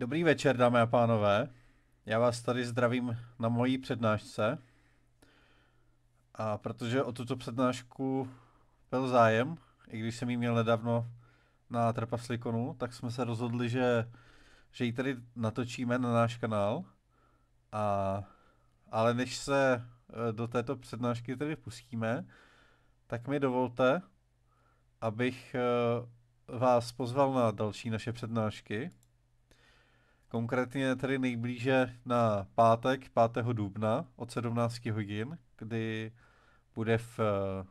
Dobrý večer, dámy a pánové. Já vás tady zdravím na mojí přednášce. A protože o tuto přednášku byl zájem, i když jsem ji měl nedávno na Trpaslikonu, tak jsme se rozhodli, že, že ji tady natočíme na náš kanál. A, ale než se eh, do této přednášky tedy pustíme, tak mi dovolte, abych eh, vás pozval na další naše přednášky. Konkrétně tedy nejblíže na pátek, 5. dubna od 17 hodin, kdy bude v eh,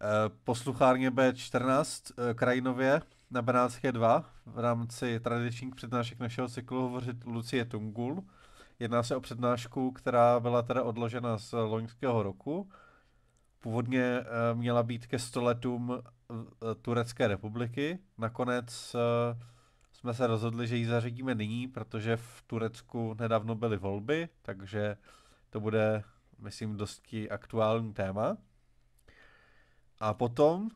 eh, posluchárně B14 eh, Krajinově na Benátské 2 v rámci tradičních přednášek našeho cyklu hovořit Lucie Tungul. Jedná se o přednášku, která byla teda odložena z loňského roku. Původně měla být ke stoletům Turecké republiky, nakonec jsme se rozhodli, že ji zařídíme nyní, protože v Turecku nedávno byly volby, takže to bude, myslím, dosti aktuální téma. A potom, uh,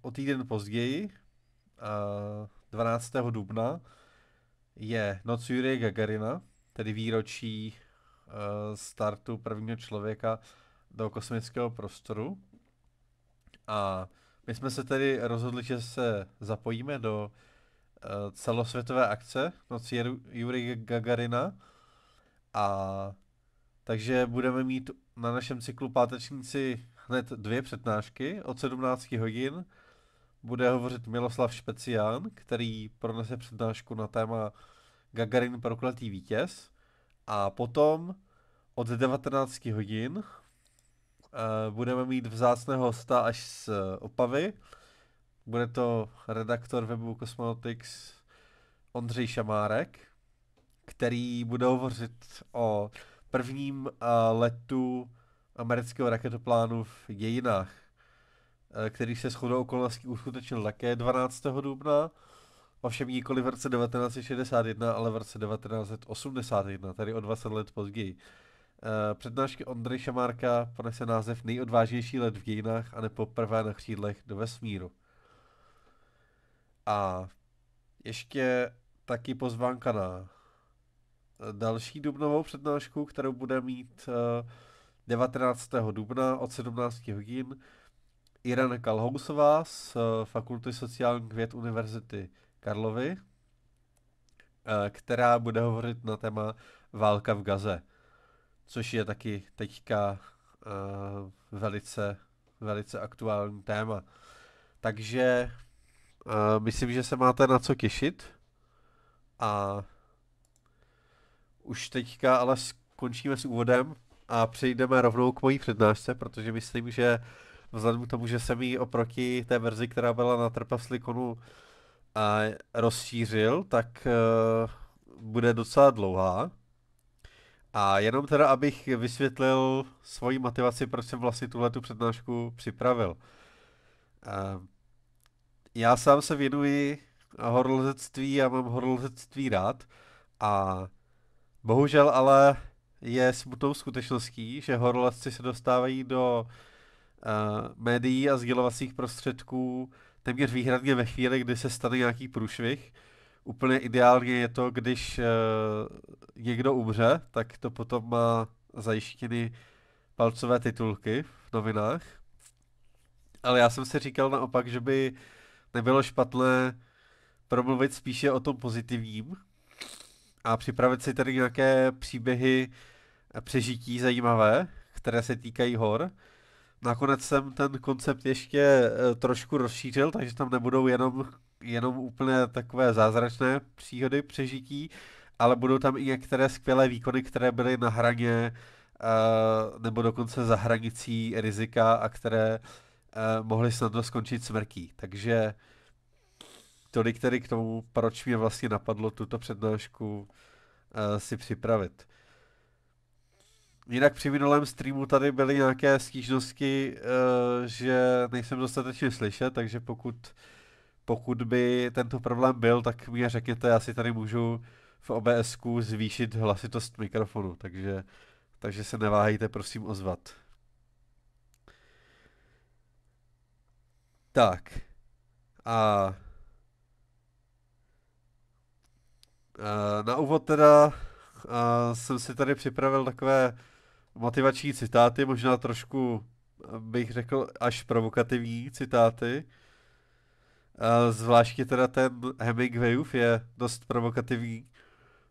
o týden později, uh, eh, 12. dubna, je Noc Jurie Gagarina, tedy výročí uh, startu prvního člověka do kosmického prostoru. A my jsme se tedy rozhodli, že se zapojíme do Eh, celosvětové akce noci Jury Gagarina. A takže budeme mít na našem cyklu pátečníci hned dvě přednášky od 17 hodin. Bude hovořit Miloslav Špecián, který pronese přednášku na téma Gagarin prokletý vítěz. A potom od 19 hodin eh, budeme mít vzácného hosta až z Opavy, bude to redaktor webu Cosmonautics Ondřej Šamárek, který bude hovořit o prvním eh, letu amerického raketoplánu v dějinách, eh, který se shodou okolností uskutečnil také 12. dubna, ovšem nikoli v roce 1961, ale v roce 1981, tedy o 20 let později. Uh, přednášky Ondřej Šamárka ponese název Nejodvážnější let v dějinách a nepoprvé na křídlech do vesmíru. A ještě taky pozvánka na eh, další dubnovou přednášku, kterou bude mít 19. Eh, dubna od 17 hodin Irena Kalhousová z eh, Fakulty sociálních věd Univerzity Karlovy, která bude hovořit na téma válka v Gaze, což je taky teďka velice, velice aktuální téma. Takže Uh, myslím, že se máte na co těšit. A už teďka ale skončíme s úvodem a přejdeme rovnou k mojí přednášce, protože myslím, že vzhledem k tomu, že jsem ji oproti té verzi, která byla na Trpaslikonu a rozšířil, tak uh, bude docela dlouhá. A jenom teda, abych vysvětlil svoji motivaci, proč jsem vlastně tuhle tu přednášku připravil. Uh, já sám se věnuji horolezectví a mám horolezectví rád a bohužel ale je smutnou skutečností, že horolezci se dostávají do uh, médií a sdělovacích prostředků téměř výhradně ve chvíli, kdy se stane nějaký průšvih. Úplně ideálně je to, když uh, někdo umře, tak to potom má zajištěny palcové titulky v novinách. Ale já jsem si říkal naopak, že by uh, nebylo špatné promluvit spíše o tom pozitivním a připravit si tady nějaké příběhy přežití zajímavé, které se týkají hor. Nakonec jsem ten koncept ještě e, trošku rozšířil, takže tam nebudou jenom, jenom úplně takové zázračné příhody přežití, ale budou tam i některé skvělé výkony, které byly na hraně e, nebo dokonce za hranicí rizika a které eh, mohli snadno skončit smrtí. Takže tolik tedy k tomu, proč mě vlastně napadlo tuto přednášku eh, si připravit. Jinak při minulém streamu tady byly nějaké stížnosti, eh, že nejsem dostatečně slyšet, takže pokud, pokud by tento problém byl, tak mi řekněte, já si tady můžu v OBSku zvýšit hlasitost mikrofonu, takže, takže se neváhejte prosím ozvat. Tak. A... Na úvod teda jsem si tady připravil takové motivační citáty, možná trošku bych řekl až provokativní citáty. Zvláště teda ten Hemingwayův je dost provokativní,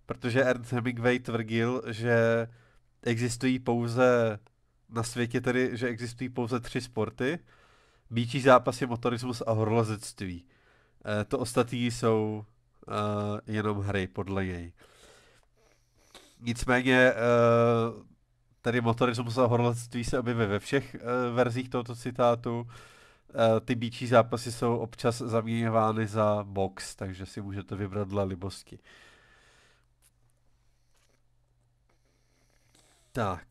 protože Ernst Hemingway tvrdil, že existují pouze na světě tedy, že existují pouze tři sporty – Bíčí zápas je motorismus a horlozectví. E, eh, to ostatní jsou e, jenom hry, podle něj. Nicméně e, tady motorismus a horlozectví se objeví ve všech e, verzích tohoto citátu. E, ty bíčí zápasy jsou občas zaměňovány za box, takže si můžete vybrat dle libosti. Tak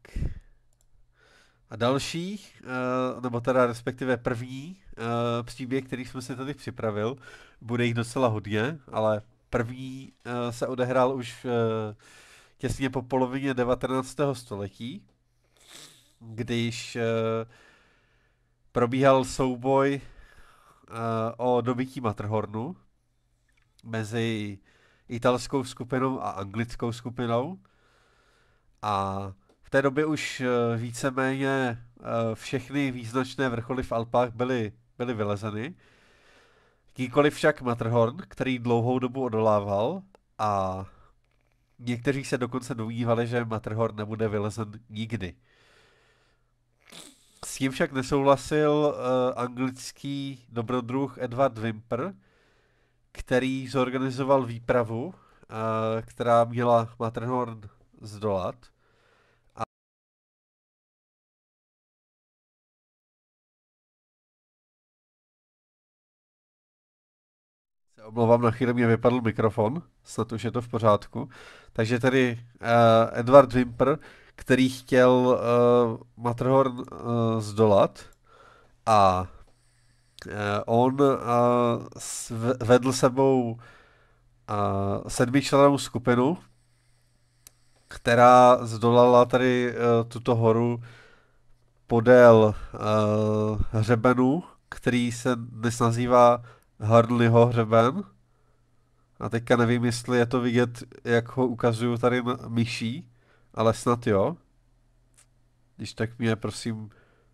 a další, uh, eh, nebo teda respektive první uh, příběh, který jsme si tady připravil, bude jich docela hodně, ale první uh, se odehrál už uh, těsně po polovině 19. století, když uh, probíhal souboj uh, o dobytí matrhornu mezi italskou skupinou a anglickou skupinou. A té době už eh, víceméně eh, všechny význačné vrcholy v Alpách byly, byly vylezeny. Nikoliv však Matterhorn, který dlouhou dobu odolával a někteří se dokonce domnívali, že Matterhorn nebude vylezen nikdy. S tím však nesouhlasil uh, anglický dobrodruh Edward Wimper, který zorganizoval výpravu, uh, která měla Matterhorn zdolat. se omlouvám, na chvíli mě vypadl mikrofon, snad už je to v pořádku. Takže tady uh, eh, Edward Wimper, který chtěl uh, Matterhorn uh, zdolat a uh, on uh, vedl sebou uh, sedmičlenou skupinu, která zdolala tady uh, tuto horu podél uh, hřebenu, který se dnes nazývá Hardlyho hřebem. A teďka nevím, jestli je to vidět, jak ho ukazuju tady na myší, ale snad jo. Když tak mě prosím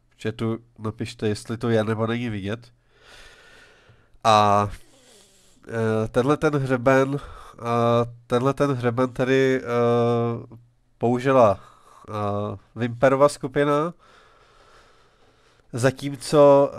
v chatu napište, jestli to je nebo není vidět. A e, tenhle ten hřeben, tenhle ten hřeben tady e, použila Vimperova e, skupina, zatímco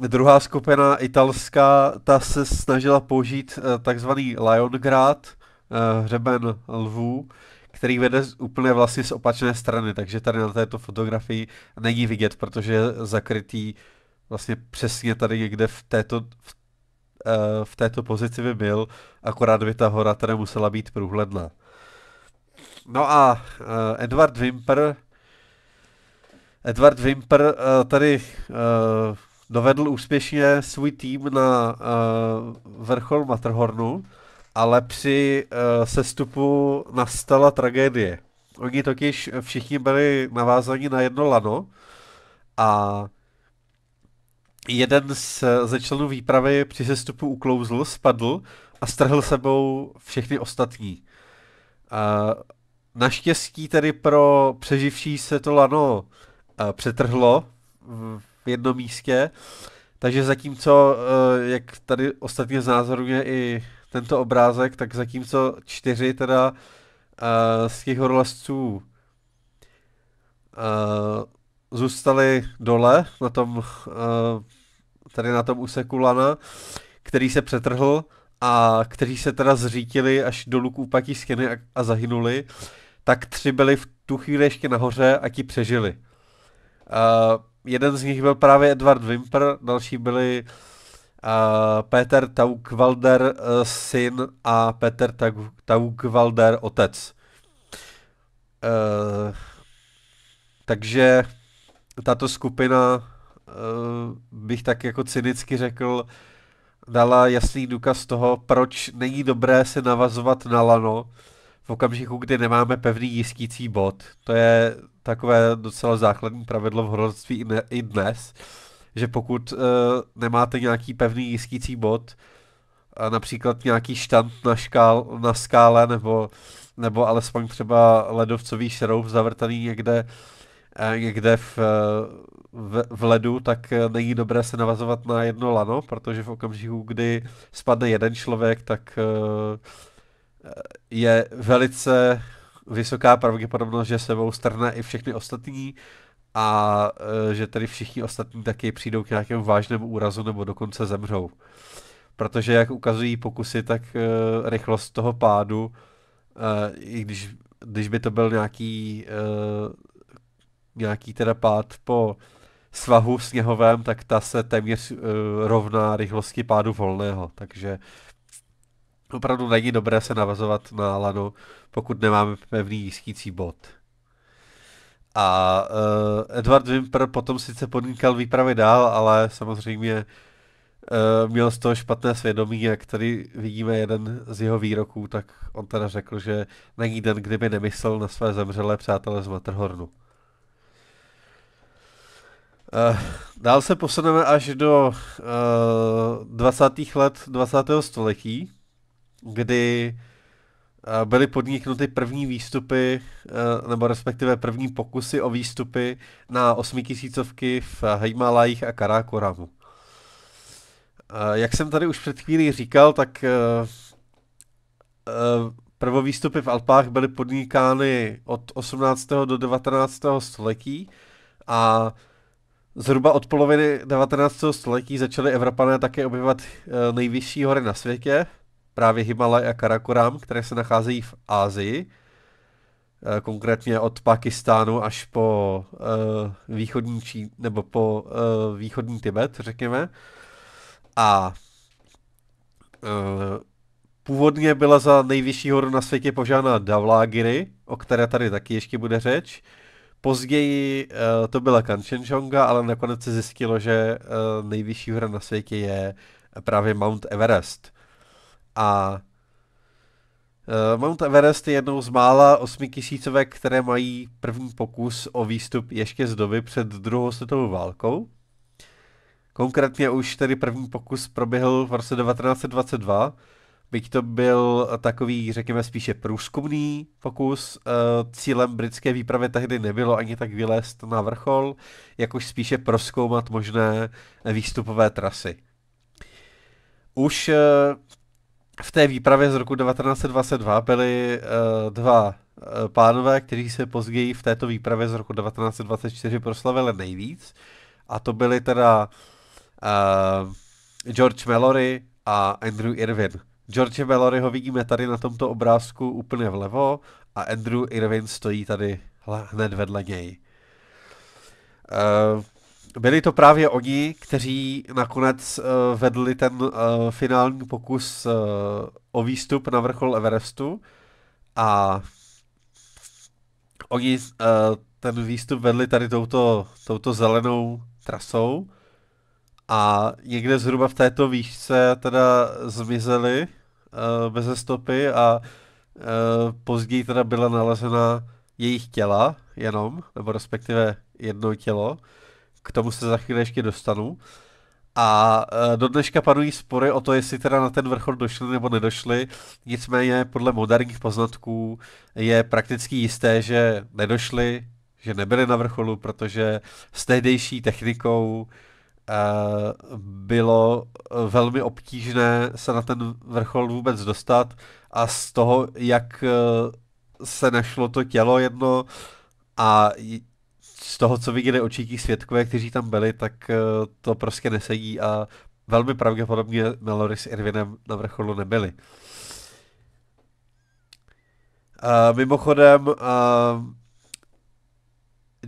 Druhá skupina italská, ta se snažila použít eh, takzvaný Liongrad, eh, hřeben lvů, který vede úplně vlastně z opačné strany, takže tady na této fotografii není vidět, protože je zakrytý vlastně přesně tady někde v této, v, eh, v této pozici by byl, akorát by ta hora tady musela být průhledná. No a Edward Wimper Edward Wimper tady dovedl úspěšně svůj tým na uh, vrchol Matterhornu, ale při uh, sestupu nastala tragédie. Oni totiž všichni byli navázaní na jedno lano a jeden z, ze členů výpravy při sestupu uklouzl, spadl a strhl sebou všechny ostatní. Uh, naštěstí tedy pro přeživší se to lano uh, přetrhlo, v, v jednom místě. Takže zatímco, eh, jak tady ostatně znázorňuje i tento obrázek, tak zatímco čtyři teda eh, z těch horolezců eh, zůstali dole na tom, tady na tom úseku lana, který se přetrhl a kteří se teda zřítili až dolů k úpatí stěny a, a zahynuli, tak tři byli v tu chvíli ještě nahoře a ti přežili. Uh, jeden z nich byl právě Edward Wimper, další byli uh, Peter Taugwalder uh, syn a Peter Taukwalder Taugwalder otec. Uh, takže tato skupina, uh, bych tak jako cynicky řekl, dala jasný důkaz toho, proč není dobré se navazovat na lano, v okamžiku, kdy nemáme pevný jistící bod. To je takové docela základní pravidlo v horodství i, i dnes, že pokud uh, nemáte nějaký pevný jistící bod, a například nějaký štant na, škál, na skále nebo, nebo alespoň třeba ledovcový šroub zavrtaný někde, eh, někde v, eh, v, v ledu, tak není dobré se navazovat na jedno lano, protože v okamžiku, kdy spadne jeden člověk, tak uh, je velice vysoká pravděpodobnost, že sebou strhne i všechny ostatní a e, že tedy všichni ostatní taky přijdou k nějakému vážnému úrazu nebo dokonce zemřou. Protože jak ukazují pokusy, tak e, rychlost toho pádu, e, i když, když by to byl nějaký, nějaký teda pád po svahu sněhovém, tak ta se téměř rovná rychlosti pádu volného, takže opravdu není dobré se navazovat na lano, pokud nemáme pevný jiskící bod. A uh, Edward Wimper potom sice podnikal výpravy dál, ale samozřejmě uh, měl z toho špatné svědomí, jak tady vidíme jeden z jeho výroků, tak on teda řekl, že není den, kdyby nemyslel na své zemřelé přátelé z Matterhornu. Uh, dál se posuneme až do uh, 20. let 20. století, kdy eh, byly podniknuty první výstupy, eh, nebo respektive první pokusy o výstupy na osmitisícovky v Himalajích a Karakoramu. Eh, jak jsem tady už před chvílí říkal, tak prvovýstupy v Alpách byly podnikány od 18. do 19. století a Zhruba od poloviny 19. století začaly Evropané také objevovat nejvyšší hory na světě, právě Himalaj a Karakoram, které se nacházejí v Ázii, eh, konkrétně od Pakistánu až po uh, východní Čí, nebo po uh, východní Tibet, řekněme. A uh, původně byla za nejvyšší horu na světě požádána Davlagiri, o které tady taky ještě bude řeč. Později uh, to byla Kanchenjunga, ale nakonec se zjistilo, že uh, nejvyšší hora na světě je právě Mount Everest. A uh, Mount Everest je jednou z mála osmitisícovek, které mají první pokus o výstup ještě z doby před druhou světovou válkou. Konkrétně už tedy první pokus proběhl v roce 1922, byť to byl takový, řekněme, spíše průzkumný pokus. Eh, cílem britské výpravy tehdy nebylo ani tak vylézt na vrchol, jakož spíše proskoumat možné výstupové trasy. Už eh, v té výpravě z roku 1922 byli uh, dva uh, pánové, kteří se později v této výpravě z roku 1924 proslavili nejvíc. A to byli teda uh, George Mallory a Andrew Irwin. George ho vidíme tady na tomto obrázku úplně vlevo a Andrew Irwin stojí tady hned vedle něj. Uh, byli to právě oni, kteří nakonec uh, vedli ten uh, finální pokus uh, o výstup na vrchol Everestu a oni uh, ten výstup vedli tady touto, touto zelenou trasou a někde zhruba v této výšce teda zmizeli uh, bez stopy a uh, později teda byla nalezena jejich těla jenom, nebo respektive jedno tělo. K tomu se za chvíli ještě dostanu. A e, do dneška panují spory o to, jestli teda na ten vrchol došli nebo nedošli. Nicméně podle moderních poznatků je prakticky jisté, že nedošli, že nebyli na vrcholu, protože s tehdejší technikou e, bylo velmi obtížné se na ten vrchol vůbec dostat a z toho, jak e, se našlo to tělo jedno a z toho, co viděli očití světkové, kteří tam byli, tak eh, to prostě nesedí a velmi pravděpodobně Mallory s Irvinem na vrcholu nebyli. A mimochodem, a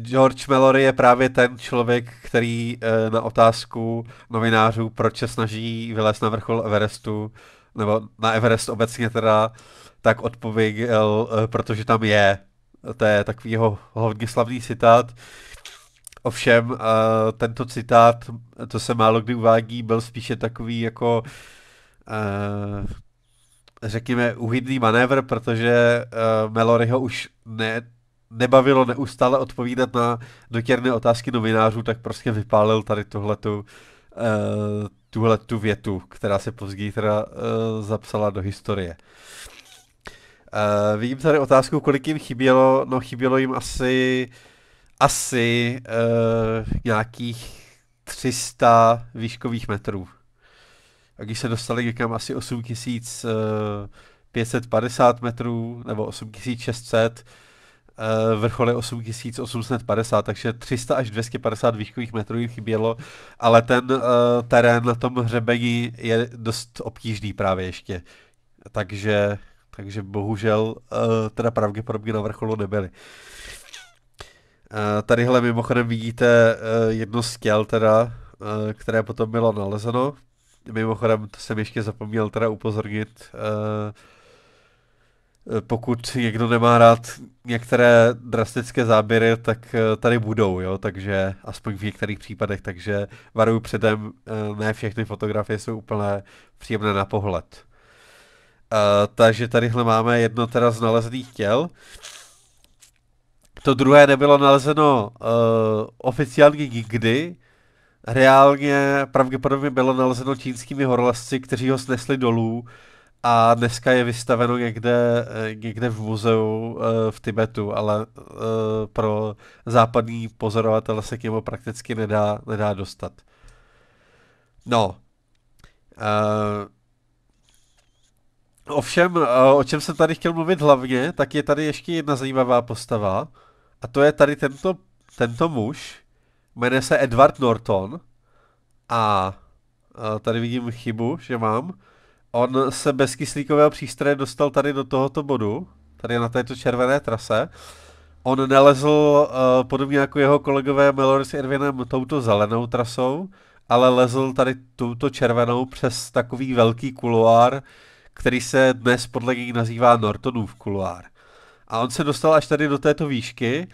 George Mallory je právě ten člověk, který eh, na otázku novinářů, proč se snaží vylézt na vrchol Everestu, nebo na Everest obecně teda, tak odpověděl, eh, protože tam je. To je takový jeho hodně slavný citát. Ovšem, uh, tento citát, to se málo kdy uvádí, byl spíše takový jako uh, řekněme uhydný manévr, protože uh, ho už ne, nebavilo neustále odpovídat na dotěrné otázky novinářů, tak prostě vypálil tady tohletu, uh, tuhletu větu, která se později teda uh, zapsala do historie. Uh, Uh, vidím tady otázku, kolik jim chybělo. No chybělo jim asi, asi uh, nějakých 300 výškových metrů. A když se dostali někam asi 8550 eh, metrů nebo 8600, uh, vrchol je 8850, takže 300 až 250 výškových metrů jim chybělo, ale ten uh, terén na tom hřebení je dost obtížný právě ještě. Takže takže bohužel uh, teda pravděpodobně na vrcholu nebyli. Uh, tadyhle mimochodem vidíte uh, jedno z těl teda, uh, které potom bylo nalezeno. Mimochodem to jsem ještě zapomněl teda upozornit. Pokud někdo nemá rád některé drastické záběry, tak tady budou, jo, takže aspoň v některých případech, takže varuju předem, ne všechny fotografie jsou úplně příjemné na pohled takže tadyhle máme jedno teda z nalezených těl. To druhé nebylo nalezeno uh, oficiálně nikdy. Reálně pravděpodobně bylo nalezeno čínskými horolezci, kteří ho snesli dolů a dneska je vystaveno někde, e, někde v muzeu e, v Tibetu, ale pro západní pozorovatele se k němu prakticky nedá, nedá dostat. No. Ovšem, eh, o čem jsem tady chtěl mluvit hlavně, tak je tady ještě jedna zajímavá postava. A to je tady tento, tento muž. Jmenuje se Edward Norton. A eh, tady vidím chybu, že mám. On se bez kyslíkového přístroje dostal tady do tohoto bodu. Tady na této červené trase. On nelezl uh, eh, podobně jako jeho kolegové Mallory s Irvinem touto zelenou trasou, ale lezl tady touto červenou přes takový velký kuloár, který se dnes podle něj nazývá Nortonův kuluár. A on se dostal až tady do této výšky.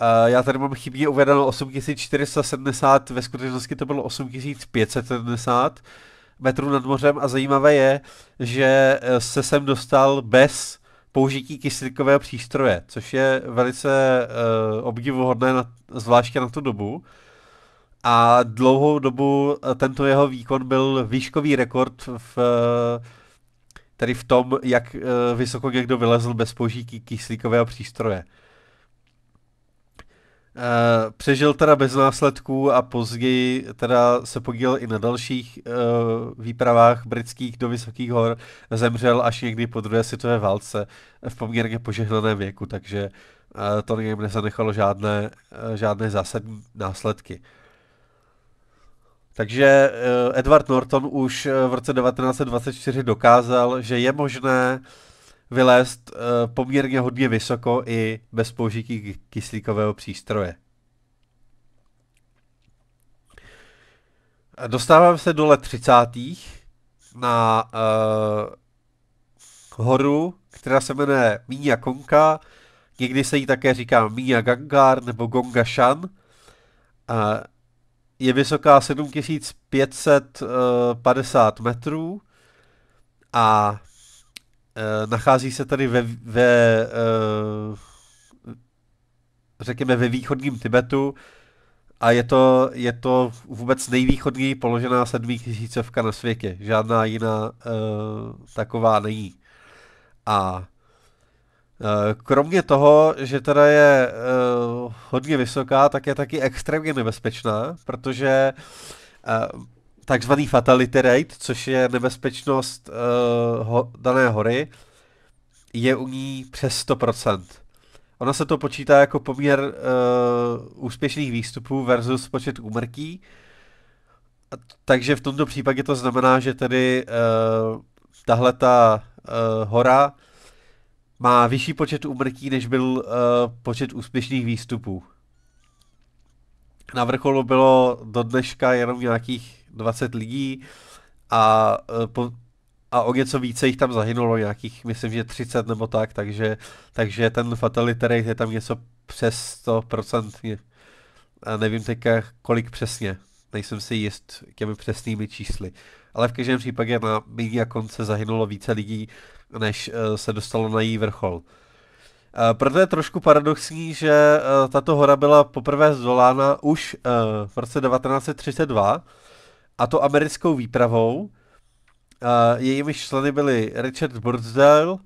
Uh, já tady mám chybně uvedeno 8470, ve skutečnosti to bylo 8570 metrů nad mořem a zajímavé je, že eh, se sem dostal bez použití kyslíkového přístroje, což je velice uh, obdivuhodné, na, zvláště na tu dobu. A dlouhou dobu eh, tento jeho výkon byl výškový rekord v uh, tedy v tom, jak eh, vysoko někdo vylezl bez použití kyslíkového přístroje. Eh, přežil teda bez následků a později teda se podílel i na dalších eh, výpravách britských do Vysokých hor. Zemřel až někdy po druhé světové válce v poměrně požehnaném věku, takže to něm nezanechalo žádné, žádné zásadní následky. Takže eh, Edward Norton už eh, v roce 1924 dokázal, že je možné vylézt eh, poměrně hodně vysoko i bez použití kyslíkového přístroje. Dostávám se do let 30. na uh, horu, která se jmenuje Míňa Konka. Někdy se jí také říká Míňa Gangar nebo Gonga Shan. Uh, je vysoká 7550 eh, metrů a e, nachází se tady ve, ve e, řekněme ve východním Tibetu a je to, je to vůbec nejvýchodní položená sedmitisícovka na světě. Žádná jiná e, taková není. A Eh, kromě toho, že teda je uh, hodně vysoká, tak je taky extrémně nebezpečná, protože uh, takzvaný fatality rate, což je nebezpečnost uh, ho, dané hory, je u ní přes 100%. Ono se to počítá jako poměr uh, úspěšných výstupů versus počet úmrtí, takže v tomto případě to znamená, že tedy uh, tahle ta uh, hora má vyšší počet úmrtí, než byl uh, počet úspěšných výstupů. Na vrcholu bylo do dneška jenom nějakých 20 lidí a, uh, po, a o něco více jich tam zahynulo, nějakých, myslím, že 30 nebo tak, takže, takže ten fatality rate je tam něco přes 100%. A nevím teďka, kolik přesně. Nejsem si jist těmi přesnými čísly. Ale v každém případě na míně a konce zahynulo více lidí než eh, se dostalo na její vrchol. Eh, proto je trošku paradoxní, že eh, tato hora byla poprvé zdolána už v roce 1932, a to americkou výpravou. Jejími členy byli Richard Burdsdale,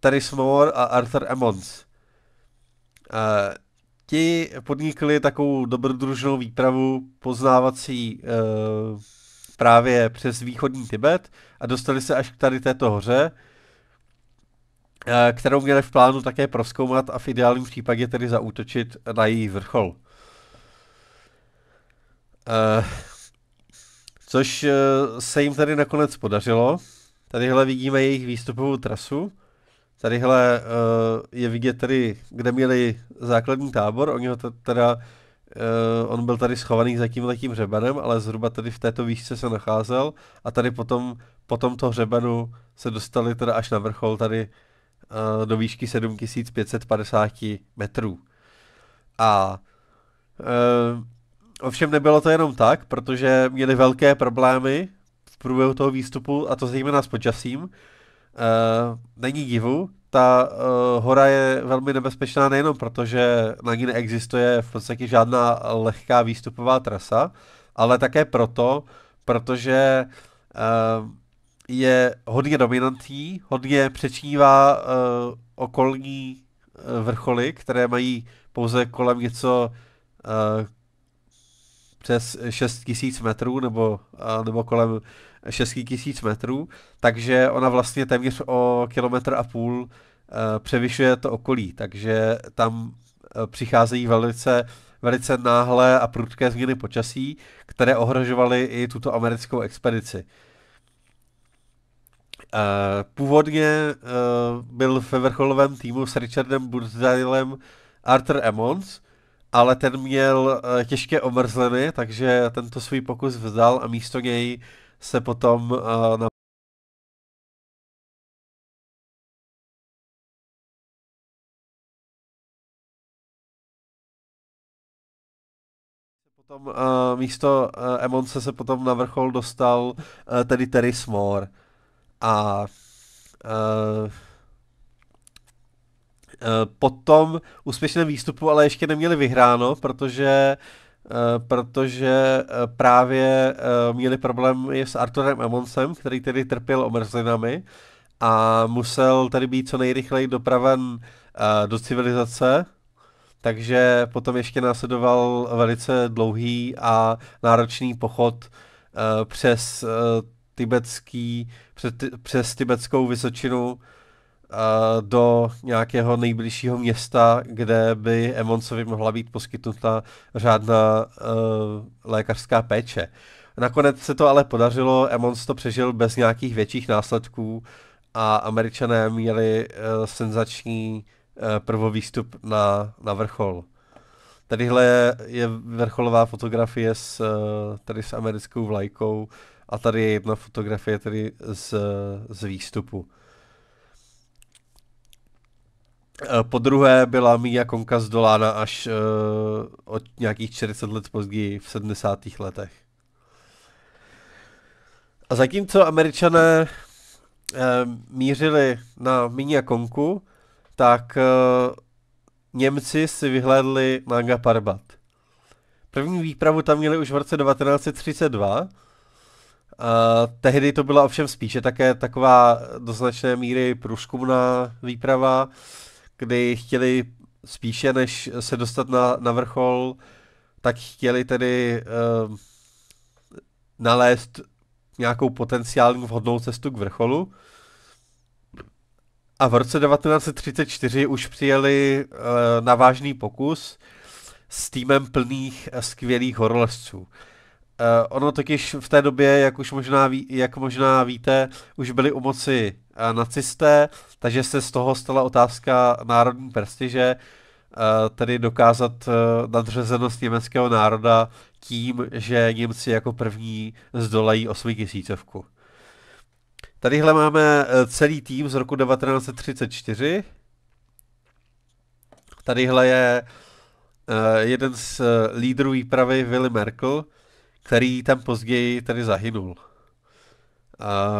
Terry Moore a Arthur Emmons. Ti podnikli takovou dobrodružnou výpravu poznávací právě přes východní Tibet a dostali se až k tady této hoře, Eh, kterou měli v plánu také proskoumat a v ideálním případě tedy zaútočit na její vrchol. Eh, což eh, se jim tady nakonec podařilo. Tadyhle vidíme jejich výstupovou trasu. Tadyhle je vidět tady, kde měli základní tábor. Oni ho teda, on byl tady schovaný za tímhle tím hřebenem, ale zhruba tady v této výšce se nacházel a tady potom, potom toho hřebenu se dostali teda až na vrchol tady Eh, do výšky 7550 metrů. A eh, ovšem nebylo to jenom tak, protože měli velké problémy v průběhu toho výstupu, a to zejména s počasím. Eh, není divu, ta uh, hora je velmi nebezpečná nejenom proto, že na ní neexistuje v podstatě žádná lehká výstupová trasa, ale také proto, protože uh, je hodně dominantní, hodně přečívá uh, eh, okolní uh, vrcholy, které mají pouze kolem něco uh, přes 6 tisíc metrů nebo, uh, nebo kolem 6 tisíc metrů, takže ona vlastně téměř o kilometr a půl uh, převyšuje to okolí, takže tam uh, přicházejí velice velice náhlé a prudké změny počasí, které ohrožovaly i tuto americkou expedici. Uh, Eh, původně uh, byl ve vrcholovém týmu s Richardem Burzailem Arthur Emmons, ale ten měl uh, těžké omrzliny, takže tento svůj pokus vzdal a místo něj se potom uh, na Potom uh, místo uh, Emonce se potom na vrchol dostal uh, tedy Terry Smore. A e, po tom úspěšném výstupu ale ještě neměli vyhráno, protože eh, protože právě měli problém je s Arturem Amonsem, který tedy trpěl omrzlinami a musel tady být co nejrychleji dopraven do civilizace, takže potom ještě následoval velice dlouhý a náročný pochod přes tibetský, před, přes tibetskou vysočinu eh, do nějakého nejbližšího města, kde by Emoncovi mohla být poskytnuta řádná uh, lékařská péče. Nakonec se to ale podařilo, Emons to přežil bez nějakých větších následků a američané měli uh, senzační uh, prvovýstup na, na vrchol. Tadyhle je vrcholová fotografie s, tady s americkou vlajkou, a tady je jedna fotografie tady z, z výstupu. Eh, po druhé byla Mia Konka zdolána až uh, od nějakých 40 let později v 70. letech. A zatímco američané uh, mířili na Mia Konku, tak uh, Němci si vyhlédli Nanga Parbat. První výpravu tam měli už v roce 1932 Uh, tehdy to byla ovšem spíše také taková do značné míry průzkumná výprava, kdy chtěli spíše než se dostat na, na vrchol, tak chtěli tedy uh, nalézt nějakou potenciální vhodnou cestu k vrcholu. A v roce 1934 už přijeli uh, na vážný pokus s týmem plných skvělých horolezců. Uh, Uh, ono totiž v té době, jak už možná, ví, jak možná víte, už byli u moci uh, nacisté, takže se z toho stala otázka národní prestiže, uh, tedy dokázat uh, nadřezenost německého národa tím, že Němci jako první zdolají tisícovku. Tadyhle máme celý tým z roku 1934. Tadyhle je uh, jeden z lídrů výpravy Willy Merkel, který tam později tady zahynul. A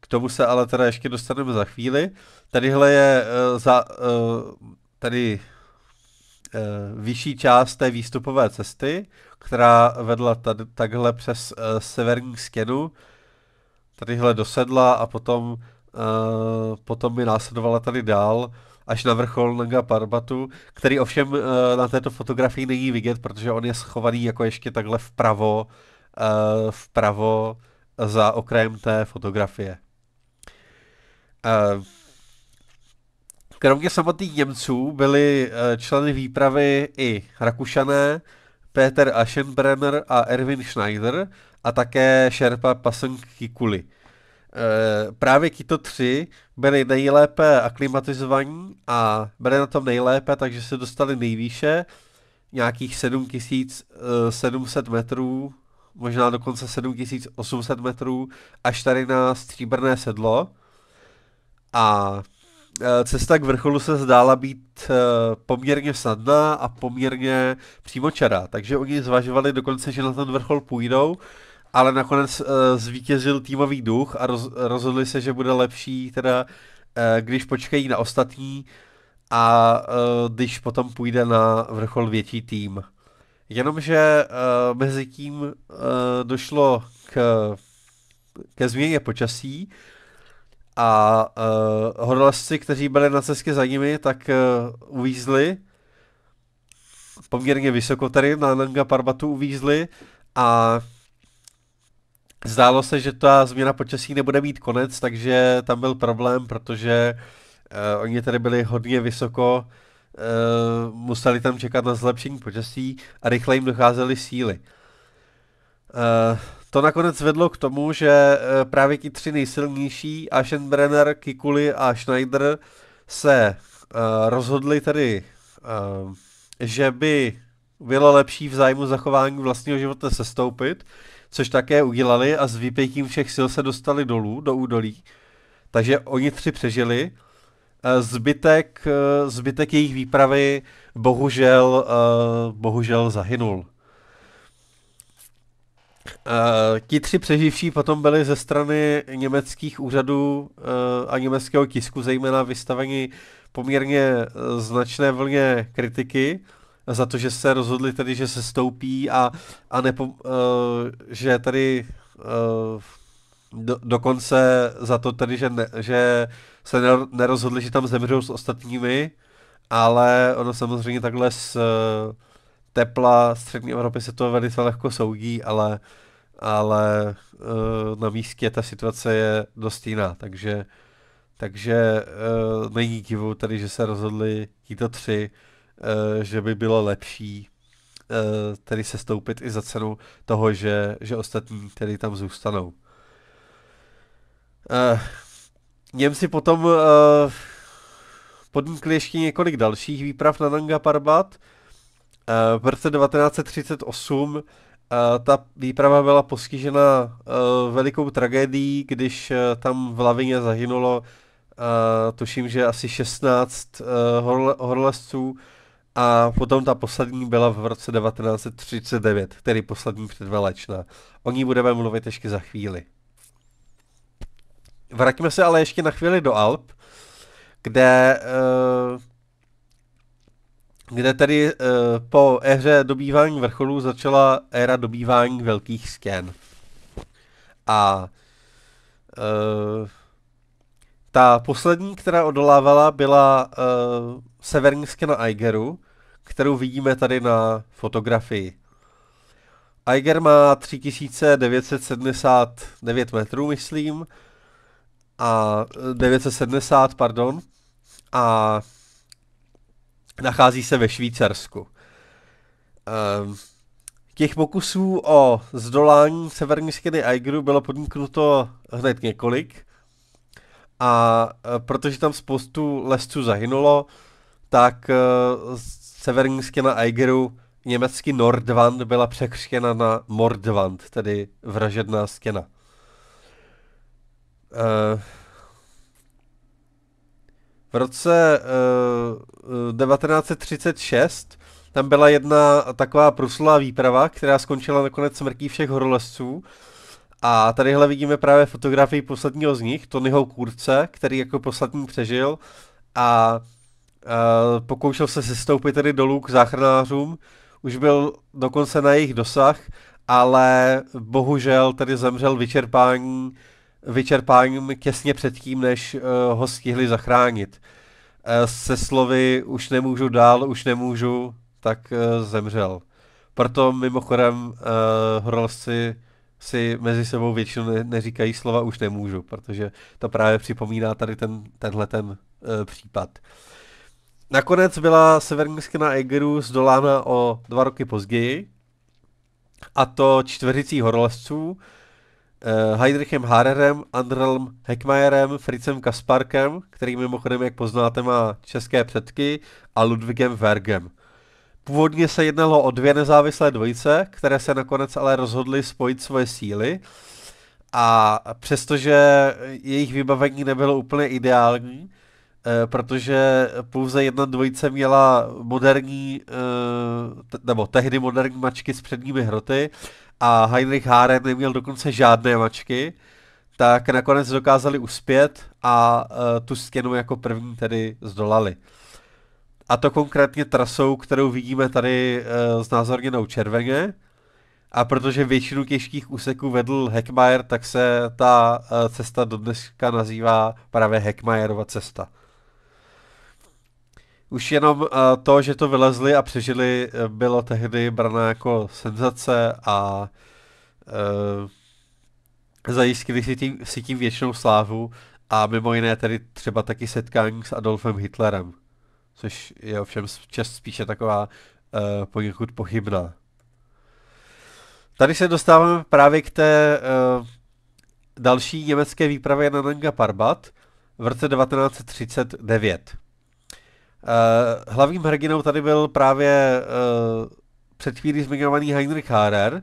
k tomu se ale teda ještě dostaneme za chvíli. Tadyhle je uh, za, uh, tady uh, vyšší část té výstupové cesty, která vedla tady, takhle přes uh, severní stěnu, tadyhle dosedla a potom, uh, potom by následovala tady dál až na vrchol Nanga Parbatu, který ovšem uh, na této fotografii není vidět, protože on je schovaný jako ještě takhle vpravo uh, Eh, vpravo za okrajem té fotografie. Eh, kromě samotných Němců byli eh, členy výpravy i Rakušané, Peter Aschenbrenner a Erwin Schneider a také Šerpa Pasenk Kikuli. Právě tito tři byli nejlépe aklimatizovaní a byli na tom nejlépe, takže se dostali nejvýše, nějakých 7700 metrů možná dokonce 7800 metrů, až tady na stříbrné sedlo. A e, cesta k vrcholu se zdála být e, poměrně snadná a poměrně přímočará, takže oni zvažovali dokonce, že na ten vrchol půjdou, ale nakonec e, zvítězil týmový duch a roz, rozhodli se, že bude lepší teda, když počkají na ostatní a když potom půjde na vrchol větší tým. Jenomže uh, mezi tím uh, došlo k, ke změně počasí a uh, horolezci, kteří byli na cestě za nimi, tak uh, uvízli poměrně vysoko tady na Nanga Parbatu uvízli a zdálo se, že ta změna počasí nebude mít konec, takže tam byl problém, protože uh, oni tady byli hodně vysoko Eh, museli tam čekat na zlepšení počasí a rychle jim docházely síly. Eh, to nakonec vedlo k tomu, že eh, právě ti tři nejsilnější, Ashenbrenner, Kikuli a Schneider, se rozhodli tedy, že by bylo lepší v zájmu zachování vlastního života sestoupit, což také udělali a s výpětím všech sil se dostali dolů, do údolí. Takže oni tři přežili, Eh, zbytek, eh, zbytek jejich výpravy bohužel, eh, bohužel zahynul. ti tři přeživší potom byli ze strany německých úřadů a německého tisku zejména vystaveni poměrně značné vlně kritiky za to, že se rozhodli tedy, že se stoupí a, a nepo, že tady do, dokonce za to tedy, že, ne, že se nerozhodli, že tam zemřou s ostatními, ale ono samozřejmě takhle z eh, tepla střední Evropy se to velice lehko soudí, ale, ale eh, na místě ta situace je dost jiná, takže, takže eh, není divu tedy, že se rozhodli tito tři, že by bylo lepší tedy se stoupit i za cenu toho, že, že ostatní tedy tam zůstanou. Uh, eh, Němci potom uh, podnikli ještě několik dalších výprav na Nanga Parbat. Uh, v roce 1938 uh, ta výprava byla postižena uh, velikou tragédií, když uh, tam v lavině zahynulo, uh, tuším, že asi 16 uh, horolezců a potom ta poslední byla v roce 1939, tedy poslední předválečná. O ní budeme mluvit ještě za chvíli. Vrátíme se ale ještě na chvíli do Alp, kde eh, kde tedy eh, po éře dobývání vrcholů začala éra dobývání velkých stěn. A eh, ta poslední, která odolávala, byla severní skena Aigeru, kterou vidíme tady na fotografii. Aiger má 3979 metrů, myslím, a 970, eh, pardon, a nachází se ve Švýcarsku. Um, těch pokusů o zdolání severní skedy Aigru bylo podniknuto hned několik a eh, protože tam spoustu lesců zahynulo, tak uh, severní stěna Aigeru německy Nordwand byla překřtěna na Mordwand, tedy vražedná skena. Eh, v roce uh, eh, 1936 tam byla jedna taková pruslá výprava, která skončila nakonec smrtí všech horolezců. A tadyhle vidíme právě fotografii posledního z nich, Tonyho Kurce, který jako poslední přežil a uh, pokoušel se sestoupit tedy dolů k záchranářům. Už byl dokonce na jejich dosah, ale bohužel tedy zemřel vyčerpání vyčerpáním těsně předtím, než eh, ho stihli zachránit. Eh, se slovy už nemůžu dál, už nemůžu, tak eh, zemřel. Proto mimochodem horolezci si mezi sebou většinou neříkají slova už nemůžu, protože to právě připomíná tady ten, tenhle ten případ. Nakonec byla severní skena Egeru zdolána o dva roky později, a to čtveřicí horolezců, Eh, Heinrichem Harerem, Andrelm Heckmajerem, Fritzem Kasparkem, který mimochodem, jak poznáte, má české předky, a Ludvigem Vergem. Původně se jednalo o dvě nezávislé dvojice, které se nakonec ale rozhodly spojit svoje síly. A přestože jejich vybavení nebylo úplně ideální, eh, protože pouze jedna dvojice měla moderní, eh, nebo tehdy moderní mačky s předními hroty a Heinrich Haren neměl dokonce žádné mačky, tak nakonec dokázali uspět a uh, tu stěnu jako první tedy zdolali. A to konkrétně trasou, kterou vidíme tady uh, e, znázorněnou červeně. A protože většinu těžkých úseků vedl Heckmeyer, tak se ta uh, cesta do dneska nazývá právě Heckmeyerova cesta. Už jenom eh, to, že to vylezli a přežili, eh, bylo tehdy brané jako senzace a e, zajistili si tím, si tím věčnou slávu a mimo jiné tedy třeba taky setkání s Adolfem Hitlerem, což je ovšem čest spíše taková e, poněkud pochybná. Tady se dostáváme právě k té e, další německé výpravě na Nanga Parbat v roce 1939. Eh, hlavním hrdinou tady byl právě uh, před chvílí zmiňovaný Heinrich Harer.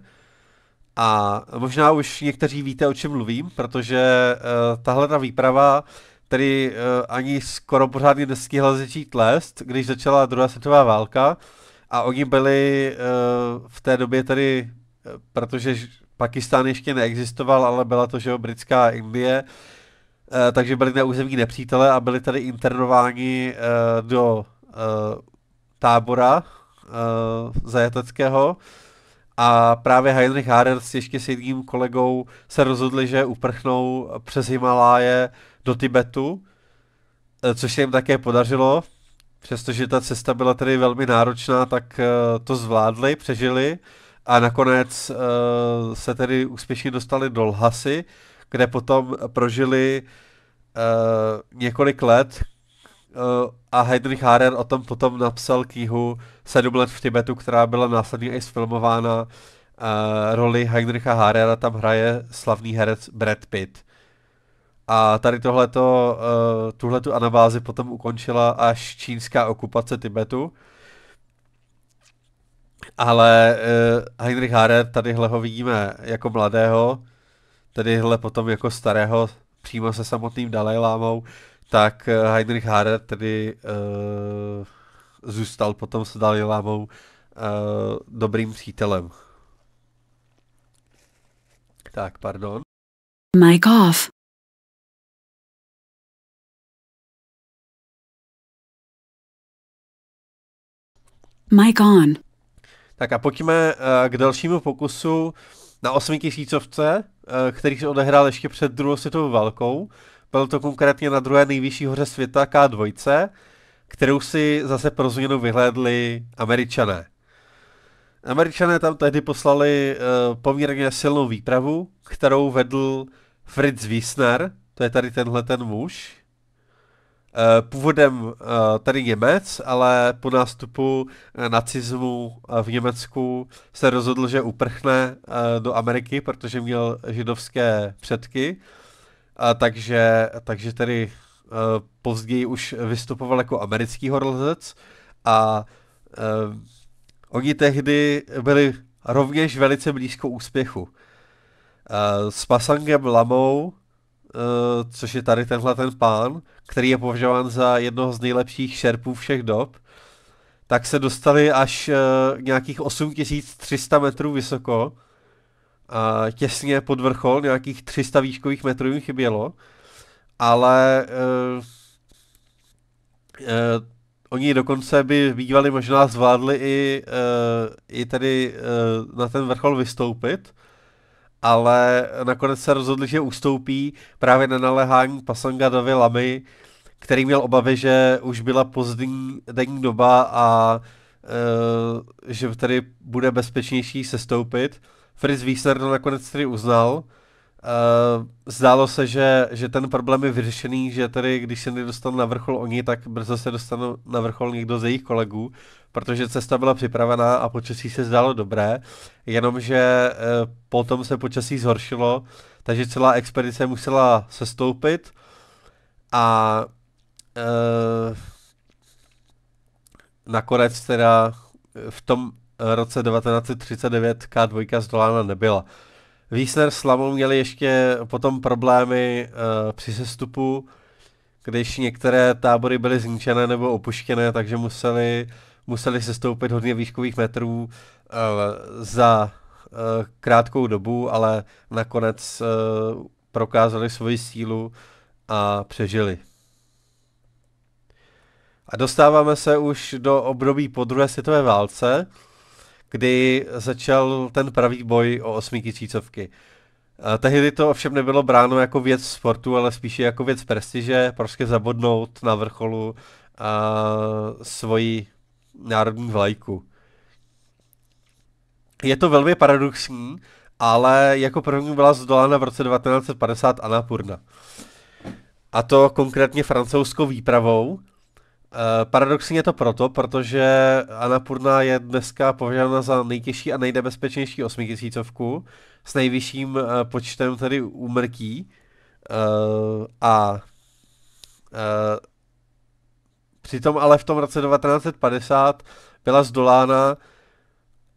A možná už někteří víte, o čem mluvím, protože uh, eh, tahle ta výprava tedy uh, ani skoro pořádně nestihla začít lést, když začala druhá světová válka. A oni byli uh, v té době tedy, protože Pakistán ještě neexistoval, ale byla to, že jo, britská Indie, uh, Eh, takže byli na území nepřítele a byli tady internováni eh, do eh, tábora zajateckého. A právě Heinrich Harrer s ještě s jedním kolegou se rozhodli, že uprchnou přes Himaláje do Tibetu, což se jim také podařilo. Přestože ta cesta byla tedy velmi náročná, tak to zvládli, přežili a nakonec se tedy úspěšně dostali do Lhasy, kde potom prožili uh, několik let uh, a Heinrich Harer o tom potom napsal knihu Sedm let v Tibetu, která byla následně i sfilmována. Uh, eh, roli Heinricha Harera tam hraje slavný herec Brad Pitt. A tady tohleto, uh, tuhletu anabázi potom ukončila až čínská okupace Tibetu. Ale uh, Heinrich Harer, tadyhle ho vidíme jako mladého, tadyhle potom jako starého přímo se samotným Dalajlámou, tak eh, Heinrich Harder tedy uh, zůstal potom s Dalajlámou uh, dobrým přítelem. Tak, pardon. Mike off. Mike on. Tak a pojďme uh, k dalšímu pokusu na osmitisícovce. Eh, který se odehrál ještě před druhou světovou válkou. Byl to konkrétně na druhé nejvyšší hoře světa K2, kterou si zase pro změnu vyhlédli američané. Američané tam tehdy poslali uh, poměrně silnou výpravu, kterou vedl Fritz Wiesner, to je tady tenhle ten muž, Eh, původem eh, tady Němec, ale po nástupu eh, nacismu v Německu se rozhodl, že uprchne do Ameriky, protože měl židovské předky. Takže, takže tedy později už vystupoval jako americký horolezec a oni tehdy byli rovněž velice blízko úspěchu. S Pasangem Lamou uh, což je tady tenhle ten pán, který je považován za jednoho z nejlepších šerpů všech dob, tak se dostali až uh, nějakých 8300 metrů vysoko a těsně pod vrchol, nějakých 300 výškových metrů jim chybělo, ale uh, uh, oni dokonce by bývali možná zvládli i, i tady na ten vrchol vystoupit, ale nakonec se rozhodli, že ustoupí právě na Pasanga Davy Lamy, který měl obavy, že už byla pozdní denní doba a e, že tady bude bezpečnější sestoupit. Fritz Wiesner to nakonec tedy uznal Uh, zdálo se, že, že ten problém je vyřešený, že tady, když se nedostanou na vrchol oni, tak brzo se dostanou na vrchol někdo ze jejich kolegů, protože cesta byla připravená a počasí se zdálo dobré, jenomže uh, eh, potom se počasí zhoršilo, takže celá expedice musela sestoupit a uh, nakonec teda v tom roce 1939 K2 zdolána nebyla. Wiesler s Lamou měli ještě potom problémy uh, při sestupu, když některé tábory byly zničené nebo opuštěné, takže museli, museli sestoupit hodně výškových metrů uh, za uh, krátkou dobu, ale nakonec uh, prokázali svoji sílu a přežili. A dostáváme se už do období po druhé světové válce, kdy začal ten pravý boj o osmitisícovky. Tehdy to ovšem nebylo bráno jako věc sportu, ale spíše jako věc prestiže, prostě zabodnout na vrcholu a svoji národní vlajku. Je to velmi paradoxní, ale jako první byla zdolána v roce 1950 anapurna, A to konkrétně francouzskou výpravou, Eh, paradoxně je to proto, protože Anapurna je dneska považována za nejtěžší a nejnebezpečnější osmitisícovku s nejvyšším uh, počtem tedy úmrtí uh, a uh, přitom ale v tom roce 1950 byla zdolána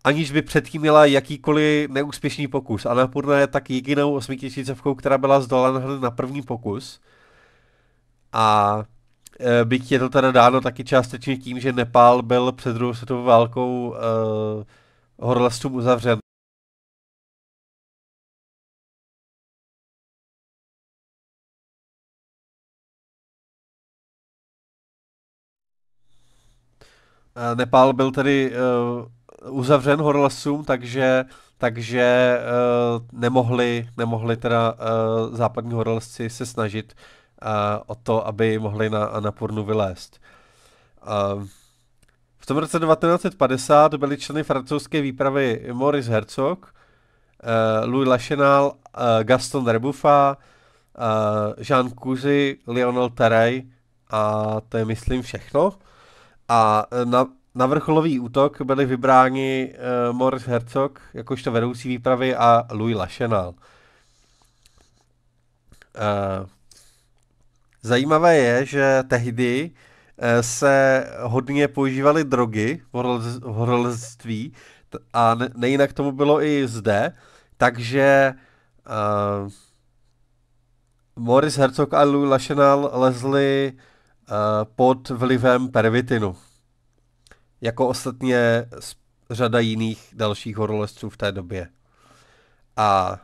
aniž by předtím měla jakýkoliv neúspěšný pokus. Napurna je tak jedinou osmitisícovkou, která byla zdolána na první pokus. A Eh, byť je to teda dáno taky částečně tím, že Nepál byl před druhou světovou válkou uh, eh, horlestům uzavřen. Eh, Nepál byl tedy uh, uzavřen horlesům, takže, takže uh, nemohli, nemohli teda uh, západní horlesci se snažit o to, aby mohli na, na pornu vylézt. V tom roce 1950 byli členy francouzské výpravy Maurice Herzog, e, Louis Lachenal, e, Gaston Rebuffa, e, Jean Kuzi, Lionel Terej a to je myslím všechno. A na, na vrcholový útok byli vybráni uh, Maurice Herzog jakožto vedoucí výpravy a Louis Lachenal. Uh, Zajímavé je, že tehdy eh, se hodně používaly drogy v horolezství a nejinak tomu bylo i zde, takže uh, Morris Herzog a Louis Lachenal lezli uh, pod vlivem pervitinu. Jako ostatně řada jiných dalších horolezců v té době. A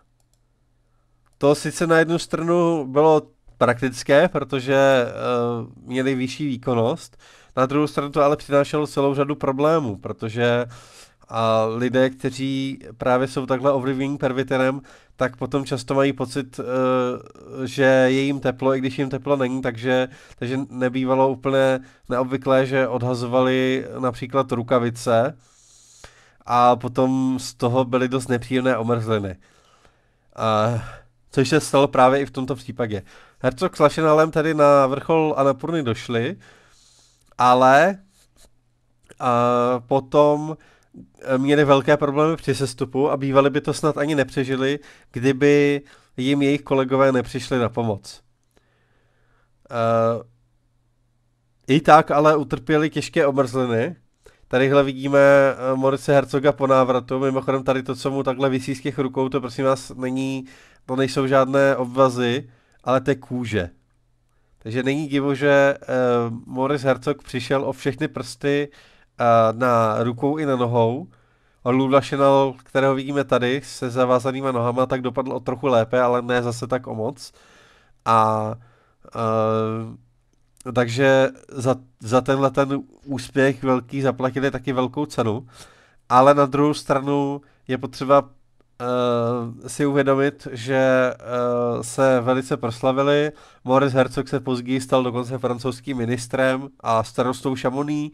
to sice na jednu stranu bylo praktické, protože uh, měli vyšší výkonnost. Na druhou stranu to ale přinášelo celou řadu problémů, protože a lidé, kteří právě jsou takhle ovlivnění pervitinem, tak potom často mají pocit, eh, že je jim teplo, i když jim teplo není, takže, takže nebývalo úplně neobvyklé, že odhazovali například rukavice a potom z toho byly dost nepříjemné omrzliny. A, což se stalo právě i v tomto případě. Herzog s Lašenalem tady na vrchol Anapurny došli, ale a potom e, měli velké problémy při sestupu a bývali by to snad ani nepřežili, kdyby jim jejich kolegové nepřišli na pomoc. A e, I tak ale utrpěli těžké omrzliny. Tadyhle vidíme e, Morice Hercoga po návratu. Mimochodem tady to, co mu takhle vysí z těch rukou, to prosím vás není, to nejsou žádné obvazy, ale té kůže. Takže není divo, že uh, Morris Herzog přišel o všechny prsty uh, na rukou i na nohou. A Lula Chanel, kterého vidíme tady, se zavázanýma nohama, tak dopadl o trochu lépe, ale ne zase tak o moc. A uh, takže za, za tenhle ten úspěch velký zaplatili taky velkou cenu. Ale na druhou stranu je potřeba uh, si uvědomit, že uh, se velice proslavili. Moritz Herzog se později stal dokonce francouzským ministrem a starostou Šamoní,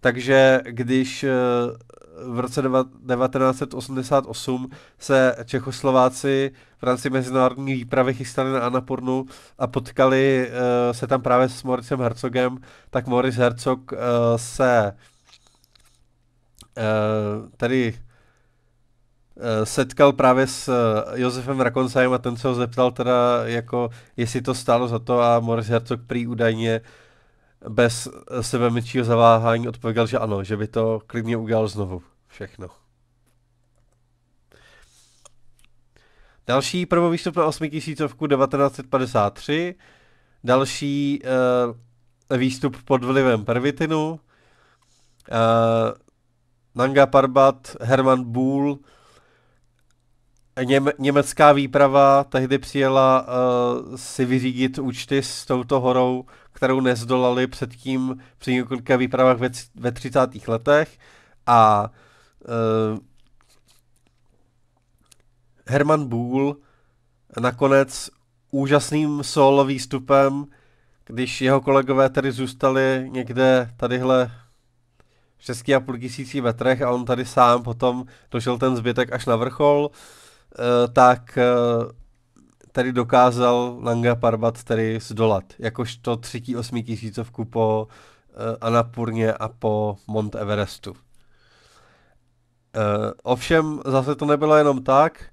takže když uh, v roce 1988 se Čechoslováci v rámci mezinárodní výpravy chystali na Anapurnu a potkali uh, se tam právě s Moricem Herzogem, tak Moris Herzog uh, se uh, tady Eh, setkal právě s eh, Josefem Rakonsajem a ten se ho zeptal teda jako, jestli to stálo za to a Moritz Herzog prý údajně bez eh, sebe menšího zaváhání odpověděl, že ano, že by to klidně udělal znovu. Všechno. Další prvovýstup na 8000 1953, další uh, výstup pod vlivem pervitinu, uh, Nanga Parbat, Herman Bull, Něm, německá výprava tehdy přijela uh, si vyřídit účty s touto horou, kterou nezdolali předtím při několika výpravách ve, ve 30. letech a uh, eh, Herman Buhl nakonec úžasným solo výstupem, když jeho kolegové tady zůstali někde tadyhle 6,5 tisící metrech a on tady sám potom došel ten zbytek až na vrchol, uh, Eh, tak eh, tady dokázal Nanga Parbat tady zdolat, jakožto třetí osmý tisícovku po eh, Anapurně a po Mont Everestu. Ovšem zase to nebylo jenom tak.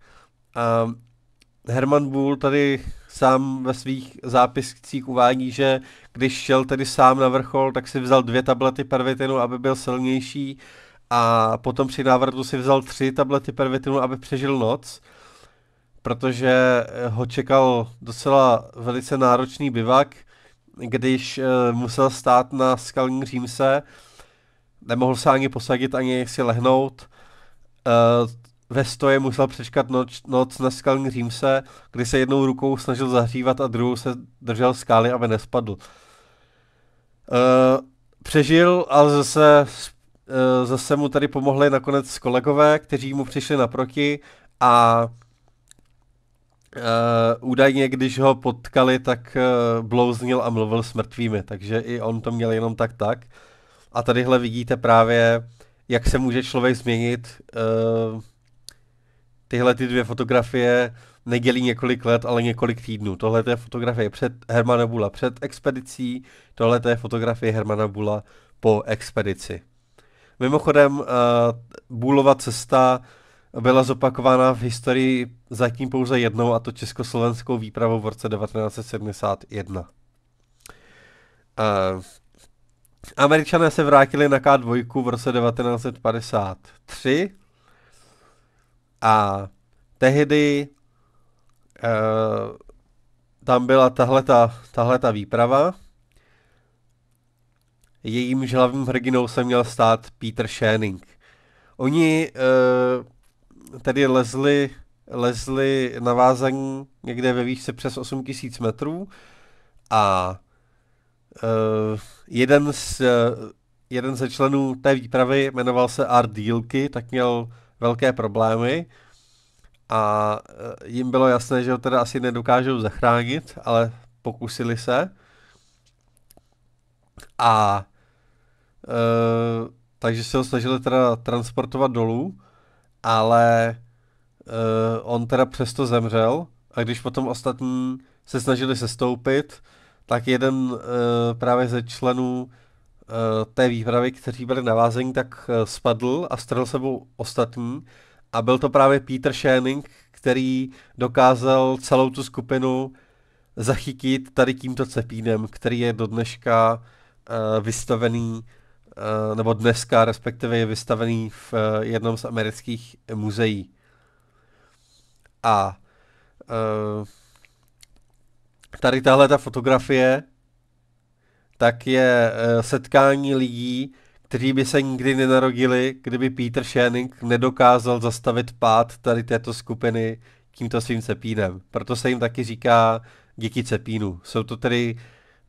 Herman Bull tady sám ve svých zápiscích uvádí, že když šel tedy sám na vrchol, tak si vzal dvě tablety pervitinu, aby byl silnější a potom při návratu si vzal tři tablety pervitinu, aby přežil noc, protože eh, ho čekal docela velice náročný bivak, když eh, musel stát na skalní římse, nemohl se ani posadit, ani si lehnout. Eh, ve stoje musel přečkat noc, noc na skalní římse, kdy se jednou rukou snažil zahřívat a druhou se držel skály, aby nespadl. Přežil, ale zase Eh, zase mu tady pomohli nakonec kolegové, kteří mu přišli naproti a Uh, údajně, když ho potkali, tak uh, blouznil a mluvil s mrtvými, takže i on to měl jenom tak tak. A tadyhle vidíte právě, jak se může člověk změnit. Uh, tyhle ty dvě fotografie nedělí několik let, ale několik týdnů. Tohle je fotografie před Hermana Bula před expedicí, tohle je fotografie Hermana Bula po expedici. Mimochodem, uh, Bůlova cesta byla zopakována v historii zatím pouze jednou, a to československou výpravou v roce 1971. Uh, eh, Američané se vrátili na K2 v roce 1953 a tehdy uh, tam byla tahle ta výprava jejím hlavním hrdinou se měl stát Peter Shanning. Oni uh, tedy lezli, lezli vázaní někde ve výšce přes 8000 metrů a uh, jeden z uh, jeden ze členů té výpravy jmenoval se Art Dílky, tak měl velké problémy a eh, jim bylo jasné, že ho teda asi nedokážou zachránit, ale pokusili se. A Eh, takže se ho snažili teda transportovat dolů, ale uh, on teda přesto zemřel a když potom ostatní se snažili sestoupit, tak jeden uh, právě ze členů uh, té výpravy, kteří byli navázení, tak uh, spadl a strhl sebou ostatní a byl to právě Peter Schoening, který dokázal celou tu skupinu zachytit tady tímto cepínem, který je do dneška uh, vystavený Eh, nebo dneska respektive je vystavený v eh, jednom z amerických muzeí. A eh, tady tahle ta fotografie, tak je setkání lidí, kteří by se nikdy nenarodili, kdyby Peter Schoening nedokázal zastavit pád tady této skupiny tímto svým cepínem. Proto se jim taky říká děti cepínu. Jsou to tedy uh,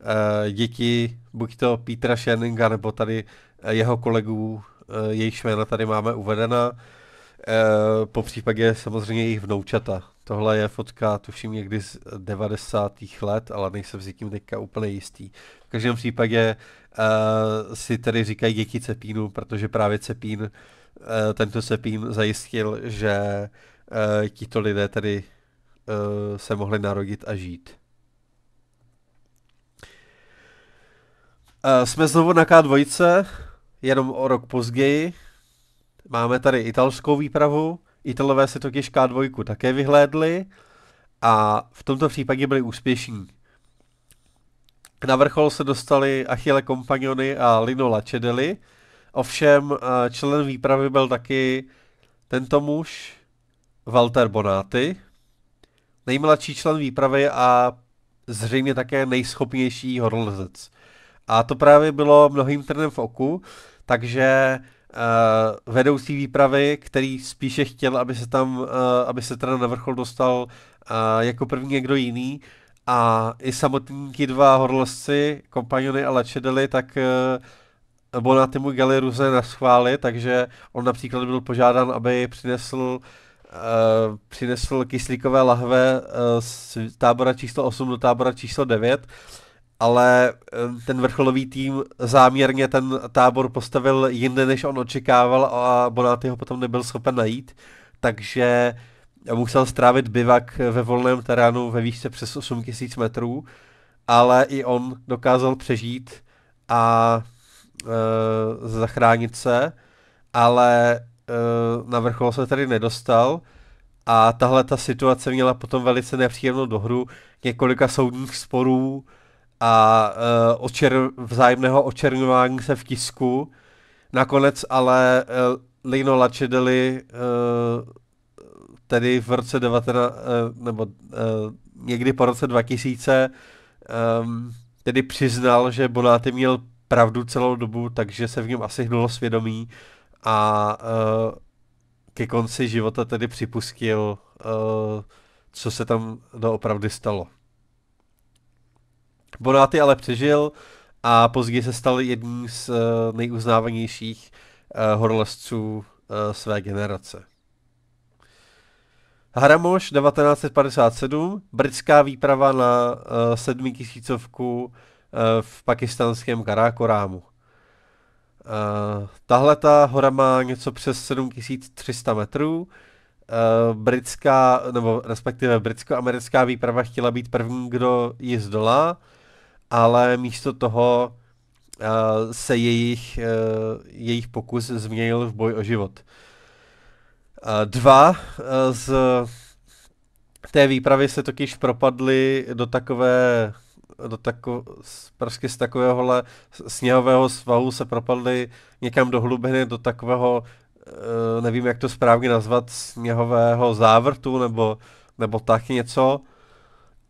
Eh, děti buď to Petra Sherninga nebo tady eh, jeho kolegů, eh, jejich jména tady máme uvedena, po případě samozřejmě jejich vnoučata. Tohle je fotka, tuším, někdy z 90. let, ale nejsem si tím teďka úplně jistý. V každém případě uh, si tady říkají děti Cepínu, protože právě Cepín, uh, tento Cepín zajistil, že uh, tito lidé tady uh, se mohli narodit a žít. Uh, jsme znovu na K2, jenom o rok později. Máme tady italskou výpravu. Italové se totiž K2 také vyhlédli a v tomto případě byli úspěšní. Na vrchol se dostali Achille Compagnoni a Lino Lacedeli. Ovšem eh, člen výpravy byl taky tento muž, Walter Bonati, nejmladší člen výpravy a zřejmě také nejschopnější horolezec. A to právě bylo mnohým trnem v oku, takže uh, vedoucí výpravy, který spíše chtěl, aby se tam, uh, aby se teda na vrchol dostal uh, jako první někdo jiný, a i samotní dva horlosci, kompaniony a lačedeli, tak uh, různé na schvály, takže on například byl požádán, aby přinesl Uh, přinesl kyslíkové lahve uh, z tábora číslo 8 do tábora číslo 9 ale eh, ten vrcholový tým záměrně ten tábor postavil jinde, než on očekával a Bonatti ho potom nebyl schopen najít, takže musel strávit bivak ve volném terénu ve výšce přes 8000 metrů, ale i on dokázal přežít a e, zachránit se, ale e, na vrchol se tady nedostal a tahle ta situace měla potom velice nepříjemnou dohru několika soudních sporů, a uh, očer, vzájemného očernování se v tisku. Nakonec ale uh, Lino Lačedeli uh, eh, tedy v roce 19, uh, nebo uh, někdy po roce 2000 um, tedy přiznal, že Bonáty měl pravdu celou dobu, takže se v něm asi hnulo svědomí a uh, ke konci života tedy připustil, uh, co se tam doopravdy stalo. Bonáty ale přežil a později se stal jedním z eh, nejuznávanějších eh, horolezců eh, své generace. Hramoš 1957, britská výprava na sedmitisícovku v pakistánském Karakorámu. Uh, Tahle ta hora má něco přes 7300 metrů. Uh, britská, nebo respektive britsko-americká výprava chtěla být první, kdo ji zdolá ale místo toho uh, se jejich, uh, jejich pokus změnil v boj o život. Uh, dva z té výpravy se totiž propadli do takové do tako, z, prostě z takovéhohle sněhového svahu se propadli někam do hlubiny, do takového, uh, nevím jak to správně nazvat, sněhového závrtu nebo, nebo tak něco.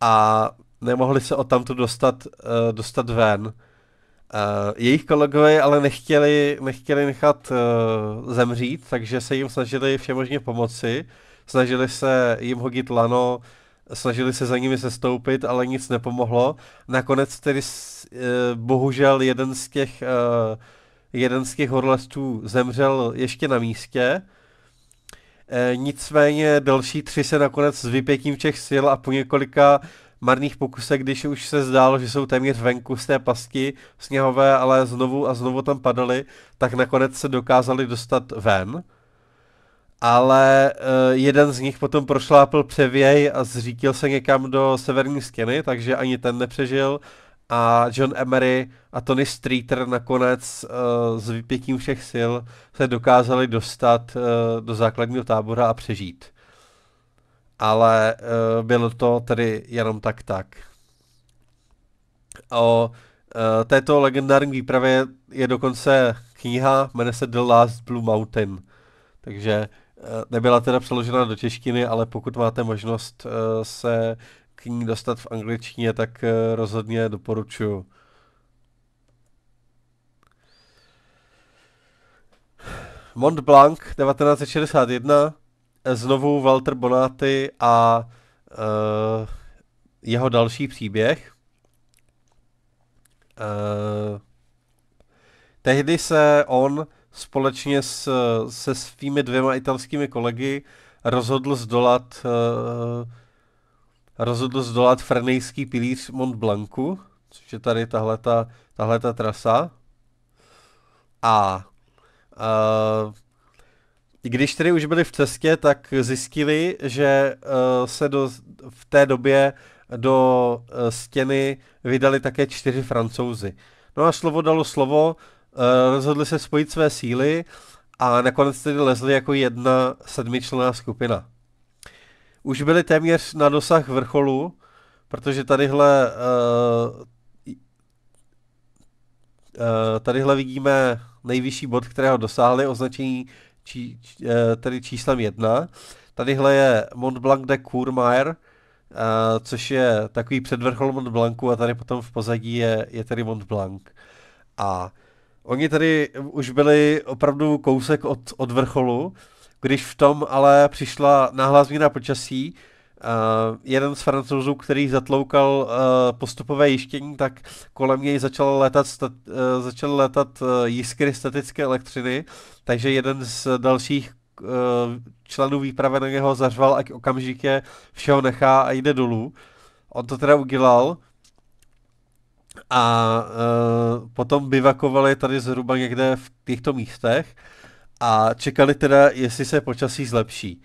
A nemohli se o tamto dostat, uh, dostat ven. Uh, jejich kolegové ale nechtěli, nechtěli nechat uh, zemřít, takže se jim snažili všemožně pomoci. Snažili se jim hodit lano, snažili se za nimi sestoupit, ale nic nepomohlo. Nakonec tedy uh, bohužel jeden z těch uh, jeden z těch horlestů zemřel ještě na místě. nicméně další tři se nakonec s vypětím všech sil a po několika marných pokusech, když už se zdálo, že jsou téměř venku z té pasti sněhové, ale znovu a znovu tam padaly, tak nakonec se dokázali dostat ven. Ale uh, jeden z nich potom prošlápl převěj a zřítil se někam do severní stěny, takže ani ten nepřežil. A John Emery a Tony Streeter nakonec uh, s vypětím všech sil se dokázali dostat uh, do základního tábora a přežít ale uh, byl to tedy jenom tak tak. O uh, této legendární výpravě je dokonce kniha, jmenuje se The Last Blue Mountain, takže uh, nebyla teda přeložena do češtiny, ale pokud máte možnost uh, se k ní dostat v angličtině, tak uh, rozhodně doporučuji. Mont Blanc 1961 znovu Walter Bonaty a uh, jeho další příběh. Uh, tehdy se on společně s, se svými dvěma italskými kolegy rozhodl zdolat uh, rozhodl zdolat Frenejský pilíř Mont Blancu, což je tady tahleta, tahleta trasa. A uh, když tedy už byli v cestě, tak zjistili, že uh, se do, v té době do uh, stěny vydali také čtyři francouzi. No a slovo dalo slovo, uh, rozhodli se spojit své síly a nakonec tedy lezli jako jedna sedmičlenná skupina. Už byli téměř na dosah vrcholu, protože tadyhle uh, tadyhle vidíme nejvyšší bod, kterého dosáhli, označení či, či, eh, tedy číslem jedna. Tadyhle je Mont Blanc de Courmayeur, eh, což je takový předvrchol Mont Blancu a tady potom v pozadí je, je tedy Mont Blanc. A oni tady už byli opravdu kousek od, od vrcholu, když v tom ale přišla náhlá změna počasí, Eh, jeden z francouzů, který zatloukal uh, postupové jištění, tak kolem něj začal letat, stat, uh, eh, začal letat uh, jiskry statické elektřiny, takže jeden z dalších členů výpravy na něho zařval, ať okamžitě všeho nechá a jde dolů. On to teda udělal a uh, potom bivakovali tady zhruba někde v těchto místech a čekali teda, jestli se počasí zlepší.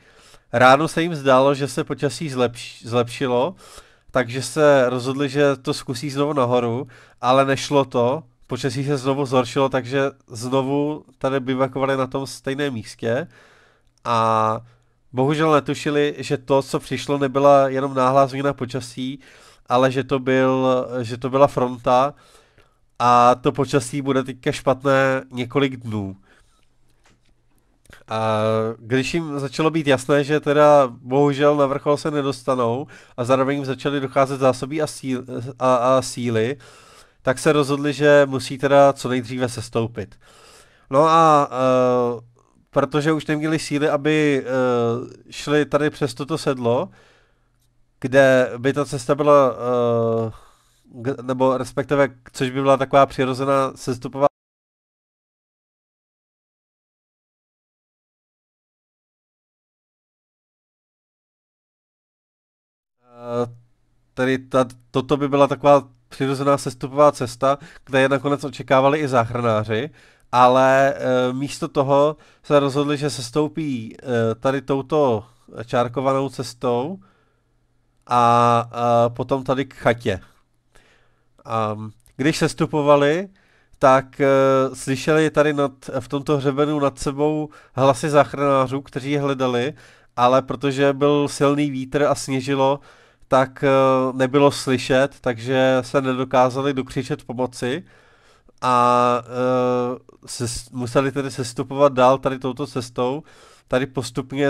Ráno se jim zdálo, že se počasí zlepš- zlepšilo, takže se rozhodli, že to zkusí znovu nahoru, ale nešlo to, počasí se znovu zhoršilo, takže znovu tady bivakovali na tom stejném místě a bohužel netušili, že to, co přišlo, nebyla jenom náhlá změna počasí, ale že to, byl, že to byla fronta a to počasí bude teďka špatné několik dnů. A když jim začalo být jasné, že teda bohužel na vrchol se nedostanou a zároveň jim začaly docházet zásoby a, síl, a, a síly, tak se rozhodli, že musí teda co nejdříve sestoupit. No a e, protože už neměli síly, aby e, šli tady přes toto sedlo, kde by ta cesta byla, e, nebo respektive, což by byla taková přirozená sestupová Tady ta, toto by byla taková přirozená sestupová cesta, kde je nakonec očekávali i záchranáři, ale e, místo toho se rozhodli, že se stoupí e, eh, tady touto čárkovanou cestou a, a potom tady k chatě. A když se stupovali, tak e, slyšeli tady nad, v tomto hřebenu nad sebou hlasy záchranářů, kteří je hledali, ale protože byl silný vítr a sněžilo, tak eh, nebylo slyšet, takže se nedokázali dokřičet pomoci a eh, se, museli tedy sestupovat dál tady touto cestou. Tady postupně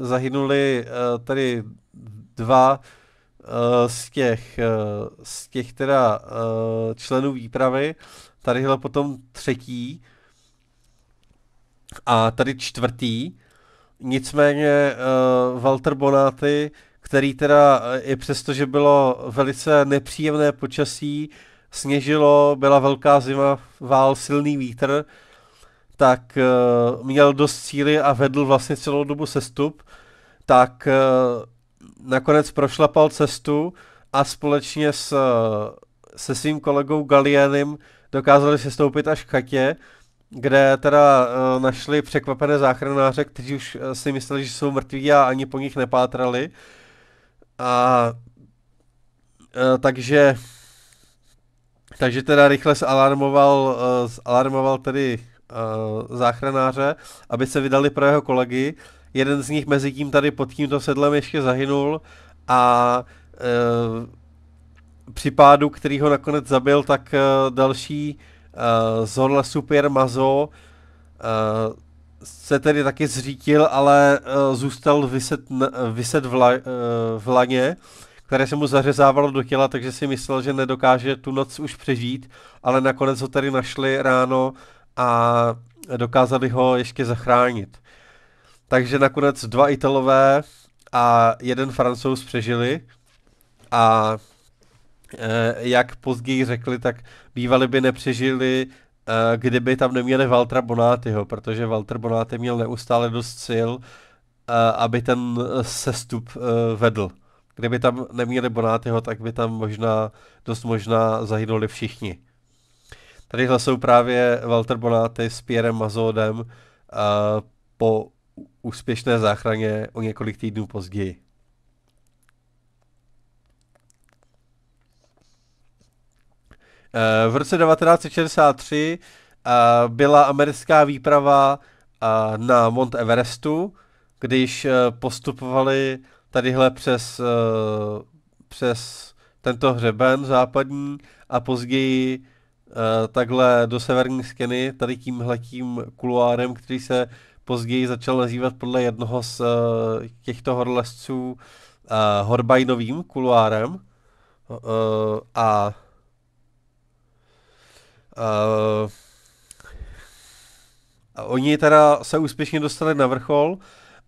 zahynuli eh, tady dva z těch, z těch teda členů výpravy, Tady tadyhle potom třetí a tady čtvrtý. Nicméně Walter Bonáty který teda eh, i přesto, že bylo velice nepříjemné počasí, sněžilo, byla velká zima, vál silný vítr, tak uh, měl dost síly a vedl vlastně celou dobu sestup, tak uh, nakonec prošlapal cestu a společně s, se svým kolegou Galienem dokázali se stoupit až k chatě, kde teda uh, našli překvapené záchranáře, kteří už si mysleli, že jsou mrtví a ani po nich nepátrali. Uh, a e, takže takže teda rychle zalarmoval, uh, zalarmoval tedy uh, záchranáře, aby se vydali pro jeho kolegy. Jeden z nich mezi tím tady pod tímto sedlem ještě zahynul a uh, při pádu, který ho nakonec zabil, tak uh, další uh, Zorla Super Mazo uh, se tedy taky zřítil, ale uh, zůstal vyset, vyset v, la, uh, v laně, které se mu zařezávalo do těla, takže si myslel, že nedokáže tu noc už přežít, ale nakonec ho tady našli ráno a dokázali ho ještě zachránit. Takže nakonec dva Italové a jeden Francouz přežili a eh, jak později řekli, tak bývali by nepřežili Eh, kdyby tam neměli Valtra Bonátyho, protože Walter Bonáty měl neustále dost sil, eh, aby ten sestup eh, vedl. Kdyby tam neměli Bonátyho, tak by tam možná, dost možná zahynuli všichni. Tadyhle jsou právě Walter Bonáty s Pierrem Mazodem po úspěšné záchraně o několik týdnů později. Eh, v roce 1963 eh, byla americká výprava eh, na Mont Everestu, když postupovali tadyhle přes, přes tento hřeben západní a později takhle do severní skeny, tady tím kuluárem, který se později začal nazývat podle jednoho z těchto horlesců Horbajnovým kuluárem. A Uh, oni teda se úspěšně dostali na vrchol,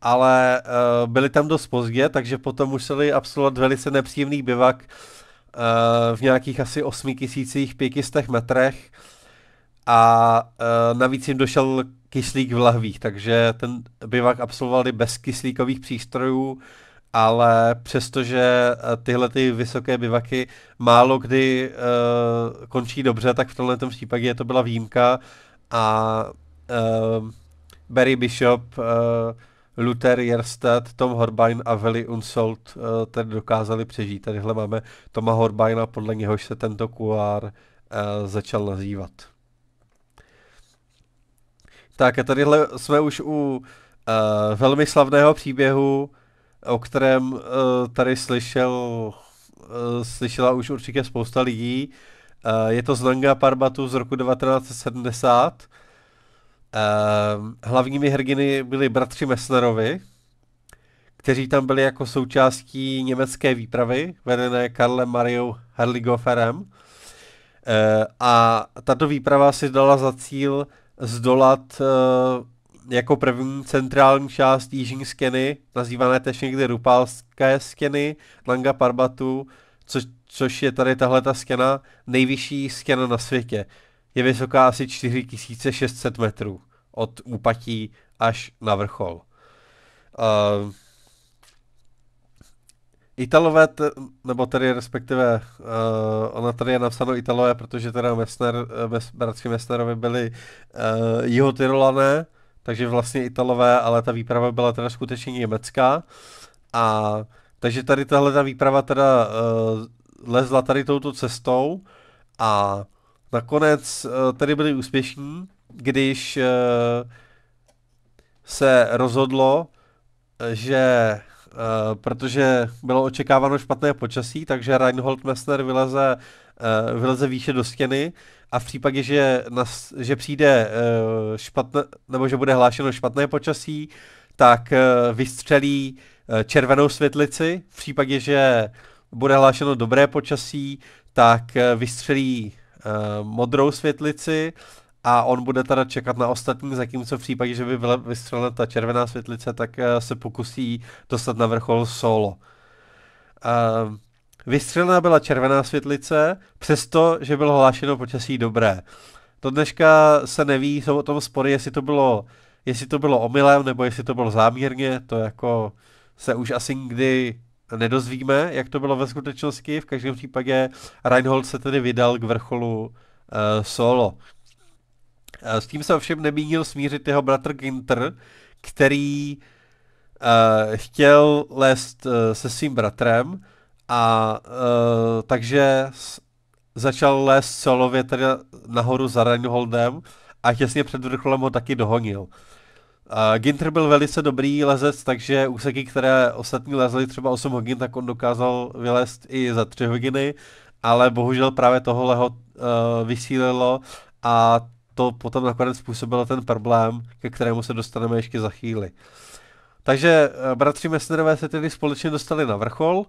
ale uh, byli tam dost pozdě, takže potom museli absolvovat velice nepříjemný bivak uh, v nějakých asi 8500 metrech a uh, navíc jim došel kyslík v lahvích, takže ten bivak absolvovali bez kyslíkových přístrojů, ale přestože eh, tyhle ty vysoké bivaky málo kdy uh, končí dobře, tak v tomhle případě to byla výjimka a uh, Barry Bishop, uh, Luther Jerstad, Tom Horbain a Veli Unsold uh, tedy dokázali přežít. Tadyhle máme Toma Horbaina, podle něhož se tento kulár uh, začal nazývat. Tak a tadyhle jsme už u uh, velmi slavného příběhu o kterém uh, tady slyšel, uh, slyšela už určitě spousta lidí. Uh, je to z Nanga Parbatu z roku 1970. Uh, hlavními hrdiny byli bratři Messnerovi, kteří tam byli jako součástí německé výpravy, vedené Karlem Mariou Herligoferem. Uh, a tato výprava si dala za cíl zdolat uh, jako první centrální část jižní skeny, nazývané tež někdy Rupalské skeny, Langa Parbatu, co, což je tady tahle ta skena, nejvyšší skena na světě. Je vysoká asi 4600 metrů od úpatí až na vrchol. Uh, Italové, t- nebo tady respektive, uh, eh, ona tady je napsáno Italové, protože teda Messner, mes, eh, bratři Messnerovi byli uh, eh, jihotyrolané, takže vlastně Italové, ale ta výprava byla teda skutečně německá. A takže tady tahle ta výprava teda uh, lezla tady touto cestou a nakonec uh, tady byli úspěšní, když uh, se rozhodlo, že Uh, protože bylo očekáváno špatné počasí, takže Reinhold Messner vyleze, uh, vyleze výše do stěny, a v případě, že, nas, že přijde uh, špatné, nebo že bude hlášeno špatné počasí, tak uh, vystřelí uh, červenou světlici. V případě, že bude hlášeno dobré počasí, tak uh, vystřelí uh, modrou světlici a on bude teda čekat na ostatní, zatímco v případě, že by byla vystřelena ta červená světlice, tak uh, se pokusí dostat na vrchol solo. Uh, Vystřelená byla červená světlice, přesto, že bylo hlášeno počasí dobré. To dneška se neví, jsou o tom spory, jestli to bylo, jestli to bylo omylem, nebo jestli to bylo záměrně, to jako se už asi nikdy nedozvíme, jak to bylo ve skutečnosti. V každém případě Reinhold se tedy vydal k vrcholu uh, solo. Eh, s tím se ovšem nemínil smířit jeho bratr Ginter, který uh, chtěl lézt uh, se svým bratrem, a uh, takže začal lézt celově tedy nahoru za Reinholdem a těsně před vrcholem ho taky dohonil. Uh, Ginter byl velice dobrý lezec, takže úseky, které ostatní lezli třeba 8 hodin, tak on dokázal vylézt i za 3 hodiny, ale bohužel právě tohle ho uh, vysílilo a to potom nakonec způsobilo ten problém, ke kterému se dostaneme ještě za chvíli. Takže eh, bratři Messnerové se tedy společně dostali na vrchol,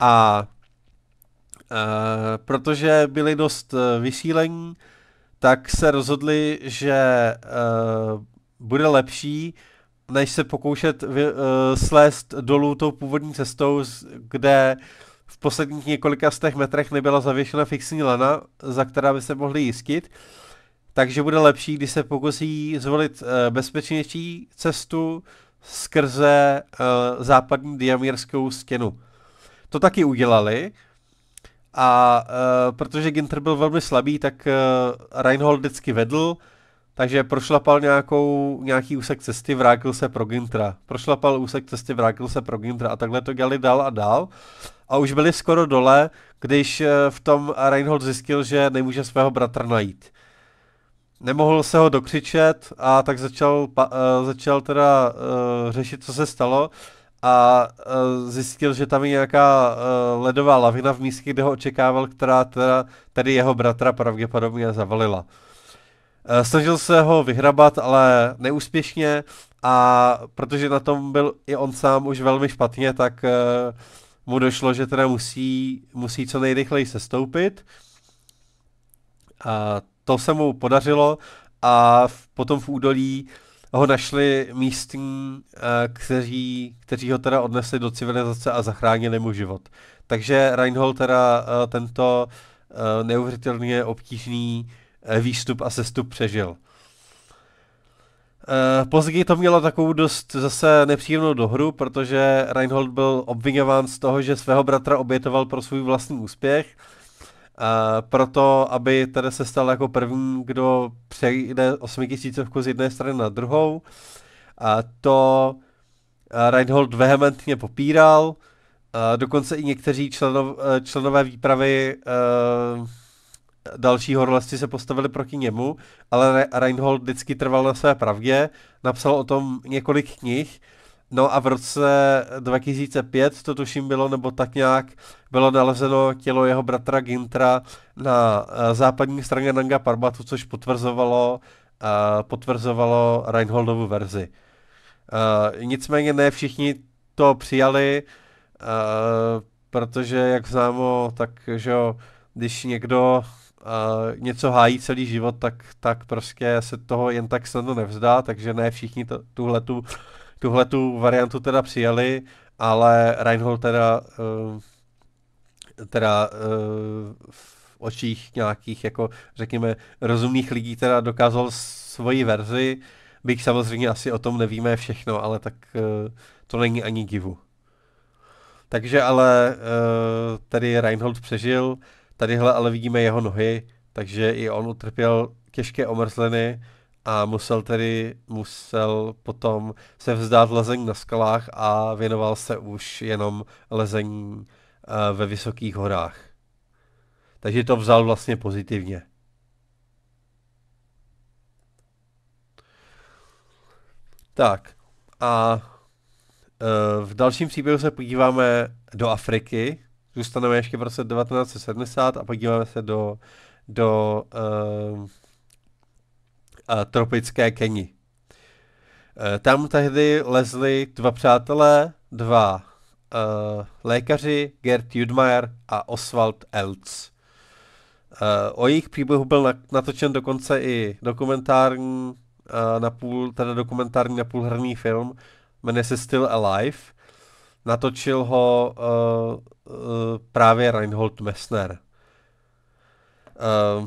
a uh, protože byli dost eh, vysílení, tak se rozhodli, že uh, bude lepší, než se pokoušet vy, uh, slést dolů tou původní cestou, kde v posledních několika z těch metrech nebyla zavěšena fixní lana, za která by se mohli jistit. Takže bude lepší, když se pokusí zvolit uh, bezpečnější cestu skrze uh, západní diamírskou stěnu to taky udělali. A uh, protože Ginter byl velmi slabý, tak uh, Reinhold vždycky vedl, takže prošlapal nějakou, nějaký úsek cesty, vrátil se pro Gintra. Prošlapal úsek cesty, vrátil se pro Gintra a takhle to dělali dál a dál. A už byli skoro dole, když uh, v tom Reinhold zjistil, že nemůže svého bratra najít. Nemohl se ho dokřičet a tak začal, pa, uh, začal teda uh, řešit, co se stalo a eh, zjistil, že tam je nějaká eh, ledová lavina v místě, kde ho očekával, která teda, tedy jeho bratra pravděpodobně zavalila. Eh, snažil se ho vyhrabat, ale neúspěšně a protože na tom byl i on sám už velmi špatně, tak mu došlo, že teda musí, musí co nejrychleji sestoupit. A to se mu podařilo a v, potom v údolí uh, ho našli místní, eh, kteří, kteří ho teda odnesli do civilizace a zachránili mu život. Takže Reinhold teda eh, tento eh, neuvěřitelně obtížný výstup a sestup přežil. Později to mělo takovou dost zase nepříjemnou dohru, protože Reinhold byl obvinován z toho, že svého bratra obětoval pro svůj vlastní úspěch Uh, proto, aby tady se stal jako první, kdo přejde 8000 z jedné strany na druhou. A uh, to uh, Reinhold vehementně popíral. Uh, dokonce i někteří členov, uh, členové výpravy uh, další horolezci se postavili proti němu, ale Reinhold vždycky trval na své pravdě, napsal o tom několik knih, No a v roce 2005 to tuším bylo, nebo tak nějak, bylo nalezeno tělo jeho bratra Gintra na eh, západní straně Nanga Parbatu, což potvrzovalo, eh, potvrzovalo Reinholdovu verzi. Eh, nicméně ne všichni to přijali, protože jak známo, tak že jo, když někdo Uh, něco hájí celý život, tak, tak prostě se toho jen tak snadno nevzdá, takže ne všichni to, tuhletu tu tuhle tu variantu teda přijali, ale Reinhold teda, eh, teda eh, v očích nějakých, jako řekněme, rozumných lidí teda dokázal svoji verzi, Bych samozřejmě asi o tom nevíme všechno, ale tak eh, to není ani divu. Takže ale tady Reinhold přežil, tadyhle ale vidíme jeho nohy, takže i on utrpěl těžké omrzliny, a musel tedy, musel potom se vzdát lezení na skalách a věnoval se už jenom lezení eh, ve vysokých horách. Takže to vzal vlastně pozitivně. Tak a eh, v dalším příběhu se podíváme do Afriky, zůstaneme ještě v roce 1970 a podíváme se do, do uh, tropické Keni. E, tam tehdy lezli dva přátelé, dva uh, lékaři Gert Judmajer a Oswald Eltz. Uh, o jejich příběhu byl natočen dokonce i dokumentární, uh, napůl, teda dokumentární hrný film, jmenuje se Still Alive. Natočil ho uh, uh, právě Reinhold Messner. Uh,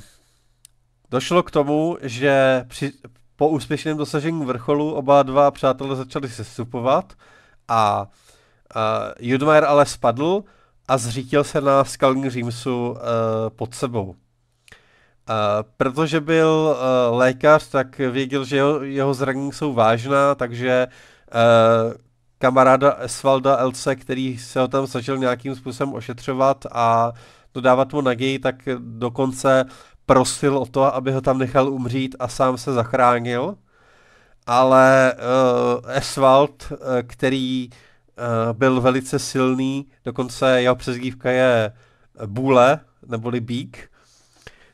Došlo k tomu, že při, po úspěšném dosažení vrcholu oba dva přátelé začali sestupovat a a Judmajer ale spadl a zřítil se na skalní římsu uh, pod sebou. Uh, protože byl uh, lékař, tak věděl, že jeho, jeho zranění jsou vážná, takže uh, kamaráda Svalda Elce, který se ho tam snažil nějakým způsobem ošetřovat a dodávat mu naději, tak dokonce uh, prosil o to, aby ho tam nechal umřít a sám se zachránil. Ale uh, eh, Eswald, uh, eh, který uh, byl velice silný, dokonce jeho přezdívka je Bůle, neboli Bík,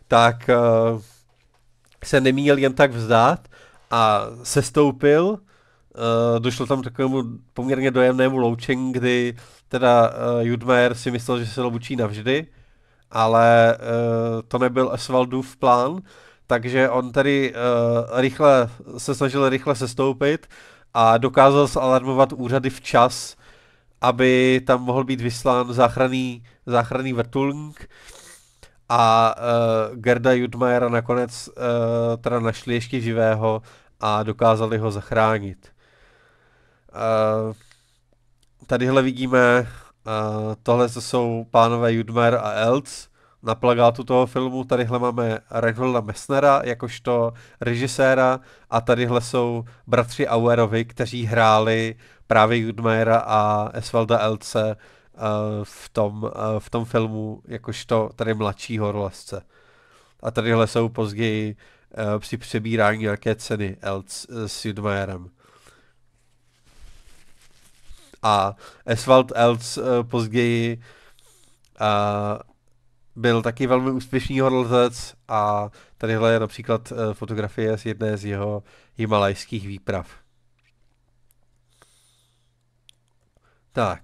tak uh, se nemíl jen tak vzdát a sestoupil. Uh, došlo tam takovému poměrně dojemnému loučení, kdy teda uh, Judmer si myslel, že se loučí navždy, ale uh, to nebyl Svaldův plán, takže on tedy uh, rychle, se snažil rychle sestoupit a dokázal zalarmovat úřady včas, aby tam mohl být vyslán záchranný, záchranný vrtulník a uh, Gerda Judmajera nakonec uh, teda našli ještě živého a dokázali ho zachránit. Uh, tadyhle vidíme Uh, tohle to jsou pánové Judmer a Elc Na plagátu toho filmu tadyhle máme Regula Messnera jakožto režiséra a tadyhle jsou bratři Auerovi, kteří hráli právě Judmera a Esvalda Elce uh, eh, v tom, uh, v tom filmu jakožto tady mladší horolezce. A tadyhle jsou později při přebírání nějaké ceny Elc s Judmerem a Asphalt uh, později byl taky velmi úspěšný horolezec a tadyhle je například eh, fotografie z jedné z jeho himalajských výprav. Tak.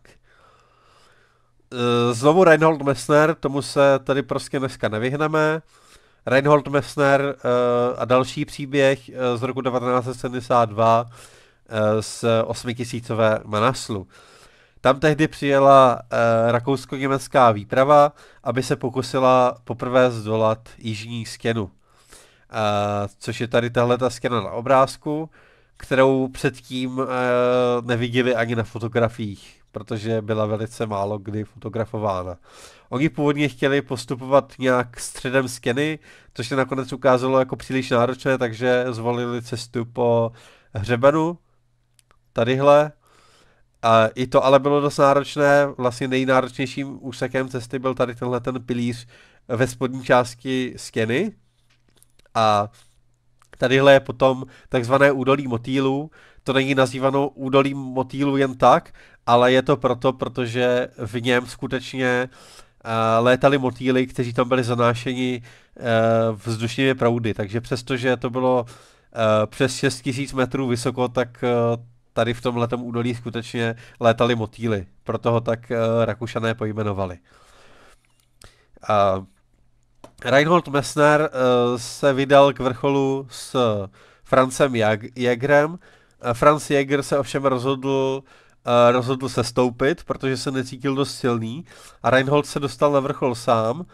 Eh, znovu Reinhold Messner, tomu se tady prostě dneska nevyhneme. Reinhold Messner a další příběh z roku 1972 Eh, z 8000 Manaslu. Tam tehdy přijela e, rakousko-německá výprava, aby se pokusila poprvé zdolat jižní skenu, E, eh, což je tady tahle ta skena na obrázku, kterou předtím e, neviděli ani na fotografiích, protože byla velice málo kdy fotografována. Oni původně chtěli postupovat nějak středem skeny, což se nakonec ukázalo jako příliš náročné, takže zvolili cestu po hřebenu, tadyhle. A I to ale bylo dost náročné, vlastně nejnáročnějším úsekem cesty byl tady tenhle ten pilíř ve spodní části stěny a tadyhle je potom takzvané údolí motýlů, to není nazýváno údolím motýlů jen tak, ale je to proto, protože v něm skutečně eh, létali motýly, kteří tam byli zanášeni eh, vzdušnými proudy, takže přestože to bylo eh, přes 6000 metrů vysoko, tak tady v tomhle údolí skutečně létali motýly, proto ho tak uh, Rakušané pojmenovali. Uh, Reinhold Messner uh, se vydal k vrcholu s Francem Jag- Jägerem. Uh, eh, Franz Jäger se ovšem rozhodl uh, rozhodl se stoupit, protože se necítil dost silný a Reinhold se dostal na vrchol sám,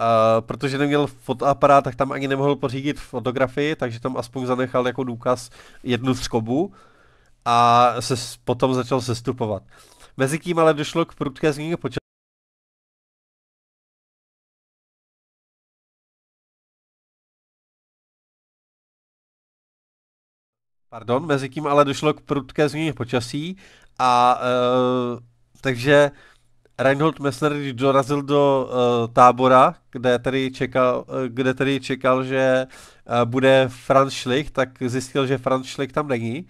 Uh, protože neměl fotoaparát, tak tam ani nemohl pořídit fotografii, takže tam aspoň zanechal jako důkaz jednu skobu a se potom začal sestupovat. Mezitím ale došlo k prudké změně počasí. Pardon, mezi tím ale došlo k prudké změně počasí a e, takže Reinhold Messner, když dorazil do e, tábora, kde tedy čekal, eh, kde tedy čekal že e, bude Franz Schlich, tak zjistil, že Franz Schlich tam není.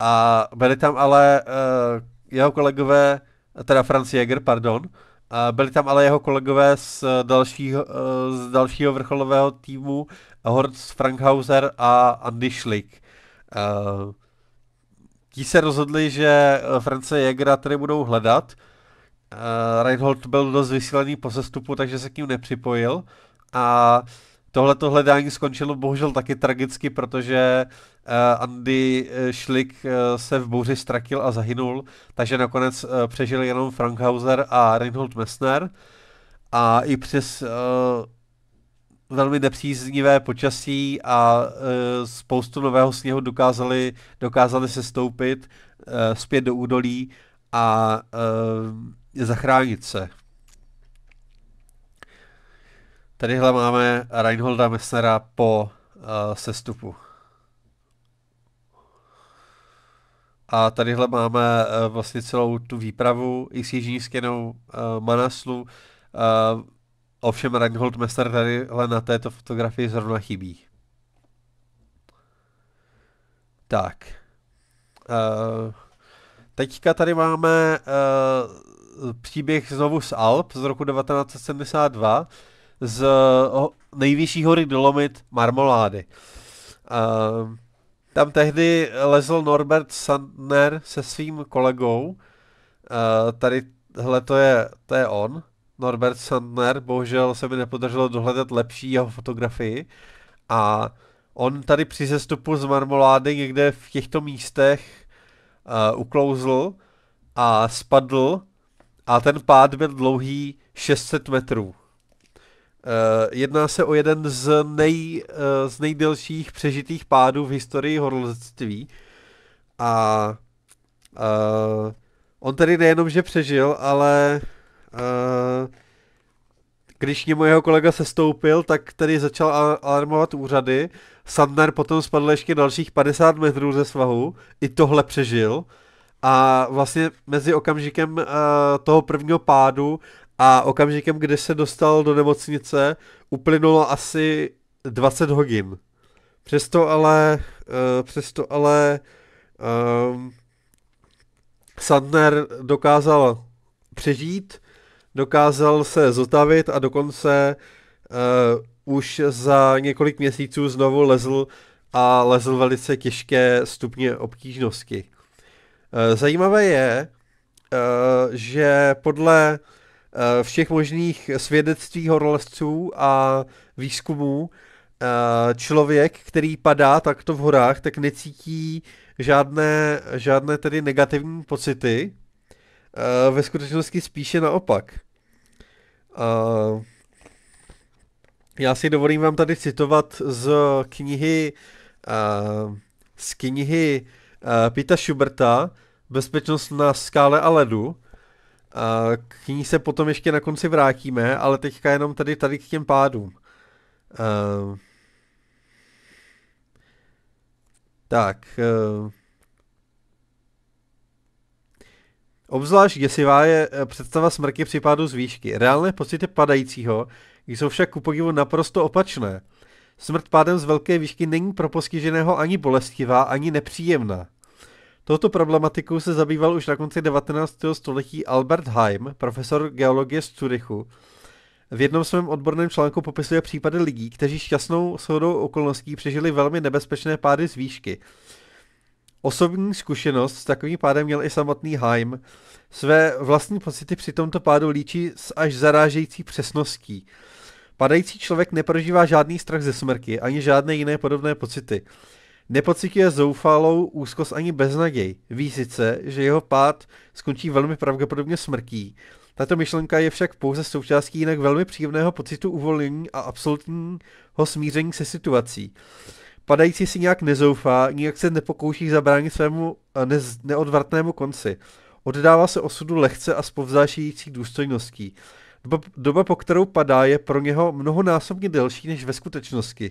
A byli tam ale uh, jeho kolegové, teda Franz Jäger, pardon, uh, byli tam ale jeho kolegové z dalšího, eh, z dalšího vrcholového týmu Horst Frankhauser a Andy Schlick. Uh, ti se rozhodli, že France Jägera tady budou hledat. Uh, Reinhold byl dost vysílený po sestupu, takže se k ním nepřipojil. A tohleto hledání skončilo bohužel taky tragicky, protože Eh, Andy Schlick eh, eh, se v bouři ztratil a zahynul, takže nakonec přežili jenom Frank Hauser a Reinhold Messner. A i přes velmi nepříznivé počasí a uh, spoustu nového sněhu dokázali, dokázali se stoupit uh, zpět do údolí a uh, zachránit se. Tadyhle máme Reinholda Messnera po uh, sestupu. A tadyhle máme uh, vlastně celou tu výpravu i s jižní skenou uh, eh, Manaslu. Uh, ovšem Reinhold Mester tadyhle na této fotografii zrovna chybí. Tak. Uh, teďka tady máme uh, příběh znovu z Alp z roku 1972 z uh, nejvyšší hory Dolomit Marmolády. Uh, tam tehdy lezl Norbert Sandner se svým kolegou. Eh, tady hle, to je, to je on. Norbert Sandner, bohužel se mi nepodařilo dohledat lepší jeho fotografii. A on tady při sestupu z marmolády někde v těchto místech uh, uklouzl a spadl a ten pád byl dlouhý 600 metrů. Eh, jedná se o jeden z, nej, eh, z nejdelších přežitých pádů v historii horolezectví. A uh, on tedy nejenom, že přežil, ale uh, když němu jeho kolega sestoupil, tak tedy začal alarmovat úřady. Sandner potom spadl ještě dalších 50 metrů ze svahu, i tohle přežil. A vlastně mezi okamžikem uh, toho prvního pádu a okamžikem, kdy se dostal do nemocnice, uplynulo asi 20 hodin. Přesto ale, uh, přesto ale um, Sandner dokázal přežít, dokázal se zotavit a dokonce uh, už za několik měsíců znovu lezl a lezl velice těžké stupně obtížnosti. Uh, zajímavé je, uh, že podle uh, Eh, všech možných svědectví horolezců a výzkumů eh, člověk, který padá takto v horách, tak necítí žádné, žádné tedy negativní pocity. Eh, ve skutečnosti spíše naopak. Já si dovolím vám tady citovat z knihy z knihy Pita Schuberta Bezpečnost na skále a ledu, k ní se potom ještě na konci vrátíme, ale teďka jenom tady, tady k těm pádům. Uh, tak. Uh, obzvlášť děsivá je eh, představa smrti při pádu z výšky. Reálné pocity padajícího jsou však ku podivu naprosto opačné. Smrt pádem z velké výšky není pro postiženého ani bolestivá, ani nepříjemná. Touto problematikou se zabýval už na konci 19. století Albert Heim, profesor geologie z Curychu. V jednom svém odborném článku popisuje případy lidí, kteří šťastnou shodou okolností přežili velmi nebezpečné pády z výšky. Osobní zkušenost s takovým pádem měl i samotný Heim. Své vlastní pocity při tomto pádu líčí s až zarážející přesností. Padající člověk neprožívá žádný strach ze smrti, ani žádné jiné podobné pocity. Nepocituje zoufalou úzkost ani beznaděj. Ví sice, že jeho pád skončí velmi pravděpodobně smrtí. Tato myšlenka je však pouze součástí jinak velmi příjemného pocitu uvolnění a absolutního smíření se situací. Padající si nějak nezoufá, nijak se nepokouší zabránit svému eh, ne- neodvratnému konci. Oddává se osudu lehce a s povzášející důstojností. Doba, doba, po kterou padá, je pro něho mnohonásobně delší než ve skutečnosti.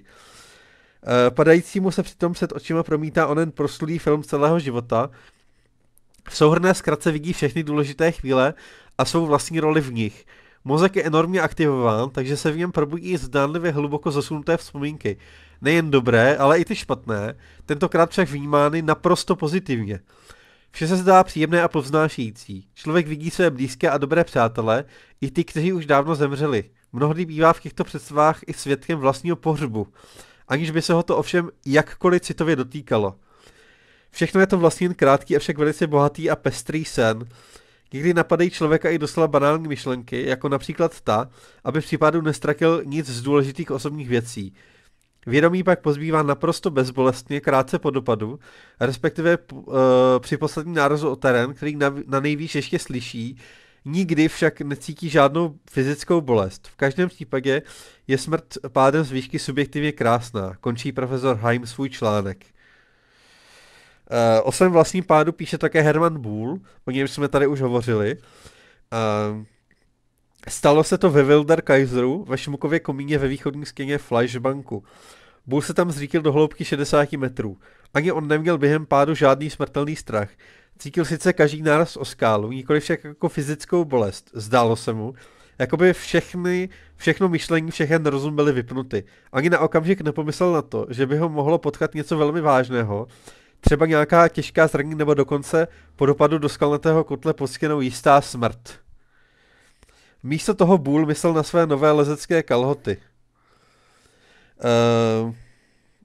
Eh, padajícímu se přitom před očima promítá onen proslulý film celého života. V souhrné zkratce vidí všechny důležité chvíle a svou vlastní roli v nich. Mozek je enormně aktivován, takže se v něm probudí zdánlivě hluboko zasunuté vzpomínky. Nejen dobré, ale i ty špatné, tentokrát však vnímány naprosto pozitivně. Vše se zdá příjemné a povznášející. Člověk vidí své blízké a dobré přátele, i ty, kteří už dávno zemřeli. Mnohdy bývá v těchto představách i svědkem vlastního pohřbu aniž by se ho to ovšem jakkoliv citově dotýkalo. Všechno je to vlastně jen krátký, avšak velice bohatý a pestrý sen. Někdy napadají člověka i doslova banální myšlenky, jako například ta, aby v případu nestratil nic z důležitých osobních věcí. Vědomí pak pozbývá naprosto bezbolestně krátce po dopadu, respektive uh, při posledním nárazu o terén, který na, na nejvíc ještě slyší, Nikdy však necítí žádnou fyzickou bolest. V každém případě je smrt pádem z výšky subjektivně krásná, končí profesor Heim svůj článek. Eh, o svém vlastním pádu píše také Herman Bull, o něm jsme tady už hovořili. Eh, stalo se to ve Wilder Kaiseru ve Šmukově komíně ve východní stěně Fleischbanku. Bull se tam zřítil do hloubky 60 metrů. Ani on neměl během pádu žádný smrtelný strach. Cítil sice každý náraz oskálu, nikoli však jako fyzickou bolest. Zdálo se mu, jako by všechny, všechno myšlení, všechen rozum byly vypnuty. Ani na okamžik nepomyslel na to, že by ho mohlo potkat něco velmi vážného, třeba nějaká těžká zranění nebo dokonce po dopadu do skalnatého kotle poskynou jistá smrt. Místo toho Bůl myslel na své nové lezecké kalhoty. Uh,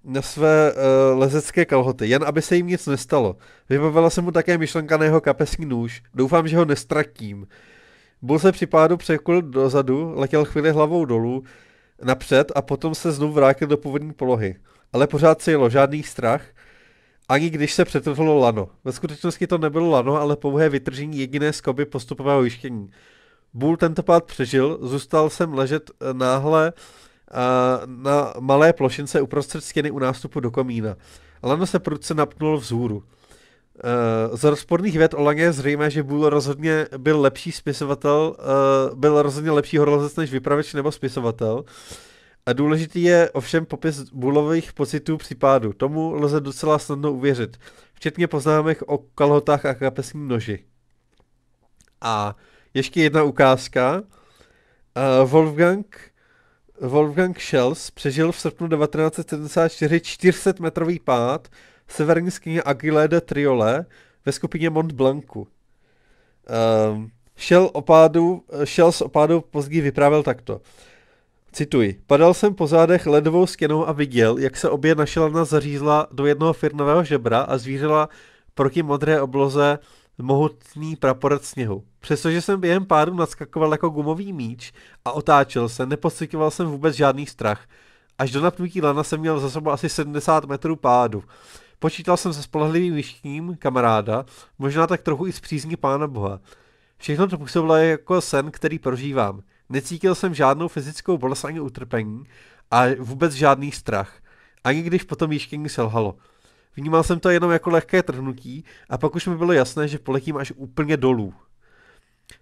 na své uh, lezecké kalhoty, jen aby se jim nic nestalo. Vybavila se mu také myšlenka na jeho kapesní nůž. Doufám, že ho nestratím. Bul se při pádu překul dozadu, letěl chvíli hlavou dolů, napřed a potom se znovu vrátil do původní polohy. Ale pořád se jelo, žádný strach, ani když se přetrhlo lano. Ve skutečnosti to nebylo lano, ale pouhé vytržení jediné skoby postupového jištění. Bůl tento pád přežil, zůstal jsem ležet eh, náhle uh, na malé plošince uprostřed stěny u nástupu do komína. Lano se prudce napnul vzhůru. E, z rozporných věd o Lange je zřejmé, že byl rozhodně byl lepší spisovatel, e, byl rozhodně lepší horolezec než vypraveč nebo spisovatel. A důležitý je ovšem popis Bulových pocitů při pádu. Tomu lze docela snadno uvěřit, včetně poznámek o kalhotách a kapesní noži. A ještě jedna ukázka. E, Wolfgang Wolfgang Schels přežil v srpnu 1974 400-metrový pád severní skyně Aguilé de Triole ve skupině Mont Blancu. Um, Shell, opádu, opádu později vyprávěl takto. Cituji. Padal jsem po zádech ledovou stěnou a viděl, jak se obě naše zařízla do jednoho firnového žebra a zvířila proti modré obloze uh, mohutný praporec sněhu. Přestože jsem během pádu naskakoval jako gumový míč a otáčel se, nepocitoval jsem vůbec žádný strach. Až do napnutí lana jsem měl za sebou asi 70 metrů pádu. Počítal jsem se spolehlivým výškým kamaráda, možná tak trochu i z přízní pána boha. Všechno to působilo jako sen, který prožívám. Necítil jsem žádnou fyzickou bolest ani utrpení a vůbec žádný strach. Ani když potom výškění selhalo. Vnímal jsem to jenom jako lehké trhnutí a pak už mi bylo jasné, že poletím až úplně dolů.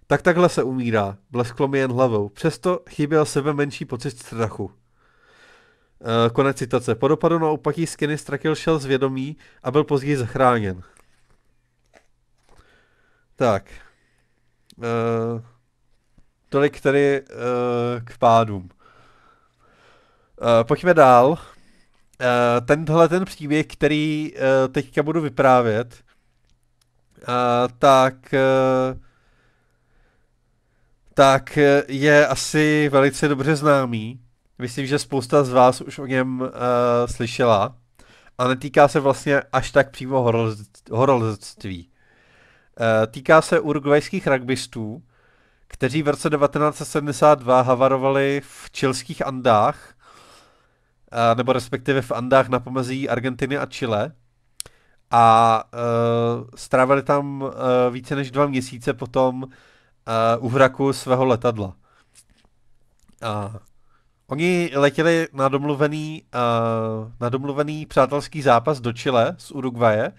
Tak takhle se umírá, blesklo mi jen hlavou. Přesto chyběl sebe menší pocit strachu. E, konec citace. Po dopadu na upatí skiny Strakil šel vědomí a byl později zachráněn. Tak. E, tolik tedy e, k pádům. E, pojďme dál. Eh, tenhle ten příběh, který eh, teďka budu vyprávět, eh, tak tak je asi velice dobře známý. Myslím, že spousta z vás už o něm uh, slyšela. A netýká se vlastně až tak přímo horolectví. Uh, týká se urugvajských rugbystů, kteří v roce 1972 havarovali v čilských Andách Eh, nebo respektive v Andách na pomezí Argentiny a Chile. A uh, strávili tam uh, více než dva měsíce potom uh, vraku svého letadla. A oni letěli na domluvený, uh, na domluvený přátelský zápas do Chile z Uruguaye.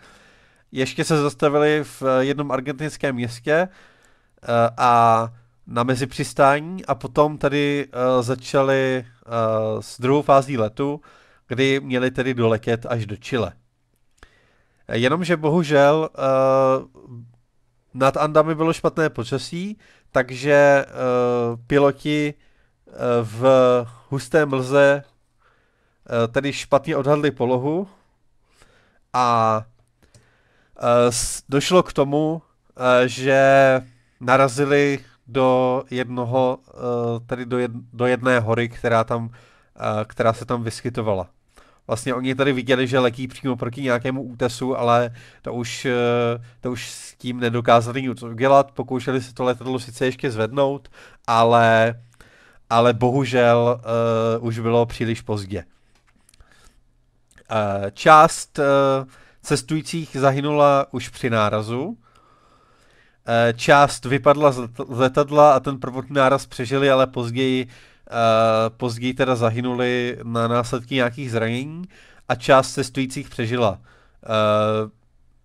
Ještě se zastavili v jednom argentinském městě uh, a na mezipřistání a potom tady uh, začali uh, s druhou fází letu, kdy měli tedy doletět až do Chile. Eh, jenomže bohužel uh, nad Andami bylo špatné počasí, takže uh, piloti uh, v husté mlze uh, tedy špatně odhadli polohu a uh, došlo k tomu, uh, že narazili do jednoho, eh, tady do, jed, do jedné hory, která tam, eh, která se tam vyskytovala. Vlastně oni tady viděli, že letí přímo proti nějakému útesu, ale to už, eh, to už s tím nedokázali nic udělat. Pokoušeli se to letadlo sice ještě zvednout, ale, ale bohužel uh, už bylo příliš pozdě. Uh, část uh, cestujících zahynula už při nárazu, Eh, část vypadla z letadla a ten prvotní náraz přežili, ale později, eh, později teda zahynuli na následky nějakých zranění a část cestujících přežila. Eh,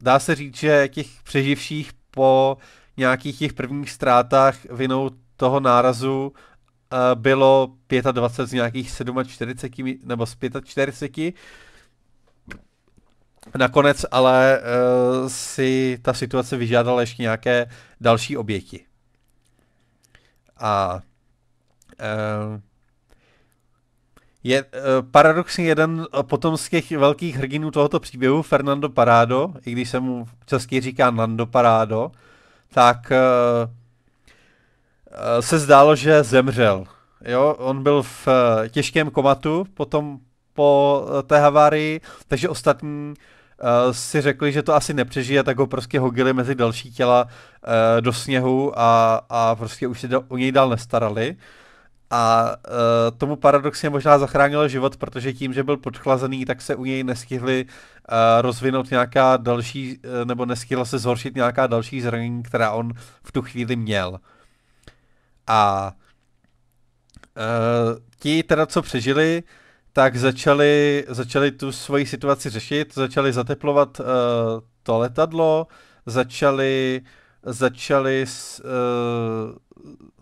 dá se říct, že těch přeživších po nějakých těch prvních ztrátách vinou toho nárazu bylo 25 z nějakých 47 nebo z 45 Nakonec ale uh, si ta situace vyžádala ještě nějaké další oběti. A uh, je uh, paradoxně jeden potom z těch velkých hrdinů tohoto příběhu, Fernando Parado, i když se mu český říká Nando Parado, tak uh, se zdálo, že zemřel. Jo, on byl v těžkém komatu potom po té havárii, takže ostatní uh, uh, si řekli, že to asi nepřežije, tak ho prostě hodili mezi další těla uh, do sněhu a, a prostě už se o něj dál nestarali. A uh, tomu paradoxně možná zachránil život, protože tím, že byl podchlazený, tak se u něj nestihly uh, rozvinout nějaká další, uh, nebo nestihla se zhoršit nějaká další zranění, která on v tu chvíli měl. A uh, ti teda, co přežili, uh, tak začali, začali tu svoji situaci řešit, začali zateplovat uh, to letadlo, začali, začali uh,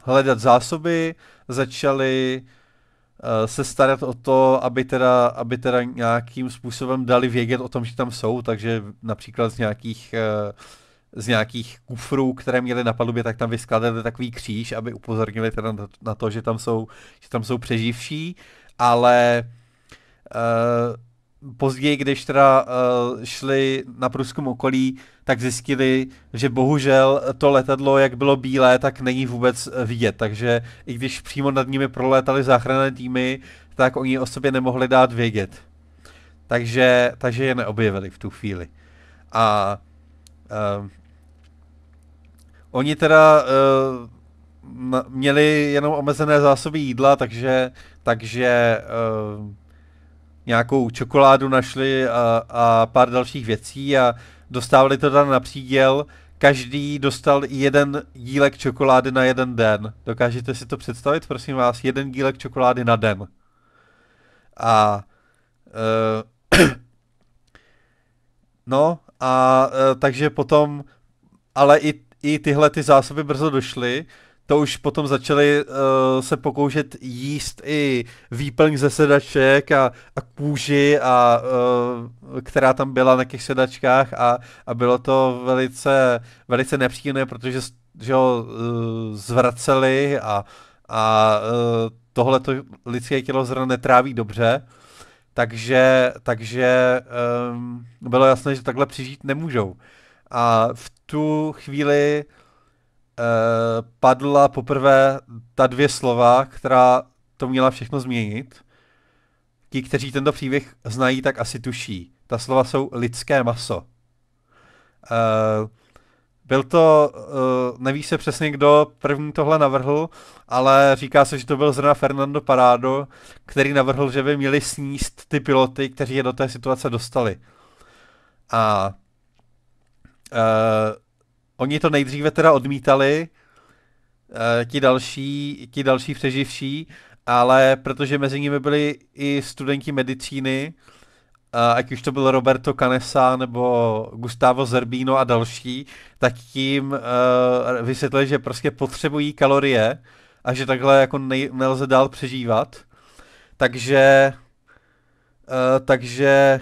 hledat zásoby, začali uh, se starat o to, aby teda, aby teda nějakým způsobem dali vědět o tom, že tam jsou, takže například z nějakých uh, z nějakých kufrů, které měli na palubě, tak tam vyskladali takový kříž, aby upozornili teda na to, že tam jsou, že tam jsou přeživší, ale uh, Eh, později, když teda uh, šli na průzkum okolí, tak zjistili, že bohužel to letadlo, jak bylo bílé, tak není vůbec eh, vidět. Takže i když přímo nad nimi prolétali záchranné týmy, tak oni o sobě nemohli dát vědět. Takže, takže je neobjevili v tu chvíli. A uh, oni teda uh, na, měli jenom omezené zásoby jídla, takže, takže uh, nějakou čokoládu našli a, a pár dalších věcí a dostávali to tam na příděl. Každý dostal jeden dílek čokolády na jeden den. Dokážete si to představit, prosím vás? Jeden dílek čokolády na den. A uh, no a uh, takže potom ale i, i tyhle ty zásoby brzo došly to už potom začali uh, se pokoušet jíst i výplň ze sedaček a, a kůži, a, uh, která tam byla na těch sedačkách a, a bylo to velice, velice nepříjemné, protože že ho uh, zvraceli a, a uh, tohle to lidské tělo zrovna netráví dobře. Takže, takže um, bylo jasné, že takhle přežít nemůžou. A v tu chvíli Eh, padla poprvé ta dvě slova, která to měla všechno změnit. Ti, kteří tento příběh znají, tak asi tuší. Ta slova jsou lidské maso. Uh, byl to, uh, neví se přesně kdo první tohle navrhl, ale říká se, že to byl zrovna Fernando Parado, který navrhl, že by měli sníst ty piloty, kteří je do té situace dostali. A uh, Oni to nejdříve teda odmítali, eh, ti další, ti další přeživší, ale protože mezi nimi byli i studenti medicíny, ať už to byl Roberto Canessa nebo Gustavo Zerbino a další, tak tím eh, vysvětlili, že prostě potřebují kalorie a že takhle jako nej- nelze dál přežívat. Takže, eh, takže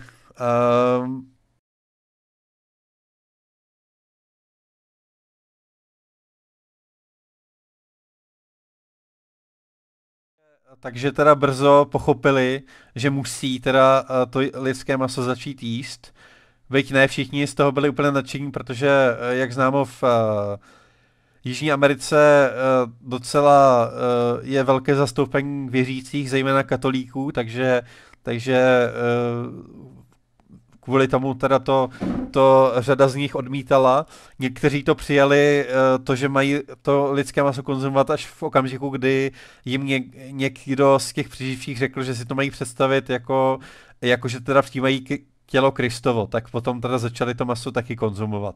takže teda brzo pochopili, že musí teda eh, to lidské maso začít jíst. Veď ne, všichni z toho byli úplně nadšení, protože, eh, jak známo, v eh, Jižní Americe docela je velké zastoupení věřících, zejména katolíků, takže, takže kvůli tomu teda to, to řada z nich odmítala. Někteří to přijali, eh, to, že mají to lidské maso konzumovat až v okamžiku, kdy jim někdo z těch přeživších řekl, že si to mají představit jako, jako že teda vtímají tělo Kristovo, tak potom teda začali to maso taky konzumovat.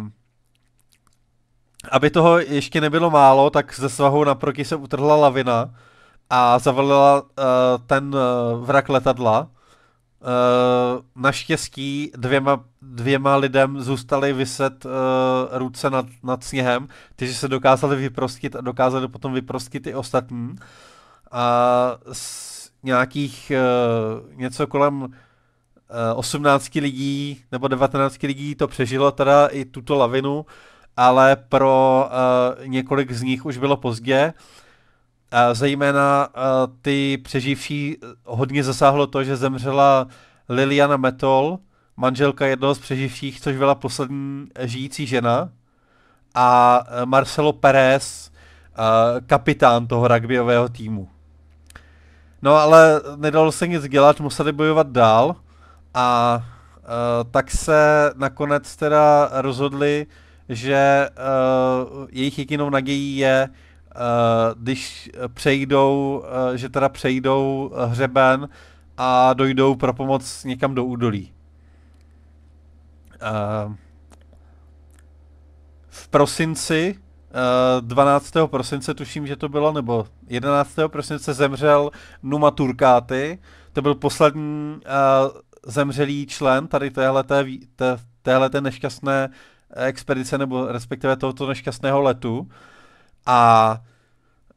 Uh, aby toho ještě nebylo málo, tak ze svahu naproti se utrhla lavina a zavalila uh, ten uh, vrak letadla Uh, naštěstí dvěma, dvěma lidem zůstaly vyset uh, ruce nad, nad sněhem, kteří se dokázali vyprostit a dokázali potom vyprostit i ostatní. A z nějakých uh, něco kolem uh, 18 lidí nebo 19 lidí to přežilo teda i tuto lavinu, ale pro uh, několik z nich už bylo pozdě. Uh, a zejména ty přeživší eh, hodně zasáhlo to, že zemřela Liliana Metol, manželka jednoho z přeživších, což byla poslední eh, žijící žena, a eh, Marcelo Pérez, kapitán toho rugbyového týmu. No ale nedalo se nic dělat, museli bojovat dál a tak se nakonec teda rozhodli, že jejich jedinou nadějí je, Eh, když přejdou, eh, že teda přejdou eh, hřeben a dojdou pro pomoc někam do údolí. V prosinci, 12. prosince tuším, že to bylo, nebo 11. prosince zemřel Numa Turkáty, to byl poslední zemřelý člen tady téhleté, téhleté nešťastné expedice, nebo respektive tohoto nešťastného letu. A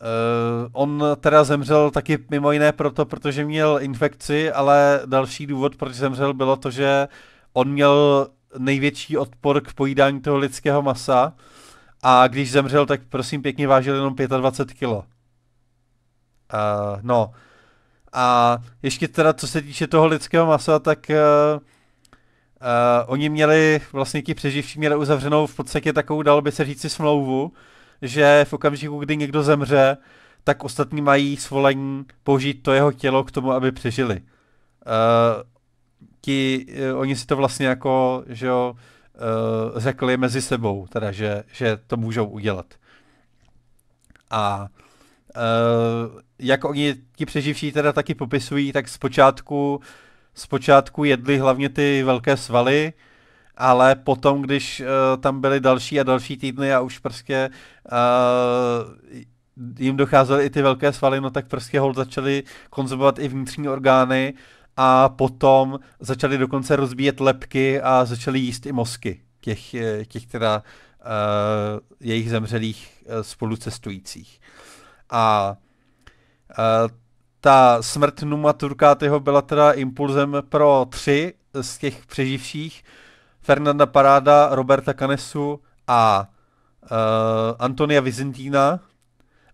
Uh, on teda zemřel taky mimo jiné proto, protože měl infekci, ale další důvod, proč zemřel, bylo to, že on měl největší odpor k pojídání toho lidského masa a když zemřel, tak prosím pěkně vážil jenom 25 kilo. Uh, no. A ještě teda, co se týče toho lidského masa, tak uh, uh, oni měli, vlastně ti přeživší měli uzavřenou v podstatě takovou, dalo by se říci, smlouvu, že v okamžiku, kdy někdo zemře, tak ostatní mají svolení použít to jeho tělo k tomu, aby přežili. Uh, ti, uh, oni si to vlastně jako, že jo, uh, řekli mezi sebou, teda, že, že to můžou udělat. A uh, jak oni ti přeživší teda taky popisují, tak zpočátku, zpočátku jedli hlavně ty velké svaly, uh, ale potom, když uh, tam byly další a další týdny a už prostě uh, jim docházely i ty velké svaly, no tak prostě hold začali konzumovat i vnitřní orgány a potom začali dokonce rozbíjet lepky a začali jíst i mozky těch, eh, těch teda uh, jejich zemřelých uh, spolucestujících. A uh, ta smrt Numa Turkátyho byla teda impulzem pro tři z těch přeživších, uh, Fernanda Paráda, Roberta Canesu a uh, Antonia Vizentína,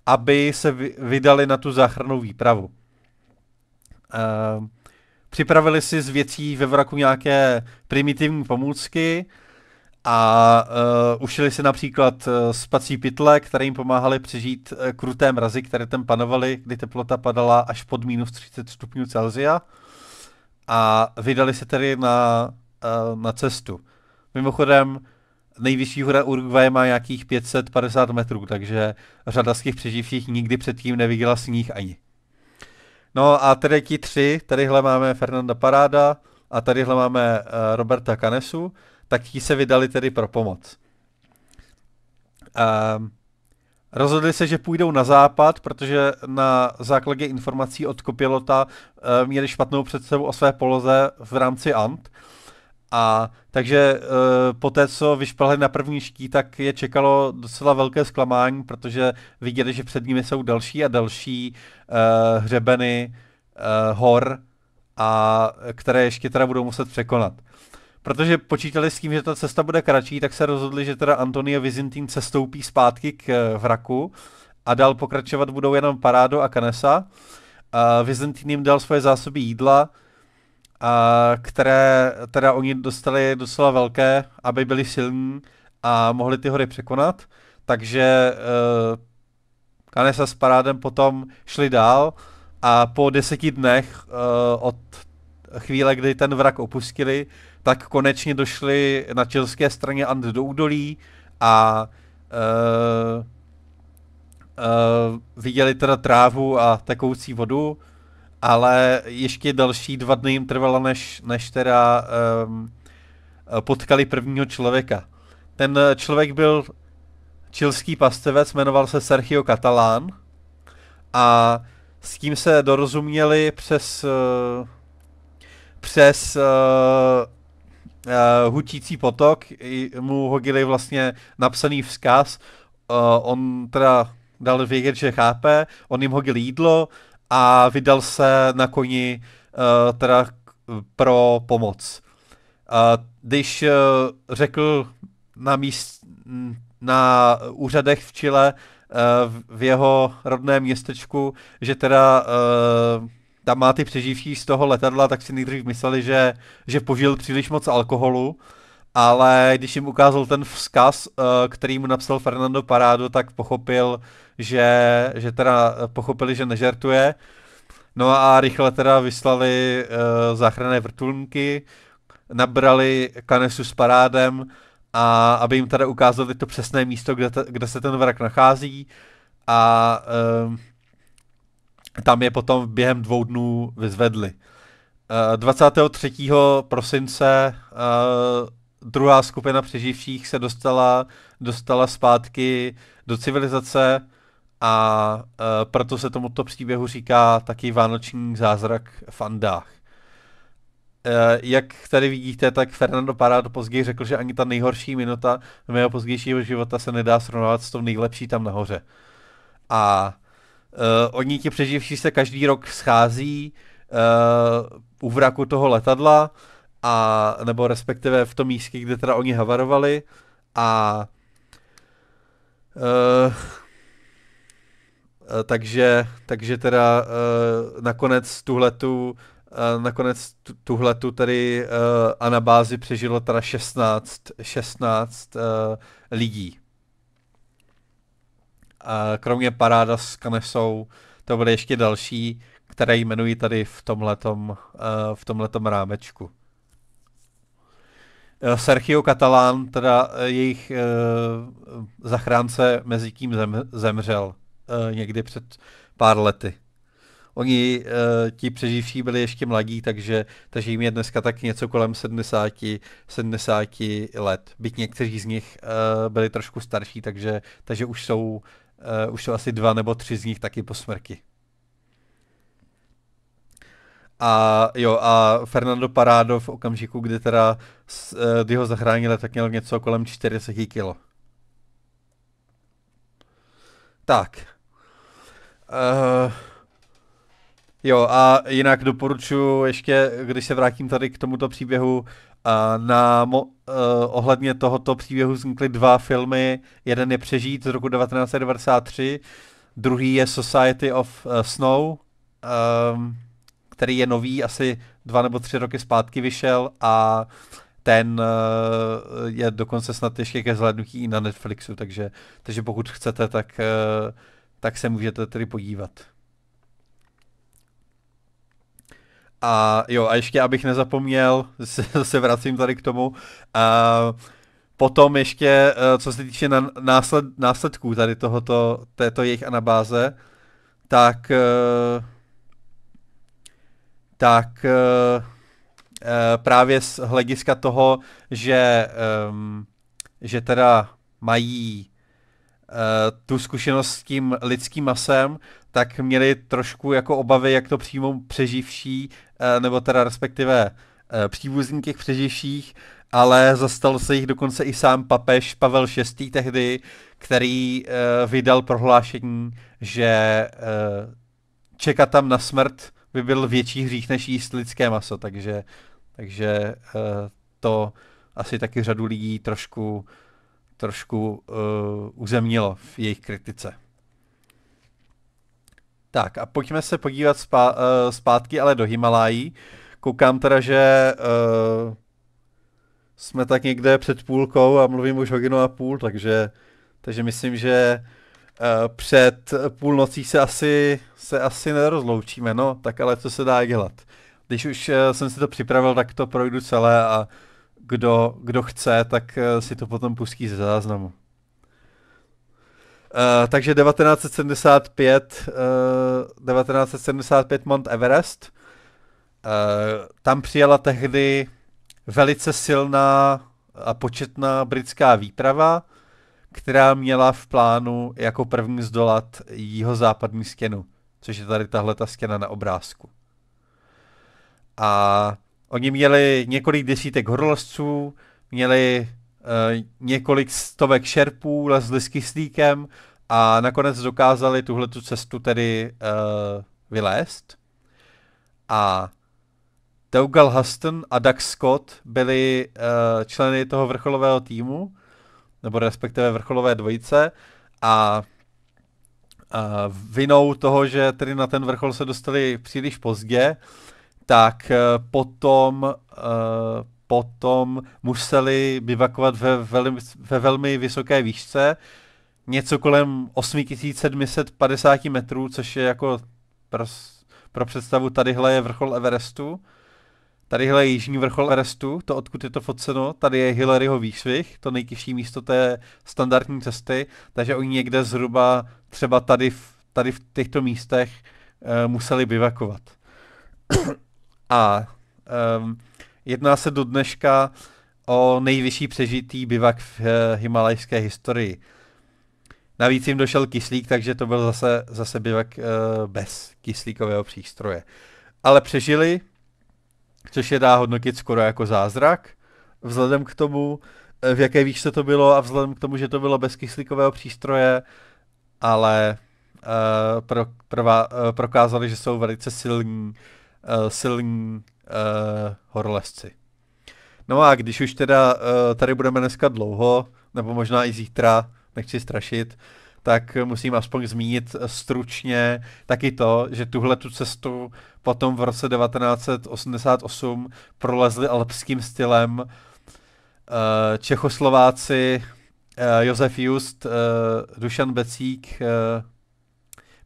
aby se vydali na tu záchrannou výpravu. Uh, připravili si z věcí ve vraku nějaké primitivní pomůcky a uh, ušili si například uh, spací pytle, které jim pomáhaly přežít uh, kruté mrazy, které tam panovaly, kdy teplota padala až pod minus 30 stupňů Celsia. A vydali se tedy na uh, na cestu. Mimochodem, nejvyšší hora Uruguay má nějakých 550 metrů, takže řada z těch přeživších nikdy předtím neviděla sníh ani. No a tedy ti tři, tadyhle máme Fernanda Paráda a tadyhle máme uh, Roberta Canesu, tak ti se vydali tedy pro pomoc. Uh, rozhodli se, že půjdou na západ, protože na základě informací od kopilota uh, eh, měli špatnou představu o své poloze v rámci Ant, a takže e, po té, co vyšplhali na první ští, tak je čekalo docela velké zklamání, protože viděli, že před nimi jsou další a další e, hřebeny e, hor, a které ještě teda budou muset překonat. Protože počítali s tím, že ta cesta bude kratší, tak se rozhodli, že teda Antonio Vizintín cestoupí zpátky k vraku a dál pokračovat budou jenom Parádo a Canesa. Vizintín jim dal svoje zásoby jídla, a které teda oni dostali docela velké, aby byli silní a mohli ty hory překonat. Takže uh, Kanesa s Parádem potom šli dál a po deseti dnech uh, od chvíle, kdy ten vrak opustili, tak konečně došli na čilské straně And do údolí a uh, uh, viděli teda trávu a tekoucí vodu ale ještě další dva dny jim trvalo, než, než teda um, potkali prvního člověka. Ten člověk byl čilský pastevec, jmenoval se Sergio Catalán a s tím se dorozuměli přes uh, přes uh, uh, hutící potok mu hodili vlastně napsaný vzkaz. Uh, on teda dal vědět, že chápe, on jim hodil jídlo, a vydal se na koni uh, teda pro pomoc. Uh, když uh, řekl na, míst, na úřadech v Chile, uh, v jeho rodném městečku, že teda uh, tam má ty přeživší z toho letadla, tak si nejdřív mysleli, že, že požil příliš moc alkoholu, ale když jim ukázal ten vzkaz, eh, který mu napsal Fernando Parádo, tak pochopil, že, že teda eh, pochopili, že nežertuje. No a rychle teda vyslali eh, záchranné vrtulníky, nabrali kanesu s parádem a aby jim teda ukázali to přesné místo, kde, te, kde se ten vrak nachází a tam je potom během dvou dnů vyzvedli. 23. prosince druhá skupina přeživších se dostala, dostala zpátky do civilizace a e, proto se tomuto příběhu říká taky Vánoční zázrak v Andách. E, jak tady vidíte, tak Fernando Parado později řekl, že ani ta nejhorší minuta mého pozdějšího života se nedá srovnávat s tou nejlepší tam nahoře. A Uh, oni ti přeživší se každý rok schází uh, u vraku toho letadla a nebo respektive v tom místě, kde teda oni havarovali a uh, takže, takže teda uh, nakonec tuhletu uh, nakonec tuhletu a uh, anabázi přežilo teda 16, 16 uh, lidí. Uh, kromě paráda s Kanesou, to bude ještě další, které jmenují tady v tomhletom, uh, v tomhletom rámečku. Eh, Sergio Catalán, teda eh, jejich eh, zachránce, mezi tím zemřel někdy před pár lety. Oni, ti přeživší, byli ještě mladí, takže, takže jim je dneska tak něco kolem 70, 70 let. Byť někteří z nich byli trošku starší, takže, takže už, jsou, už jsou asi dva nebo tři z nich taky po smrti. A jo, a Fernando Parado v okamžiku, kdy teda eh, kdy ho zachránili, tak měl něco kolem 40 kg. Tak. Uh, jo, a jinak doporučuji ještě, když se vrátím tady k tomuto příběhu, uh, na mo- uh, ohledně tohoto příběhu vznikly dva filmy. Jeden je Přežít z roku 1993, druhý je Society of uh, Snow. Um, který je nový, asi dva nebo tři roky zpátky vyšel a ten eh, je dokonce snad ještě ke zhlédnutí i na Netflixu, takže, takže pokud chcete, tak, eh, tak se můžete tedy podívat. A jo, a ještě abych nezapomněl, se, se vracím tady k tomu, a potom ještě, eh, co se týče násled, následků tady tohoto, této jejich anabáze, tak tak eh, eh, právě z hlediska toho, že, ehm, že teda mají eh, tu zkušenost s tím lidským masem, tak měli trošku jako obavy, jak to přímo přeživší, nebo teda respektive příbuzní těch přeživších, ale zastal se jich dokonce i sám papež Pavel VI tehdy, který vydal prohlášení, že čekat tam na smrt by byl větší hřích, než jíst lidské maso, takže, takže uh, to asi taky řadu lidí trošku, trošku uh, uzemnilo v jejich kritice. Tak a pojďme se podívat spá, uh, zpátky ale do Himalají. Koukám teda, že uh, jsme tak někde před půlkou a mluvím už hodinu a půl, takže, takže myslím, že Eh, před půlnocí se asi, se asi nerozloučíme, no, tak ale co se dá dělat. Když už eh, jsem si to připravil, tak to projdu celé a kdo, kdo chce, tak eh, si to potom pustí ze záznamu. Uh, takže 1975, uh, 1975 Mount Everest. Uh, tam přijela tehdy velice silná a početná britská výprava která měla v plánu jako první zdolat jeho západní stěnu, což je tady tahle ta stěna na obrázku. A oni měli několik desítek horolezců, měli e, několik stovek šerpů, lezli s kyslíkem a nakonec dokázali tuhle tu cestu tedy e, vylézt. A Dougal Huston a Doug Scott byli uh, členy toho vrcholového týmu nebo respektive vrcholové dvojice a Uh, vinou toho, že tedy na ten vrchol se dostali příliš pozdě, tak uh, potom, uh, potom museli bivakovat ve, velmi ve velmi vysoké výšce, něco kolem 8750 metrů, což je jako pro, pro představu tadyhle je vrchol Everestu. Tadyhle je jižní vrchol Everestu, to odkud je to foceno, tady je Hillaryho výšvih, to nejtěžší místo té standardní cesty, takže oni někde zhruba třeba tady v, tady v těchto místech uh, museli bivakovat. A um, jedná se do dneška o nejvyšší přežitý bivak v uh, himalajské historii. Navíc jim došel kyslík, takže to byl zase, zase bivak uh, bez kyslíkového přístroje. Ale přežili, což je dá hodnotit skoro jako zázrak, vzhledem k tomu, eh, v jaké výšce to bylo a vzhledem k tomu, že to bylo bez kyslíkového přístroje, ale uh, pro, prva, uh, eh, prokázali, že jsou velice silní, uh, silní uh, horolezci. No a když už teda uh, tady budeme dneska dlouho, nebo možná i zítra, nechci strašit, uh, tak musím aspoň zmínit stručně taky to, že tuhle tu cestu potom v roce 1988 prolezli alpským stylem eh, Čechoslováci eh, Josef Just, eh, Dušan Becík,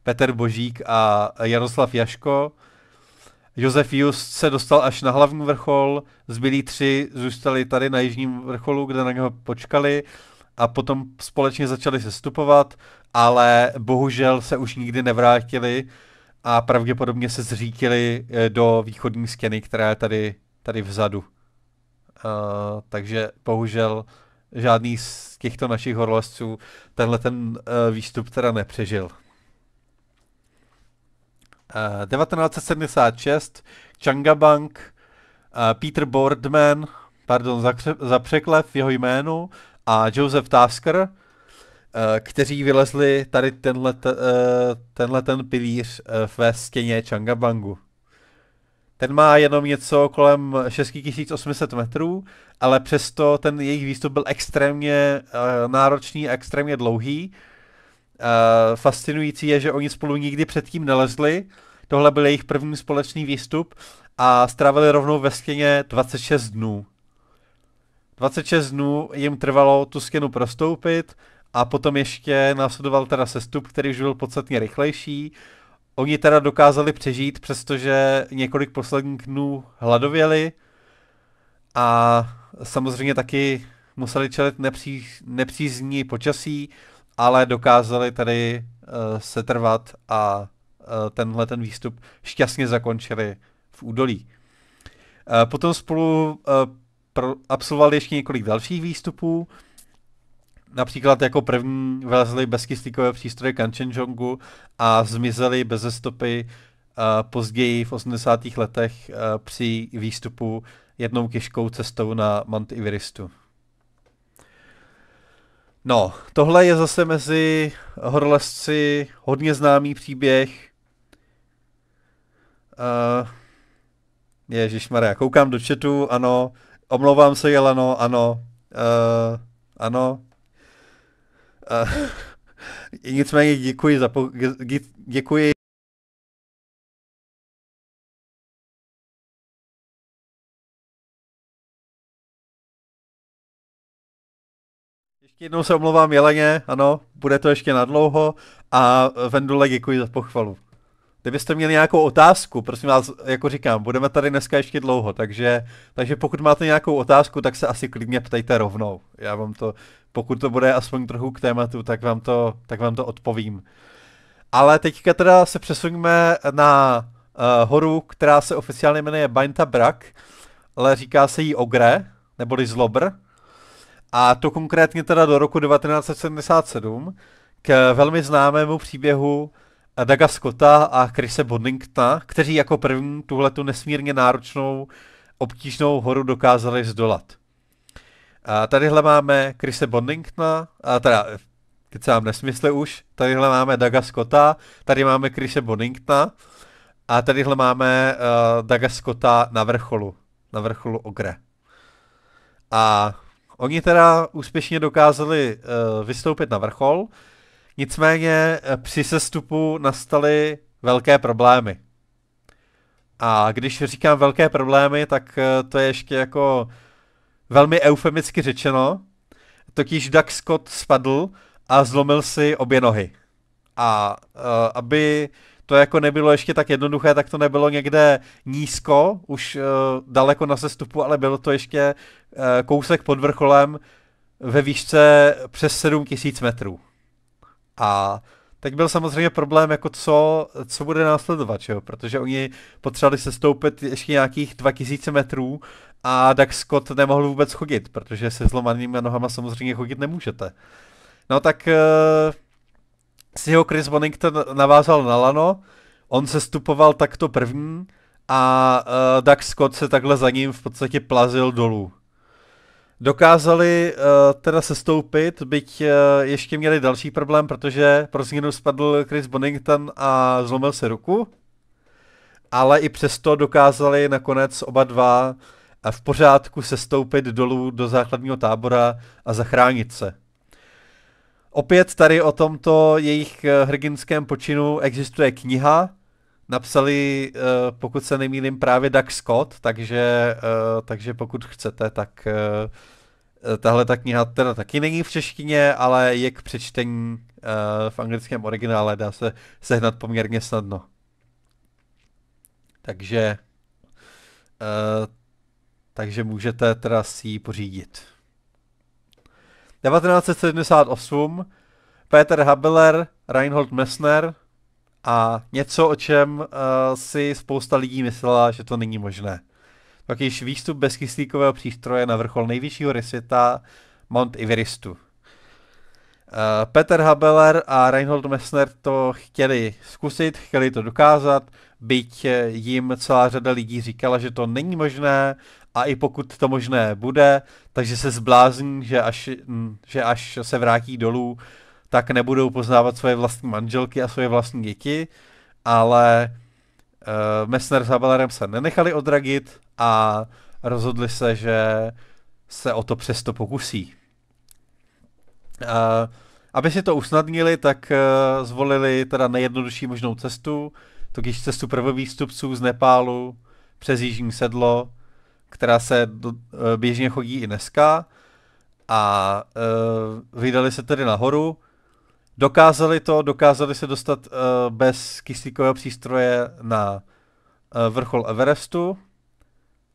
Petr Božík a Jaroslav Jaško. Josef Just se dostal až na hlavní vrchol, zbylí tři zůstali tady na jižním vrcholu, kde na něho počkali a potom společně začali sestupovat, ale bohužel se už nikdy nevrátili a pravděpodobně se zřítili eh, do východní stěny, která je tady, tady vzadu. Uh, takže bohužel žádný z těchto našich horolezců tenhle ten uh, výstup teda nepřežil. Uh, 1976 Changabang, uh, Peter Boardman, pardon za, za překlev jeho jménu, a Joseph Tasker, eh, kteří vylezli tady tenhle, eh, tenhle ten pilíř eh, ve stěně Changabangu. Ten má jenom něco kolem 6800 metrů, ale přesto ten jejich výstup byl extrémně náročný a extrémně dlouhý. Fascinující je, že oni spolu nikdy předtím nelezli, tohle byl jejich první společný výstup a strávili rovnou ve stěně 26 dnů. 26 dnů jim trvalo tu skenu prostoupit a potom ještě následoval teda sestup, který už byl podstatně rychlejší. Oni teda dokázali přežít, přestože několik posledních dnů hladověli a samozřejmě taky museli čelit nepří, nepřízní počasí, ale dokázali tady uh, setrvat a uh, tenhle ten výstup šťastně zakončili v údolí. Uh, potom spolu uh, pro, absolvoval ještě několik dalších výstupů, například jako první bez bezkystíkové přístroje Kanchenjongu a zmizeli bez stopy uh, později v 80. letech uh, při výstupu jednou těžkou cestou na Mount Everestu. No, tohle je zase mezi horolezci hodně známý příběh. Uh, eh, Ježíš Maria, koukám do chatu, ano, Omlouvám se, Jelano, ano. Uh, ano. Uh, nicméně děkuji za... Po, děkuji Ještě jednou se omlouvám Jeleně, ano, bude to ještě na dlouho a Vendule děkuji za pochvalu kdybyste měli nějakou otázku, prosím vás, jako říkám, budeme tady dneska ještě dlouho, takže, takže pokud máte nějakou otázku, tak se asi klidně ptejte rovnou. Já vám to, pokud to bude aspoň trochu k tématu, tak vám to, tak vám to odpovím. Ale teďka teda se přesuneme na uh, horu, která se oficiálně jmenuje Bainta Brak, ale říká se jí Ogre, neboli Zlobr. A to konkrétně teda do roku 1977 k velmi známému příběhu Daga Scotta a Chrise Boningtona, kteří jako první tuhle tu nesmírně náročnou obtížnou horu dokázali zdolat. A tadyhle máme Chrise Boningtona, a teda kecám nesmysly už, tadyhle máme Daga Scotta, tady máme Chrise Boningtona a tadyhle máme uh, Daga Scotta na vrcholu, na vrcholu Ogre. A oni teda úspěšně dokázali uh, vystoupit na vrchol, Nicméně eh, při sestupu nastaly velké problémy. A když říkám velké problémy, tak eh, to je ještě jako velmi eufemicky řečeno. Totiž Doug Scott spadl a zlomil si obě nohy. A uh, aby to jako nebylo ještě tak jednoduché, tak to nebylo někde nízko, už uh, daleko na sestupu, ale bylo to ještě uh, kousek pod vrcholem ve výšce přes 7000 metrů. A tak byl samozřejmě problém, jako co, co bude následovat, jo? protože oni potřebovali se stoupit ještě nějakých 2000 metrů a Dax Scott nemohl vůbec chodit, protože se zlomanými nohama samozřejmě chodit nemůžete. No tak uh, eh, si ho Chris Bonington navázal na lano, on se stupoval takto první a uh, eh, Dax Scott se takhle za ním v podstatě plazil dolů. Dokázali uh, teda sestoupit, byť uh, ještě měli další problém, protože pro změnu spadl Chris Bonington a zlomil se ruku. Ale i přesto dokázali nakonec oba dva eh, v pořádku sestoupit dolů do základního tábora a zachránit se. Opět tady o tomto jejich hrdinském počinu existuje kniha. Napsali, pokud se nemýlím, právě Doug Scott, takže, takže pokud chcete, tak Tahle ta kniha teda taky není v češtině, ale je k přečtení eh, v anglickém originále, dá se sehnat poměrně snadno. Takže eh, takže můžete teda si ji pořídit. 1978 Peter Habeler, Reinhold Messner a něco, o čem uh, si spousta lidí myslela, že to není možné pak již výstup kyslíkového přístroje na vrchol nejvyššího resvěta Mount Everestu. Eh, Peter Habeler a Reinhold Messner to chtěli zkusit, chtěli to dokázat, byť eh, jim celá řada lidí říkala, že to není možné a i pokud to možné bude, takže se zblázní, že až, mm, že až se vrátí dolů, tak nebudou poznávat svoje vlastní manželky a svoje vlastní děti, ale Uh, Messner s Habelerem se nenechali odradit a rozhodli se, že se o to přesto pokusí. Uh, aby si to usnadnili, tak uh, zvolili teda nejjednodušší možnou cestu, totiž cestu prvovýstupců z Nepálu přes Jižní sedlo, která se do, uh, běžně chodí i dneska. A uh, vydali se tedy nahoru, Dokázali to, dokázali se dostat uh, bez kyslíkového přístroje na uh, vrchol Everestu.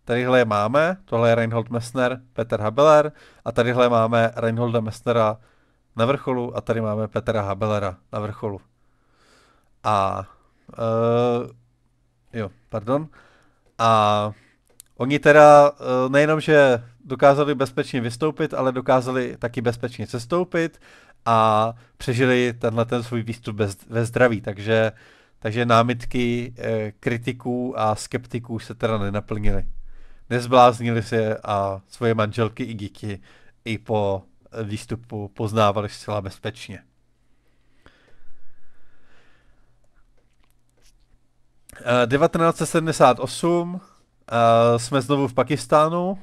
Tadyhle je máme, tohle je Reinhold Messner, Peter Habeler a tadyhle máme Reinholda Messnera na vrcholu a tady máme Petra Habelera na vrcholu. A uh, jo, pardon. A oni teda nejenom, že dokázali bezpečně vystoupit, ale dokázali taky bezpečně sestoupit a přežili tenhle ten svůj výstup bez, ve zdraví, takže, takže námitky eh, kritiků a skeptiků se teda nenaplnily. Nezbláznili se a svoje manželky i děti i po eh, výstupu poznávali zcela bezpečně. Uh, 1978 uh, jsme znovu v Pakistánu, uh,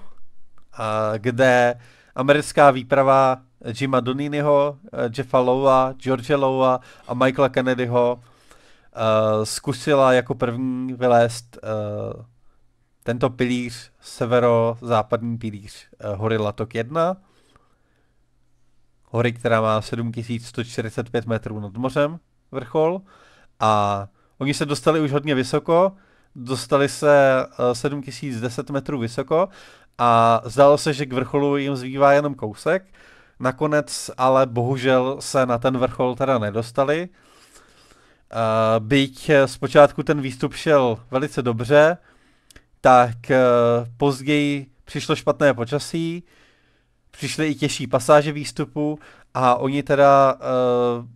kde americká výprava Jima Doniniho, eh, Jeffa Lowa, George Lowa a Michaela Kennedyho uh, zkusila jako první vylézt uh, tento pilíř, severozápadní pilíř uh, hory Latok 1, hory, která má 7145 metrů nad mořem, vrchol, a oni se dostali už hodně vysoko, dostali se uh, 7010 metrů vysoko a zdálo se, že k vrcholu jim zbývá jenom kousek, Nakonec ale bohužel se na ten vrchol teda nedostali. Eh, byť eh, zpočátku ten výstup šel velice dobře, tak eh, později přišlo špatné počasí, přišly i těžší pasáže výstupu a oni teda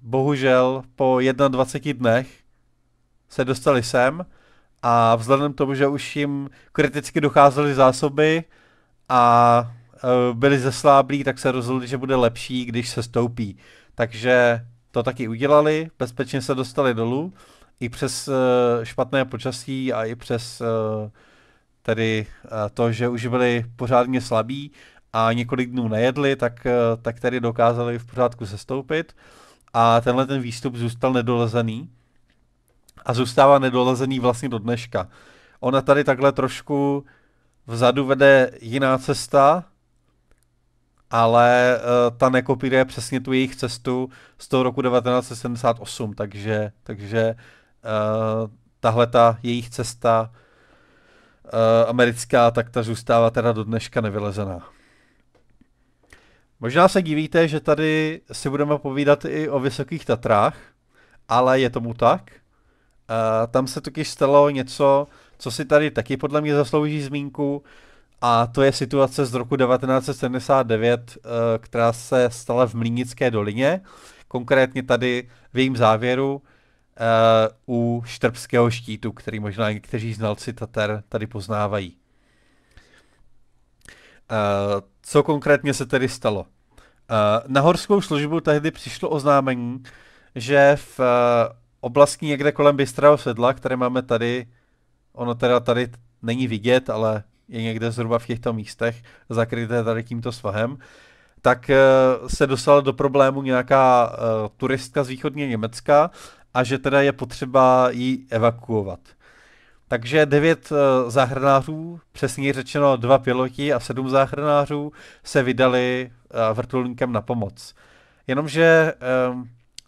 bohužel po 21 dnech se dostali sem a vzhledem k tomu, že už jim kriticky docházely zásoby a Eh, byli zesláblí, tak se rozhodli, že bude lepší, když se stoupí. Takže to taky udělali, bezpečně se dostali dolů, i přes eh, špatné počasí a i přes eh, tedy to, že už byli pořádně slabí a několik dnů nejedli, tak, tak tedy dokázali v pořádku sestoupit a tenhle ten výstup zůstal nedolezený a zůstává nedolezený vlastně do dneška. Ona tady takhle trošku vzadu vede jiná cesta, ale uh, ta nekopíruje přesně tu jejich cestu z toho roku 1978, takže, takže uh, tahle ta jejich cesta uh, americká, tak ta zůstává teda do dneška nevylezená. Možná se divíte, že tady si budeme povídat i o Vysokých Tatrách, ale je tomu tak. Uh, tam se totiž stalo něco, co si tady taky podle mě zaslouží zmínku. A to je situace z roku 1979, eh, která se stala v Mlínické dolině, konkrétně tady v jejím závěru eh, u Štrbského štítu, který možná někteří znalci Tater tady poznávají. Eh, co konkrétně se tedy stalo? Na horskou službu tehdy přišlo oznámení, že v oblasti někde kolem Bystrého sedla, které máme tady, ono teda tady není vidět, ale je někde zhruba v těchto místech zakryté tady tímto svahem, tak eh, se dostala do problému nějaká eh, turistka z východního Německa a že teda je potřeba ji evakuovat. Takže devět eh, záchranářů, přesně řečeno dva piloti a sedm záchranářů, se vydali vrtulníkem na pomoc. Jenomže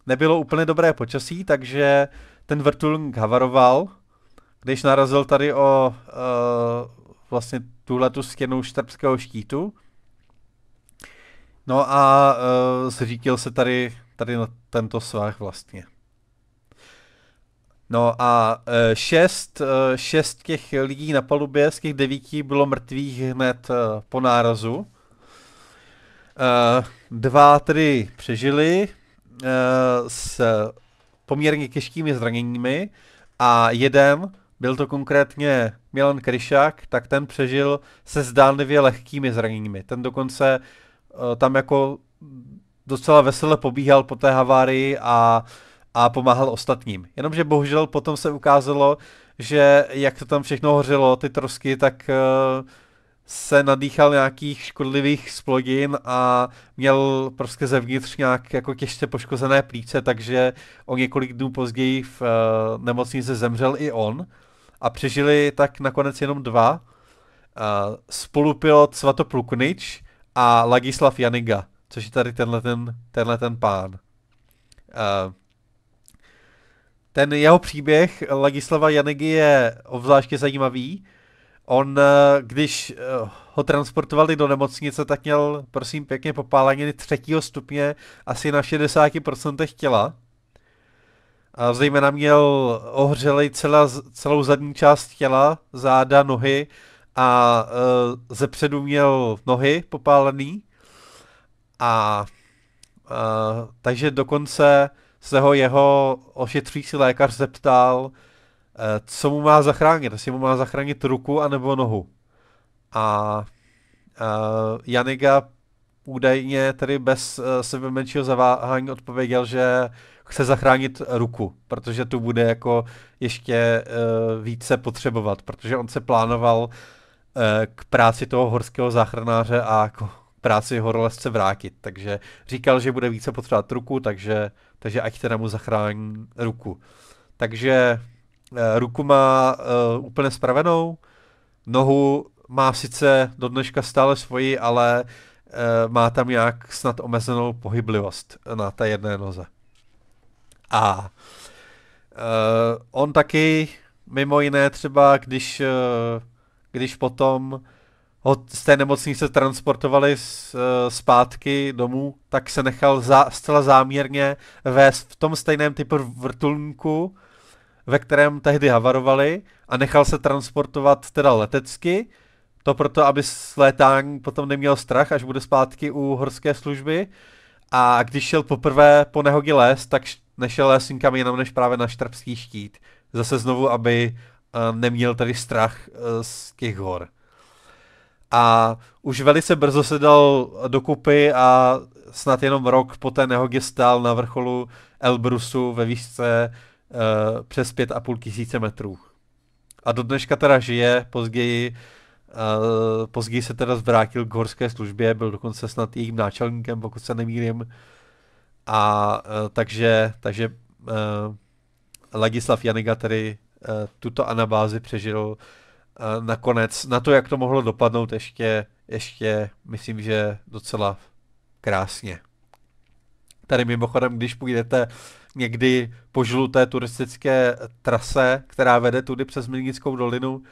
nebylo úplně dobré počasí, takže ten vrtulník havaroval, když narazil tady o vlastně tuhle tu stěnu štrbského štítu. No a uh, zřítil se tady, tady na tento svah vlastně. No a uh, šest, uh, šest těch lidí na palubě z těch devíti bylo mrtvých hned uh, po nárazu. Uh, dva tedy přežili uh, s poměrně těžkými zraněními a jeden byl to konkrétně Milan Kryšák, tak ten přežil se zdánlivě lehkými zraněními. Ten dokonce eh, tam jako docela vesele pobíhal po té havárii a, a pomáhal ostatním. Jenomže bohužel potom se ukázalo, že jak to tam všechno hořelo, ty trosky, tak eh, se nadýchal nějakých škodlivých splodin a měl prostě zevnitř nějak jako těžce poškozené plíce, takže o několik dnů později v uh, nemocnici zemřel i on a přežili tak nakonec jenom dva. Uh, spolupilot Nič a Ladislav Janiga, což je tady tenhle ten, tenhle ten pán. Uh, ten jeho příběh Ladislava Janigy je obzvláště zajímavý. On, e, když e, ho transportovali do nemocnice, tak měl, prosím, pěkně popáleniny třetího stupně asi na 60% těla a zejména měl ohřelej celá, celou zadní část těla, záda, nohy a uh, ze předu měl nohy popálený a uh, takže dokonce se ho jeho ošetřující lékař zeptal, uh, co mu má zachránit, jestli mu má zachránit ruku anebo nohu. A uh, Janiga údajně tedy bez uh, menšího zaváhání odpověděl, že uh, chce zachránit ruku, protože tu bude jako ještě uh, více potřebovat, protože on se plánoval uh, k práci toho horského záchranáře a jako práci horolezce vrátit. Takže říkal, že bude více potřebovat ruku, takže, takže ať teda mu zachrání ruku. Takže uh, ruku má uh, úplně spravenou, nohu má sice do dneška stále svoji, ale e, má tam nějak snad omezenou pohyblivost na té jedné noze. A uh, on taky, mimo jiné třeba, když, uh, když potom ho z té nemocnice transportovali z, uh, eh, zpátky domů, tak se nechal za, zcela záměrně vést v tom stejném typu vrtulníku, ve kterém tehdy havarovali a nechal se transportovat teda letecky, to proto, aby slétán potom neměl strach, až bude zpátky u horské služby. A když šel poprvé po nehodě les, tak nešel lesinkami jenom než právě na štrbský štít. Zase znovu, aby eh, neměl tady strach eh, z těch hor. A už velice brzo se dal dokupy a snad jenom rok po té nehodě stál na vrcholu Elbrusu ve výšce uh, přes pět a půl tisíce metrů. A do dneška teda žije, později, uh, později se teda zvrátil k horské službě, byl dokonce snad jejím náčelníkem, pokud se nemýlím. A eh, takže, takže eh, Ladislav Janiga tedy eh, tuto anabázi přežil nakonec. Na to, jak to mohlo dopadnout, ještě, ještě myslím, že docela krásně. Tady mimochodem, když půjdete někdy po žluté turistické trase, která vede tudy přes Milnickou dolinu,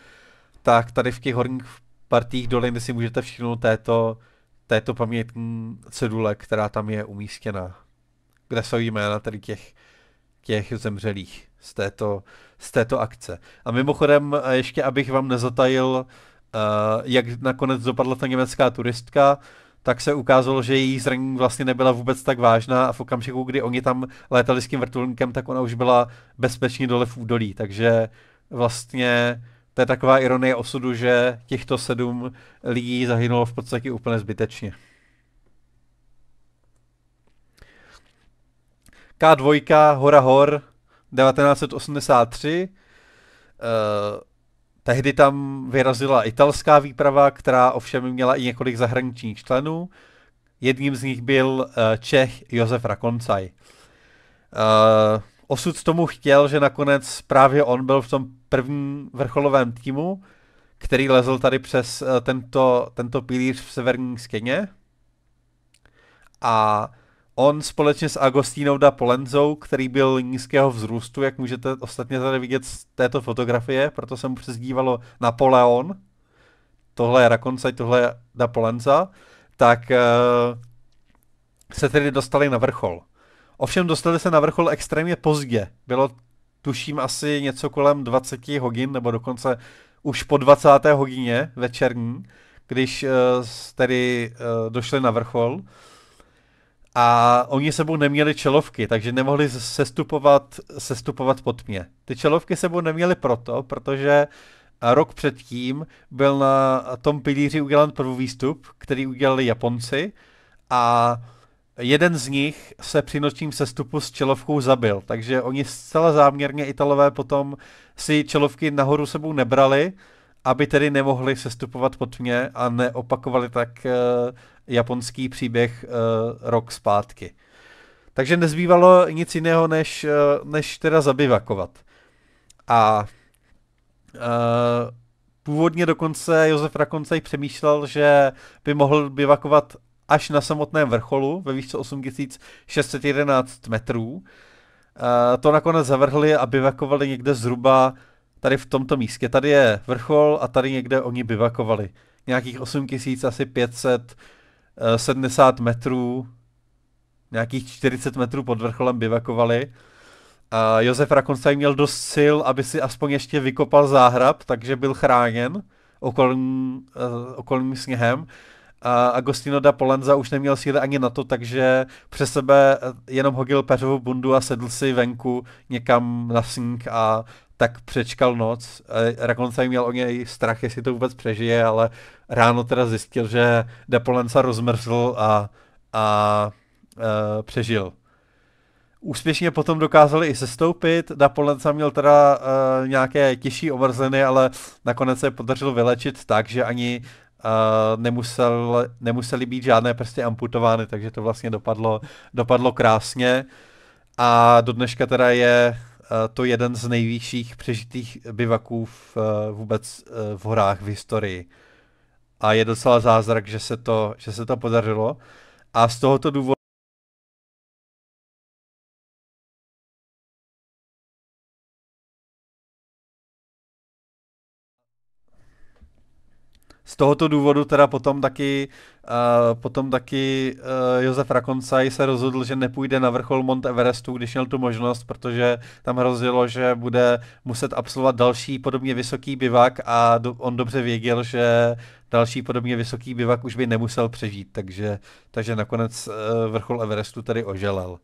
tak tady v těch horních partích doliny si můžete všimnout této, této pamětní cedule, která tam je umístěna kde jsou jména tady těch, těch zemřelých z této, z této akce. A mimochodem, ještě abych vám nezatajil, uh, jak nakonec dopadla ta německá turistka, tak se ukázalo, že její zranění vlastně nebyla vůbec tak vážná a v okamžiku, kdy oni tam létali s tím vrtulníkem, tak ona už byla bezpečně dole v údolí, takže vlastně to je taková ironie osudu, že těchto sedm lidí zahynulo v podstatě úplně zbytečně. K2, Hora Hor, 1983. E, eh, tehdy tam vyrazila italská výprava, která ovšem měla i několik zahraničních členů. Jedním z nich byl e, Čech Josef Rakoncaj. E, osud tomu chtěl, že nakonec právě on byl v tom prvním vrcholovém týmu, který lezl tady přes tento, tento pilíř v severní skeně. A On společně s Agostinou da Polenzou, který byl nízkého vzrůstu, jak můžete ostatně tady vidět z této fotografie, proto se mu přezdívalo Napoleon. Tohle je Rakoncaj, tohle je da Polenza. Tak eh, se tedy dostali na vrchol. Ovšem dostali se na vrchol extrémně pozdě. Bylo tuším asi něco kolem 20 hodin, nebo dokonce už po 20. hodině večerní, když eh, tedy eh, došli na vrchol a oni sebou neměli čelovky, takže nemohli sestupovat, sestupovat pod mě. Ty čelovky sebou neměli proto, protože rok předtím byl na tom pilíři udělan první výstup, který udělali Japonci a jeden z nich se při nočním sestupu s čelovkou zabil, takže oni zcela záměrně Italové potom si čelovky nahoru sebou nebrali, aby tedy nemohli sestupovat pod mě a neopakovali tak e, japonský příběh uh, rok zpátky. Takže nezbývalo nic jiného, než, uh, než teda zabivakovat. A uh, původně dokonce Josef Rakoncej přemýšlel, že by mohl bivakovat až na samotném vrcholu ve výšce 8611 metrů. to nakonec zavrhli a bivakovali někde zhruba tady v tomto místě. Tady je vrchol a tady někde oni bivakovali. Nějakých 8500 70 eh, metrů, nějakých 40 metrů pod vrcholem bivakovali. A eh, Josef Rakonstein měl dost sil, aby si aspoň ještě vykopal záhrab, takže byl chráněn okolním, eh, okolním sněhem. A Agostino da Polenza už neměl síly ani na to, takže přes sebe jenom hodil peřovou bundu a sedl si venku někam na sníh a tak přečkal noc. Eh, Rakonca měl o něj strach, jestli to vůbec přežije, ale ráno teda zjistil, že Depolenca rozmrzl a, a e, přežil. Úspěšně potom dokázali i sestoupit, Napolenca měl teda e, nějaké těžší omrzliny, ale nakonec se podařilo vylečit tak, že ani Uh, nemusel, nemuseli být žádné prsty amputovány, takže to vlastně dopadlo, dopadlo krásně. A do dneška teda je Eh, to jeden z nejvyšších přežitých bivaků v, eh, vůbec eh, v horách v historii. A je docela zázrak, že se to, že se to podařilo. A z tohoto důvodu z tohoto důvodu teda potom taky, uh, potom taky uh, Josef Rakoncaj se rozhodl, že nepůjde na vrchol Mont Everestu, když měl tu možnost, protože tam hrozilo, že bude muset absolvovat další podobně vysoký bivak a do, on dobře věděl, že další podobně vysoký bivak už by nemusel přežít, takže, takže nakonec uh, vrchol Everestu tady oželel.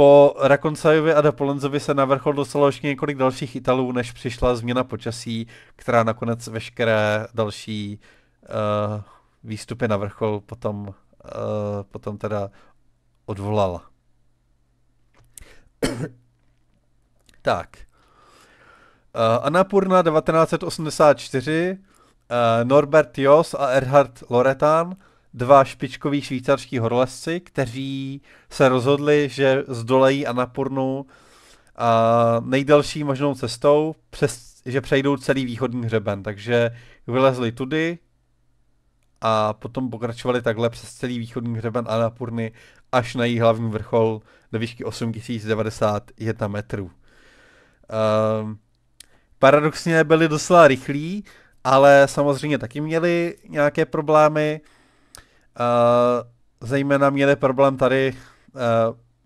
Po Rakoncajovi a Dapolenzovi se na vrchol dostalo ještě několik dalších Italů, než přišla změna počasí, která nakonec veškeré další uh, výstupy na vrchol potom, uh, potom teda odvolala. tak. Uh, Anapurna 1984, uh, Norbert Jos a Erhard Loretan – dva špičkoví švýcarští horolezci, kteří se rozhodli, že zdolají Anapurnu a nejdelší možnou cestou, přes, že přejdou celý východní hřeben. Takže vylezli tudy a potom pokračovali takhle přes celý východní hřeben Anapurny až na její hlavní vrchol do výšky 8091 metrů. Um, paradoxně byli docela rychlí, ale samozřejmě taky měli nějaké problémy. Eh, zejména měli problém tady uh,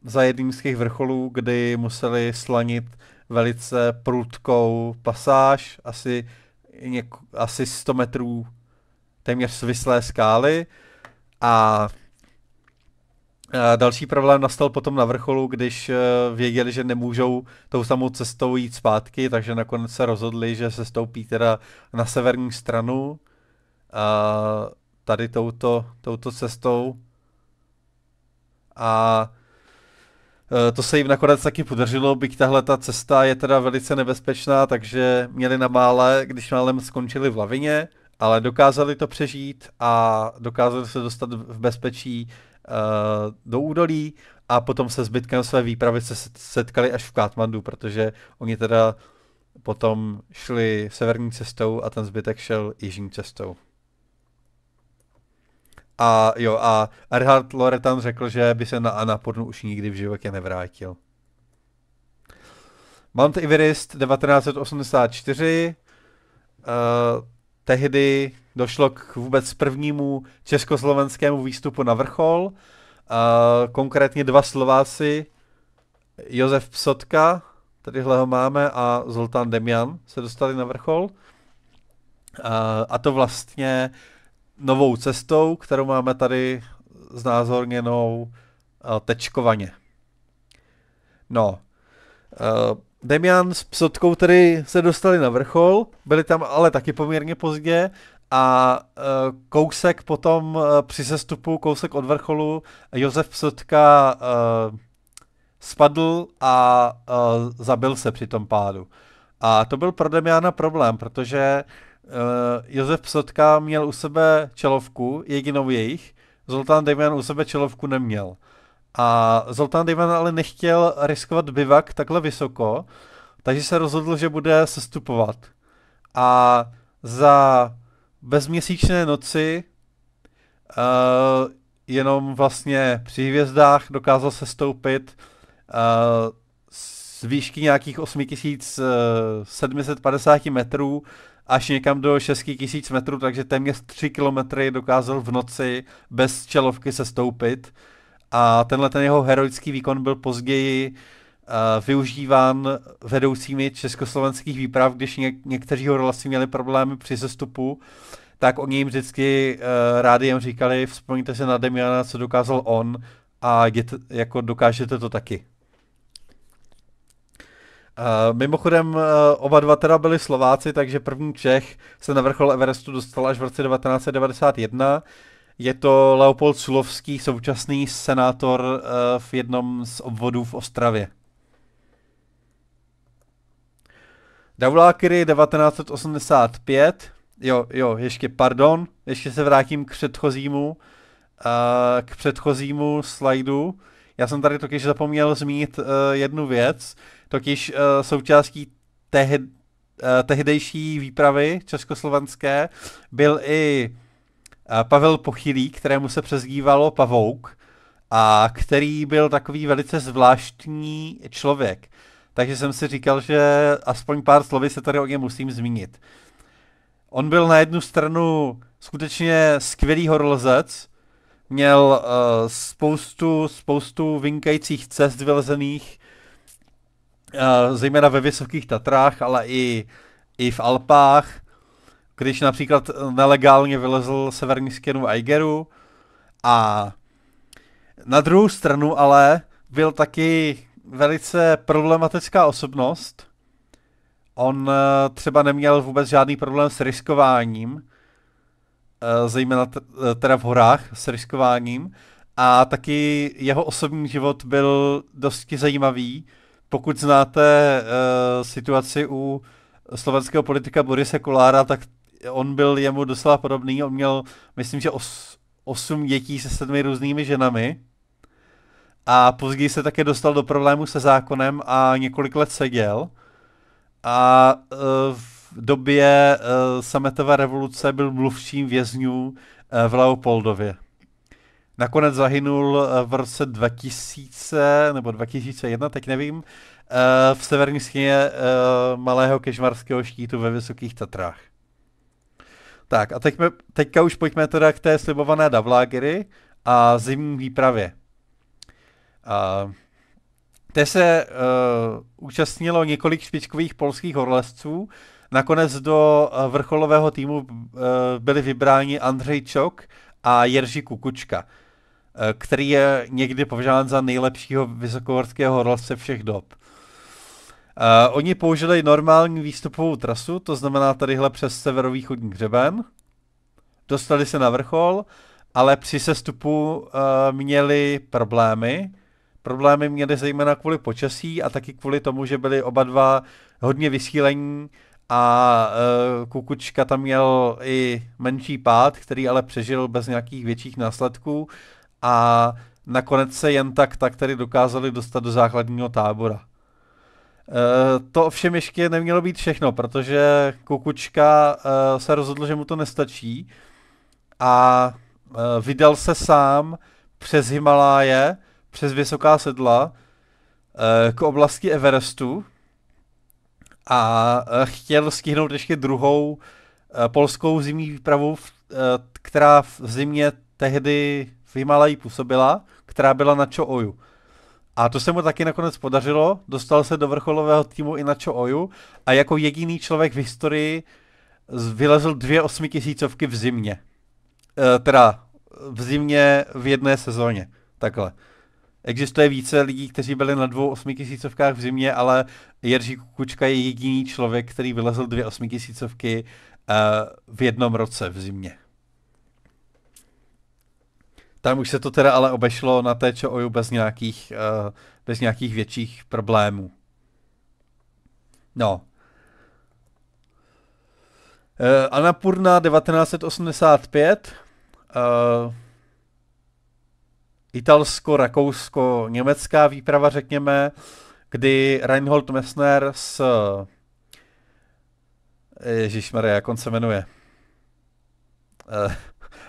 za jedním z těch vrcholů, kdy museli slanit velice prudkou pasáž, asi, něk- asi 100 metrů téměř svislé skály a eh, Další problém nastal potom na vrcholu, když věděli, že nemůžou tou samou cestou jít zpátky, takže nakonec se rozhodli, že se stoupí teda na severní stranu tady touto, touto cestou. A e, to se jim nakonec taky podařilo, byť tahle ta cesta je teda velice nebezpečná, takže měli na mále, když málem skončili v lavině, ale dokázali to přežít a dokázali se dostat v bezpečí uh, do údolí a potom se zbytkem své výpravy se setkali až v Katmandu, protože oni teda potom šli severní cestou a ten zbytek šel jižní cestou. A jo, a Erhard Lore tam řekl, že by se na Pornu už nikdy v životě nevrátil. Mount Everest 1984. Uh, eh, tehdy došlo k vůbec prvnímu československému výstupu na vrchol. Uh, konkrétně dva Slováci, Josef Psotka, tadyhle ho máme, a Zoltán Demian se dostali na vrchol. Uh, a to vlastně uh, novou cestou, kterou máme tady znázorněnou eh, tečkovaně. No, eh, Demian s psotkou tedy se dostali na vrchol, byli tam ale taky poměrně pozdě a eh, kousek potom při sestupu, kousek od vrcholu, Josef psotka spadl a zabil se při tom pádu. A to byl pro Demiana problém, protože uh, Eh, Josef Psotka měl u sebe čelovku, jedinou jejich, Zoltán Dejman u sebe čelovku neměl. A Zoltán Dejman ale nechtěl riskovat bivak takhle vysoko, takže se rozhodl, že bude sestupovat. A za bezměsíčné noci uh, jenom vlastně při hvězdách dokázal se stoupit uh, eh, z výšky nějakých 8750 metrů až někam do tisíc metrů, takže téměř 3 kilometry dokázal v noci bez čelovky se stoupit. A tenhle ten jeho heroický výkon byl později uh, využíván vedoucími československých výprav, když něk- někteří vlastně měli problémy při sestupu, tak oni jim vždycky uh, rádi jim říkali, vzpomněte se na Demiana, co dokázal on a jděte, jako dokážete to taky. Eh, mimochodem, eh, oba dva teda byli Slováci, takže první Čech se na vrchol Everestu dostal až v roce 1991. Je to Leopold Sulovský, současný senátor eh, v jednom z obvodů v Ostravě. Daulákyry 1985. Jo, jo, ještě pardon, ještě se vrátím k předchozímu, uh, k předchozímu slajdu. Já jsem tady totiž zapomněl zmínit uh, jednu věc totiž uh, součástí teh, uh, eh, tehdejší výpravy československé byl i uh, Pavel Pochylí, kterému se přezdívalo Pavouk a který byl takový velice zvláštní člověk. Takže jsem si říkal, že aspoň pár slovy se tady o něm musím zmínit. On byl na jednu stranu skutečně skvělý horolezec, měl uh, spoustu, spoustu vynikajících cest vylezených, Eh, zejména ve Vysokých Tatrách, ale i, i v Alpách, když například nelegálně vylezl severní stěnu Eigeru a na druhou stranu ale byl taky velice problematická osobnost. On eh, třeba neměl vůbec žádný problém s riskováním, eh, zejména teda v horách s riskováním. A taky jeho osobní život byl dosti zajímavý, pokud znáte uh, situaci u slovenského politika Borise Kolára, tak on byl jemu doslova podobný. On měl, myslím, že os, osm dětí se sedmi různými ženami. A později se také dostal do problému se zákonem a několik let seděl. A uh, v době uh, eh, sametové revoluce byl mluvčím vězňů uh, v Leopoldově. Nakonec zahynul eh, v roce 2000 nebo 2001, teď nevím, eh, v severní stěně eh, malého kešmarského štítu ve Vysokých Tatrách. Tak a teď, teďka už pojďme teda k té slibované Davlágery a zimní výpravě. A té se uh, účastnilo několik špičkových polských horlezců. Nakonec do vrcholového týmu uh, byli vybráni Andřej Čok a Jerzy Kukučka. Eh, který je někdy považován za nejlepšího vysokohorského horolezce všech dob. Uh, oni použili normální výstupovou trasu, to znamená tadyhle přes severovýchodní hřeben. Dostali se na vrchol, ale při sestupu uh, měli problémy. Problémy měli zejména kvůli počasí a taky kvůli tomu, že byli oba dva hodně vysílení a uh, Kukučka tam měl i menší pád, který ale přežil bez nějakých větších následků. Uh, a nakonec se jen tak tak tady dokázali dostat do základního tábora. E, to ovšem ještě nemělo být všechno, protože Kukučka e, se rozhodl, že mu to nestačí a e, vydal se sám přes Himaláje, přes Vysoká sedla e, k oblasti Everestu a e, chtěl stihnout ještě druhou e, polskou zimní výpravu, v, e, která v zimě tehdy v Himalaji působila, která byla na Cho Oju. A to se mu taky nakonec podařilo, dostal se do vrcholového týmu i na Cho Oju a jako jediný člověk v historii vylezl dvě osmitisícovky v zimě. E, teda v zimě v jedné sezóně, takhle. Existuje více lidí, kteří byli na dvou osmitisícovkách v zimě, ale Jerží Kukučka je jediný člověk, který vylezl dvě osmitisícovky uh, v jednom roce v zimě. Tam už se to teda ale obešlo na té ČOU bez nějakých, uh, bez nějakých větších problémů. No. Uh, Anapurna 1985. Uh, Italsko, Rakousko, německá výprava, řekněme, kdy Reinhold Messner s... Eh, Ježíš Maria, jak on se jmenuje? Eh,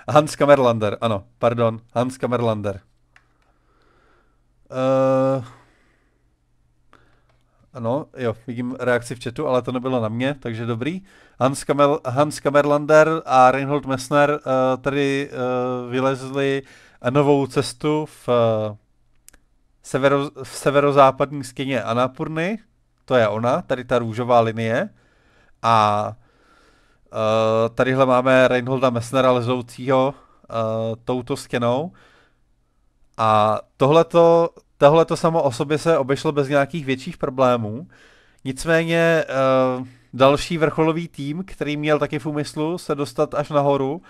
Hans Kamerlander, ano, pardon, Hans Kamerlander. Uh, eh, ano, jo, vidím reakci v chatu, ale to nebylo na mě, takže dobrý. Hans, Kamel, Hans Kamerlander a Reinhold Messner uh, tady uh, vylezli novou cestu v, uh, severo, v severozápadní skyně Anapurny, to je ona, tady ta růžová linie. A Uh, tadyhle máme Reinholda Messnera lezoucího uh, touto stěnou. A tohleto, tohleto samo o sobě se obešlo bez nějakých větších problémů. Nicméně uh, další vrcholový tým, který měl taky v úmyslu se dostat až nahoru, uh,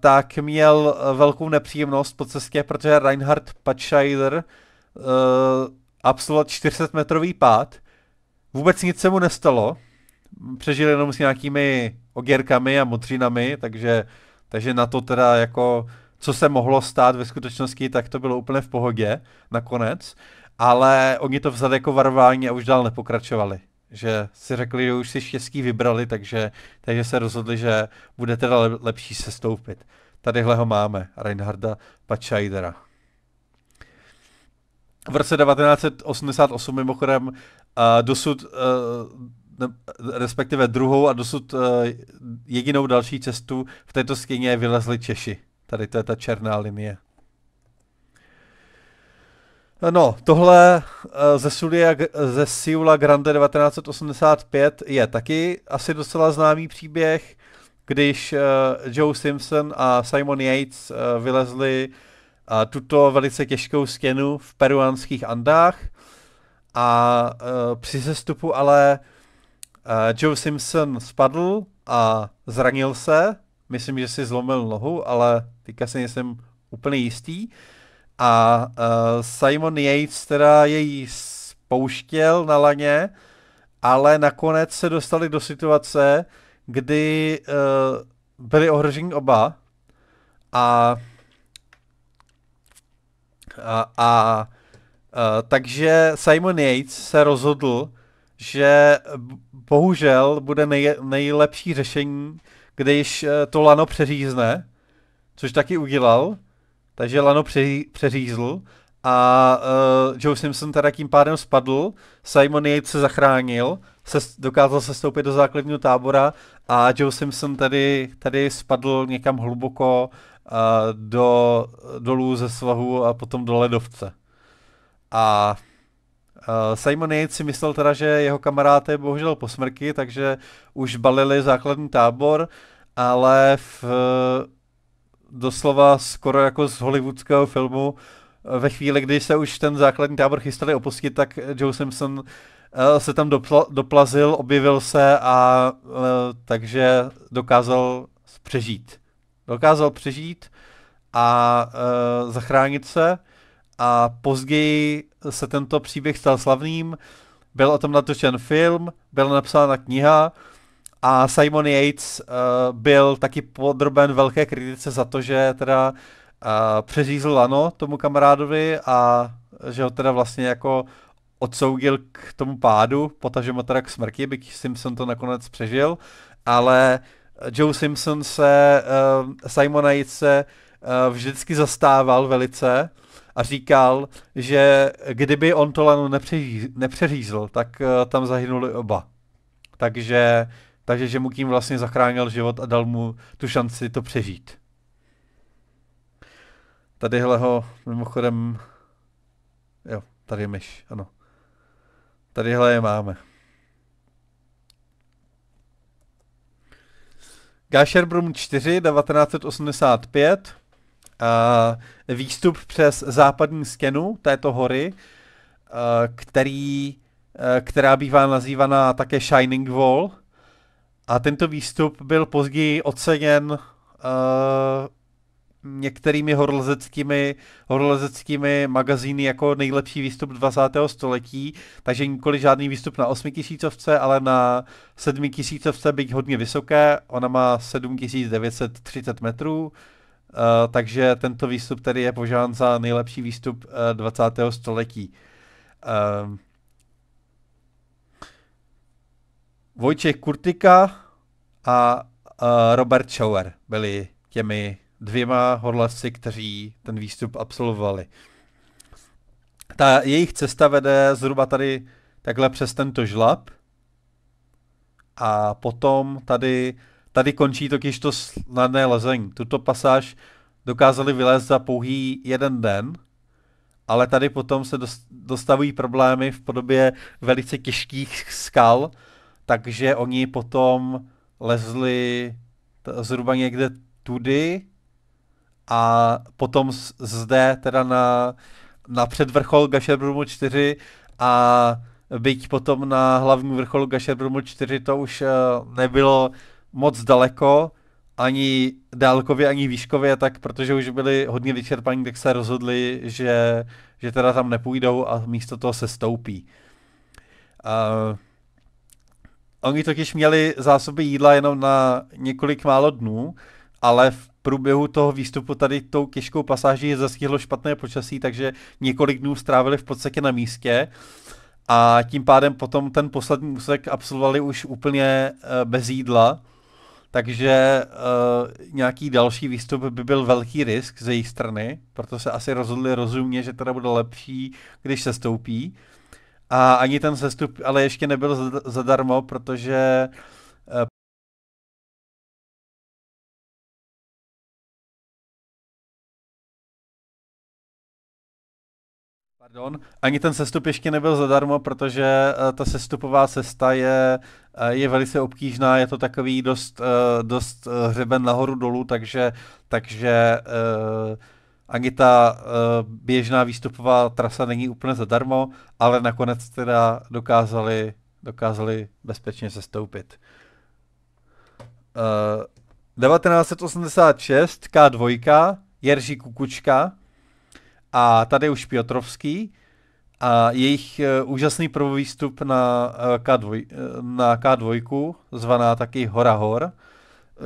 tak měl velkou nepříjemnost po cestě, protože Reinhard Patscheider uh, absolvoval 400 metrový pád. Vůbec nic se mu nestalo, přežili jenom s nějakými ogěrkami a modřinami, takže, takže na to teda jako, co se mohlo stát ve skutečnosti, tak to bylo úplně v pohodě nakonec, ale oni to vzali jako varování a už dál nepokračovali že si řekli, že už si štěstí vybrali, takže, takže se rozhodli, že bude teda lepší se stoupit. Tadyhle ho máme, Reinharda Pachajdera. V roce 1988 mimochodem uh, dosud uh, respektive druhou a dosud eh, jedinou další cestu v této skyně vylezli Češi. Tady to je ta černá linie. No, tohle eh, ze, Sulia, ze Siula Grande 1985 je taky asi docela známý příběh, když eh, Joe Simpson a Simon Yates vylezli tuto velice těžkou stěnu v peruánských Andách a při sestupu ale Eh, Joe Simpson spadl a zranil se. Myslím, že si zlomil nohu, ale teďka si nejsem úplně jistý. A uh, Simon Yates teda jej spouštěl na laně, ale nakonec se dostali do situace, kdy uh, byli ohroženi oba a a, a, a takže Simon Yates se rozhodl, že eh, bohužel bude nej, nejlepší řešení, když eh, to lano přeřízne, což taky udělal, takže lano pře, přeřízl a uh, Joe Simpson teda tím pádem spadl, Simon Yates se zachránil, se, dokázal se stoupit do základního tábora a Joe Simpson tady, tady spadl někam hluboko uh, do, dolů ze svahu a potom do ledovce. A Uh, Simon Yates si myslel teda, že jeho kamarád je bohužel po smrti, takže už balili základní tábor, ale v, eh, doslova skoro jako z hollywoodského filmu eh, ve chvíli, kdy se už ten základní tábor chystali opustit, tak Joe Simpson uh, se tam dopla- doplazil, objevil se a uh, takže dokázal přežít. Dokázal přežít a uh, zachránit se a později se tento příběh stal slavným, byl o tom natočen film, byla napsána kniha a Simon Yates uh, byl taky podroben velké kritice za to, že teda uh, přeřízl lano tomu kamarádovi a že ho teda vlastně jako odsoudil k tomu pádu, potažemo teda k smrti, byť Simpson to nakonec přežil, ale Joe Simpson se, uh, eh, Simona Yatese uh, vždycky zastával velice, uh, a říkal, že kdyby on to lano nepřeřízl, tak eh, tam zahynuli oba. Takže, takže že mu tím vlastně zachránil život a dal mu tu šanci to přežít. Tadyhle ho mimochodem... Jo, tady je myš, ano. Tadyhle je máme. Gasherbrum 4, 1985. Eh, výstup přes západní skenu, této hory, eh, který, eh, která bývá nazývaná také Shining Wall. A tento výstup byl později oceněn některými horolezeckými, horolezeckými magazíny jako nejlepší výstup 20. století, takže nikoli žádný výstup na 8 tisícovce, ale na 7 tisícovce byť hodně vysoké, ona má 7930 metrů, Eh, takže tento výstup tedy je požádán za nejlepší výstup uh, eh, 20. století. Uh, Vojtěch Kurtika a uh, Robert Schauer byli těmi dvěma horlasci, kteří ten výstup absolvovali. Ta jejich cesta vede zhruba tady takhle přes tento žlab a potom tady Tady končí totiž to snadné lezení. Tuto pasáž dokázali vylézt za pouhý jeden den, ale tady potom se dostavují problémy v podobě velice těžkých skal, takže oni potom lezli zhruba někde tudy a potom zde teda na, na předvrchol Gašerbrumu 4 a byť potom na hlavní vrcholu Gašerbrumu 4 to už eh, nebylo moc daleko, ani dálkově, ani výškově, tak protože už byli hodně vyčerpaní, tak se rozhodli, že, že teda tam nepůjdou a místo toho se stoupí. Uh, oni totiž měli zásoby jídla jenom na několik málo dnů, ale v průběhu toho výstupu tady tou těžkou pasáží je zastihlo špatné počasí, takže několik dnů strávili v podstatě na místě a tím pádem potom ten poslední úsek absolvovali už úplně eh, bez jídla takže uh, nějaký další výstup by byl velký risk ze jejich strany, proto se asi rozhodli rozumně, že teda bude lepší, když se stoupí. A ani ten sestup ale ještě nebyl zadarmo, protože eh, Pardon, ani ten sestup ještě nebyl zadarmo, protože eh, ta sestupová cesta je Eh, je velice obtížná, je to takový dost, eh, dost eh, hřeben nahoru dolů, takže, takže ani ta běžná výstupová trasa není úplně zadarmo, ale nakonec teda dokázali, dokázali bezpečně sestoupit. 1986 K2 Jerží Kukučka a tady už Piotrovský a jejich eh, úžasný prvovýstup na, eh, K2, eh, na K2, zvaná taky Hora Hor.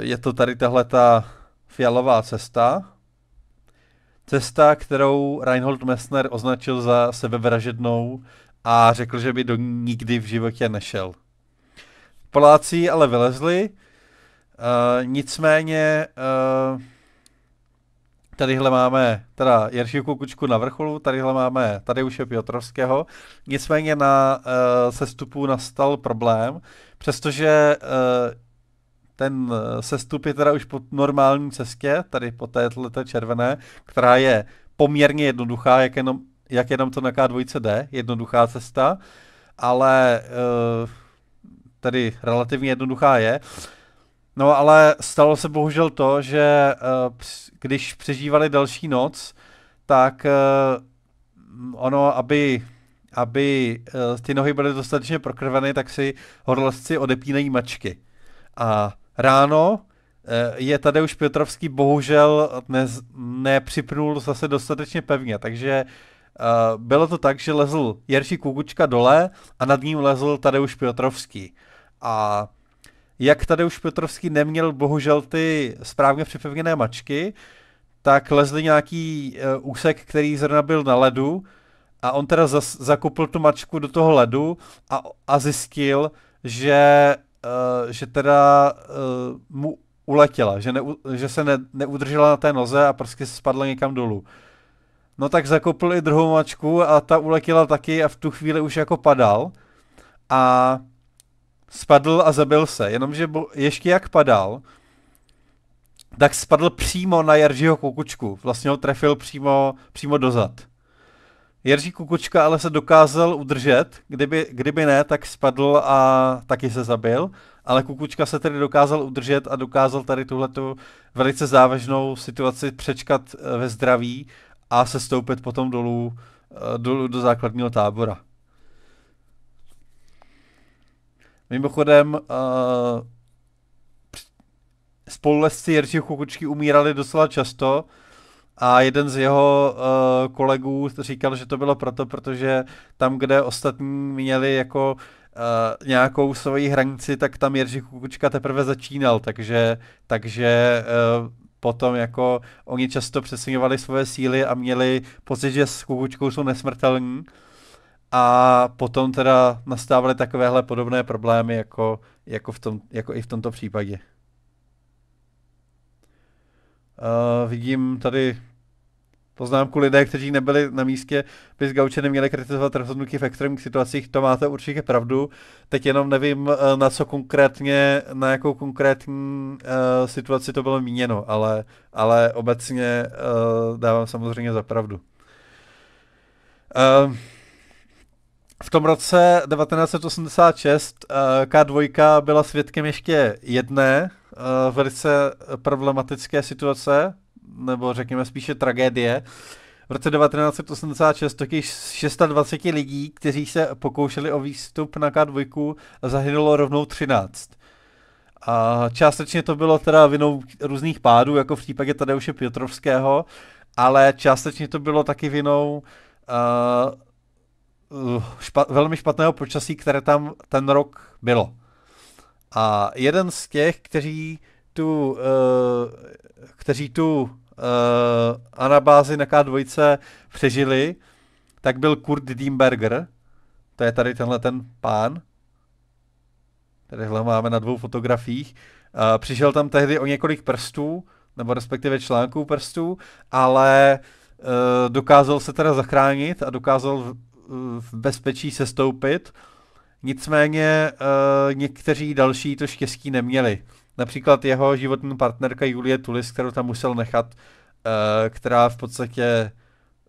Je to tady tahle ta fialová cesta. Cesta, kterou Reinhold Messner označil za sebevražednou a řekl, že by do ní nikdy v životě nešel. Poláci ale vylezli, uh, nicméně uh, Tadyhle máme teda Jeršíku Kučku na vrcholu, tadyhle máme, tady už je Piotrovského. Nicméně na uh, sestupu nastal problém, přestože uh, ten eh, sestup je teda už po normální cestě, tady po této červené, která je poměrně jednoduchá, jak jenom, jak jenom to na K2 jde, jednoduchá cesta, ale uh, tady relativně jednoduchá je. Uh, No ale stalo se bohužel to, že eh, když přežívali další noc, tak eh, ono, aby, aby eh, ty nohy byly dostatečně prokrvené, tak si horlesci odepínají mačky. A ráno je tady už Petrovský bohužel ne, nepřipnul zase dostatečně pevně, takže Uh, bylo to tak, že lezl Jerší Kukučka dole a nad ním lezl už Piotrovský. A jak tady už Petrovský neměl bohužel ty správně připevněné mačky, tak lezli nějaký uh, úsek, který zrovna byl na ledu a on teda zas, tu mačku do toho ledu a, a zjistil, že, uh, že teda uh, mu uletěla, že, ne, že se ne, neudržela na té noze a prostě spadla někam dolů. No tak zakopl i druhou mačku a ta uletěla taky a v tu chvíli už jako padal a spadl a zabil se. Jenomže ještě jak padal, tak spadl přímo na Jaržího Kukučku. Vlastně ho trefil přímo, přímo dozad. Jerží Kukučka ale se dokázal udržet, kdyby, kdyby ne, tak spadl a taky se zabil, ale Kukučka se tedy dokázal udržet a dokázal tady tuhletu velice závažnou situaci přečkat eh, ve zdraví a stoupit potom dolů, eh, dolů do základního tábora. Mimochodem, uh, eh, spolulesci Jiřího Kukučky umírali docela často a jeden z jeho uh, kolegů říkal, že to bylo proto, protože tam, kde ostatní měli jako Uh, nějakou svoji hranici, tak tam Jiří Kukučka teprve začínal, takže, takže uh, potom jako oni často přesměvali svoje síly a měli pocit, že s Kukučkou jsou nesmrtelní, a potom teda nastávaly takovéhle podobné problémy jako, jako, v tom, jako i v tomto případě. Uh, vidím tady poznámku lidé, kteří nebyli na místě, by s gauče neměli kritizovat rozhodnutí v extrémních situacích, to máte určitě pravdu. Teď jenom nevím, eh, na co konkrétně, na jakou konkrétní uh, situaci to bylo míněno, ale, ale obecně uh, dávám samozřejmě za pravdu. Uh, v tom roce 1986 eh, K2 byla svědkem ještě jedné eh, velice problematické situace, nebo řekněme spíše tragédie. V roce 1986 totiž 26 lidí, kteří se pokoušeli o výstup na K2, zahynulo rovnou 13. A částečně to bylo teda vinou různých pádů, jako v případě Tadeuše Piotrovského, ale částečně to bylo taky vinou uh, Eh, špa, velmi špatného počasí, které tam ten rok bylo. A jeden z těch, kteří tu, uh, kteří tu uh, eh, anabázi na K2 přežili, tak byl Kurt Diemberger, to je tady tenhle ten pán, tadyhle máme na dvou fotografiích, uh, přišel tam tehdy o několik prstů, nebo respektive článků prstů, ale uh, dokázal se teda zachránit a dokázal v bezpečí sestoupit. Nicméně uh, někteří další to štěstí neměli. Například jeho životní partnerka Julie Tulis, kterou tam musel nechat, uh, která v podstatě eh,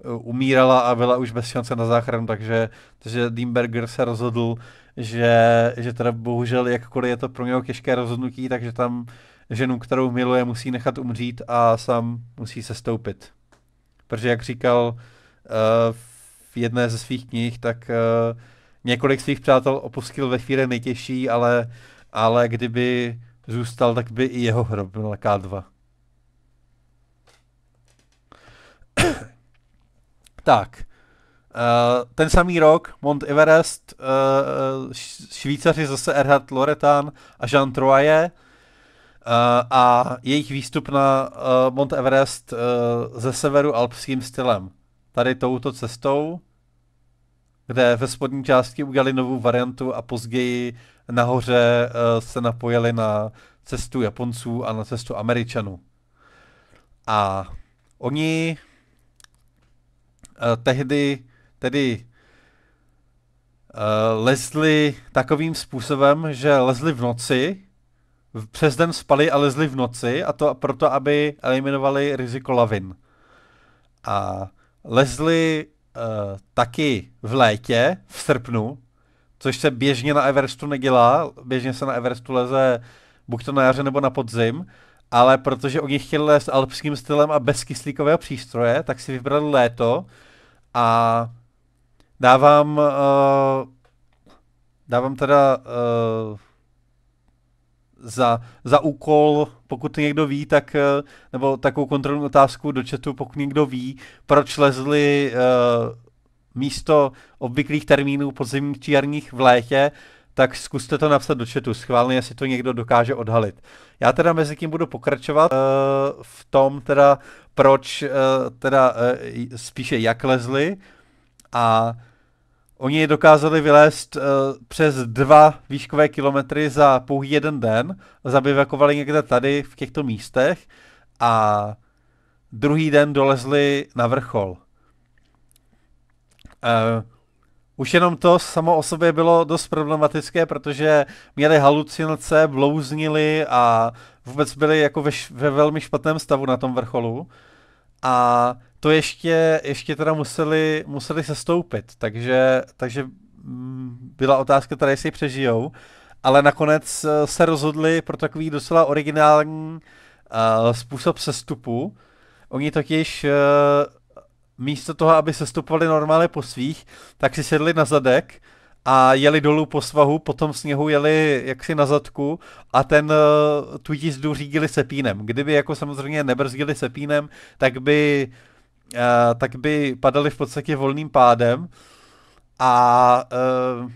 umírala a byla už bez šance na záchranu, takže, takže Diemberger se rozhodl, že, že teda bohužel jakkoliv je to pro něho těžké rozhodnutí, takže tam ženu, kterou miluje, musí nechat umřít a sám musí se stoupit. Protože jak říkal uh, jedné ze svých knih, tak uh, několik svých přátel opustil ve chvíli nejtěžší, ale, ale kdyby zůstal, tak by i jeho hrob byl na K2. tak. Uh, ten samý rok Mont Everest, uh, Švýcaři zase Erhard Loretan a Jean Troye uh, a jejich výstup na uh, Mont Everest uh, ze severu alpským stylem tady touto cestou, kde ve spodní části udělali novou variantu a později nahoře eh, se napojili na cestu Japonců a na cestu Američanů. A oni eh, tehdy tedy eh, lezli takovým způsobem, že lezli v noci, přes den spali a lezli v noci a to proto, aby eliminovali riziko lavin. A lezli uh, taky v létě, v srpnu, což se běžně na Everestu nedělá, běžně se na Everestu leze buď to na jaře nebo na podzim, ale protože oni chtěli lézt alpským stylem a bez kyslíkového přístroje, tak si vybrali léto a dávám, uh, dávám teda uh, za, za úkol, pokud někdo ví, tak, eh, nebo takovou kontrolní otázku do chatu, pokud někdo ví, proč lezli uh, místo obvyklých termínů podzimních či jarních v létě, tak zkuste to napsat do chatu, schválně, jestli to někdo dokáže odhalit. Já teda mezi tím budu pokračovat uh, v tom teda, proč uh, teda uh, spíše jak lezli a Oni dokázali vylézt uh, přes dva výškové kilometry za pouhý jeden den, zabivakovali někde tady v těchto místech a druhý den dolezli na vrchol. Uh, už jenom to samo o sobě bylo dost problematické, protože měli halucinace, blouznili a vůbec byli jako ve, ve velmi špatném stavu na tom vrcholu. A to ještě, ještě teda museli, museli sestoupit, takže, takže mm, byla otázka teda, jestli přežijou, ale nakonec eh, se rozhodli pro takový docela originální uh, způsob sestupu. Oni totiž uh, místo toho, aby sestupovali normálně po svých, tak si sedli na zadek a jeli dolů po svahu, po tom sněhu jeli jaksi na zadku a ten uh, tu jízdu řídili sepínem. Kdyby jako samozřejmě nebrzdili sepínem, tak by Eh, tak by padaly v podstatě volným pádem a eh,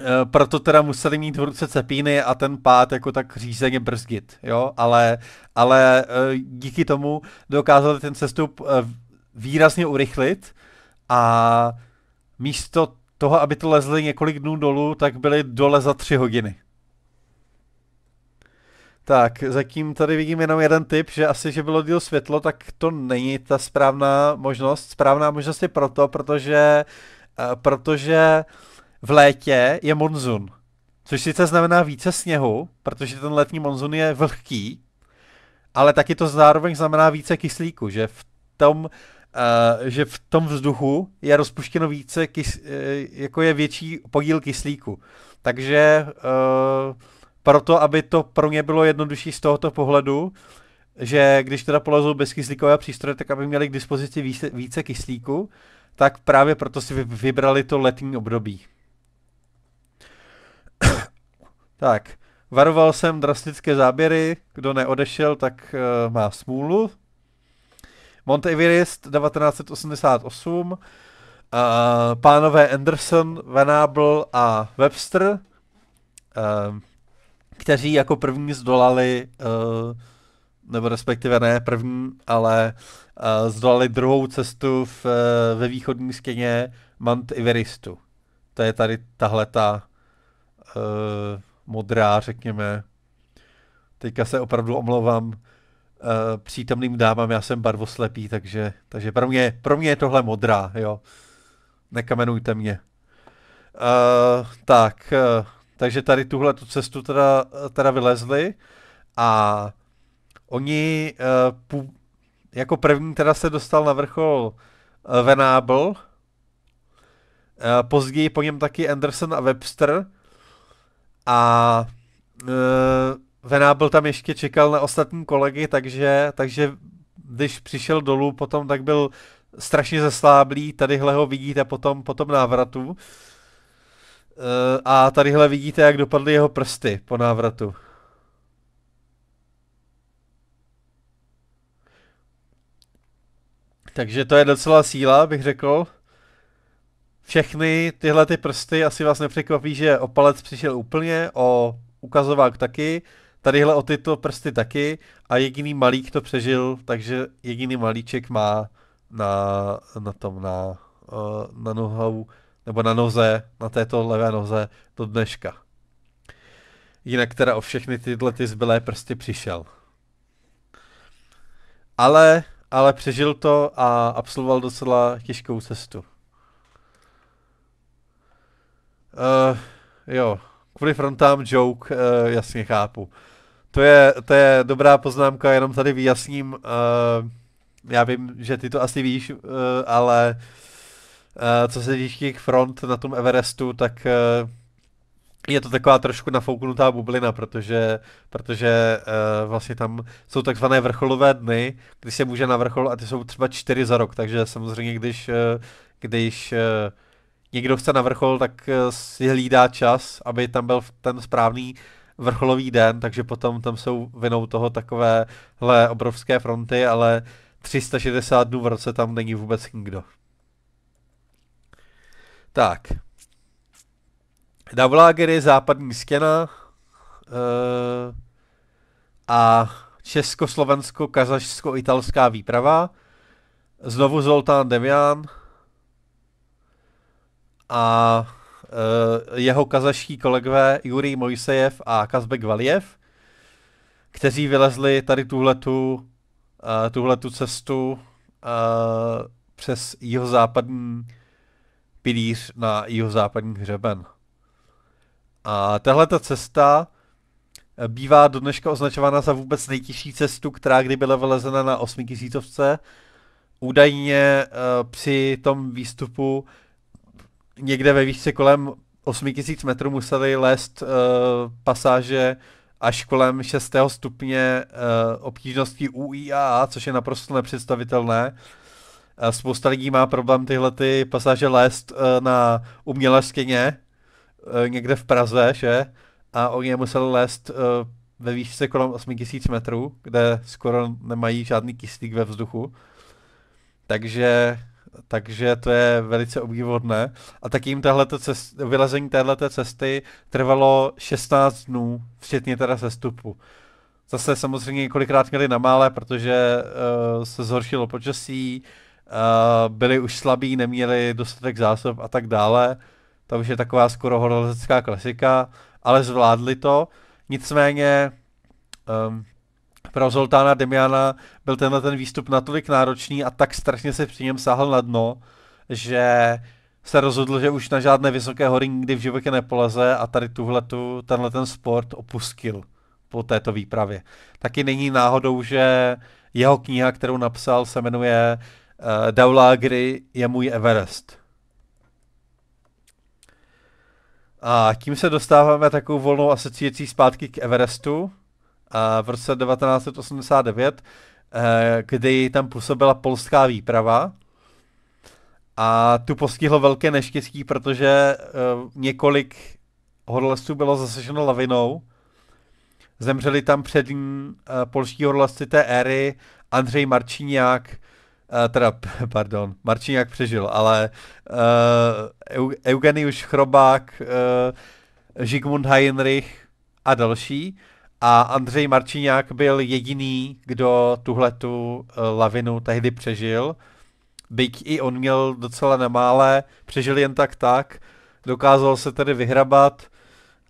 eh, proto teda museli mít v ruce cepíny a ten pád jako tak řízeně brzdit, jo, ale, ale díky tomu dokázali ten sestup výrazně urychlit a místo toho, aby to lezli několik dnů dolů, tak byli dole za tři hodiny. Tak, zatím tady vidím jenom jeden tip, že asi, že bylo díl světlo, tak to není ta správná možnost. Správná možnost je proto, protože, eh, protože v létě je monzun. Což sice znamená více sněhu, protože ten letní monzun je vlhký, ale taky to zároveň znamená více kyslíku, že v tom, uh, že v tom vzduchu je rozpuštěno více, kys, eh, jako je větší podíl kyslíku. Takže uh, proto aby to pro mě bylo jednodušší z tohoto pohledu, že když teda polezou bez kyslíkové přístroje, tak aby měli k dispozici více, více kyslíku, tak právě proto si vybrali to letní období. tak, varoval jsem drastické záběry, kdo neodešel, tak uh, má smůlu. Montevirist 1988, uh, pánové Anderson, Venable a Webster, uh, kteří jako první zdolali, uh, nebo respektive ne první, ale uh, zdolali druhou cestu v, uh, ve východní stěně Mount Everestu. To je tady tahle ta uh, modrá, řekněme. Teďka se opravdu omlouvám uh, přítomným dámám, já jsem barvoslepý, takže, takže pro, mě, pro mě je tohle modrá, jo. Nekamenujte mě. Uh, tak, uh, takže tady tuhle tu cestu teda, teda vylezli a oni uh, jako první teda se dostal na vrchol uh, Venábl, uh, později po něm taky Anderson a Webster a uh, Venábl tam ještě čekal na ostatní kolegy, takže, takže když přišel dolů potom, tak byl strašně zesláblý, tadyhle ho vidíte potom, potom návratu. Uh, Uh, a tadyhle vidíte, jak dopadly jeho prsty po návratu. Takže to je docela síla, bych řekl. Všechny tyhle ty prsty asi vás nepřekvapí, že o palec přišel úplně, o ukazovák taky, tadyhle o tyto prsty taky a jediný malík to přežil, takže jediný malíček má na, na tom, na, eh, na nohou nebo na noze, na této levé noze do dneška. Jinak teda o všechny tyhle ty zbylé prsty přišel. Ale, ale přežil to a absolvoval docela těžkou cestu. Uh, jo, kvůli frontám joke, uh, jasně chápu. To je, to je dobrá poznámka, jenom tady vyjasním. Uh, já vím, že ty to asi víš, uh, ale uh, Eh, co se týče front na tom Everestu, tak eh, je to taková trošku nafouknutá bublina, protože, protože uh, vlastně tam jsou takzvané vrcholové dny, kdy se může na vrchol a ty jsou třeba čtyři za rok, takže samozřejmě když, když uh, někdo chce na vrchol, tak si hlídá čas, aby tam byl ten správný vrcholový den, takže potom tam jsou vinou toho takovéhle obrovské fronty, ale 360 dnů v roce tam není vůbec nikdo. Tak. Davlager je západní stěna eh, a československo-kazašsko-italská výprava. Znovu Zoltán Demian a eh, jeho kazašský kolegové Jurij Mojsejev a Kazbek Valiev, kteří vylezli tady tuhletu, e, tuhletu cestu přes jeho západní pilíř na jeho západní hřeben. A tahle ta cesta eh, bývá do dneška označována za vůbec nejtěžší cestu, která kdy byla vylezena na 8000. Údajně eh, při tom výstupu někde ve výšce kolem 8000 metrů museli lézt eh, pasáže až kolem 6. stupně obtížnosti UIAA, což je naprosto nepředstavitelné. Spousta lidí má problém tyhle ty pasáže lézt eh, na uměleskyně eh, někde v Praze, že? A oni je museli lézt eh, ve výšce kolem 8000 metrů, kde skoro nemají žádný kyslík ve vzduchu. Takže, takže to je velice obdivodné. A tak jim cest, vylezení téhleté cesty trvalo 16 dnů, včetně teda sestupu. Zase samozřejmě několikrát měli na mále, protože uh, se zhoršilo počasí, uh, Eh, byli už slabí, neměli dostatek zásob a tak dále. To už je taková skoro horolezecká klasika, ale zvládli to. Nicméně um, pro Zoltána Demiana byl tenhle ten výstup natolik náročný a tak strašně se při něm sáhl na dno, že se rozhodl, že už na žádné vysoké hory nikdy v životě nepoleze a tady tuhletu, tenhle ten sport opustil po této výpravě. Taky není náhodou, že jeho kniha, kterou napsal, se jmenuje Eh, Daulagry je můj Everest. A tím se dostáváme takovou volnou asociací zpátky k Everestu uh, v roce 1989, eh, kdy tam působila polská výprava. A tu postihlo velké neštěstí, protože několik horolezců bylo zasaženo lavinou. Zemřeli tam přední polští horolezci té éry Andřej Marčiňák, Eh, teda, pardon, Marčíňák přežil, ale uh, Eugenius Chrobák, uh, Žigmund Heinrich a další. A Andřej Marčíňák byl jediný, kdo tuhle uh, lavinu tehdy přežil. Byť i on měl docela nemále, přežil jen tak tak, dokázal se tedy vyhrabat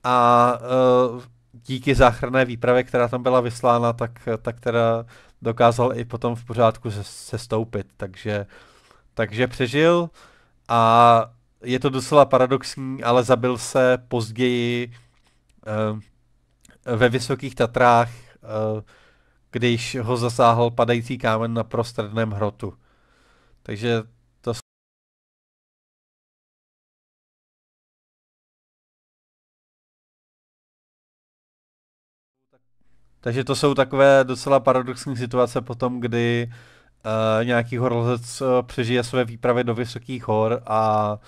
a uh, díky záchranné výpravě, která tam byla vyslána, tak, tak teda dokázal i potom v pořádku se, stoupit, takže, takže přežil a je to docela paradoxní, ale zabil se později eh, ve Vysokých Tatrách, eh, když ho zasáhl padající kámen na prostředném hrotu. Takže Takže to jsou takové docela paradoxní situace potom, kdy uh, nějaký horolezec uh, přežije své výpravy do vysokých hor a,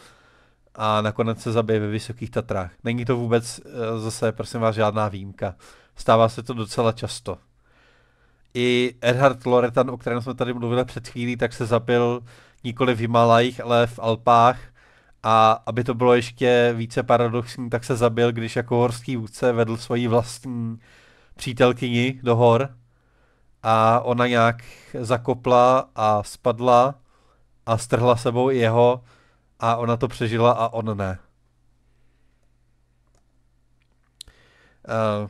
a nakonec se zabije ve vysokých Tatrách. Není to vůbec uh, zase, prosím vás, žádná výjimka. Stává se to docela často. I Erhard Loretan, o kterém jsme tady mluvili před chvílí, tak se zabil nikoli v Himalajích, ale v Alpách. A aby to bylo ještě více paradoxní, tak se zabil, když jako horský vůdce vedl svoji vlastní uh, přítelkyni do hor a ona nějak zakopla a spadla a strhla sebou jeho a ona to přežila a on ne. Uh,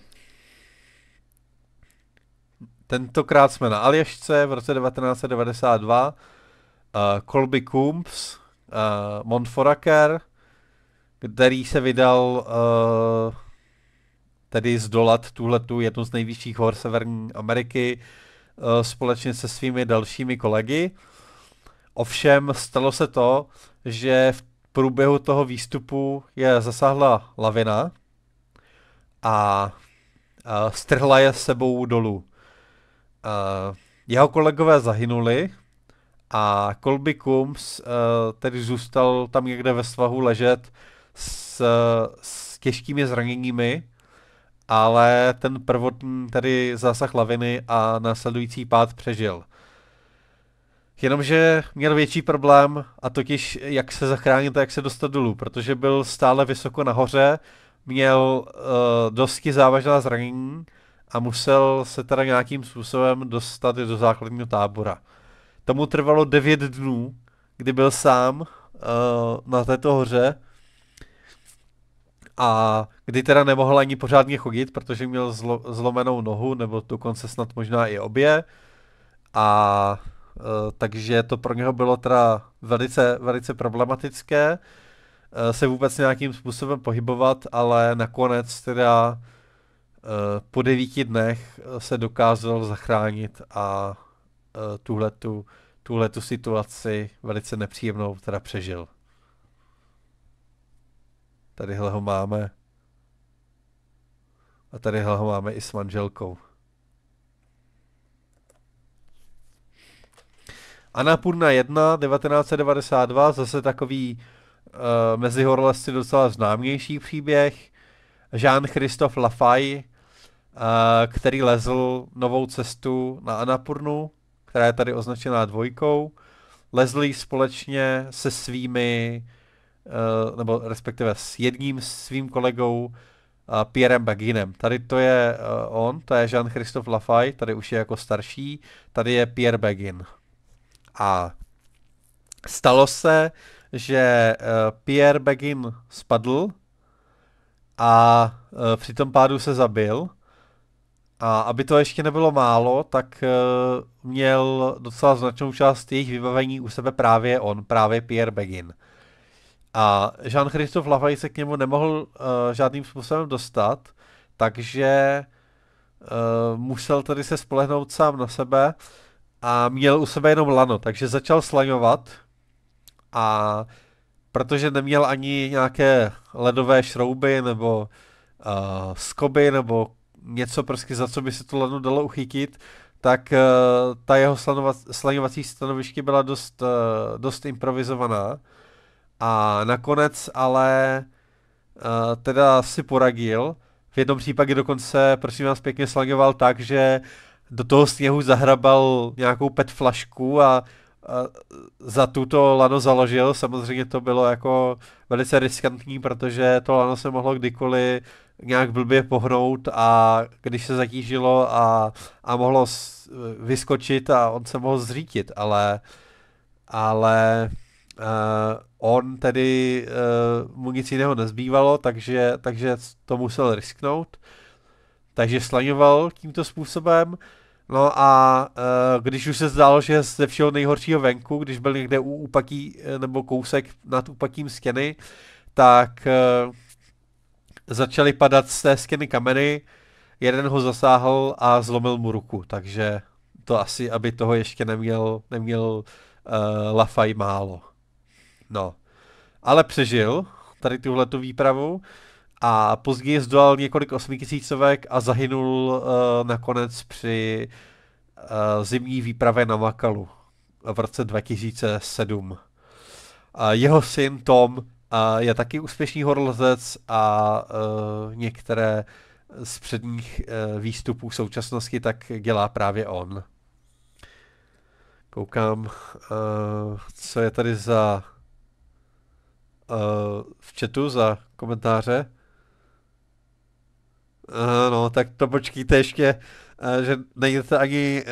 tentokrát jsme na Aljašce v roce 1992. Uh, Colby Coombs, uh, Montforaker, který se vydal uh, tedy zdolat tuhletu jednu z nejvyšších hor Severní Ameriky eh, společně se svými dalšími kolegy. Ovšem stalo se to, že v průběhu toho výstupu je zasáhla lavina a strhla je sebou dolů. Eh, jeho kolegové zahynuli a Colby Coombs eh, tedy zůstal tam někde ve svahu ležet s, s těžkými zraněními ale ten prvotní tady zásah laviny a následující pád přežil. Jenomže měl větší problém a totiž jak se zachránit a jak se dostat dolů, protože byl stále vysoko nahoře, měl uh, dosti závažná zranění a musel se teda nějakým způsobem dostat do základního tábora. Tomu trvalo 9 dnů, kdy byl sám uh, na této hoře a kdy teda nemohl ani pořádně chodit, protože měl zlo, zlomenou nohu, nebo dokonce snad možná i obě. A e, takže to pro něho bylo teda velice, velice problematické e, se vůbec nějakým způsobem pohybovat, ale nakonec teda e, po devíti dnech e, se dokázal zachránit a e, tuhletu, tuhletu situaci velice nepříjemnou teda přežil. Tadyhle ho máme. A tadyhle ho máme i s manželkou. Anapurna 1, 1992, zase takový uh, eh, mezi horolezci docela známější příběh. Jean-Christophe Lafay, uh, který lezl novou cestu na Anapurnu, která je tady označená dvojkou. Lezl společně se svými Eh, nebo respektive s jedním svým kolegou eh, Pierrem Baginem. Tady to je eh, on, to je Jean-Christophe Lafay, tady už je jako starší, tady je Pierre Bagin. A stalo se, že Pierre Begin spadl a při tom pádu se zabil. A aby to ještě nebylo málo, tak měl docela značnou část jejich vybavení u sebe právě on, právě Pierre Begin. A Jean-Christophe Lafay se k němu nemohl uh, žádným způsobem dostat, takže uh, musel tady se spolehnout sám na sebe a měl u sebe jenom lano, takže začal slaňovat a protože neměl ani nějaké ledové šrouby nebo uh, skoby nebo něco prostě za co by se to lano dalo uchytit, tak uh, ta jeho slaňovací stanovišky byla dost, uh, dost improvizovaná. A nakonec ale uh, teda si poradil. V jednom případě dokonce, prosím vás, pěkně slangoval tak, že do toho sněhu zahrabal nějakou pet flašku a, a eh, za tuto lano založil. Samozřejmě to bylo jako velice riskantní, protože to lano se mohlo kdykoliv nějak blbě pohnout a když se zatížilo a, a mohlo s, eh, vyskočit a on se mohl zřítit, ale ale uh, on tedy uh, mu nic jiného nezbývalo, takže, takže to musel risknout. Takže slaňoval tímto způsobem. No a uh, když už se zdálo, že ze všeho nejhoršího venku, když byl někde u úpatí eh, nebo kousek nad úpatím skeny, tak uh, začaly padat z té skeny kameny, jeden ho zasáhl a zlomil mu ruku, takže to asi, aby toho ještě neměl, neměl uh, Lafaj málo. No, ale přežil tady tuhle tu výpravu a později zdolal několik osmitisícovek a zahynul uh, nakonec při uh, zimní výpravě na Makalu v roce 2007. Uh, jeho syn Tom uh, je taky úspěšný horolezec a uh, některé z předních uh, výstupů současnosti tak dělá právě on. Koukám, uh, co je tady za v chatu za komentáře. Eh, no, tak to počkejte ještě, eh, že nejdete ani eh,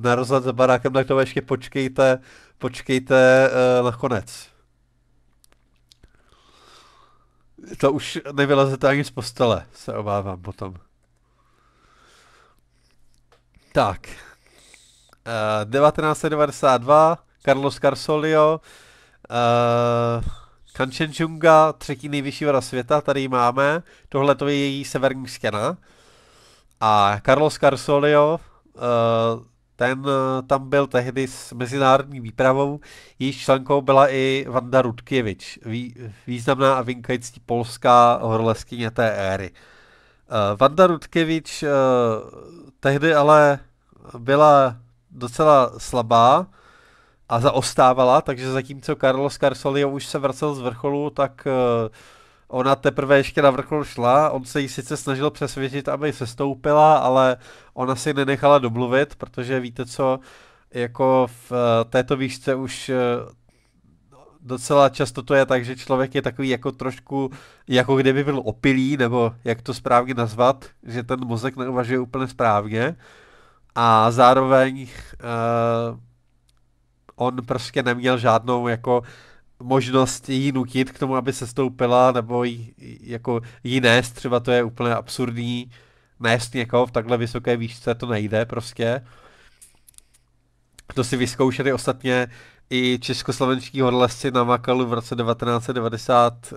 na rozhled za barákem, tak to ještě počkejte, počkejte na konec. To už nevylezete ani z postele, se obávám potom. Tak. 1992, Carlos Carsolio, Uh, Kanchenjunga, třetí nejvyšší voda světa, tady máme. Tohle to je její severní stěna. A Carlos Carsolio, eh, ten eh, tam byl tehdy s mezinárodní výpravou, Její členkou byla i Vanda Rutkiewicz, významná a vynikající polská horoleskyně té éry. Eh, Vanda Rutkiewicz tehdy ale byla docela slabá, a zaostávala, takže zatímco Carlos Carsolio už se vracel z vrcholu, tak eh, ona teprve ještě na vrchol šla, on se jí sice snažil přesvědčit, aby se stoupila, ale ona si nenechala domluvit, protože víte co, jako v eh, této výšce už eh, docela často to je tak, že člověk je takový jako trošku, jako kdyby byl opilý, nebo jak to správně nazvat, že ten mozek neuvažuje úplně správně. A zároveň uh, on prostě neměl žádnou jako možnost jí nutit k tomu, aby se stoupila, nebo jí, jako jí nést, třeba to je úplně absurdní, nést někoho v takhle vysoké výšce, to nejde prostě. To si vyzkoušeli ostatně i československý horlesci na Makalu v roce 1990,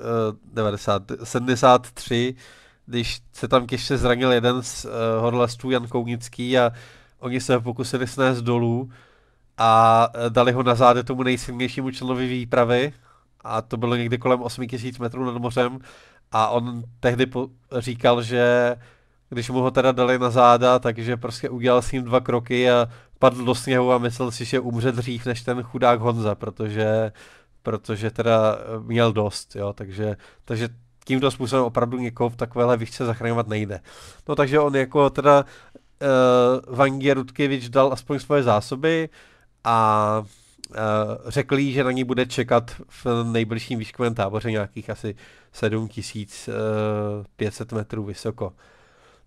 73, eh, když se tam ještě zranil jeden z eh, horlestů, Jan Kounický, a oni se pokusili snést dolů, a dali ho na záde tomu nejsilnějšímu členovi výpravy a to bylo někdy kolem 8000 metrů nad mořem a on tehdy po- říkal, že když mu ho teda dali na záda, takže prostě udělal s ním dva kroky a padl do sněhu a myslel si, že umře dřív než ten chudák Honza, protože, protože teda eh, měl dost, jo, takže, takže tímto způsobem opravdu někoho v takovéhle výšce zachraňovat nejde. No takže on jako teda uh, eh, Vangie Rutkevič dal aspoň svoje zásoby, uh, a eh, řekl jí, že na ní bude čekat v nejbližším výškovém táboře nějakých asi 7500 eh, metrů vysoko.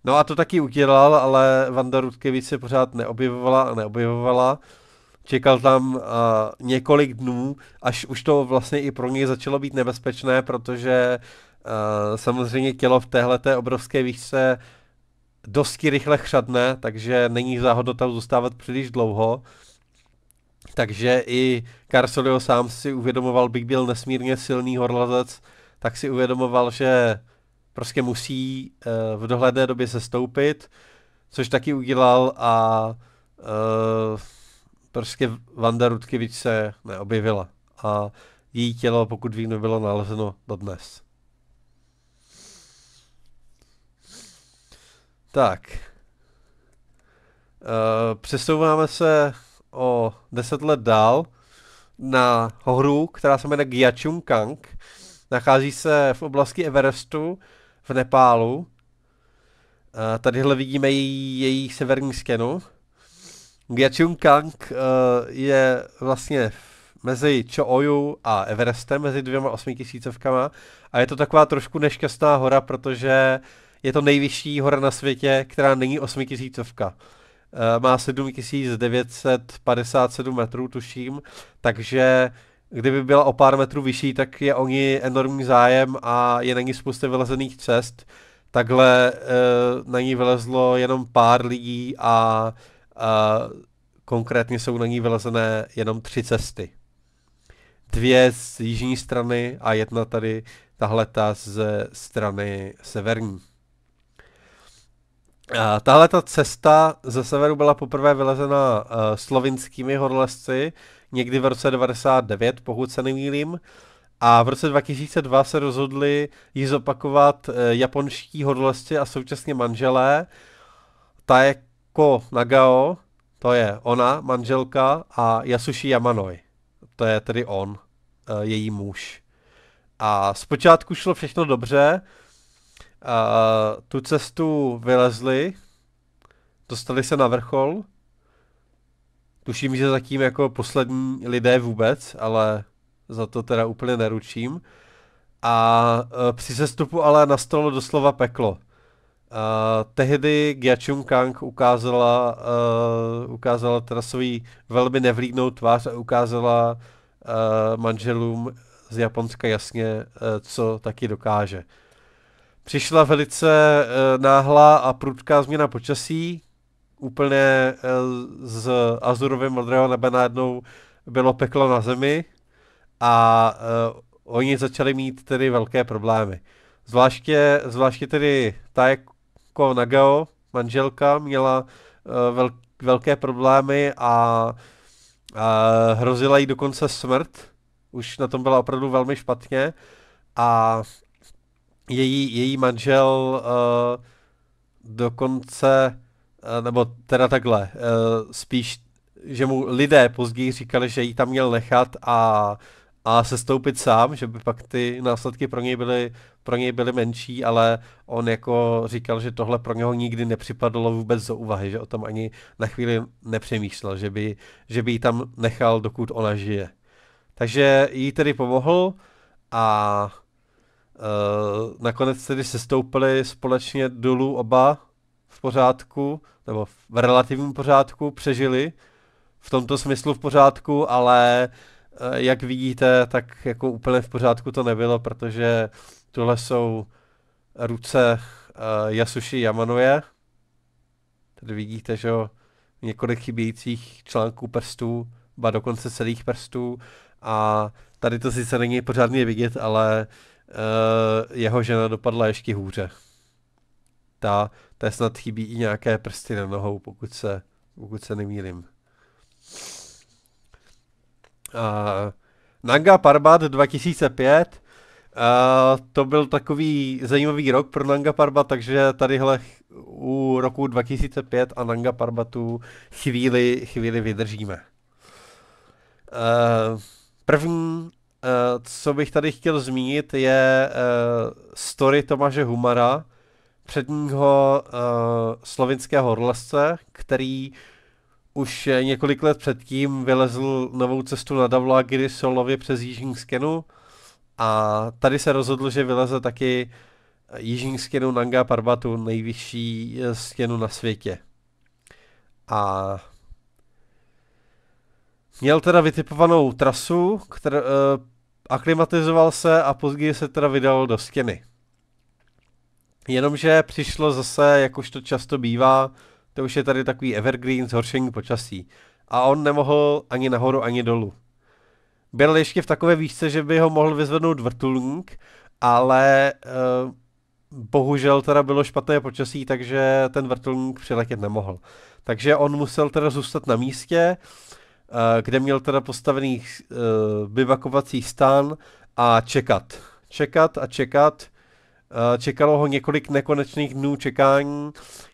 No a to taky udělal, ale Vanda Rutkevic se pořád neobjevovala a neobjevovala. Čekal tam uh, několik dnů, až už to vlastně i pro něj začalo být nebezpečné, protože uh, samozřejmě tělo v té obrovské výšce dosti rychle chřadne, takže není záhodno tam zůstávat příliš dlouho. Uh, takže i Carsolio sám si uvědomoval, bych byl nesmírně silný horlazec, tak si uvědomoval, že prostě musí eh, v dohledné době se stoupit, což taky udělal a eh, prostě Vanda Rutkivič se neobjevila a její tělo, pokud vím, bylo nalezeno do dnes. Tak. Uh, přesouváme se o deset let dál na hru, která se jmenuje Gyachung Kang. Nachází se v oblasti Everestu v Nepálu. A eh, tadyhle vidíme její, její severní skenu. Gyachung Kang uh, je vlastně mezi Oyu a Everestem, mezi dvěma osmitisícovkama. A je to taková trošku nešťastná hora, protože je to nejvyšší hora na světě, která není osmitisícovka. Eh, má 7957 metrů, tuším, takže kdyby byla o pár metrů vyšší, tak je o ní enormní zájem a je na ní spousta vylezených cest. Takhle uh, na ní vylezlo jenom pár lidí a uh, konkrétně jsou na ní vylezené jenom tři cesty. Dvě z jižní strany a jedna tady tahle ta z strany severní. Tahle ta cesta ze severu byla poprvé vylezena uh, slovinskými horolezci někdy v roce 99, pokud se nemýlím. A v roce 2002 se rozhodli ji zopakovat uh, japonští horolezci a současně manželé. je Ko Nagao, to je ona, manželka, a Yasushi Yamanoi, to je tedy on, uh, její muž. A zpočátku šlo všechno dobře, Uh, tu cestu vylezli, dostali se na vrchol. Tuším, že zatím jako poslední lidé vůbec, ale za to teda úplně neručím. A uh, při sestupu ale nastalo doslova peklo. Uh, tehdy Gyachung Kang ukázala, uh, ukázala teda svoji velmi nevlídnou tvář a ukázala uh, manželům z Japonska jasně, uh, co taky dokáže. Přišla velice e, náhlá a prudká změna počasí. Úplně e, z azurově modrého nebe najednou bylo peklo na zemi a e, oni začali mít tedy velké problémy. Zvláště, zvláště tedy Taeko jako Nagao, manželka, měla e, vel, velké problémy a e, hrozila jí dokonce smrt. Už na tom byla opravdu velmi špatně. A její, její manžel uh, dokonce, uh, nebo teda takhle, uh, spíš, že mu lidé později říkali, že ji tam měl nechat a, a sestoupit sám, že by pak ty následky pro něj, byly, pro něj byly menší, ale on jako říkal, že tohle pro něho nikdy nepřipadlo vůbec do úvahy, že o tom ani na chvíli nepřemýšlel, že by, že by ji tam nechal, dokud ona žije. Takže jí tedy pomohl a Eh, nakonec tedy se stoupili společně dolů oba v pořádku, nebo v relativním pořádku, přežili v tomto smyslu v pořádku, ale eh, jak vidíte, tak jako úplně v pořádku to nebylo, protože tohle jsou ruce Yasushi eh, Yamanoje. Tady vidíte, že jo, několik chybějících článků prstů, ba dokonce celých prstů a tady to sice není pořádně vidět, ale uh, Eh, jeho žena dopadla ještě hůře. Ta, ta snad chybí i nějaké prsty na nohou, pokud se, pokud se nemýlim. Uh, Nanga Parbat 2005, uh, eh, to byl takový zajímavý rok pro Nanga Parbat, takže tadyhle u roku 2005 a Nanga Parbatu chvíli, chvíli vydržíme. Uh, první Eh, co bych tady chtěl zmínit, je eh, story Tomáše Humara, předního eh, slovinského horlesce, který už několik let předtím vylezl novou cestu na Davlagiry solově přes Jižní Skenu a tady se rozhodl, že vyleze taky Jižní skenu Nanga Parbatu, nejvyšší skenu na světě. A měl teda vytipovanou trasu, kter, aklimatizoval se a později se teda vydal do stěny. Jenomže přišlo zase, jak už to často bývá, to už je tady takový evergreen zhoršení počasí. A on nemohl ani nahoru, ani dolů. Byl ještě v takové výšce, že by ho mohl vyzvednout vrtulník, ale eh, bohužel teda bylo špatné počasí, takže ten vrtulník přiletět nemohl. Takže on musel teda zůstat na místě, eh, Eh, kde měl teda postavený uh, eh, bivakovací stán a čekat. Čekat a čekat. Uh, čekalo ho několik nekonečných dnů čekání,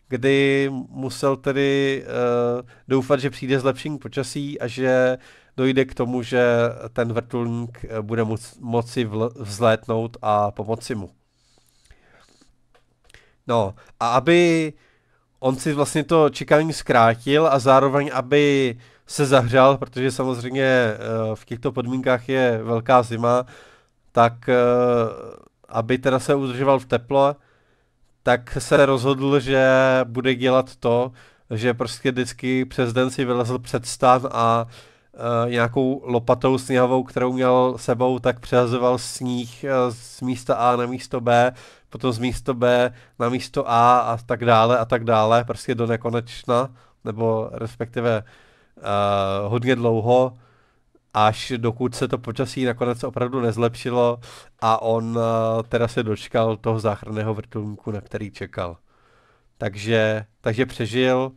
kdy musel tedy uh, doufat, že přijde zlepšení počasí a že dojde k tomu, že ten vrtulník bude moc, moci vl- vzlétnout a pomoci mu. No a aby on si vlastně to čekání zkrátil a zároveň aby uh, se zahřál, protože samozřejmě eh, v těchto podmínkách je velká zima, tak eh, aby teda se udržoval v teple, tak se rozhodl, že bude dělat to, že prostě vždycky přes den si vylezl před stan a e, nějakou lopatou sněhovou, kterou měl sebou, tak přehazoval sníh z místa A na místo B, potom z místo B na místo A a tak dále a tak dále, prostě do nekonečna, nebo respektive uh, hodně dlouho, až dokud se to počasí nakonec opravdu nezlepšilo a on uh, teda se dočkal toho záchranného vrtulníku, na který čekal. Takže, takže přežil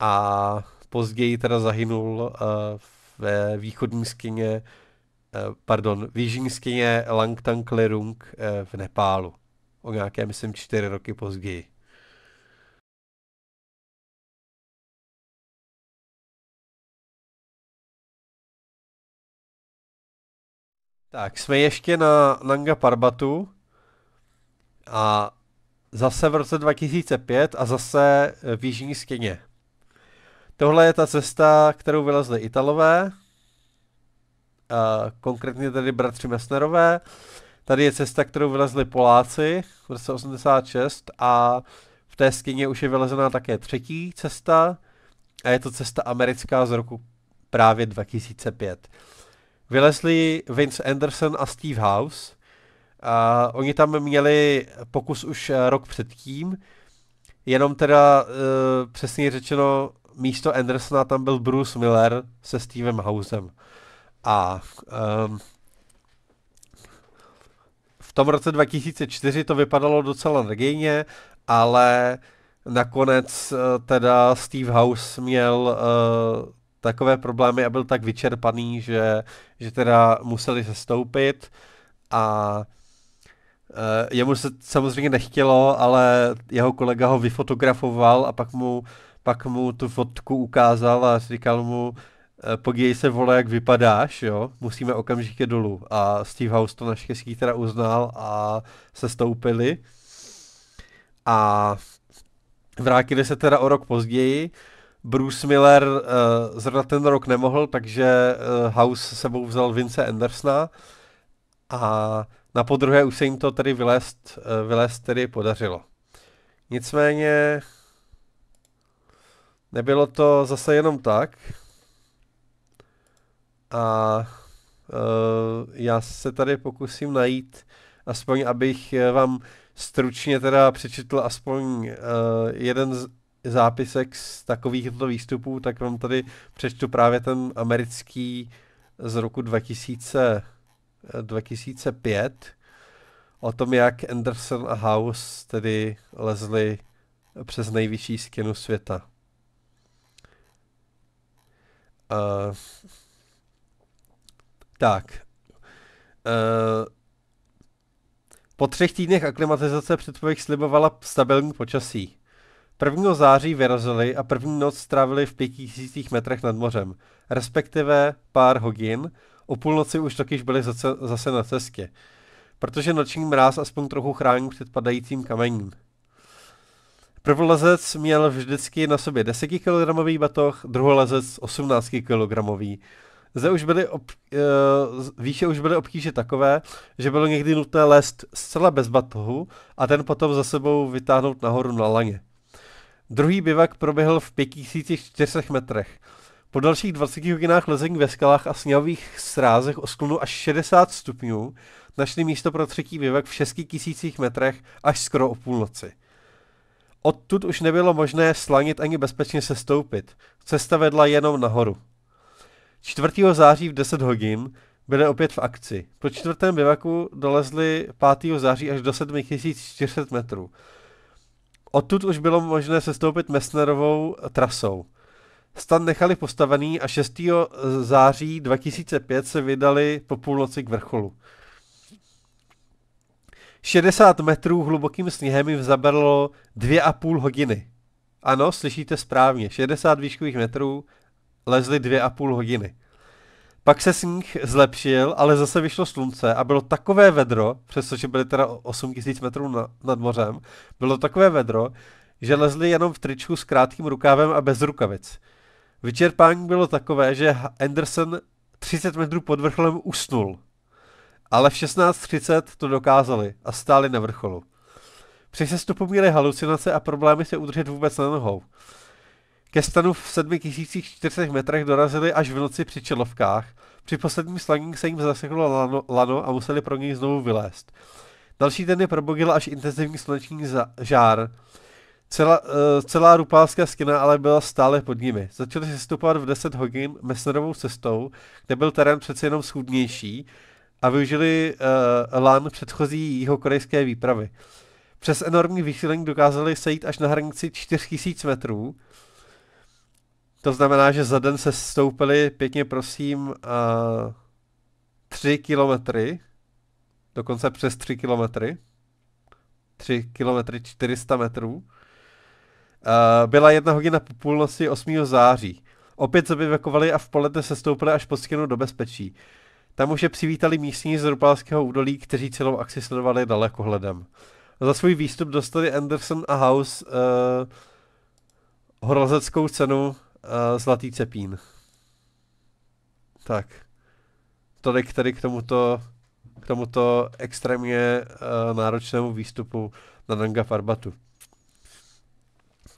a později teda zahynul uh, ve východní skyně, uh, pardon, v jižní skyně Langtang Lerung uh, v Nepálu. O nějaké, myslím, čtyři roky později. Tak, jsme ještě na Nanga Parbatu a zase v roce 2005 a zase eh, v Jižní stěně. Tohle je ta cesta, kterou vylezli Italové, konkrétně tedy bratři Messnerové. Tady je cesta, kterou vylezli Poláci v roce 86 a v té skyně už je vylezená také třetí cesta a je to cesta americká z roku právě 2005 vylezli Vince Anderson a Steve House. A oni tam měli pokus už eh, rok předtím, jenom teda uh, eh, přesně řečeno místo Andersona tam byl Bruce Miller se Stevem Housem. A um, v tom roce 2004 to vypadalo docela nadějně, ale nakonec uh, teda Steve House měl uh, takové problémy a byl tak vyčerpaný, že, že teda museli se stoupit. a eh, jemu se samozřejmě nechtělo, ale jeho kolega ho vyfotografoval a pak mu, pak mu tu fotku ukázal a říkal mu, eh, podívej se, vole, jak vypadáš, jo, musíme okamžitě dolů. A Steve House to naštěstí teda uznal a se stoupili. A vrátili se teda o rok později, Bruce Miller uh, zrovna ten rok nemohl, takže uh, House sebou vzal Vince Andersona a na podruhé už se jim to tedy vylézt, uh, vylézt tedy podařilo. Nicméně nebylo to zase jenom tak a uh, já se tady pokusím najít aspoň, abych vám stručně teda přečetl aspoň uh, jeden z zápisek z takovýchto výstupů, tak vám tady přečtu právě ten americký z roku 2000, 2005 eh, o tom, jak Anderson a House tedy lezli přes nejvyšší skinu světa. Uh, tak. Uh, po třech týdnech aklimatizace předpověď slibovala stabilní počasí. 1. září vyrazili a první noc strávili v 5000 metrech nad mořem, respektive pár hodin, o půlnoci už totiž byli zase, zase na cestě, protože noční mráz aspoň trochu chrání před padajícím kamením. Prvolezec měl vždycky na sobě 10 kg batoh, druholezec 18 kg. Zde už byly ob, e, výše už byly obtíže takové, že bylo někdy nutné lézt zcela bez batohu a ten potom za sebou vytáhnout nahoru na laně. Druhý bivak proběhl v 5400 metrech. Po dalších 20 hodinách lezení ve skalách a sněhových srázech o sklonu až 60 stupňů našli místo pro třetí bivak v 6000 metrech až skoro o půlnoci. Odtud už nebylo možné slanit ani bezpečně se stoupit. Cesta vedla jenom nahoru. 4. září v 10 hodin byli opět v akci. Po čtvrtém bivaku dolezli 5. září až do 7400 metrů. Odtud už bylo možné sestoupit Messnerovou trasou. Stan nechali postavený a 6. září 2005 se vydali po půlnoci k vrcholu. 60 metrů hlubokým sněhem jim zabralo 2,5 hodiny. Ano, slyšíte správně, 60 výškových metrů lezli 2,5 hodiny. Pak se sníh zlepšil, ale zase vyšlo slunce a bylo takové vedro, přestože byly teda 8000 metrů na, nad mořem, bylo takové vedro, že lezli jenom v tričku s krátkým rukávem a bez rukavic. Vyčerpání bylo takové, že Anderson 30 metrů pod vrcholem usnul. Ale v 16.30 to dokázali a stáli na vrcholu. Při sestupu měli halucinace a problémy se udržet vůbec na nohou. Ke stanu v 7400 metrech dorazili až v noci při čelovkách. Při posledním slaní se jim zaseklo lano, lano a museli pro něj znovu vylézt. Další den je probogil až intenzivní sluneční žár. Celá, uh, celá rupálská skina ale byla stále pod nimi. Začali se stupovat v 10 hodin mesnerovou cestou, kde byl terén přece jenom schudnější a využili uh, lan předchozí jihokorejské výpravy. Přes enormní vychýlení dokázali sejít až na hranici 4000 metrů, to znamená, že za den se stoupili pěkně prosím uh, eh, 3 kilometry, dokonce přes 3 kilometry, 3 kilometry 400 metrů. Uh, byla jedna hodina po půlnoci 8. září. Opět zabivakovali a v poledne se stoupili až po stěnu do bezpečí. Tam už je přivítali místní z Rupalského údolí, kteří celou akci sledovali dalekohledem. Za svůj výstup dostali Anderson a House uh, eh, horlezeckou cenu uh, Zlatý cepín. Tak. Tolik tady k tomuto, k tomuto extrémně uh, náročnému výstupu na Nanga Farbatu.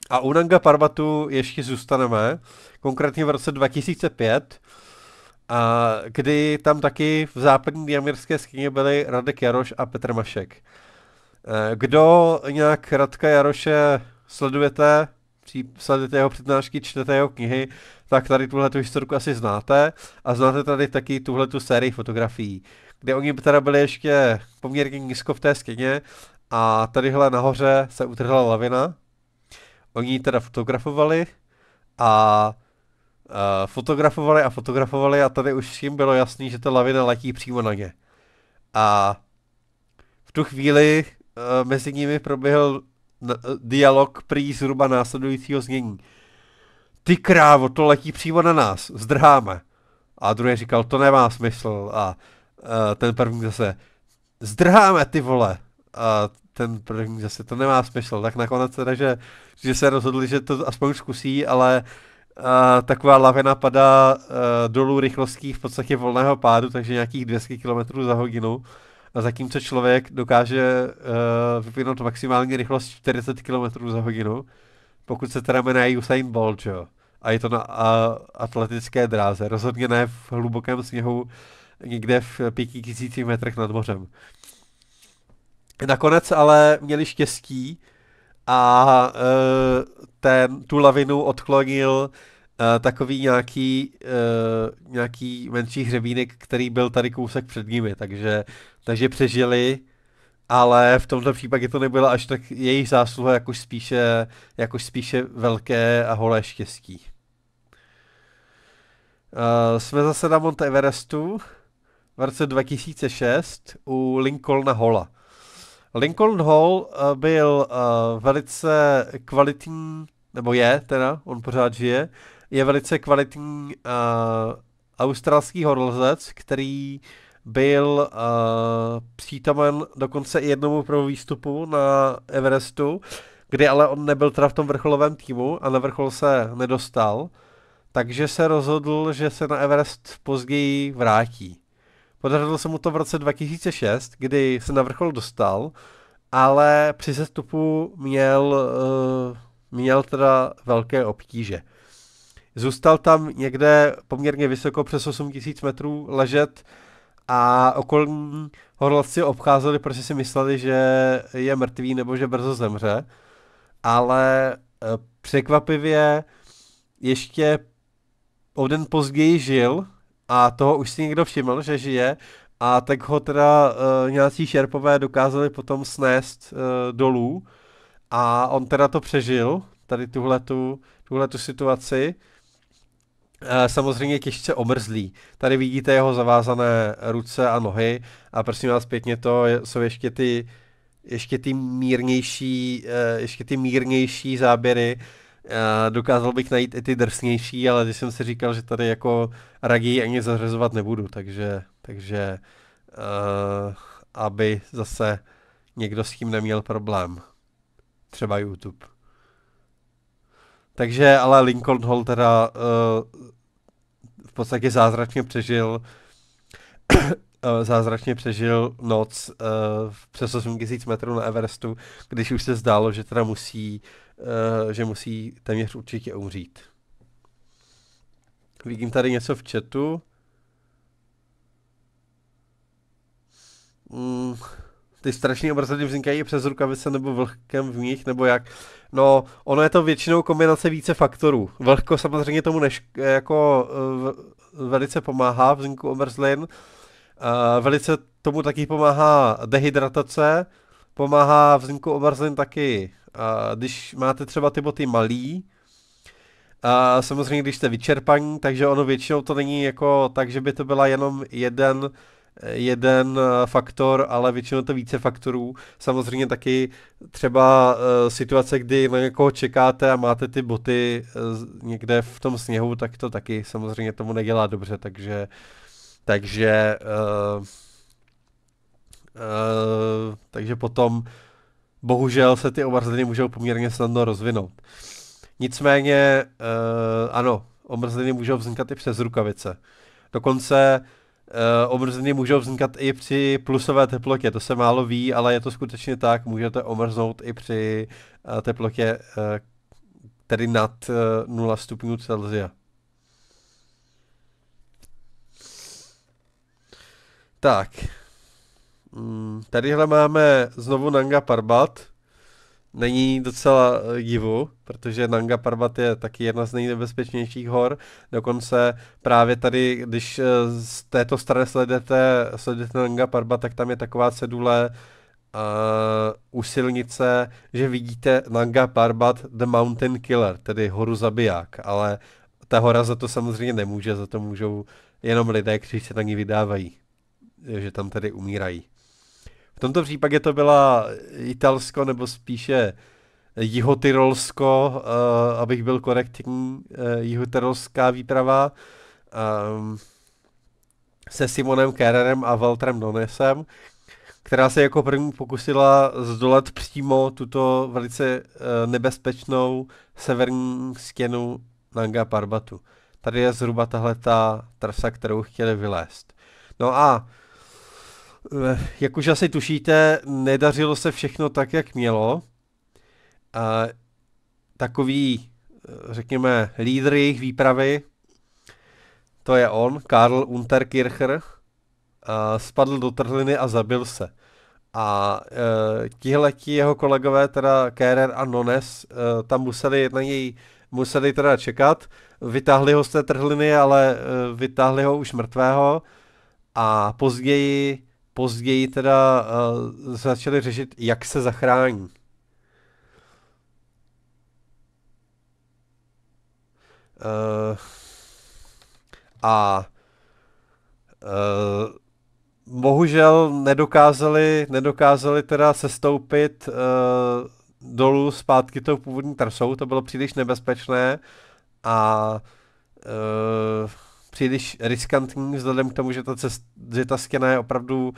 A u Nanga Parbatu ještě zůstaneme, konkrétně v roce 2005, a kdy tam taky v západní diamirské skyně byli Radek Jaroš a Petr Mašek. Eh, kdo nějak Radka Jaroše sledujete, sledujete jeho přednášky, čtete jeho knihy, tak tady tuhle historiku historku asi znáte a znáte tady taky tuhle tu sérii fotografií, kde oni teda byli ještě poměrně nízko v té skyně a tadyhle nahoře se utrhla lavina. Oni ji teda fotografovali a uh, fotografovali a fotografovali a tady už jim bylo jasný, že ta lavina letí přímo na ně. A v tu chvíli uh, mezi nimi proběhl Eh, dialog prý zhruba následujícího znění. Ty krávo, to letí přímo na nás, zdrháme. A druhý říkal, to nemá smysl. A eh, ten první zase, zdrháme ty vole. A ten první zase, to nemá smysl. Tak nakonec teda, že, že se rozhodli, že to aspoň zkusí, ale a, eh, taková lavina padá uh, dolů rychlostí v podstatě volného pádu, takže nějakých 200 km za hodinu a zatímco člověk dokáže uh, eh, vyvinout maximální rychlost 40 km za hodinu, pokud se teda jmenuje Usain Bolt, jo. A je to na a, atletické dráze, rozhodně ne v hlubokém sněhu, někde v pěti tisících metrech nad mořem. Nakonec ale měli štěstí a uh, ten, tu lavinu odklonil Eh, takový nějaký, uh, nějaký menší hřebínek, který byl tady kousek před nimi, takže, takže přežili, ale v tomto případě to nebyla až tak jejich zásluha, jakož spíše, jakož spíše velké a holé štěstí. Uh, jsme zase na Monte Everestu v roce 2006 u Lincolna Hola. Lincoln Hall uh, byl uh, velice kvalitní, nebo je teda, on pořád žije, uh, je velice kvalitní uh, australský horlezec, který byl uh, přítomen dokonce i jednomu pro výstupu na Everestu, kdy ale on nebyl teda v tom vrcholovém týmu a na vrchol se nedostal, takže se rozhodl, že se na Everest později vrátí. Podařilo se mu to v roce 2006, kdy se na vrchol dostal, ale při sestupu měl, uh, měl teda velké obtíže. Zůstal tam někde poměrně vysoko, přes 8000 tisíc metrů ležet a okolní horolezci obcházeli, protože si mysleli, že je mrtvý nebo že brzo zemře. Ale eh, překvapivě ještě o den později žil a toho už si někdo všiml, že žije a tak ho teda uh, nějací šerpové dokázali potom snést uh, dolů a on teda to přežil, tady tuhletu, tuhletu situaci Eh, samozřejmě těžce omrzlý. Tady vidíte jeho zavázané ruce a nohy a prosím vás pěkně to jsou ještě ty ještě ty mírnější, eh, ještě ty mírnější záběry. Eh, dokázal bych najít i ty drsnější, ale když jsem si říkal, že tady jako raději ani zařazovat nebudu, takže, takže aby zase někdo s tím neměl problém. Třeba YouTube. Takže ale Lincoln Hall teda uh, v podstatě zázračně přežil eh, zázračně přežil noc uh, přes 8000 metrů na Everestu, když už se zdálo, že teda musí, uh, že musí téměř určitě umřít. Vidím tady něco v chatu. Mm ty strašné omrzliny vznikají přes rukavice nebo vlhkem v nich, nebo jak? No, ono je to většinou kombinace více faktorů. Vlhko samozřejmě tomu než, jako velice pomáhá vzniku omrzlin. Eh, velice tomu taky pomáhá dehydratace, pomáhá vzniku omrzlin taky, uh, když máte třeba ty boty malý, a eh, samozřejmě, když jste vyčerpaní, takže ono většinou to není jako tak, že by to byla jenom jeden jeden eh, faktor, ale většinou to více faktorů. Samozřejmě taky třeba eh, situace, kdy na někoho čekáte a máte ty boty eh, někde v tom sněhu, tak to taky samozřejmě tomu nedělá dobře, takže takže uh, uh, takže potom bohužel se ty omrzliny můžou poměrně snadno rozvinout. Nicméně, uh, ano, omrzliny můžou vznikat i přes rukavice. Dokonce Eh, omrzení můžou vznikat i při plusové teplotě, to se málo ví, ale je to skutečně tak, můžete omrznout i při eh, teplotě eh, tedy nad 0 stupňů Celsia. Tak, mm, tadyhle máme znovu Nanga Parbat není docela eh, divu, protože Nanga Parbat je taky jedna z nejnebezpečnějších hor. Dokonce právě tady, když eh, z této strany sledete, sledete Nanga Parbat, tak tam je taková cedule uh, eh, u silnice, že vidíte Nanga Parbat The Mountain Killer, tedy horu zabiják, ale ta hora za to samozřejmě nemůže, za to můžou jenom lidé, kteří se na ní vydávají, že tam tedy umírají. V tomto případě to byla Italsko nebo spíše eh, Jihotyrolsko, uh, eh, abych byl korektní, uh, eh, Jihotyrolská výprava um, se Simonem Kererem a Valtrem Donesem, která se jako první pokusila zdolat přímo tuto velice uh, nebezpečnou severní stěnu Nanga Parbatu. Tady je zhruba tahle ta trasa, kterou chtěli vylézt. No a Eh, jak už asi tušíte, nedařilo se všechno tak, jak mělo. A takový, eh, řekněme, lídr jejich výpravy, to je on, Karl Unterkircher, spadl do trhliny a zabil se. A e, tihleti jeho kolegové, teda Kerer a Nones, e, tam museli na něj museli teda čekat. Vytáhli ho z té trhliny, ale e, vytáhli ho už mrtvého. A později později teda uh, začali řešit, jak se zachrání. Uh, a uh, bohužel nedokázali, nedokázali teda sestoupit uh, dolů zpátky tou původní trasou, to bylo příliš nebezpečné a uh, příliš riskantní vzhledem k tomu, že ta, cest, že ta stěna je opravdu uh,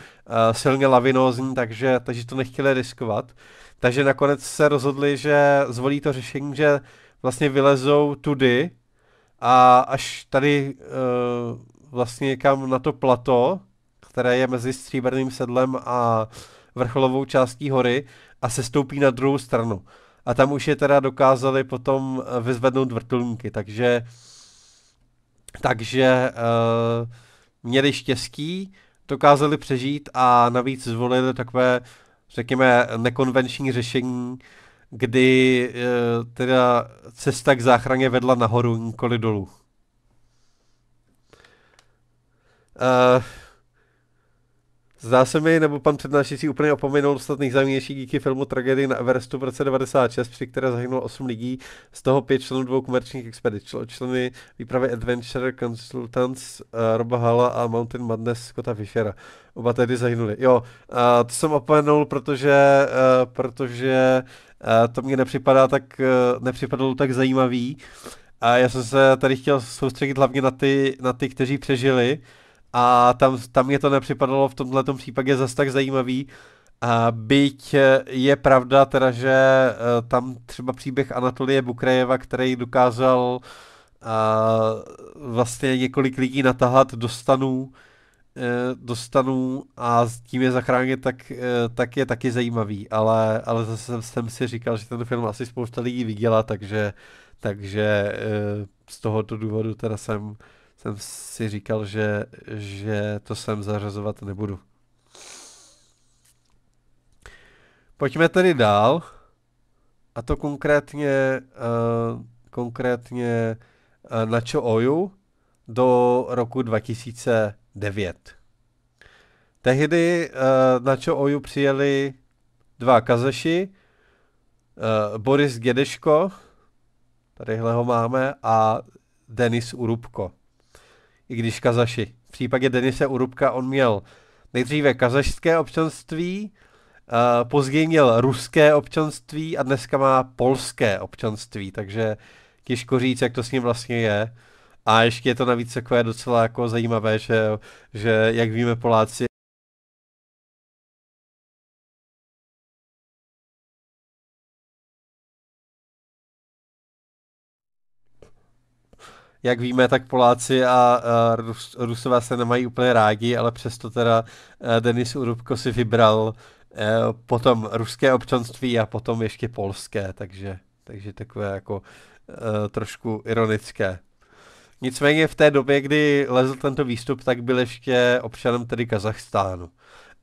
silně lavinózní, takže, takže to nechtěli riskovat. Takže nakonec se rozhodli, že zvolí to řešení, že vlastně vylezou tudy a až tady uh, vlastně kam na to plato, které je mezi stříbrným sedlem a vrcholovou částí hory a se stoupí na druhou stranu. A tam už je teda dokázali potom eh, vyzvednout vrtulníky, takže uh, takže uh, měli štěstí, dokázali přežít a navíc zvolili takové, řekněme, nekonvenční řešení, kdy uh, teda cesta k záchraně vedla nahoru, nikoli dolů. Uh, Zdá se mi, nebo pan přednášející úplně opomenul snad nejzajímavější díky filmu Tragedie na Everestu v roce 96, při které zahynulo 8 lidí, z toho 5 členů dvou komerčních expedic, členy výpravy Adventure Consultants uh, Roba Hala a Mountain Madness Scotta Fishera. Oba tedy zahynuli. Jo, uh, to jsem opomenul, protože, uh, protože uh, to mě nepřipadá tak, uh, nepřipadalo tak zajímavý. A já jsem se tady chtěl soustředit hlavně na ty, na ty kteří přežili, a tam, tam mě to nepřipadalo v tomhle případě zas tak zajímavý. A byť eh, je pravda teda, že eh, tam třeba příběh Anatolie Bukrajeva, který dokázal a eh, vlastně několik lidí natahat do stanů, do stanů a s tím je zachránit, tak, tak je taky zajímavý, ale, ale zase jsem si říkal, že ten film asi spousta lidí viděla, takže, takže z tohoto důvodu teda jsem jsem si říkal, že, že to sem zařazovat nebudu. Pojďme tedy dál. A to konkrétně, uh, konkrétně uh, na čo Oju do roku 2009. Tehdy uh, na čo Oju přijeli dva kazeši, uh, Boris Gedeško, tadyhle ho máme, a Denis Urubko i když Kazaši. V případě Denise Urubka on měl nejdříve kazašské občanství, Uh, později měl ruské občanství a dneska má polské občanství, takže těžko říct, jak to s ním vlastně je. A ještě je to navíc takové docela jako zajímavé, že, že jak víme Poláci jak víme, tak Poláci a Rus, Rusové se nemají úplně rádi, ale přesto teda e, Denis Urubko si vybral e, potom ruské občanství a potom ještě polské, takže, takže takové jako e, trošku ironické. Nicméně v té době, kdy lezl tento výstup, tak byl ještě občanem tedy Kazachstánu.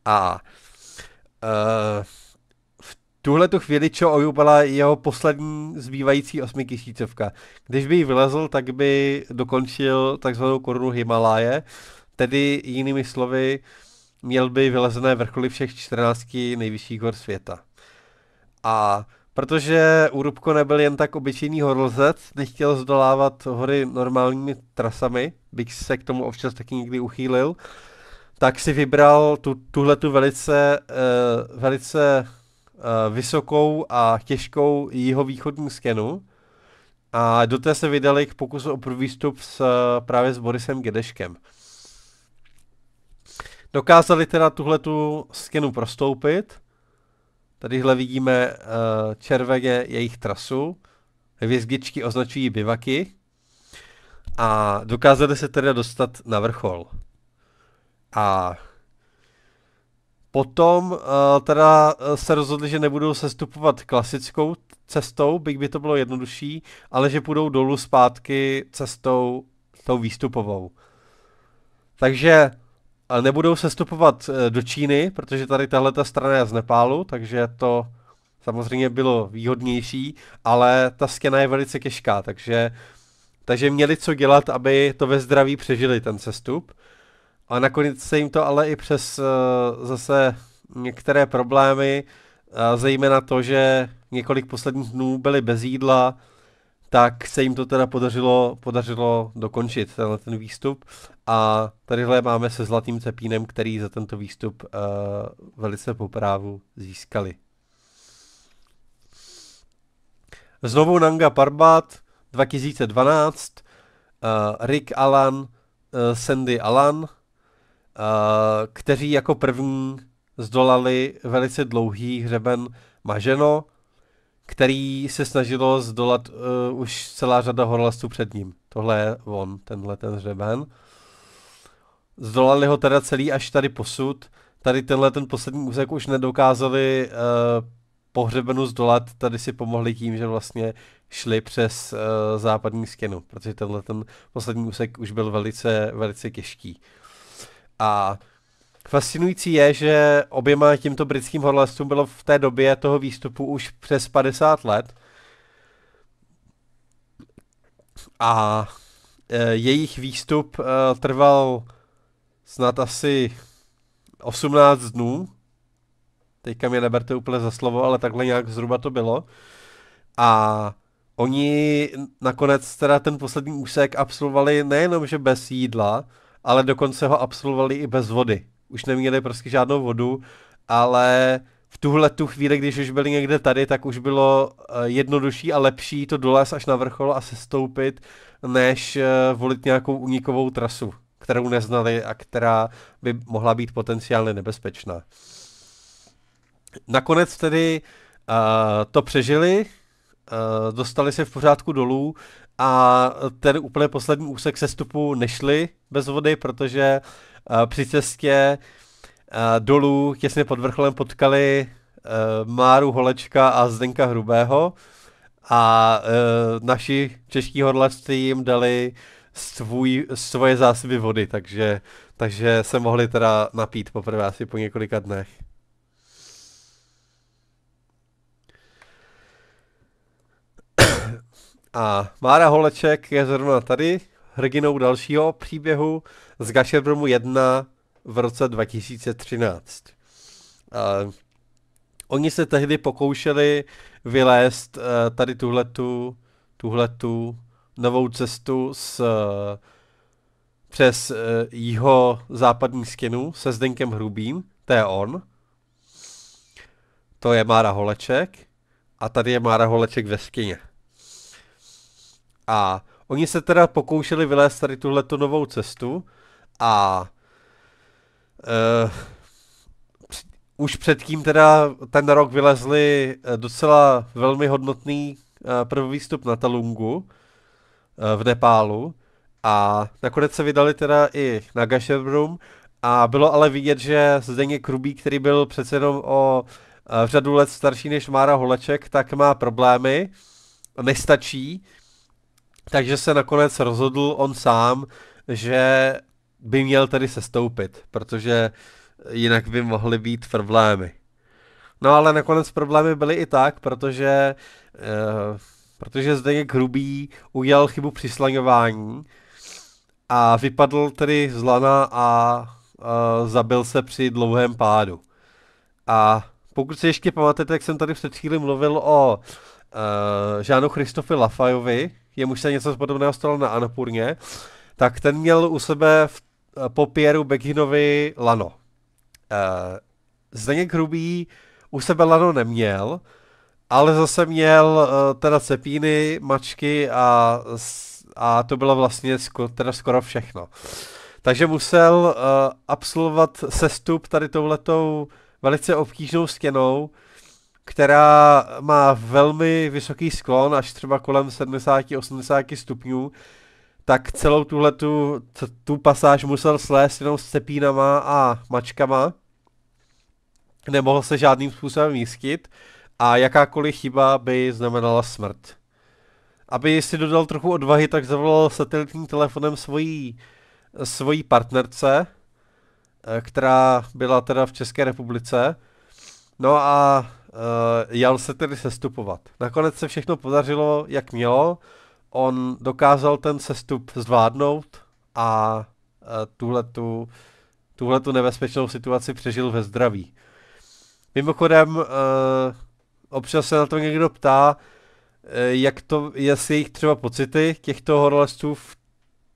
A uh, tuhle tu chvíli Čo ojubala jeho poslední zbývající osmitisícovka. Když by ji vylezl, tak by dokončil takzvanou korunu Himaláje, tedy jinými slovy měl by vylezené vrcholy všech 14 nejvyšších hor světa. A protože Urubko nebyl jen tak obyčejný horlzec, nechtěl zdolávat hory normálními trasami, bych se k tomu občas taky někdy uchýlil, tak si vybral tu, tuhletu velice, uh, velice Eh, vysokou a těžkou jihovýchodní skenu. A do té se vydali k pokusu o průvýstup s, eh, právě s Borisem Gedeškem. Dokázali teda tuhletu skenu prostoupit. Tadyhle vidíme uh, červeně jejich trasu. Hvězdičky označují bivaky. A dokázali se teda dostat na vrchol. A Potom uh, teda eh, se rozhodli, že nebudou sestupovat klasickou cestou, byť by to bylo jednodušší, ale že půjdou dolů zpátky cestou tou výstupovou. Takže eh, nebudou sestupovat do Číny, protože tady tahle ta strana je z Nepálu, takže to samozřejmě bylo výhodnější, ale ta skena je velice těžká, takže, takže měli co dělat, aby to ve zdraví přežili ten sestup. A nakonec se jim to ale i přes uh, zase některé problémy, uh, zejména to, že několik posledních dnů byli bez jídla, tak se jim to teda podařilo, podařilo dokončit, tenhle ten výstup. A tadyhle máme se Zlatým Cepínem, který za tento výstup uh, velice poprávu získali. Znovu Nanga Parbat 2012, uh, eh, Rick Alan, uh, Sandy Alan, Eh, kteří jako první zdolali velice dlouhý hřeben Maženo, který se snažilo zdolat uh, už celá řada horlastů před ním. Tohle je on, tenhle ten hřeben. Zdolali ho teda celý až tady posud. Tady tenhle ten poslední úsek už nedokázali uh, po hřebenu zdolat. Tady si pomohli tím, že vlastně šli přes uh, západní skenu, protože tenhle ten poslední úsek už byl velice, velice těžký. Uh, a fascinující je, že oběma tímto britským horlestům bylo v té době toho výstupu už přes 50 let. A e, jejich výstup e, trval snad asi 18 dnů. Teďka mě neberte úplně za slovo, ale takhle nějak zhruba to bylo. A oni nakonec teda ten poslední úsek absolvovali nejenom, že bez jídla, ale dokonce ho absolvovali i bez vody. Už neměli prostě žádnou vodu, ale v tuhle tu chvíli, když už byli někde tady, tak už bylo eh, jednodušší a lepší to doles až na vrchol a sestoupit, než eh, volit nějakou unikovou trasu, kterou neznali a která by mohla být potenciálně nebezpečná. Nakonec tedy uh, to přežili, uh, dostali se v pořádku dolů a ten úplně poslední úsek sestupu nešli bez vody, protože uh, při cestě uh, dolů těsně pod vrcholem potkali uh, Máru Holečka a Zdenka Hrubého a uh, naši čeští horlasti jim dali svůj, svoje zásoby vody, takže, takže se mohli teda napít poprvé asi po několika dnech. A Mára Holeček je zrovna tady, hrdinou dalšího příběhu z Gašerbromu 1 v roce 2013. Uh, oni se tehdy pokoušeli vylézt uh, tady tuhletu, tuhletu novou cestu s, uh, přes uh, eh, jeho západní skinu se Zdenkem Hrubým, to je on. To je Mára Holeček a tady je Mára Holeček ve skině. A oni se teda pokoušeli vylézt tady tuhleto novou cestu a uh, už předtím teda ten rok vylezli eh, docela velmi hodnotný eh, první výstup na Talungu v Nepálu a nakonec se vydali teda i na Gasherbrum a bylo ale vidět, že Zdeně Krubí, který byl přece jenom o v řadu let starší než Mára Holeček, tak má problémy, nestačí takže se nakonec rozhodl on sám, že by měl tady sestoupit, protože jinak by mohly být problémy. No ale nakonec problémy byly i tak, protože, e, protože Zdeněk Hrubý udělal chybu při slaňování a vypadl tedy z lana a e, zabil se při dlouhém pádu. A pokud si ještě pamatujete, jak jsem tady před chvíli mluvil o e, Žánu Christofi Lafajovi, jemuž se něco podobného stalo na Anapurně, tak ten měl u sebe v eh, popěru Beginovi lano. Eh, Zdeněk Hrubý u sebe lano neměl, ale zase měl eh, teda cepíny, mačky a, a to bylo vlastně skoro teda skoro všechno. Takže musel absolvovat sestup tady touhletou velice obtížnou stěnou, která má velmi vysoký sklon, až třeba kolem 70-80 stupňů, tak celou tuhle tu, tu pasáž musel slést jenom s cepínama a mačkama. Nemohl se žádným způsobem místit a jakákoliv chyba by znamenala smrt. Aby si dodal trochu odvahy, tak zavolal satelitním telefonem svojí, svojí partnerce, eh, která byla teda v České republice. No a Eh, Jal se tedy sestupovat. Nakonec se všechno podařilo, jak mělo. On dokázal ten sestup zvládnout a eh, tuhle tu nebezpečnou situaci přežil ve zdraví. Mimochodem, eh, občas se na to někdo ptá, jak to, jestli jejich třeba pocity těchto horolezců v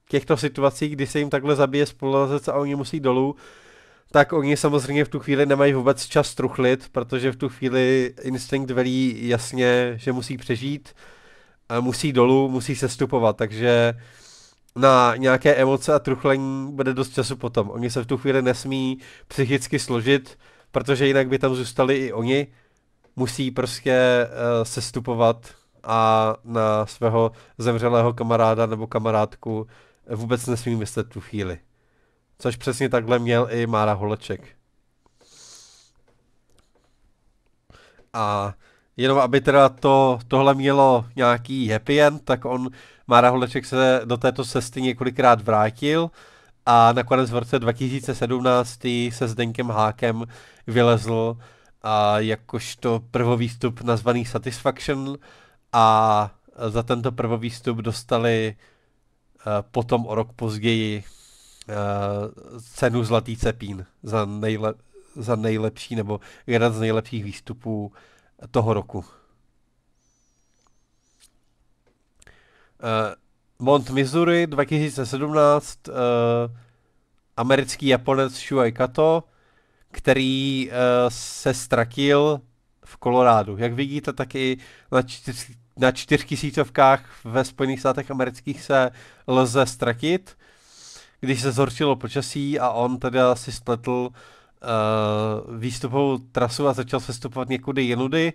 těchto situacích, kdy se jim takhle zabije spolulezec a oni musí dolů, tak oni samozřejmě v tu chvíli nemají vůbec čas truchlit, protože v tu chvíli instinkt velí jasně, že musí přežít, a musí dolů, musí se stupovat, takže na nějaké emoce a truchlení bude dost času potom. Oni se v tu chvíli nesmí psychicky složit, protože jinak by tam zůstali i oni. Musí prostě uh, sestupovat a na svého zemřelého kamaráda nebo kamarádku vůbec nesmí myslet tu chvíli. Což přesně takhle měl i Mára Holeček. A jenom aby teda to, tohle mělo nějaký happy end, tak on, Mára Holeček se do této cesty několikrát vrátil a nakonec v roce 2017 se s Denkem Hákem vylezl a jakožto prvovýstup nazvaný Satisfaction a za tento prvovýstup dostali eh, potom o rok později Eh, cenu Zlatý cepín za, nejle, za nejlepší nebo jeden z nejlepších výstupů toho roku. Mont Missouri 2017 americký Japonec Shuai Kato, který eh, se ztratil v Kolorádu. Jak vidíte, tak i na, čtyř, na čtyřkysícovkách ve Spojených státech amerických se lze ztratit když se zhoršilo počasí a on teda si spletl uh, výstupovou trasu a začal se stupovat někudy jinudy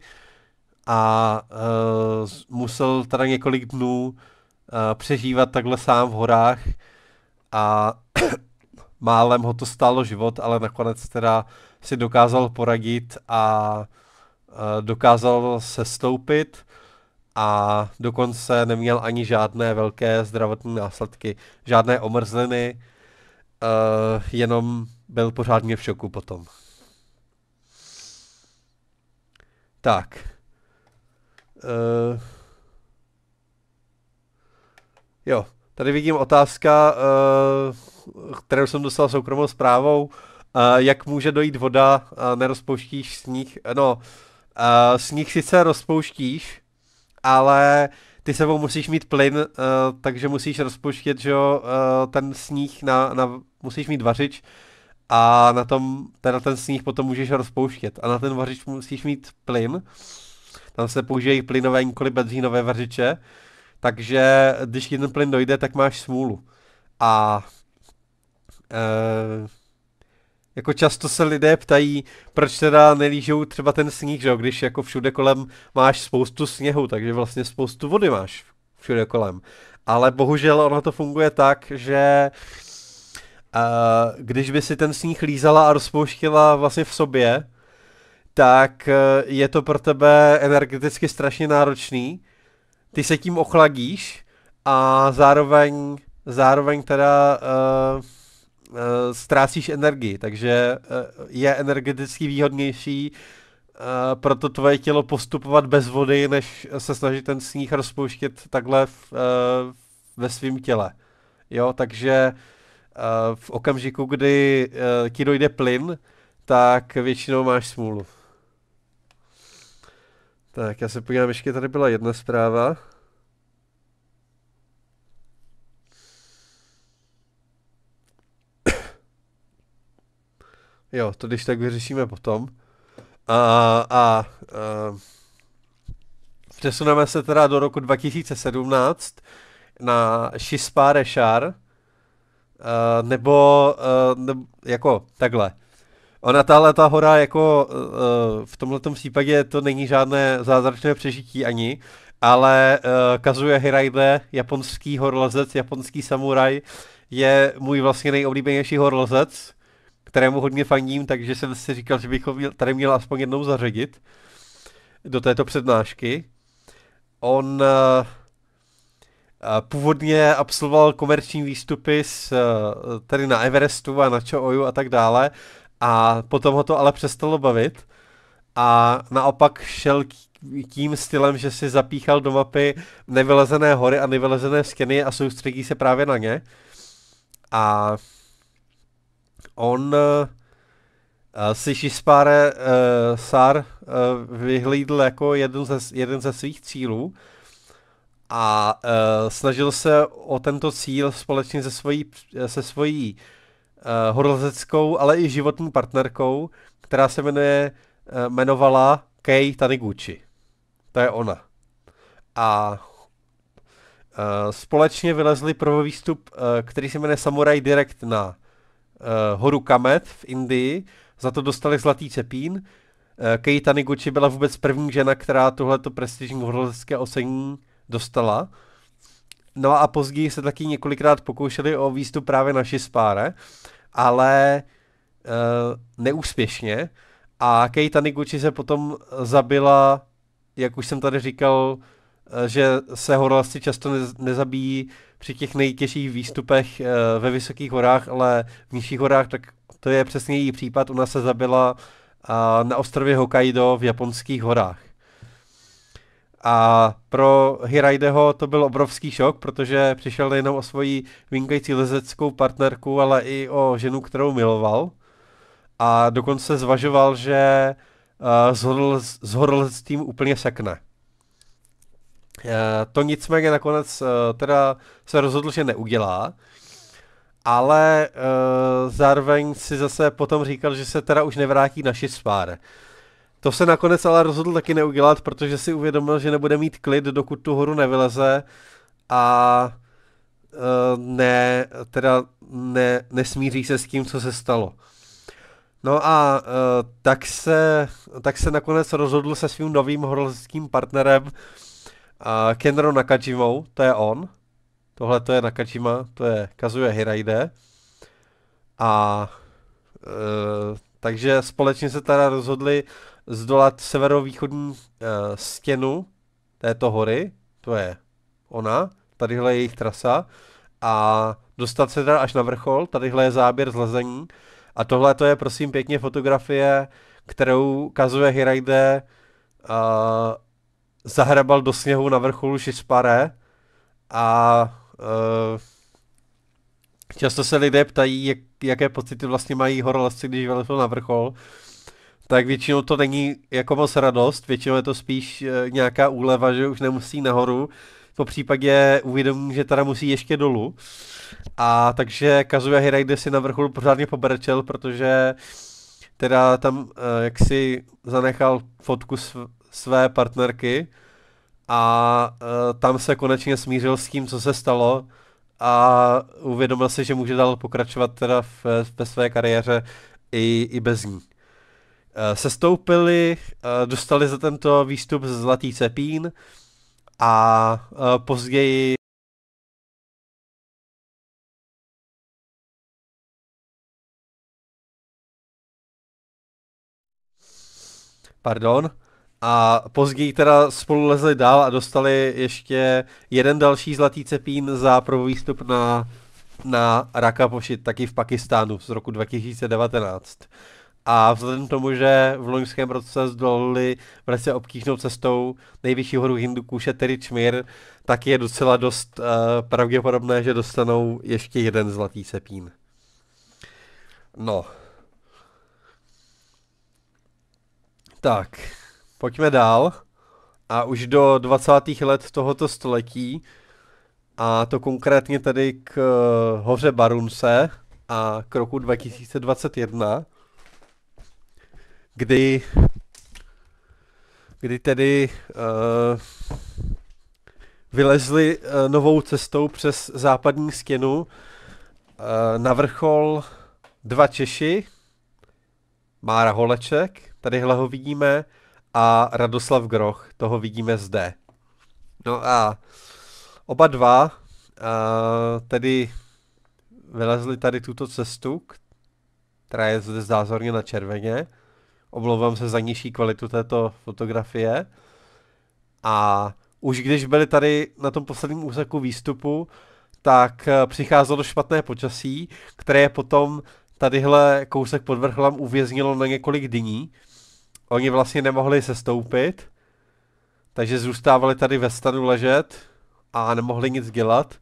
a uh, musel teda několik dnů uh, přežívat takhle sám v horách a málem ho to stálo život, ale nakonec teda si dokázal poradit a uh, dokázal se stoupit a dokonce neměl ani žádné velké zdravotní následky, žádné omrzliny, uh, jenom byl pořádně v šoku potom. Tak. Uh, jo, tady vidím otázka, uh, kterou jsem dostal soukromou zprávou. Uh, jak může dojít voda, uh, nerozpouštíš sníh? No, uh, sníh sice rozpouštíš, ale ty sebou musíš mít plyn, uh, takže musíš rozpuštět, že jo, uh, ten sníh na, na, musíš mít vařič a na tom, teda ten sníh potom můžeš rozpouštět a na ten vařič musíš mít plyn. Tam se používají plynové, nikoli benzínové vařiče, takže když ti ten plyn dojde, tak máš smůlu. A uh, jako často se lidé ptají, proč teda nelížou třeba ten sníh, že když jako všude kolem máš spoustu sněhu, takže vlastně spoustu vody máš všude kolem. Ale bohužel ono to funguje tak, že uh, když by si ten sníh lízala a rozpouštěla vlastně v sobě, tak eh, je to pro tebe energeticky strašně náročný. Ty se tím ochladíš a zároveň, zároveň teda uh, uh, ztrácíš energii, takže uh, je energeticky výhodnější uh, proto tvoje tělo postupovat bez vody, než se snažit ten sníh rozpouštět takhle v, uh, ve svém těle. Jo, takže uh, v okamžiku, kdy uh, ti dojde plyn, tak většinou máš smůlu. Tak, já se podívám, ještě tady byla jedna zpráva. Jo, to když tak vyřešíme potom. A, a, a přesuneme se teda do roku 2017 na Šispa Rešar. Uh, nebo, uh, nebo jako takhle. Ona tahle ta hora jako uh, v tomhle případě to není žádné zázračné přežití ani, ale uh, e, Kazuje Hiraide, japonský horlezec, japonský samuraj, je můj vlastně nejoblíbenější horlezec kterému hodně faním, takže jsem si říkal, že bych ho měl, tady měl aspoň jednou zařadit do této přednášky. On eh, eh, původně absolvoval komerční výstupy s, eh, tady na Everestu a na Chooju a tak dále a potom ho to ale přestalo bavit a naopak šel tím stylem, že si zapíchal do mapy nevylezené hory a nevylezené skeny a soustředí se právě na ně. A on uh, eh, eh, si Šispáre uh, eh, Sar uh, vyhlídl jako jeden ze, jeden ze svých cílů a uh, snažil se o tento cíl společně se svojí, se svojí uh, horolezeckou, ale i životní partnerkou, která se jmenuje, uh, jmenovala Kei Taniguchi. To je ona. A uh, společně vylezli prvovýstup, uh, který se jmenuje Samurai Direct na Eh, horu Kamet v Indii, za to dostali zlatý cepín. Eh, Kei Taniguchi byla vůbec první žena, která tohleto prestižní horolecké osení dostala. No a později se taky několikrát pokoušeli o výstup právě na Šispáre, ale uh, neúspěšně. A Kei Taniguchi se potom zabila, jak už jsem tady říkal, že se horolezci často nezabíjí při těch nejtěžších výstupech eh, ve vysokých horách, ale v nižších horách, tak to je přesně její případ. Ona se zabila na ostrově Hokkaido v japonských horách. A pro Hiraideho to byl obrovský šok, protože přišel nejenom o svoji vynikající lezeckou partnerku, ale i o ženu, kterou miloval. A dokonce zvažoval, že uh, eh, zhorl, zhorl s tím úplně sekne. Eh, to nicméně nakonec eh, teda se rozhodl, že neudělá, ale eh, zároveň si zase potom říkal, že se teda už nevrátí na Shispar. To se nakonec ale rozhodl taky neudělat, protože si uvědomil, že nebude mít klid, dokud tu horu nevyleze a ne, teda ne, nesmíří se s tím, co se stalo. No a tak se, tak se nakonec rozhodl se svým novým horolezským partnerem, a Kenro Nakajimou, to je on. Tohle to je Nakajima, to je Kazuya Hiraide. A e, takže společně se teda rozhodli zdolat severovýchodní e, stěnu této hory, to je ona, tadyhle je jejich trasa a dostat se teda až na vrchol, tadyhle je záběr z lezení a tohle to je prosím pěkně fotografie, kterou kazuje Hiraide zahrabal do sněhu na vrcholu Šišpare a e, často se lidé ptají, jak, jaké pocity vlastně mají horolezci, když vylezou na vrchol, tak většinou to není jako moc radost, většinou je to spíš e, nějaká úleva, že už nemusí nahoru, po případě uvědomí, že teda musí ještě dolů. A takže Kazuya Hirajde si na vrcholu pořádně pobrčel, protože teda tam e, eh, jaksi zanechal fotku sv- své partnerky a uh, tam se konečně smířil s tím, co se stalo a uvědomil si, že může dál pokračovat teda v, ve své kariéře i, i bez ní. Uh, eh, sestoupili, uh, eh, dostali za tento výstup Zlatý cepín a uh, později Pardon. A později teda spolu lezli dál a dostali ještě jeden další zlatý cepín za výstup na, na Rakapoši, taky v Pakistánu z roku 2019. A vzhledem k tomu, že v loňském roce zdolili velice obtížnou cestou nejvyšší horu Hindu kůše tedy Čmír, tak je docela dost uh, pravděpodobné, že dostanou ještě jeden zlatý cepín. No. Tak. Pojďme dál. A už do 20. let tohoto století, a to konkrétně tedy k eh, hoře Barunse a k roku 2021, kdy, kdy tedy uh, vylezli uh, novou cestou přes západní stěnu uh, na vrchol dva Češi, Mára Holeček, tady ho vidíme, a Radoslav Groch, toho vidíme zde. No a oba dva a, eh, tedy vylezli tady tuto cestu, která je zde zázorně na červeně. Oblouvám se za nižší kvalitu této fotografie. A už když byli tady na tom posledním úseku výstupu, tak eh, přicházelo špatné počasí, které potom tadyhle kousek pod vrchlem uvěznilo na několik dní, oni vlastně nemohli sestoupit, takže zůstávali tady ve stanu ležet a nemohli nic dělat.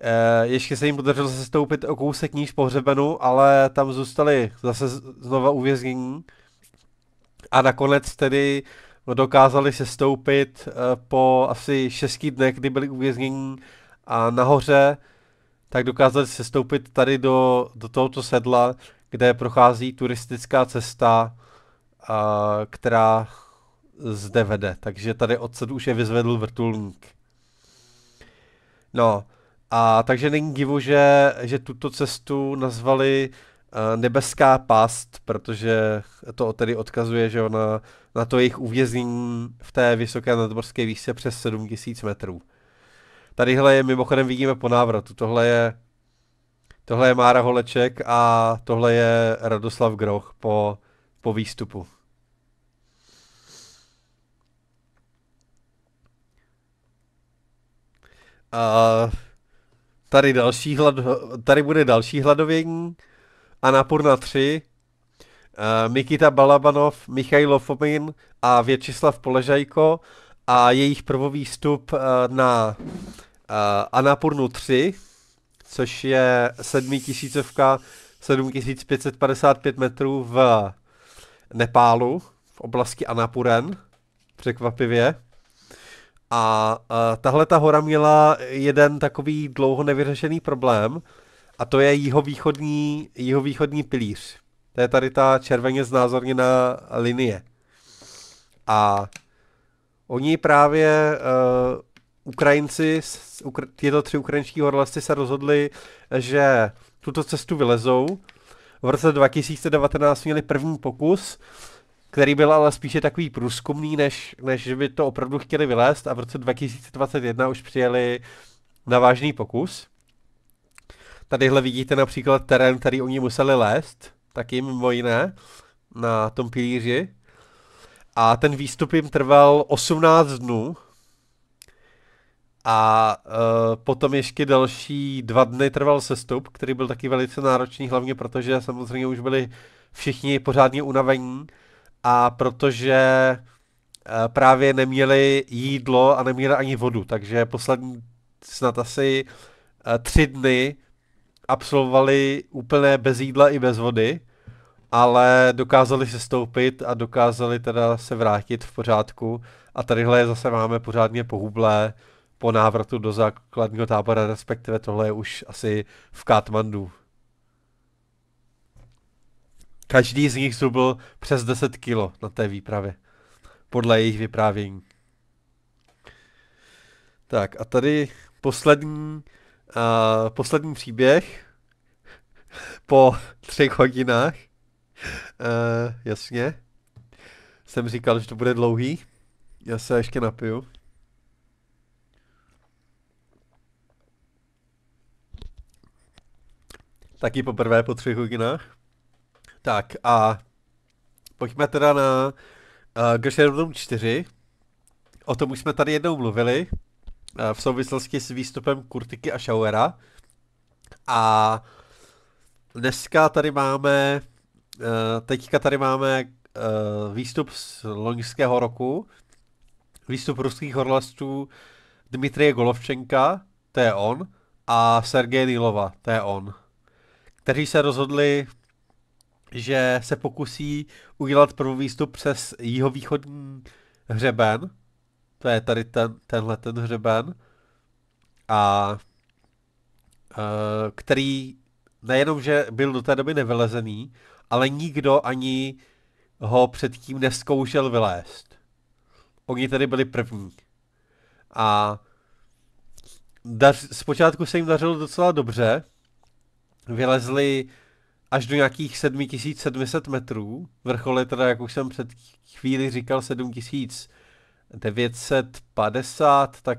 E, ještě se jim podařilo sestoupit o kousek níž pohřebenu, ale tam zůstali zase znova uvěznění. A nakonec tedy dokázali sestoupit stoupit eh, po asi šesti dnech, kdy byli uvěznění a nahoře, tak dokázali sestoupit tady do, do tohoto sedla, kde prochází turistická cesta a, která zde vede. Takže tady odsud už je vyzvedl vrtulník. No, a takže není divu, že, že tuto cestu nazvali eh, nebeská past, protože to tedy odkazuje, že ona na to jejich uvěznění v té vysoké nadmorské výšce přes 7000 metrů. Tadyhle je mimochodem vidíme po návratu. Tohle je, tohle je Mára Holeček a tohle je Radoslav Groch po po výstupu. A tady, další hlad, tady bude další hladovění. A nápor na tři. Uh, Mikita Balabanov, Michailo Fomin a Většislav Poležajko a jejich prvovýstup uh, na uh, Anapurnu 3, což je sedmitisícovka 7555 metrů v Nepálu, v oblasti Anapuren, překvapivě. A uh, tahle ta hora měla jeden takový dlouho nevyřešený problém, a to je jihovýchodní, jihovýchodní pilíř. To je tady ta červeně znázorněná linie. A oni právě uh, Ukrajinci, tyto tři ukrajinští horolezci se rozhodli, že tuto cestu vylezou v roce 2019 měli první pokus, který byl ale spíše takový průzkumný, než, než by to opravdu chtěli vylézt a v roce 2021 už přijeli na vážný pokus. Tadyhle vidíte například terén, který oni museli lézt, taky mimo jiné, na tom pilíři. A ten výstup jim trval 18 dnů, a uh, potom ještě další dva dny trval sestup, který byl taky velice náročný, hlavně protože samozřejmě už byli všichni pořádně unavení a protože uh, právě neměli jídlo a neměli ani vodu, takže poslední snad asi uh, tři dny absolvovali úplné bez jídla i bez vody, ale dokázali se stoupit a dokázali teda se vrátit v pořádku a tadyhle zase máme pořádně pohublé po návratu do základního tábora, respektive tohle je už asi v Katmandu. Každý z nich zubl přes 10 kilo na té výpravě, podle jejich vyprávění. Tak a tady poslední, uh, poslední příběh po třech hodinách. Uh, jasně. Jsem říkal, že to bude dlouhý. Já se ještě napiju. Taky poprvé po třech hodinách. Tak a pojďme teda na uh, Gersherdom 4. O tom už jsme tady jednou mluvili uh, v souvislosti s výstupem Kurtiky a Schauera. A dneska tady máme, uh, teďka tady máme uh, výstup z loňského roku, výstup ruských horlastů Dmitrie Golovčenka, to je on, a Sergej Nilova, to je on kteří se rozhodli, že se pokusí udělat výstup přes jihovýchodní hřeben. To je tady ten, tenhle ten hřeben. A eh, který nejenom, že byl do té doby nevylezený, ale nikdo ani ho předtím neskoušel vylézt. Oni tedy byli první. A dař, zpočátku se jim dařilo docela dobře, vylezli až do nějakých 7700 metrů. Vrchol je teda, jak už jsem před chvíli říkal, 7950, tak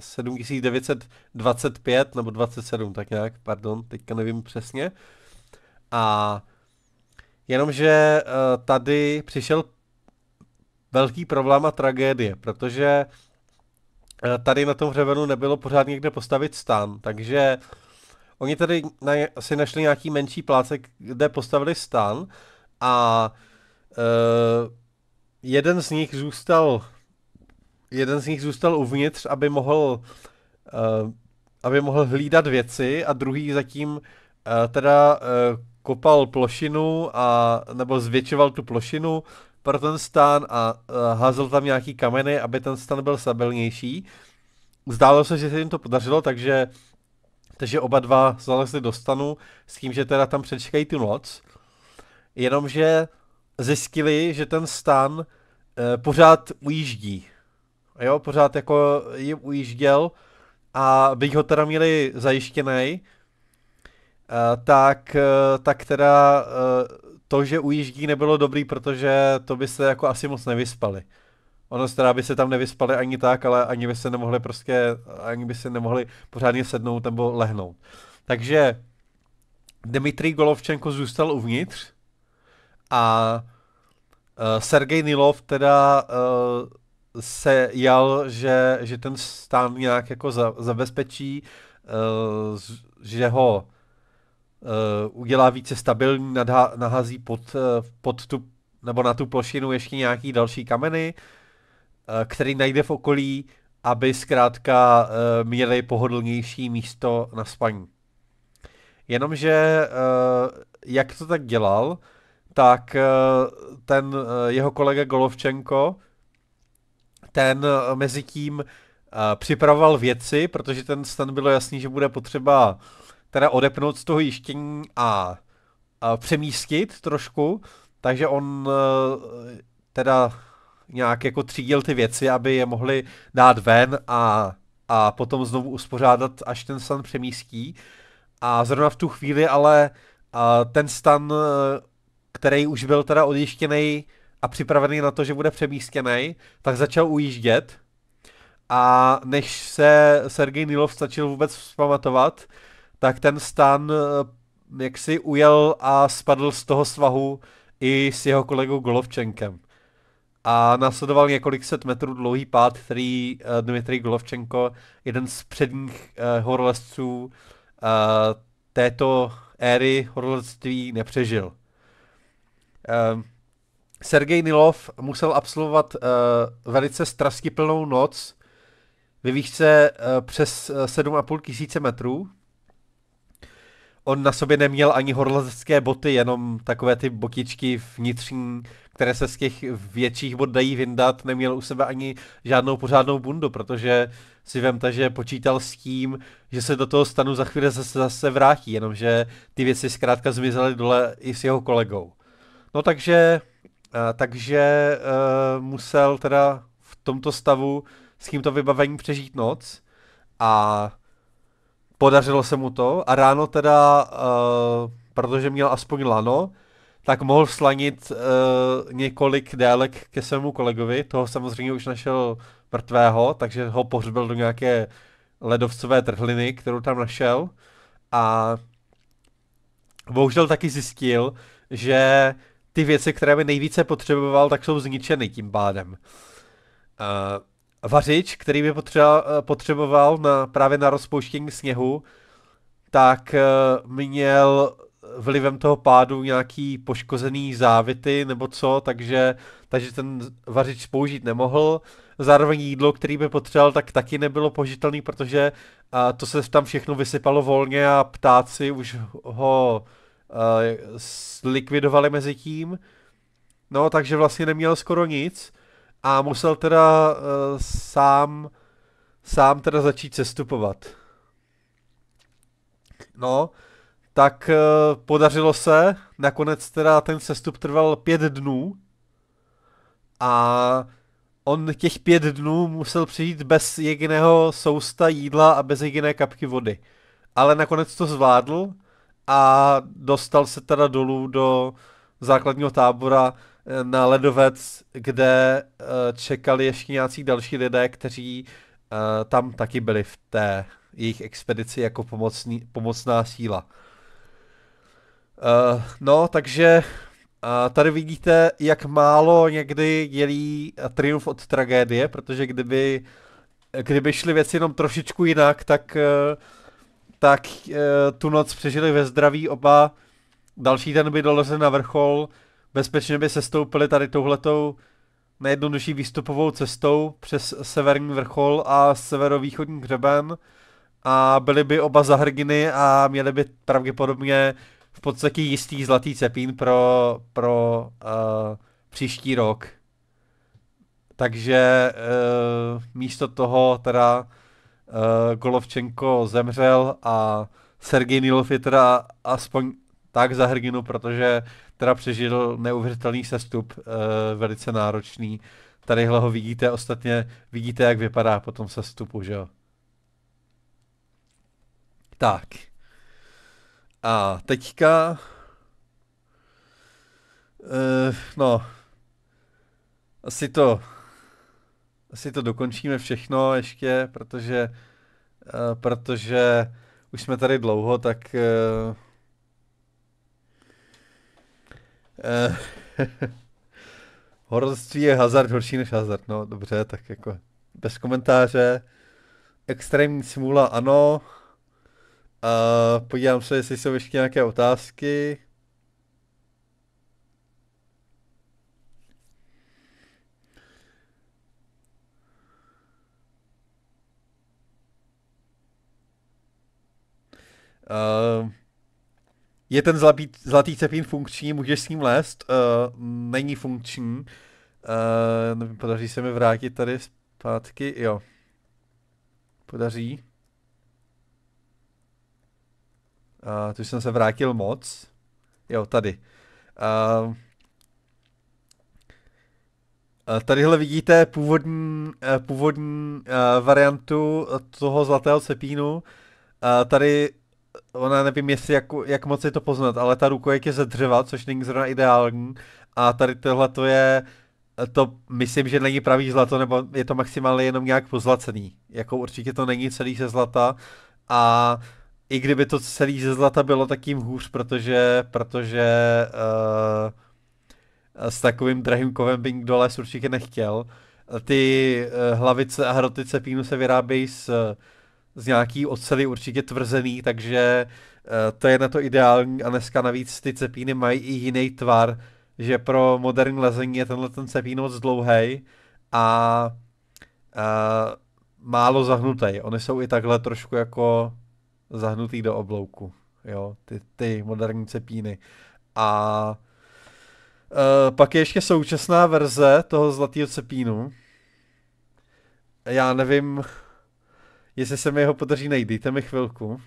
7925 nebo 27, tak nějak, pardon, teďka nevím přesně. A jenomže eh, tady přišel velký problém a tragédie, protože eh, tady na tom hřebenu nebylo pořád někde postavit stan, takže uh, Oni tady na, asi našli nějaký menší plácek, kde postavili stan a uh, jeden z nich zůstal jeden z nich zůstal uvnitř, aby mohl uh, aby mohl hlídat věci a druhý zatím uh, teda uh, kopal plošinu a nebo zvětšoval tu plošinu pro ten stán a uh, házel tam nějaký kameny, aby ten stan byl stabilnější. Zdálo se, že se jim to podařilo, takže takže oba dva zalezli do stanu s tím, že teda tam přečkají tu noc. Jenomže zjistili, že ten stan e, pořád ujíždí. Jo, pořád jako jim ujížděl a byť ho teda měli zajištěný, Uh, eh, tak, uh, tak teda uh, to, že ujíždí, nebylo dobrý, protože to by se jako asi moc nevyspali. Ono teda by se tam nevyspali ani tak, ale ani by se nemohli prostě, ani by se nemohli pořádně sednout nebo lehnout. Takže Dmitrij Golovčenko zůstal uvnitř a uh, Sergej Nilov teda uh, se jal, že, že ten stán nějak jako za, zabezpečí, uh, že ho uh, udělá více stabilní, nadha, nahazí pod, uh, pod tu, nebo na tu plošinu ještě nějaký další kameny, uh, Eh, který najde v okolí, aby zkrátka eh, měli pohodlnější místo na spaní. Jenomže eh, jak to tak dělal, tak ten jeho kolega Golovčenko, ten mezi tím připravoval věci, protože ten stan bylo jasný, že bude potřeba teda odepnout z toho jištění a, a přemístit trošku, takže on teda nějak jako třídil ty věci, aby je mohli dát ven a, a potom znovu uspořádat, až ten stan přemístí. A zrovna v tu chvíli ale a ten stan, e, který už byl teda odjištěný a připravený na to, že bude přemístěný, tak začal ujíždět. A než se Sergej Nilov stačil vůbec vzpamatovat, tak ten stan e, jaksi ujel a spadl z toho svahu i s jeho kolegou Golovčenkem a následoval několik set metrů dlouhý pád, který uh, Dmitrij Golovčenko, jeden z předních uh, horolezců uh, této éry horolezství, nepřežil. Uh, Sergej Nilov musel absolvovat uh, velice straskyplnou noc ve výšce uh, přes 7,5 tisíce metrů, on na sobě neměl ani horlazecké boty, jenom takové ty botičky vnitřní, které se z těch větších bod dají vyndat, neměl u sebe ani žádnou pořádnou bundu, protože si vemte, že počítal s tím, že se do toho stanu za chvíli zase, zase vrátí, jenomže ty věci zkrátka zmizely dole i s jeho kolegou. No takže, eh, takže uh, musel teda v tomto stavu s tímto vybavením přežít noc a podařilo se mu to a ráno teda, uh, protože měl aspoň lano, tak mohl slanit uh, několik délek ke svému kolegovi, toho samozřejmě už našel mrtvého, takže ho pohřbil do nějaké ledovcové trhliny, kterou tam našel a bohužel taky zjistil, že ty věci, které by nejvíce potřeboval, tak jsou zničeny tím pádem. Uh, vařič, který by eh, potřeboval na, právě na rozpouštění sněhu, tak eh, měl vlivem toho pádu nějaký poškozený závity nebo co, takže, takže ten vařič použít nemohl. Zároveň jídlo, který by potřeboval, tak taky nebylo požitelný, protože to se tam všechno vysypalo volně a ptáci už ho a, eh, zlikvidovali mezi tím. No, takže vlastně neměl skoro nic a musel teda uh, sám, sám teda začít cestupovat. No, tak uh, podařilo se, nakonec teda ten sestup trval pět dnů a on těch pět dnů musel přijít bez jediného sousta jídla a bez jediné kapky vody. Ale nakonec to zvládl a dostal se teda dolů do základního tábora na ledovec, kde eh, čekali ještě nějací další lidé, kteří eh, tam taky byli v té jejich expedici jako pomocný, pomocná síla. Uh, no, takže uh, tady vidíte, jak málo někdy dělí triumf od tragédie, protože kdyby, kdyby šly věci jenom trošičku jinak, tak, uh, tak uh, tu noc přežili ve zdraví oba. Další den by dolezli na vrchol, bezpečně by se stoupili tady touhletou nejjednodušší výstupovou cestou přes severní vrchol a severovýchodní hřeben a byli by oba zahrginy a měli by pravděpodobně v podstatě jistý zlatý cepín pro, pro uh, příští rok. Takže uh, místo toho teda uh, Golovčenko zemřel a Sergej Nilov je teda aspoň tak za hrdinu, protože uh, teda přežil neuvěřitelný sestup, uh, velice náročný. Tady ho vidíte, ostatně vidíte, jak vypadá po tom sestupu, že jo. Tak. A teďka... Uh, no, asi to asi to dokončíme všechno ještě, protože, eh, protože už jsme tady dlouho, tak Eh, Horoství je hazard horší než hazard, no dobře, tak jako bez komentáře. Extrémní smůla, ano. A podívám se, jestli jsou ještě nějaké otázky. Uh, je ten zlatý, zlatý cepín funkční, můžeš s ním lézt, uh, není funkční. Uh, nevím, podaří se mi vrátit tady zpátky, jo. Podaří. Uh, tu jsem se vrátil moc. Jo, tady. Uh, Tadyhle vidíte původní, původní variantu toho zlatého cepínu. Tady ona nevím, jestli jak, jak moc je to poznat, ale ta rukojeť je ze dřeva, což není zrovna ideální. A tady tohle to je, to myslím, že není pravý zlato, nebo je to maximálně jenom nějak pozlacený. Jako určitě to není celý ze zlata. A i kdyby to celý ze zlata bylo, tak tím hůř, protože, protože uh, s takovým drahým kovem by nikdo les určitě nechtěl. Ty uh, hlavice a hrotice pínu se vyrábějí z uh, z nějaký ocely určitě tvrzený, takže eh, to je na to ideální a dneska navíc ty cepíny mají i jiný tvar, že pro moderní lezení je tenhle ten cepín moc dlouhý a, uh, málo zahnutý. Oni jsou i takhle trošku jako zahnutý do oblouku, jo, ty, ty moderní cepíny. A Uh, pak je ještě současná verze toho zlatého cepínu. Já nevím, Jestli se mi jeho podaří najít, dejte mi chvilku.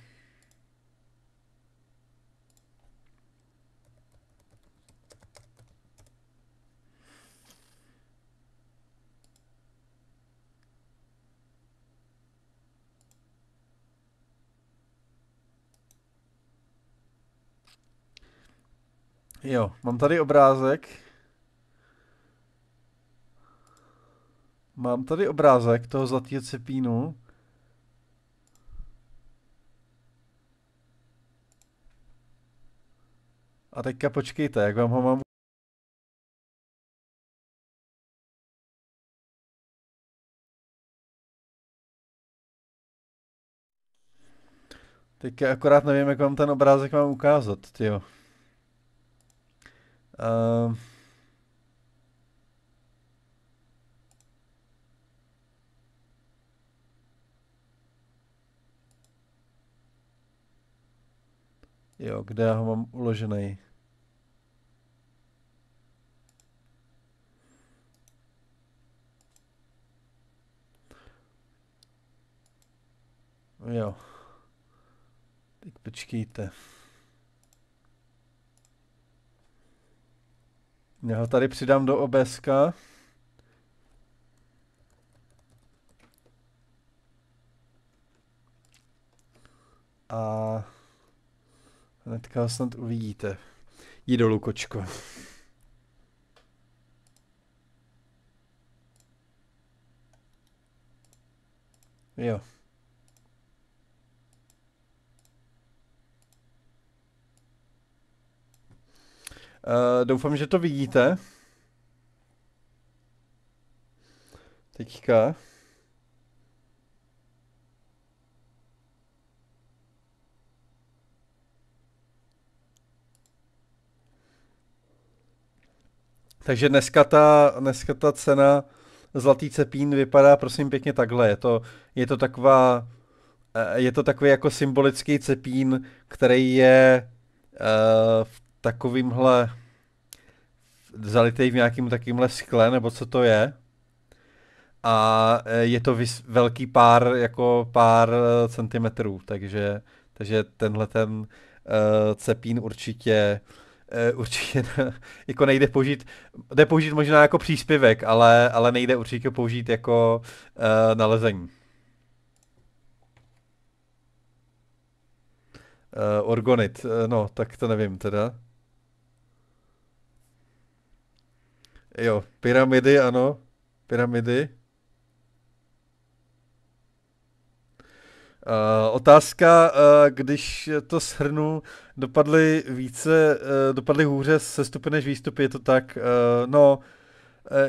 Jo, mám tady obrázek. Mám tady obrázek toho zlatého cepínu. A teďka počkejte, jak vám ho mám Teďka akorát nevím, jak vám ten obrázek mám ukázat, tyjo. Uh... Jo, kde já ho mám uložený? Jo. Teď počkejte. Já ho tady přidám do obeska. A hnedka ho snad uvidíte. Jdi dolů, kočko. Jo. Uh, doufám, že to vidíte. Teďka. Takže dneska ta, dneska ta cena zlatý cepín vypadá prosím pěkně takhle. Je to, je to taková eh, je to takový jako symbolický cepín, který je uh, v takovýmhle zalitý v nějakým takýmhle skle, nebo co to je. A e, je to vys- velký pár, jako pár e, centimetrů, takže, takže tenhle ten uh, cepín určitě uh, určitě jako nejde použít, jde použít možná jako příspěvek, ale, ale nejde určitě použít jako uh, nalezení. Uh, Orgonit, uh, no, tak to nevím teda. Jo, pyramidy, ano. Pyramidy. Uh, otázka, uh, když to shrnu, dopadly více, uh, dopadly hůře se stupy než výstupy, je to tak, uh, no,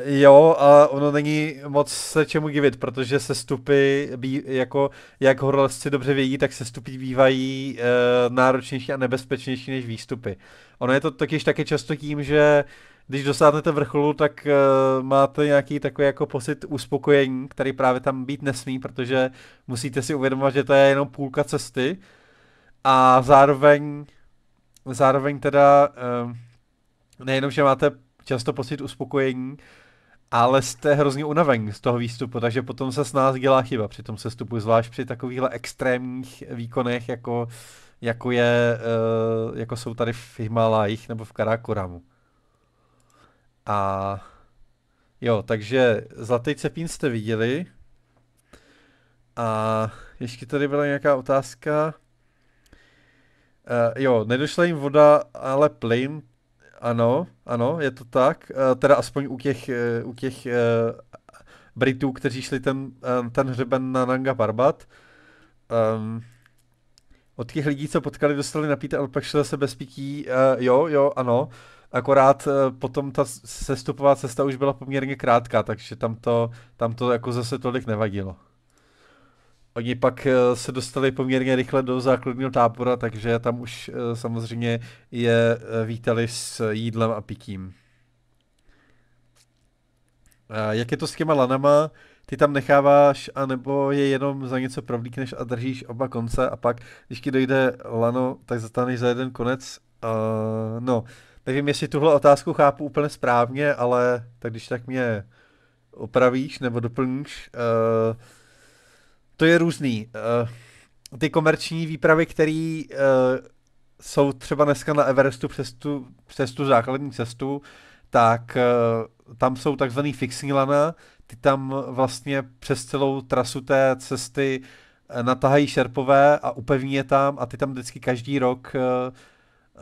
uh, jo, a ono není moc se čemu divit, protože se stupy, bý jako, jak horolezci dobře vědí, tak se stupy bývají uh, náročnější a nebezpečnější než výstupy. Ono je to totiž také často tím, že uh, když dosáhnete vrcholu, tak uh, máte nějaký takový jako pocit uspokojení, který právě tam být nesmí, protože musíte si uvědomovat, že to je jenom půlka cesty a zároveň, zároveň teda uh, nejenom, že máte často pocit uspokojení, ale jste hrozně unavení z toho výstupu, takže potom se s nás dělá chyba při tom sestupu, zvlášť při takovýchhle extrémních výkonech, jako, jako, je, uh, jako jsou tady v Himalajích nebo v Karakoramu. A jo, takže Zlatý cepín jste viděli. A ještě tady byla nějaká otázka. Uh, jo, nedošla jim voda, ale plyn. Ano, ano, je to tak. Uh, teda aspoň u těch, uh, u těch uh, Britů, kteří šli ten, uh, ten hřeben na Nanga Parbat. Um, ehm, od těch lidí, co potkali, dostali napít, ale pak šli zase bez pití. Uh, jo, jo, ano. Uh, akorát eh, potom ta sestupová cesta už byla poměrně krátká, takže tam to, tam to jako zase tolik nevadilo. Oni pak eh, se dostali poměrně rychle do základního tábora, takže tam už eh, samozřejmě je vítali s jídlem a pitím. Jak je to s těma lanama? Ty tam necháváš, anebo je jenom za něco provlíkneš a držíš oba konce a pak, když ti dojde lano, tak zastaneš za jeden konec. Uh, no, nevím, jestli tuhle otázku chápu úplně správně, ale tak když tak mě opravíš nebo doplníš, uh, to je různý. Uh, ty komerční výpravy, které uh, jsou třeba dneska na Everestu přes tu, přes tu základní cestu, tak uh, tam jsou takzvaný fixing lana, ty tam vlastně přes celou trasu té cesty natahají šerpové a upevní je tam a ty tam vždycky každý rok uh,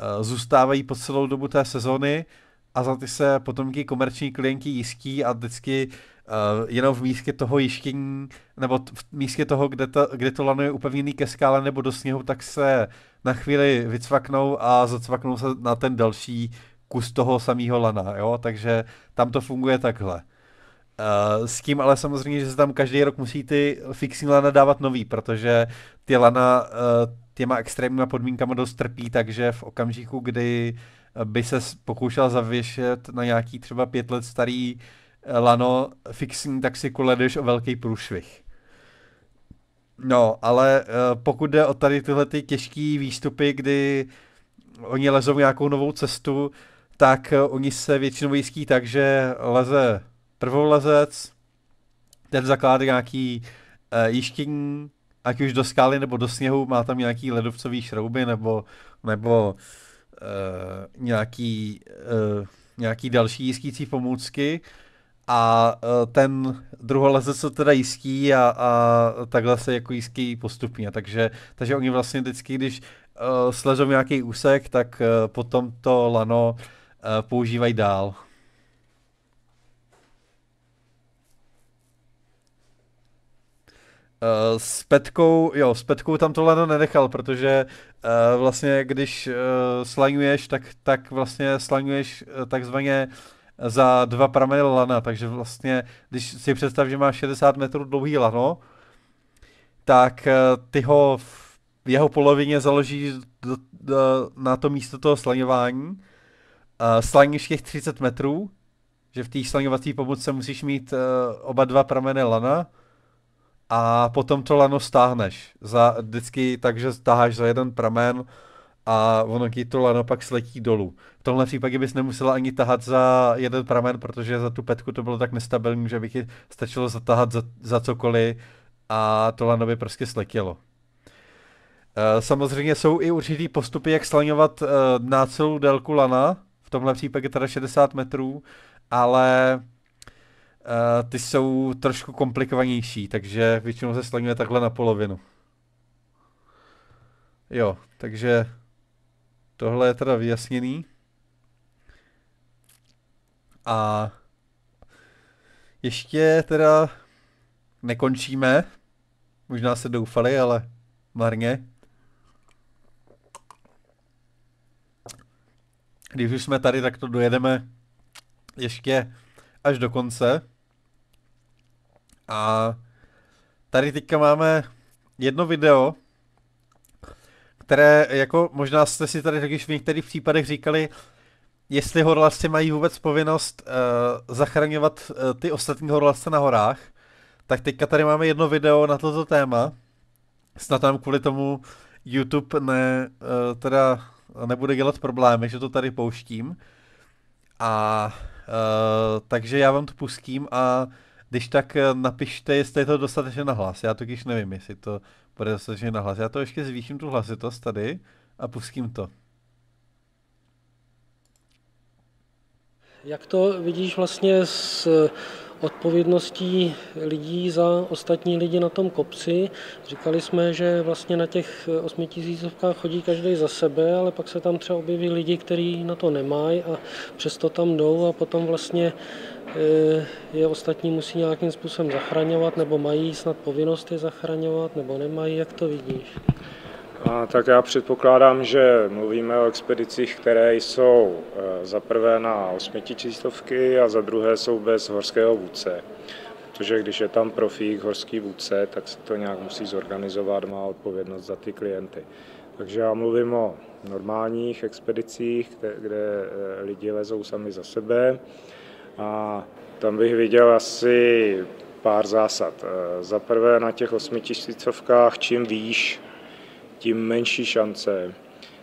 Eh, zůstávají po celou dobu té sezony a za ty se potom ty komerční klienti jistí a vždycky uh, jenom v místě toho jištění, nebo v místě toho, kde to, kde to lano je upevněný ke skále nebo do sněhu, tak se na chvíli vycvaknou a zacvaknou se na ten další kus toho samého lana, jo? takže tam to funguje takhle. Uh, s tím ale samozřejmě, že se tam každý rok musí ty fixní lana dávat nový, protože ty lana uh, těma extrémníma podmínkama dost trpí, takže v okamžiku, kdy eh, by se pokoušel zavěšet na nějaký třeba pět let starý eh, lano fixní, tak si koledeš o velký průšvih. No, ale eh, pokud jde o tady tyhle ty těžké výstupy, kdy oni lezou nějakou novou cestu, tak oni se většinou jistí tak, že leze lezec, ten zakládá nějaký uh, jištění, ať už do skály nebo do sněhu, má tam nějaký ledovcový šrouby nebo, nebo e, nějaký, e, nějaký další jiskící pomůcky a e, ten druholezec se teda jistí a, a takhle se jako jistí postupně, takže, takže oni vlastně vždycky, když e, slezou nějaký úsek, tak e, potom to lano e, používají dál. Eh, s Petkou, jo, s Petkou tam tohle no nenechal, protože uh, vlastně když uh, slaňuješ, tak, tak vlastně slaňuješ uh, takzvaně za dva prameny lana, takže vlastně, když si představ, že máš 60 metrů dlouhý lano, tak uh, ty ho v jeho polovině založíš do, do, na to místo toho slaňování, uh, slaníš těch 30 metrů, že v té slaňovací pomoci musíš mít uh, oba dva prameny lana, a potom to lano stáhneš. Za, vždycky takže stáháš za jeden pramen a ono ti to lano pak sletí dolů. V tomhle případě bys nemusela ani tahat za jeden pramen, protože za tu petku to bylo tak nestabilní, že by ti stačilo zatahat za, za cokoliv a to lano by prostě sletělo. Eh, samozřejmě jsou i určitý postupy, jak slaňovat eh, na celou délku lana, v tomhle případě teda 60 metrů, ale Eh, ty jsou trošku komplikovanější, takže většinou se slaňuje takhle na polovinu. Jo, takže tohle je teda vyjasněný. A ještě teda nekončíme. Možná se doufali, ale marně. Když už jsme tady, tak to dojedeme ještě až do konce. A tady teďka máme jedno video, které jako možná jste si tady taky v některých případech říkali, jestli horlasti mají vůbec povinnost uh, zachraňovat uh, ty ostatní horlasce na horách, tak teďka tady máme jedno video na toto téma. Snad nám kvůli tomu YouTube ne, uh, teda nebude dělat problémy, že to tady pouštím. A Eh, takže já vám to pustím a když tak eh, napište, jestli je to dostatečně na hlas. Já totiž nevím, jestli to bude dostatečně na hlas. Já to ještě zvýším tu hlasitost tady a pustím to. Jak to vidíš vlastně s odpovědností lidí za ostatní lidi na tom kopci. Říkali jsme, že vlastně na těch osmitisícovkách chodí každý za sebe, ale pak se tam třeba objeví lidi, kteří na to nemají a přesto tam jdou a potom vlastně eh, je ostatní musí nějakým způsobem zachraňovat, nebo mají snad povinnost je zachraňovat, nebo nemají, jak to vidíš? A tak já předpokládám, že mluvíme o expedicích, které jsou e, za prvé na osmětičistovky a za druhé jsou bez horského vůdce. Protože když je tam profík, horský vůdce, tak se to nějak musí zorganizovat, má odpovědnost za ty klienty. Takže já mluvím o normálních expedicích, kde, kde lidi lezou sami za sebe a tam bych viděl asi pár zásad. E, za prvé na těch osmitisícovkách, čím výš tím menší šance,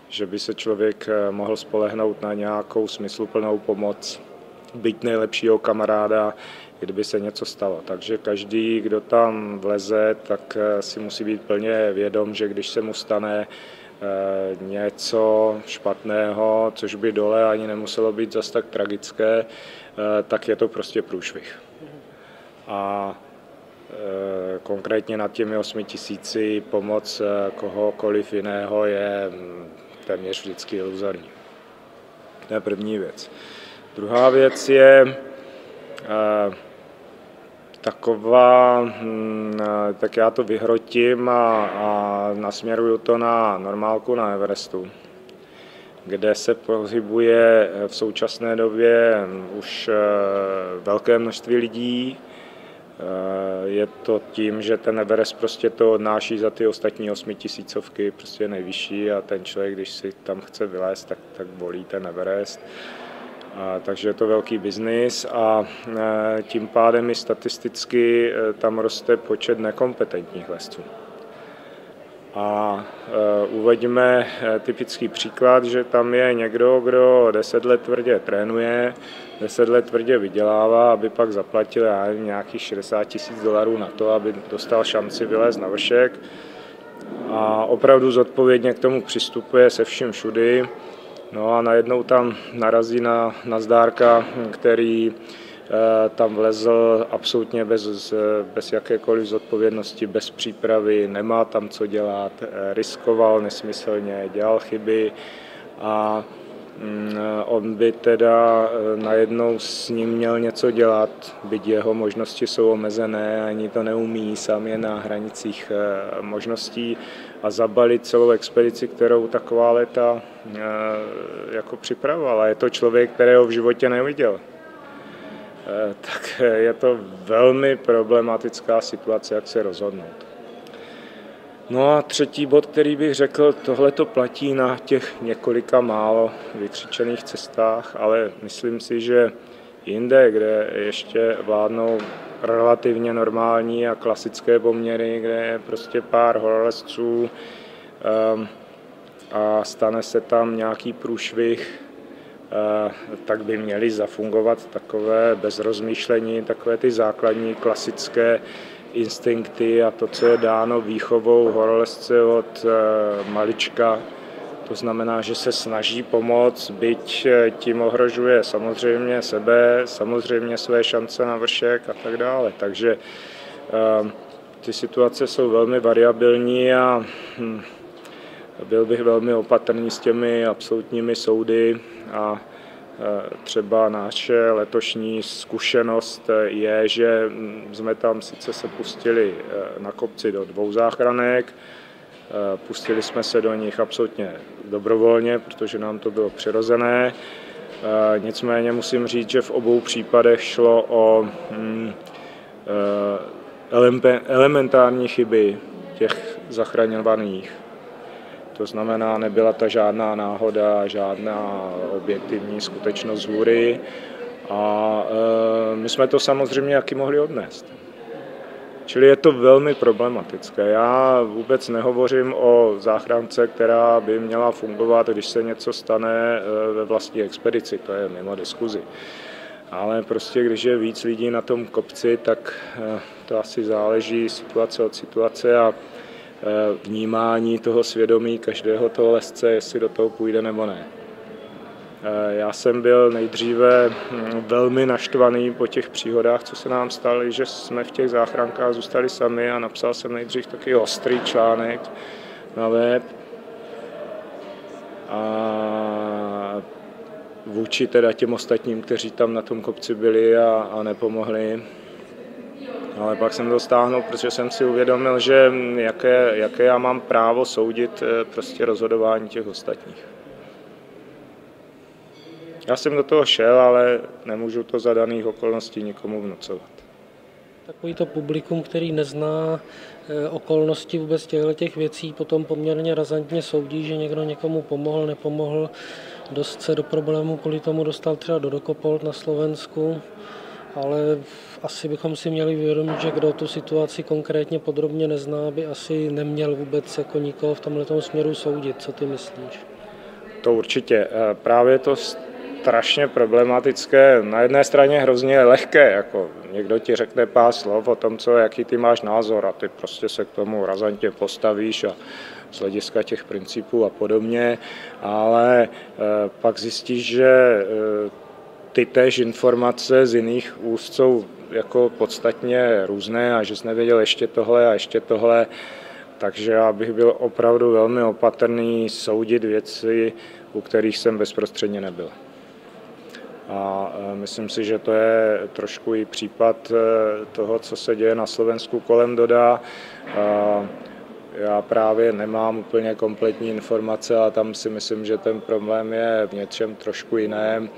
že by se člověk eh, mohl spolehnout na nějakou smysluplnou pomoc, být nejlepšího kamaráda, kdyby se něco stalo. Takže každý, kdo tam vleze, tak eh, si musí být plně vědom, že když se mu stane eh, něco špatného, což by dole ani nemuselo být zas tak tragické, tak je to prostě průšvih. A Eh, konkrétně nad těmi 8 tisíci pomoc eh, kohokoliv jiného je mm, téměř vždycky iluzorní. To je první věc. Druhá věc je eh, taková, mm, tak já to vyhrotím a, a nasměruju to na normálku na Everestu, kde se pohybuje v současné době mm, už velké množství lidí, Eh, je to tím, že ten Everest prostě to odnáší za ty ostatní osmi tisícovky, prostě je nejvyšší a ten člověk, když si tam chce vylézt, tak, tak bolí ten Everest. A, takže je to velký biznis a e, tím pádem i statisticky e, tam roste počet nekompetentních lesců. A e, uvedíme e, typický příklad, že tam je někdo, kdo deset let tvrdě trénuje, deset let tvrdě vydělává, aby pak zaplatil nějakých 60 tisíc dolarů na to, aby dostal šanci vylézt na vršek. A opravdu zodpovědně k tomu přistupuje se vším všudy. No a najednou tam narazí na, na zdárka, který Eh, tam vlezl absolutně bez, bez jakékoliv zodpovědnosti, bez přípravy, nemá tam co dělat, eh, riskoval nesmyslně, dělal chyby a mm, eh, on by teda najednou s ním měl něco dělat, byť jeho možnosti jsou omezené, ani to neumí, sám je na hranicích možností a zabalit celou expedici, kterou taková leta jako připravovala. Je to člověk, kterého v životě neviděl. Eh, tak eh, je to velmi problematická situace, jak se rozhodnout. No a třetí bod, který bych řekl, tohle to platí na těch několika málo vykřičených cestách, ale myslím si, že jinde, kde ještě vládnou relativně normální a klasické poměry, kde je prostě pár horolezců ehm, a stane se tam nějaký průšvih, Eh, tak by měly zafungovat takové bez rozmýšlení, takové ty základní klasické instinkty a to, co je dáno výchovou horolezce od eh, malička. To znamená, že se snaží pomoct, byť eh, tím ohrožuje samozřejmě sebe, samozřejmě své šance na vršek a tak dále. Takže ty situace jsou velmi variabilní a hm, byl bych velmi opatrný s těmi absolutními soudy a e, třeba naše letošní zkušenost je, že jsme tam sice se pustili e, na kopci do dvou záchranek, e, pustili jsme se do nich absolutně dobrovolně, protože nám to bylo přirozené. Nicméně musím říct, že v obou případech šlo o mm, elementární chyby těch zachraňovaných to znamená, nebyla to žádná náhoda, žádná objektivní skutečnost z hůry a e, my jsme to samozřejmě jaký mohli odnést. Čili je to velmi problematické. Já vůbec nehovořím o záchrance, která by měla fungovat, když se něco stane e, ve vlastní expedici, to je mimo diskuzi. Ale prostě, když je víc lidí na tom kopci, tak e, to asi záleží situace od situace a Eh, vnímání toho svědomí každého toho lesce, jestli do toho půjde nebo ne. Eh, já jsem byl nejdříve hm, velmi naštvaný po těch příhodách, co se nám staly, že jsme v těch záchrankách zůstali sami a napsal jsem nejdřív taky ostrý článek na web. A vůči teda těm ostatním, kteří tam na tom kopci byli a, a nepomohli ale pak jsem to stáhnul, protože jsem si uvědomil, že jaké, jaké já mám právo soudit eh, prostě rozhodování těch ostatních. Já jsem do toho šel, ale nemůžu to za daných okolností nikomu vnucovat. Takový to publikum, který nezná eh, okolnosti vůbec těchto těch věcí, potom poměrně razantně soudí, že někdo někomu pomohl, nepomohl, dost se do problému kvůli tomu dostal třeba do Dokopolt na Slovensku, ale asi bychom si měli vědomit, že kdo tu situaci konkrétně podrobně nezná, by asi neměl vůbec jako nikoho v tomhle směru soudit. Co ty myslíš? To určitě. Eh, právě to strašně problematické. Na jedné straně hrozně lehké, jako někdo ti řekne pár slov o tom, co, jaký ty máš názor a ty prostě se k tomu razantně postavíš a z hlediska těch principů a podobně, ale eh, pak zjistíš, že eh, ty též informace z jiných úst jsou jako podstatně různé a že jsi nevěděl ještě tohle a ještě tohle, takže já bych byl opravdu velmi opatrný soudit věci, u kterých jsem bezprostředně nebyl. A e, myslím si, že to je trošku i případ e, toho, co se děje na Slovensku kolem Doda. Já právě nemám úplně kompletní informace a tam si myslím, že ten problém je v něčem trošku jiném.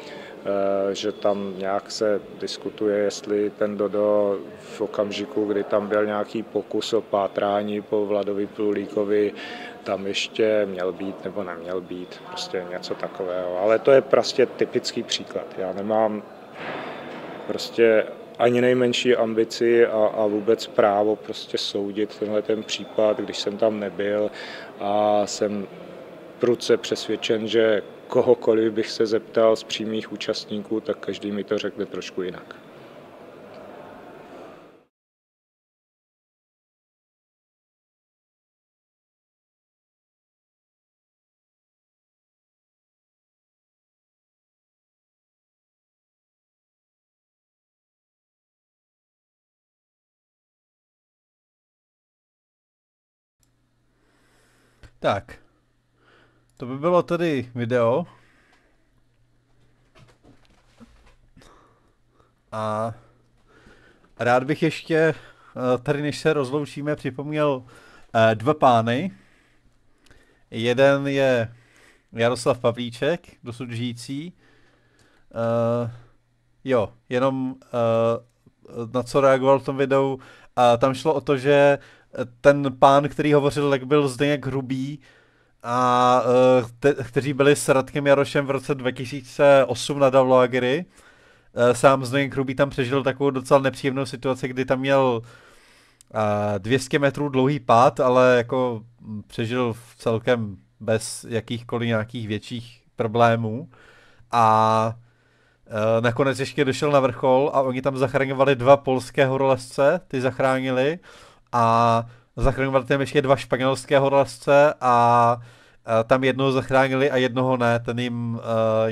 Eh, že tam nějak se diskutuje, jestli ten Dodo v okamžiku, kdy tam byl nějaký pokus o pátrání po Vladovi Plulíkovi, tam ještě měl být nebo neměl být, prostě něco takového. Ale to je prostě typický příklad. Já nemám prostě ani nejmenší ambici a, a vůbec právo prostě soudit tenhle ten případ, když jsem tam nebyl a jsem pruce přesvědčen, že kohokoliv bych se zeptal z přímých účastníků, tak každý mi to řekne trošku jinak. Tak, to by bylo tedy video. A rád bych ještě, eh, tady než se rozloučíme, připomněl eh, dva pány. Jeden je Jaroslav Pavlíček, dosud žijící. Uh, jo, jenom uh, na co reagoval v tom videu, a tam šlo o to, že ten pán, který hovořil, tak byl Zdeněk Hrubý, a e, te, kteří byli s Radkem Jarošem v roce 2008 na Davloagry. E, sám Zdeněk Krubí tam přežil takovou docela nepříjemnou situaci, kdy tam měl 200 e, metrů dlouhý pád, ale jako přežil celkem bez jakýchkoliv nějakých větších problémů. A nakonec ještě došel na vrchol a oni tam zachraňovali dva polské horolezce, ty zachránili a Zachraňovali tam ještě dva španělské horolezce a uh, tam jednoho zachránili a jednoho ne. Ten jim uh,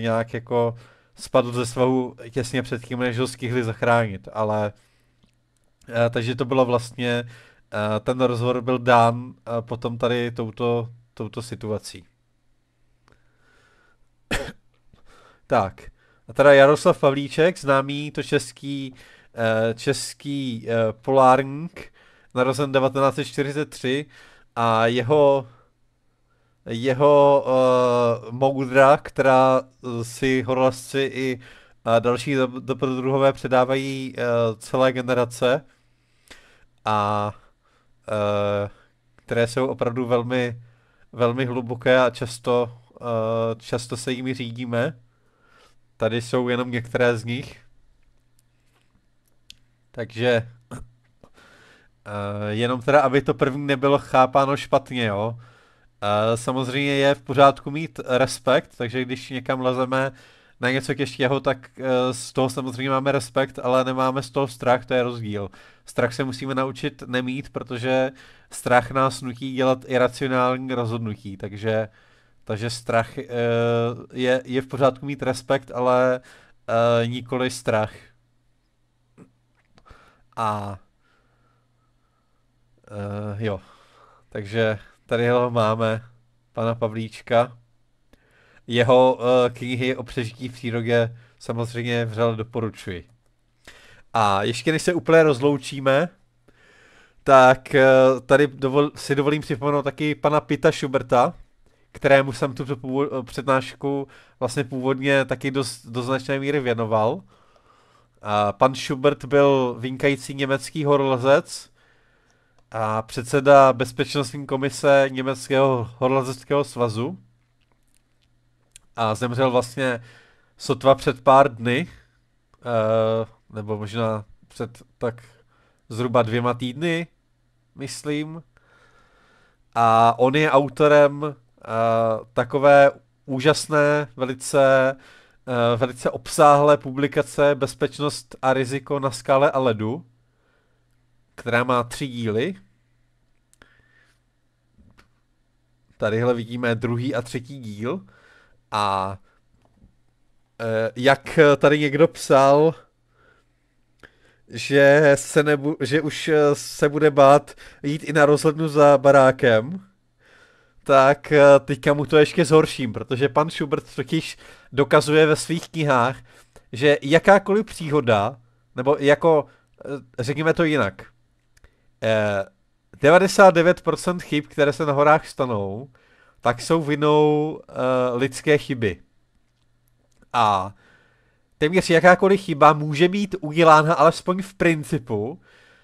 nějak jako spadl ze svahu těsně před tím, než ho stihli zachránit, ale uh, takže to bylo vlastně, uh, ten rozhovor byl dán uh, potom tady touto, touto situací. tak, a teda Jaroslav Pavlíček, známý to český, český polárník, narozen 1943 a jeho jeho uh, moudra, která si horolezci i uh, další dobrodruhové předávají uh, celé generace a uh, které jsou opravdu velmi, velmi hluboké a často, uh, často se jimi řídíme. Tady jsou jenom některé z nich. Takže Uh, jenom teda, aby to první nebylo chápáno špatně, jo. Uh, samozřejmě je v pořádku mít respekt, takže když někam lezeme na něco těžkého, tak uh, z toho samozřejmě máme respekt, ale nemáme z toho strach, to je rozdíl. Strach se musíme naučit nemít, protože strach nás nutí dělat iracionální rozhodnutí, takže, takže strach uh, je, je v pořádku mít respekt, ale uh, nikoli strach. A Uh, jo, takže tady ho máme, pana Pavlíčka. Jeho uh, knihy o přežití v přírodě samozřejmě vřele doporučuji. A ještě než se úplně rozloučíme, tak uh, tady dovol, si dovolím připomenout taky pana Pita Schuberta, kterému jsem tu přednášku vlastně původně taky do, do značné míry věnoval. A pan Schubert byl vynikající německý horolezec, a předseda bezpečnostní komise Německého horlazeckého svazu a zemřel vlastně sotva před pár dny, eh, nebo možná před tak zhruba dvěma týdny, myslím. A on je autorem eh, takové úžasné, velice, eh, velice obsáhlé publikace Bezpečnost a riziko na skále a ledu, která má tři díly. Tadyhle vidíme druhý a třetí díl. A e, jak tady někdo psal, že, se nebu, že už e, se bude bát jít i na rozhlednu za barákem, tak e, teďka mu to ještě zhorším, protože pan Schubert totiž dokazuje ve svých knihách, že jakákoliv příhoda, nebo jako, řekněme to jinak, eh, 99% chyb, které se na horách stanou, tak jsou vinou eh, lidské chyby. A téměř jakákoliv chyba může být udělána alespoň v principu,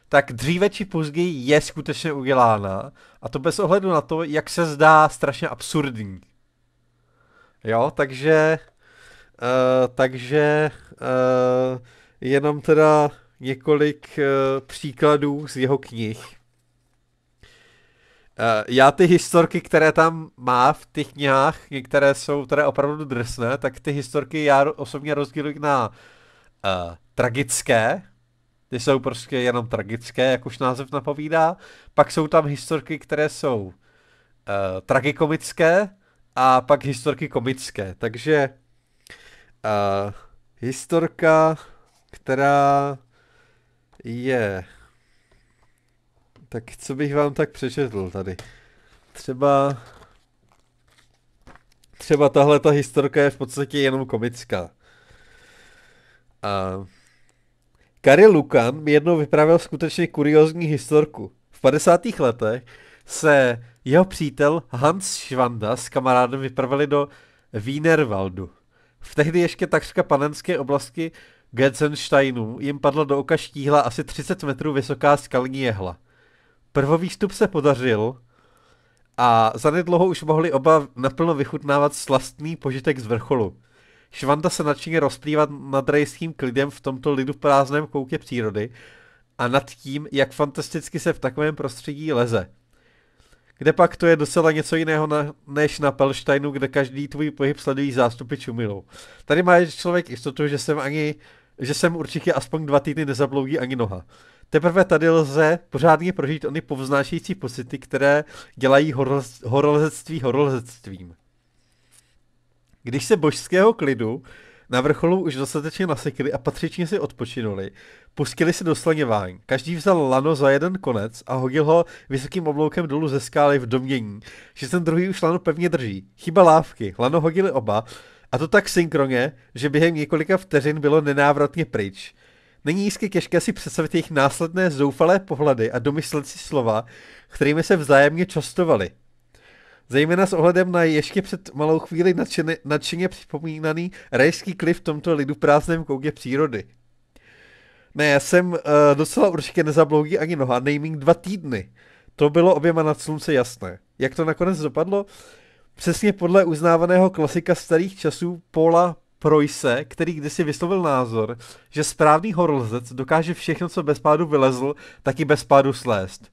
tak dříve či později je skutečně udělána. A to bez ohledu na to, jak se zdá strašně absurdní. Jo, takže... Uh, takže... Uh, jenom teda několik eh, příkladů z jeho knih. Eh, já ty historky, které tam má v těch knihách, některé jsou teda opravdu drsné, tak ty historky já osobně rozděluji na uh, tragické, ty jsou prostě jenom tragické, jak už název napovídá. Pak jsou tam historky, které jsou uh, tragikomické a pak historky komické. Takže uh, historka, která je... Tak co bych vám tak přečetl tady? Třeba... Třeba tahle ta historka je v podstatě jenom komická. A... Kary Lukan mi jednou vyprávěl skutečně kuriozní historku. V 50. letech se jeho přítel Hans Švanda s kamarádem vypravili do Wienerwaldu. V tehdy ještě takřka panenské oblasti Gensensteinu jim padla do oka štíhla asi 30 metrů vysoká skalní jehla. Prvovýstup se podařil a zanedlouho už mohli oba naplno vychutnávat slastný požitek z vrcholu. Švanda se nadšeně rozplývat nad rejským klidem v tomto lidu prázdném koutě přírody a nad tím, jak fantasticky se v takovém prostředí leze. Kde pak to je docela něco jiného na, než na Pelštajnu, kde každý tvůj pohyb sledují zástupy čumilů. Tady má člověk jistotu, že jsem ani že jsem určitě aspoň dva týdny nezabloudí ani noha. Teprve tady lze pořádně prožít ony povznášející pocity, které dělají horolezectví horolezectvím. Když se božského klidu na vrcholu už dostatečně nasekli a patřičně si odpočinuli, pustili se do slaněvání. Každý vzal lano za jeden konec a hodil ho vysokým obloukem dolů ze skály v domění, že ten druhý už lano pevně drží. Chyba lávky. Lano hodili oba a to tak synchronně, že během několika vteřin bylo nenávratně pryč. Není jistě těžké si představit jejich následné zoufalé pohledy a domyslet si slova, kterými se vzájemně častovali. Zejména s ohledem na ještě před malou chvíli nadšeně, nadšeně připomínaný rajský klif v tomto lidu prázdném koutě přírody. Ne, já jsem uh, docela určitě nezabloudí ani noha, naming dva týdny. To bylo oběma nad slunce jasné. Jak to nakonec dopadlo? Přesně podle uznávaného klasika starých časů Paula Projse, který kdysi vyslovil názor, že správný horlzec dokáže všechno, co bez pádu vylezl, taky bez pádu slést.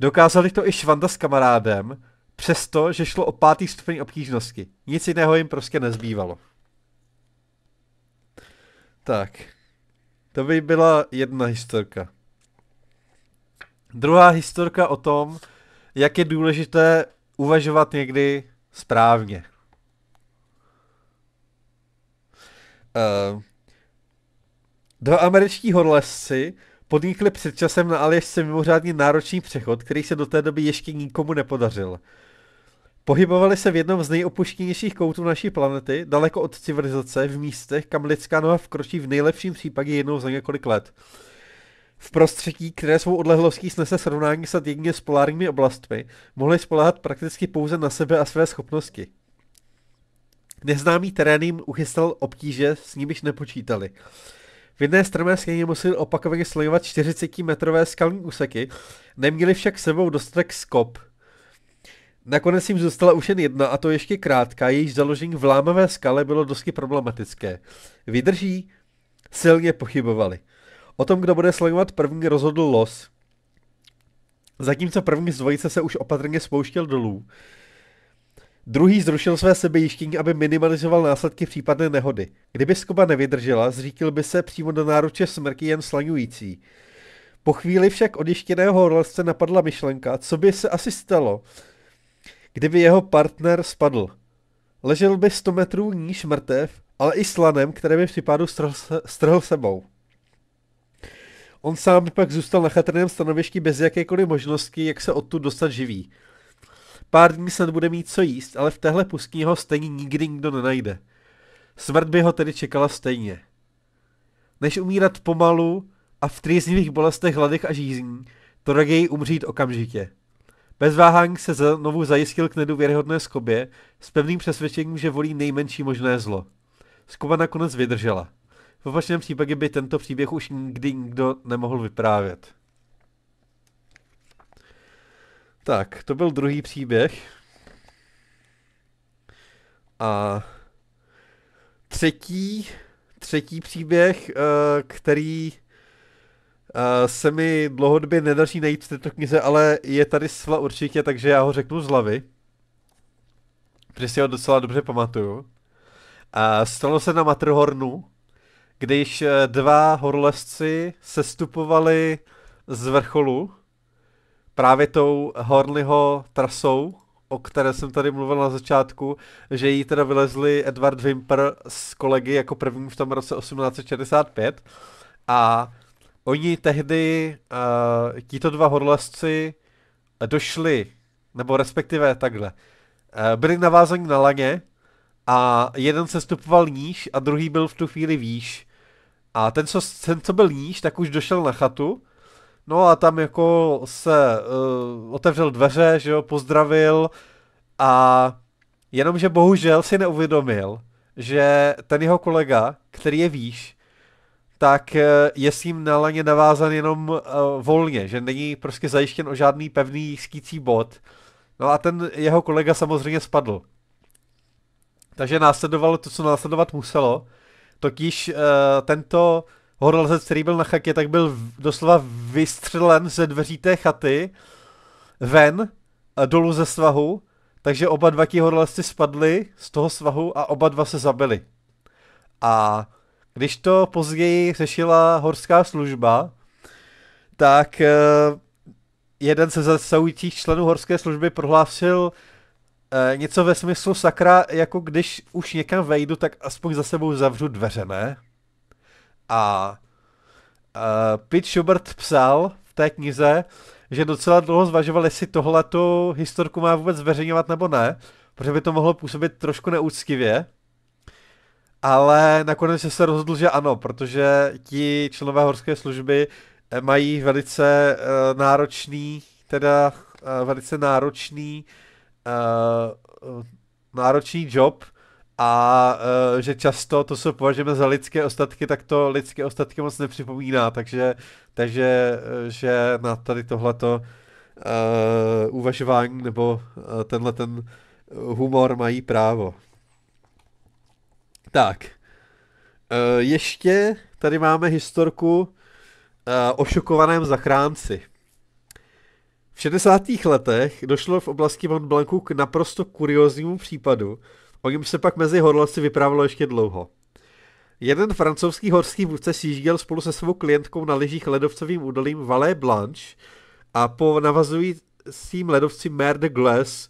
Dokázali to i Švanda s kamarádem, přesto, že šlo o pátý stupeň obtížnosti. Nic jiného jim prostě nezbývalo. Tak. To by byla jedna historka. Druhá historka o tom, jak je důležité uvažovat někdy správně. Uh, dva američtí horlesci podnikli před časem na Aljašce mimořádně náročný přechod, který se do té doby ještě nikomu nepodařil. Pohybovali se v jednom z nejopuštěnějších koutů naší planety, daleko od civilizace, v místech, kam lidská noha vkročí v nejlepším případě jednou za několik let. Uh, v prostředí, které svou odlehlostí snese srovnání s jedině s polárními oblastmi, mohli spolehat prakticky pouze na sebe a své schopnosti. Neznámý terén jim uchystal obtíže, s nimiž nepočítali. V jedné strmé skleně museli opakovaně slojovat 40-metrové skalní úseky, neměli však sebou dostatek skop. Nakonec jim zůstala už jen jedna, a to ještě krátká, jejíž založení v lámavé skale bylo dosti problematické. Vydrží? Silně pochybovali. O tom, kdo bude slangovat první, rozhodl los. Zatímco první z dvojice se už opatrně spouštěl dolů. Druhý zrušil své sebejištění, aby minimalizoval následky případné nehody. Kdyby skoba nevydržela, zříkil by se přímo do náruče smrky jen slaňující. Po chvíli však odjištěného horlesce napadla myšlenka, co by se asi stalo, kdyby jeho partner spadl. Ležel by 100 metrů níž mrtev, ale i slanem, které by v případu strhl, strhl sebou. On sám pak zůstal na chatrném stanovišti bez jakékoliv možnosti, jak se odtud dostat živý. Pár dní snad bude mít co jíst, ale v téhle pustní ho stejně nikdy nikdo nenajde. Smrt by ho tedy čekala stejně. Než umírat pomalu a v trýznivých bolestech hladech a žízní, to raději umřít okamžitě. Bez váhání se znovu zajistil k nedůvěryhodné skobě s pevným přesvědčením, že volí nejmenší možné zlo. Skoba nakonec vydržela. V opačném případě by tento příběh už nikdy nikdo nemohl vyprávět. Tak, to byl druhý příběh. A třetí, třetí příběh, eh, který eh, se mi dlouhodobě nedaří najít v této knize, ale je tady sva určitě, takže já ho řeknu z hlavy. Protože si ho docela dobře pamatuju. A stalo se na Matterhornu když eh, dva horolezci sestupovali z vrcholu právě tou Horlyho trasou, o které jsem tady mluvil na začátku, že jí teda vylezli Edward Wimper s kolegy jako první v tom roce 1865 a oni tehdy, uh, tito dva horolezci, došli, nebo respektive takhle, uh, byli navázaní na laně, a jeden se stupoval níž a druhý byl v tu chvíli výš. A ten, co, ten, co byl níž, tak už došel na chatu, no a tam jako se uh, otevřel dveře, že jo, pozdravil a jenomže bohužel si neuvědomil, že ten jeho kolega, který je výš, tak eh, je s ním na laně navázan jenom uh, volně, že není prostě zajištěn o žádný pevný skící bod. No a ten jeho kolega samozřejmě spadl. Takže následovalo to, co následovat muselo. Totiž uh, tento horolezec, který byl na chatě, tak byl doslova vystřelen ze dveří té chaty ven, eh, dolů ze svahu, takže oba dva ti horolezci spadli z toho svahu a oba dva se zabili. A když to později řešila horská služba, tak eh, jeden ze zasahujících členů horské služby prohlásil Eh, něco ve smyslu sakra, jako když už někam vejdu, tak aspoň za sebou zavřu dveře, ne? A uh, eh, Pete Schubert psal v té knize, že docela dlouho zvažoval, jestli tohle tu historku má vůbec zveřejňovat nebo ne, protože by to mohlo působit trošku neúctivě. Ale nakonec se rozhodl, že ano, protože ti členové horské služby eh, mají velice uh, náročný, teda uh, velice náročný uh, uh, náročný job a uh, že často to, co považujeme za lidské ostatky, tak to lidské ostatky moc nepřipomíná, takže, takže eh, že na tady tohleto uh, uvažování nebo uh, tenhle ten humor mají právo. Tak, uh, ještě tady máme historku uh, o šokovaném zachránci. V 60. letech došlo v oblasti Mont Blancu k naprosto kurioznímu případu, o něm se pak mezi horolezci vyprávilo ještě dlouho. Jeden francouzský horský vůdce sjížděl spolu se svou klientkou na lyžích ledovcovým údolím Valé Blanche a po navazujícím ledovci Mer de Glace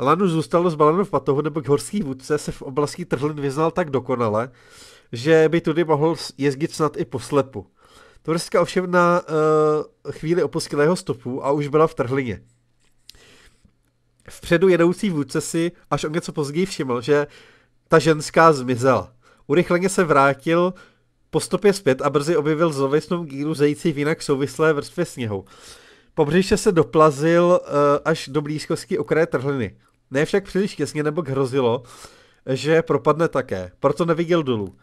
Lanu zůstalo zbaleno v patohu, nebo horský vůdce se v oblasti trhlin vyznal tak dokonale, že by tudy mohl jezdit snad i po slepu. Tvrska ovšem na uh, chvíli opustila jeho stopu a už byla v trhlině. Vpředu jedoucí vůdce si až o něco později všiml, že ta ženská zmizela. Urychleně se vrátil po stopě zpět a brzy objevil zlověsnou gíru zející v jinak souvislé vrstvě sněhu. Pobřiše se doplazil uh, až do blízkosti okraje trhliny. Ne však příliš těsně, nebo hrozilo, že propadne také. Proto neviděl dolů.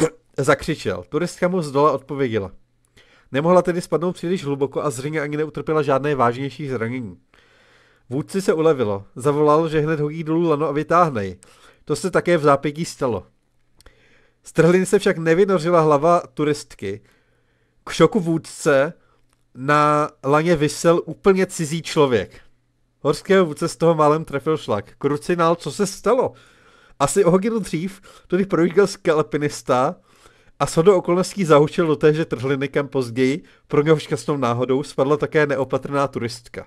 Zakřičel. Turistka mu z dola odpověděla. Nemohla tedy spadnout příliš hluboko a zřejmě ani neutrpěla žádné vážnější zranění. Vůdci se ulevilo. Zavolal, že hned hodí dolů lano a vytáhne ji. To se také v zápětí stalo. Strhlin se však nevynořila hlava turistky. K šoku vůdce na laně vysel úplně cizí člověk. Horského vůdce z toho málem trefil šlak. Krucinál, co se stalo? Asi o hodinu dřív tudy projížděl skalpinista a shodou okolností zahučil do téže trhliny kam později, pro něho šťastnou náhodou spadla také neopatrná turistka.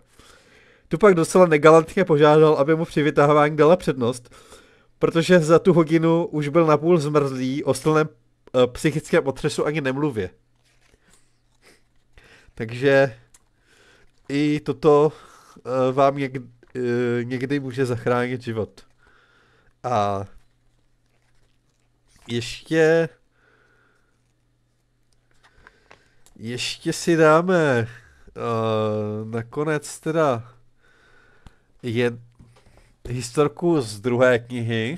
Tu pak docela negalantně požádal, aby mu při vytahování dala přednost, protože za tu hodinu už byl napůl zmrzlý, o silném e, psychickém otřesu ani nemluvě. Takže i toto e, vám někdy, e, eh, někdy může zachránit život. A ještě Ještě si dáme uh, nakonec teda je historku z druhé knihy.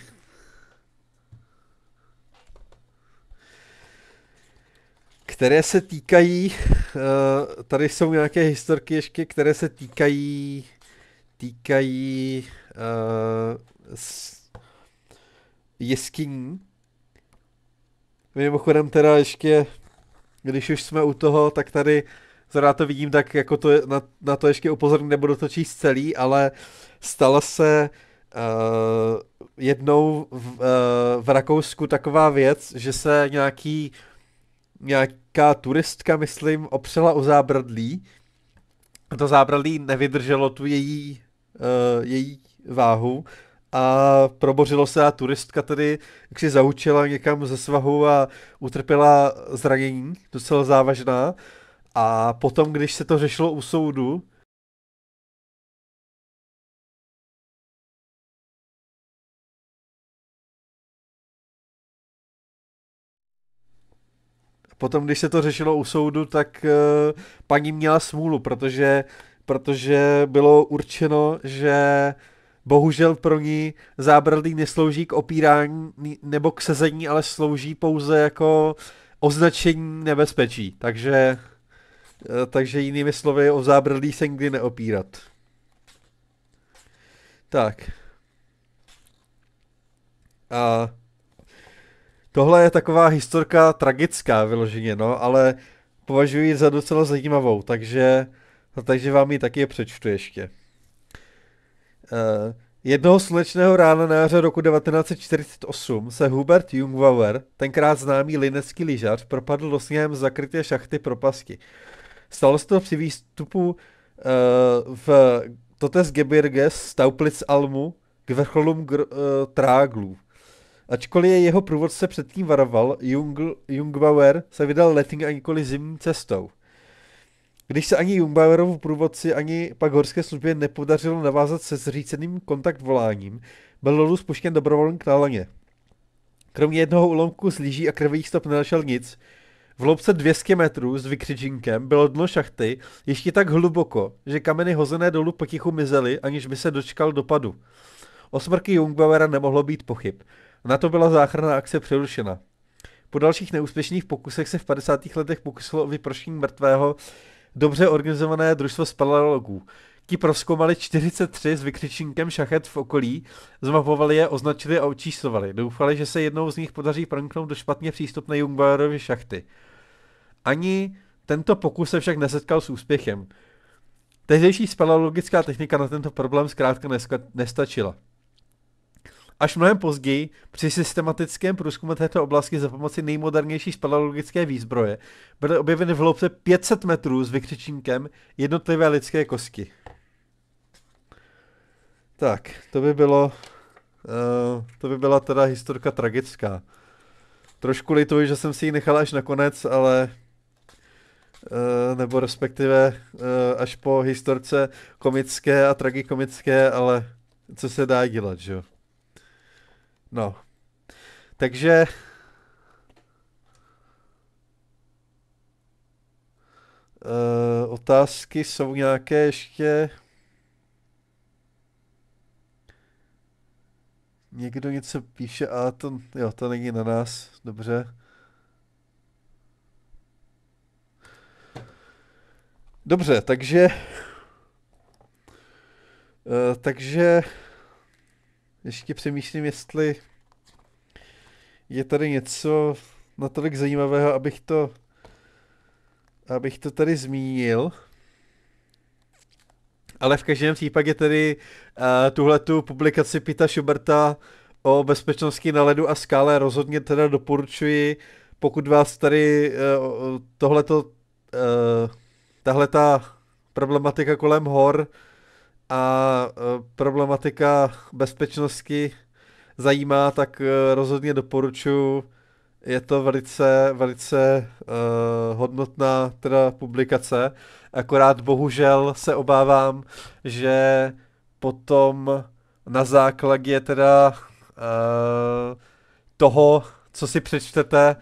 Které se týkají, uh, tady jsou nějaké historky ještě, které se týkají, týkají uh, jeskyní. Mimochodem teda ještě když už jsme u toho, tak tady zrovna to vidím, tak jako to, na, na to ještě upozorním, nebudu to číst celý, ale stala se uh, jednou v, uh, v Rakousku taková věc, že se nějaký nějaká turistka, myslím, opřela o zábradlí. To zábradlí nevydrželo tu její, uh, její váhu a probořilo se a turistka tady si zaučila někam ze svahu a utrpěla zranění, docela závažná. A potom, když se to řešilo u soudu, Potom, když se to řešilo u soudu, tak uh, paní měla smůlu, protože, protože bylo určeno, že Bohužel pro ní zábradlí neslouží k opírání nebo k sezení, ale slouží pouze jako označení nebezpečí. Takže, eh, takže jinými slovy o zábradlí se nikdy neopírat. Tak. A tohle je taková historka tragická vyloženě, no, ale považuji ji za docela zajímavou, takže, takže vám ji taky přečtu ještě. Eh, jednoho slunečného rána jaře roku 1948 se Hubert Jungwauer, tenkrát známý linecký lyžař, propadl do sněhem zakryté šachty propasti. Stalo se to při výstupu uh, v Totes Gebirges Stauplitz Almu k vrcholům gr- uh, Tráglů. Ačkoliv je jeho průvodce předtím varoval, Jung- Jungbauer se vydal letní a nikoli zimní cestou. Když se ani Jungbauerovu průvodci, ani pak horské službě nepodařilo navázat se zříceným kontakt voláním, byl Lolu spuštěn dobrovolník k laně. Kromě jednoho ulomku z lyží a krvých stop nenašel nic. V loupce 200 metrů s vykřičinkem bylo dno šachty ještě tak hluboko, že kameny hozené dolů potichu mizely, aniž by se dočkal dopadu. O smrky Jungbauera nemohlo být pochyb. Na to byla záchranná akce přerušena. Po dalších neúspěšných pokusech se v 50. letech pokusilo o vyprošení mrtvého dobře organizované družstvo speleologů. Ti proskoumali 43 s vykřičníkem šachet v okolí, zmapovali je, označili a očíslovali. Doufali, že se jednou z nich podaří proniknout do špatně přístupné Jungbauerovy šachty. Ani tento pokus se však nesetkal s úspěchem. Tehdejší speleologická technika na tento problém zkrátka nestačila. Až mnohem později, při systematickém průzkumu této oblasti za pomoci nejmodernější speleologické výzbroje, byly objeveny v hloubce 500 metrů s vykřičníkem jednotlivé lidské kosti. Tak, to by bylo... Uh, to by byla teda historka tragická. Trošku lituji, že jsem si ji nechal až nakonec, ale Uh, nebo respektive uh, až po historce komické a tragikomické, ale co se dá dělat, že jo? No. Takže... Uh, otázky jsou nějaké ještě... Někdo něco píše, a to, jo, to není na nás, dobře. Dobře, takže... Uh, takže ještě přemýšlím, jestli je tady něco natolik zajímavého, abych to, abych to tady zmínil. Ale v každém případě tedy uh, eh, tuhle tu publikaci Pita Schuberta o bezpečnosti na ledu a skále rozhodně teda doporučuji, pokud vás tady uh, tohleto, uh, tahleta ta problematika kolem hor uh, a e, problematika bezpečnosti zajímá, tak e, rozhodně doporučuji. Je to velice, velice uh, hodnotná teda publikace, akorát bohužel se obávám, že potom na základě teda uh, toho, co si přečtete,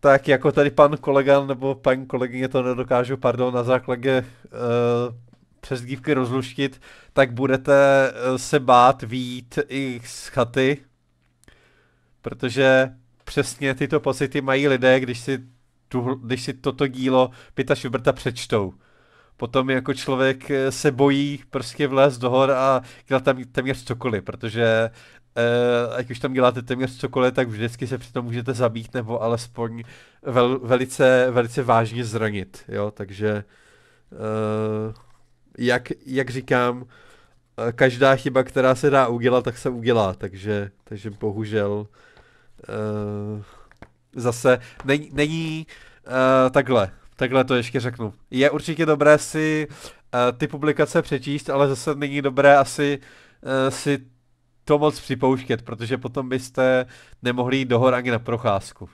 tak jako tady pan kolega nebo paní kolegyně to nedokážu, pardon, na základě uh, přes dívky rozluštit, tak budete eh, se bát výjít i z chaty, protože přesně tyto pocity mají lidé, když si, tu, když si toto dílo Pita Šubrta přečtou. Potom jako člověk eh, se bojí prostě vlézt do hor a dělat tam téměř cokoliv, protože eh, ať už tam děláte téměř cokoliv, tak vždycky se přitom můžete zabít nebo alespoň vel, velice, velice vážně zranit, jo, takže eh, jak, jak říkám, eh, každá chyba, která se dá udělat, tak se udělá, takže, takže bohužel uh, zase není, není uh, takhle, takhle to ještě řeknu. Je určitě dobré si uh, ty publikace přečíst, ale zase není dobré asi uh, si to moc připouštět, protože potom byste nemohli jít dohor ani na procházku.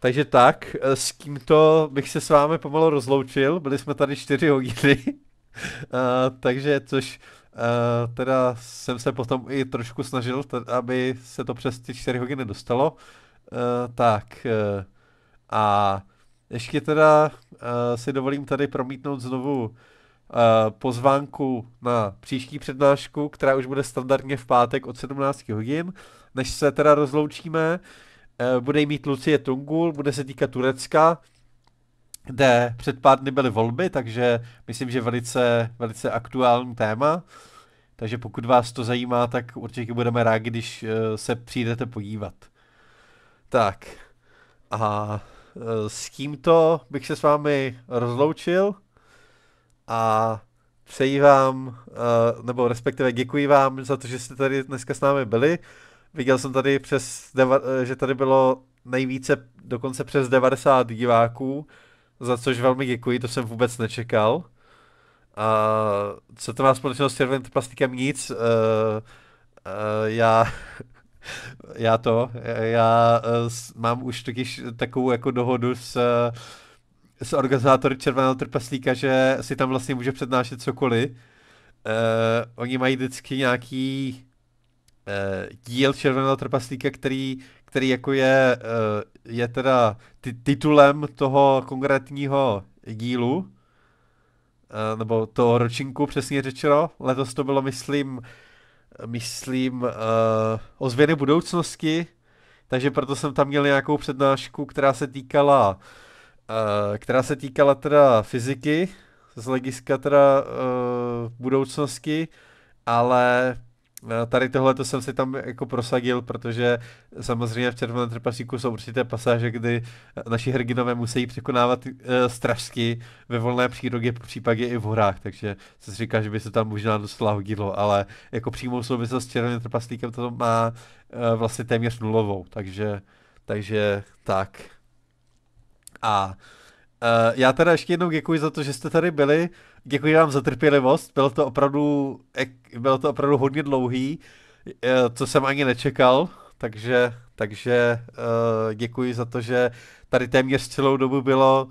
Takže tak, s tímto bych se s vámi pomalu rozloučil, byli jsme tady čtyři hodiny uh, takže, což uh, teda jsem se potom i trošku snažil, t- aby se to přes ty 4 hodiny dostalo. Uh, eh, tak uh, a ještě teda uh, si dovolím tady promítnout znovu uh, pozvánku na příští přednášku, která už bude standardně v pátek od 17 hodin. Než se teda rozloučíme, uh, bude mít Lucie Tungul, bude se týkat Turecka, kde před pár dny byly volby, takže myslím, že velice, velice aktuální téma. Takže pokud vás to zajímá, tak určitě budeme rádi, když eh, se přijdete podívat. Tak a eh, s tímto bych se s vámi rozloučil a přeji vám, eh, nebo respektive děkuji vám za to, že jste tady dneska s námi byli. Viděl jsem tady přes, že tady bylo nejvíce, dokonce přes 90 diváků, za což velmi děkuji, to jsem vůbec nečekal. A co to má společnost s červeným plastikem? Nic. Uh, uh, já já to, já uh, mám už totiž takovou jako dohodu s, s organizátory Červeného trpaslíka, že si tam vlastně může přednášet cokoliv. Uh, oni mají vždycky nějaký uh, díl Červeného trpaslíka, který, který jako je, eh, je teda titulem toho konkrétního dílu, eh, nebo toho ročinku přesně řečeno. Letos to bylo, myslím, myslím, eh, o ozvěny budoucnosti, takže proto jsem tam měl nějakou přednášku, která se týkala, která se týkala teda fyziky, z hlediska teda budoucnosti, ale Eh, tady tohle to jsem si tam jako prosadil, protože samozřejmě v Červeném trpasíku jsou určité pasáže, kdy eh, naši hrdinové musí překonávat uh, stražsky ve volné přírodě, po případě i v horách, takže se říká, že by se tam možná dostala hodilo, ale jako přímou souvislost s Červeným trpaslíkem to má uh, vlastně téměř nulovou, takže, takže tak. A uh, já teda ještě jednou děkuji za to, že jste tady byli. Děkuji vám za trpělivost, bylo to opravdu, bylo to opravdu hodně dlouhý, e, co jsem ani nečekal, takže, takže e, děkuji za to, že tady téměř celou dobu bylo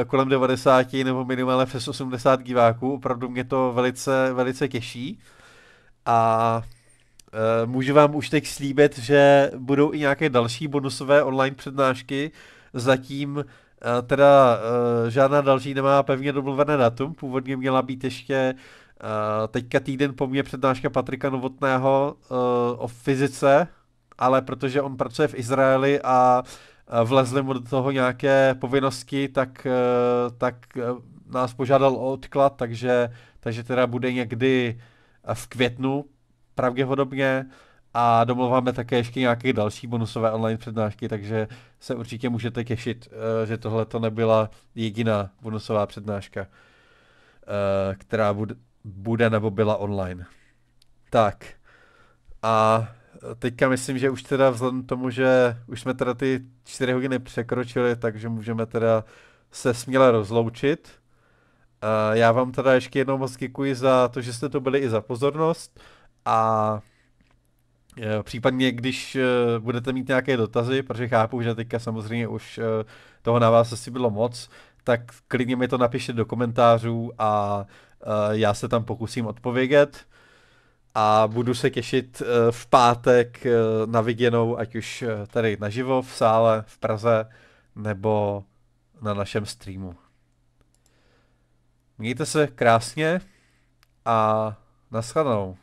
e, kolem 90 nebo minimálně přes 80 diváků, opravdu mě to velice, velice těší a můžu vám už teď slíbit, že budou i nějaké další bonusové online přednášky, zatím teda e, žádná další nemá pevně domluvené datum, původně měla být ještě e, teďka týden po mně přednáška Patrika Novotného e, o fyzice, ale protože on pracuje v Izraeli a vlezli mu do toho nějaké povinnosti, tak, tak nás požádal o odklad, takže, takže teda bude někdy v květnu pravděpodobně a domluváme také ještě nějaké další bonusové online přednášky, takže se určitě můžete těšit, eh, že tohle to nebyla jediná bonusová přednáška, eh, která bude nebo byla online. Tak. A teďka myslím, že už teda vzhledem k tomu, že už jsme teda ty čtyři hodiny překročili, takže můžeme teda se směle rozloučit. Eh, já vám teda ještě jednou moc děkuji za to, že jste to byli i za pozornost a Eh, případně, když eh, budete mít nějaké dotazy, protože chápu, že teďka samozřejmě už eh, toho na vás asi bylo moc, tak klidně mi to napište do komentářů a já se tam pokusím odpovědět. A budu se těšit v pátek na viděnou, ať už tady naživo v sále v Praze, nebo na našem streamu. Mějte se krásně a naschledanou.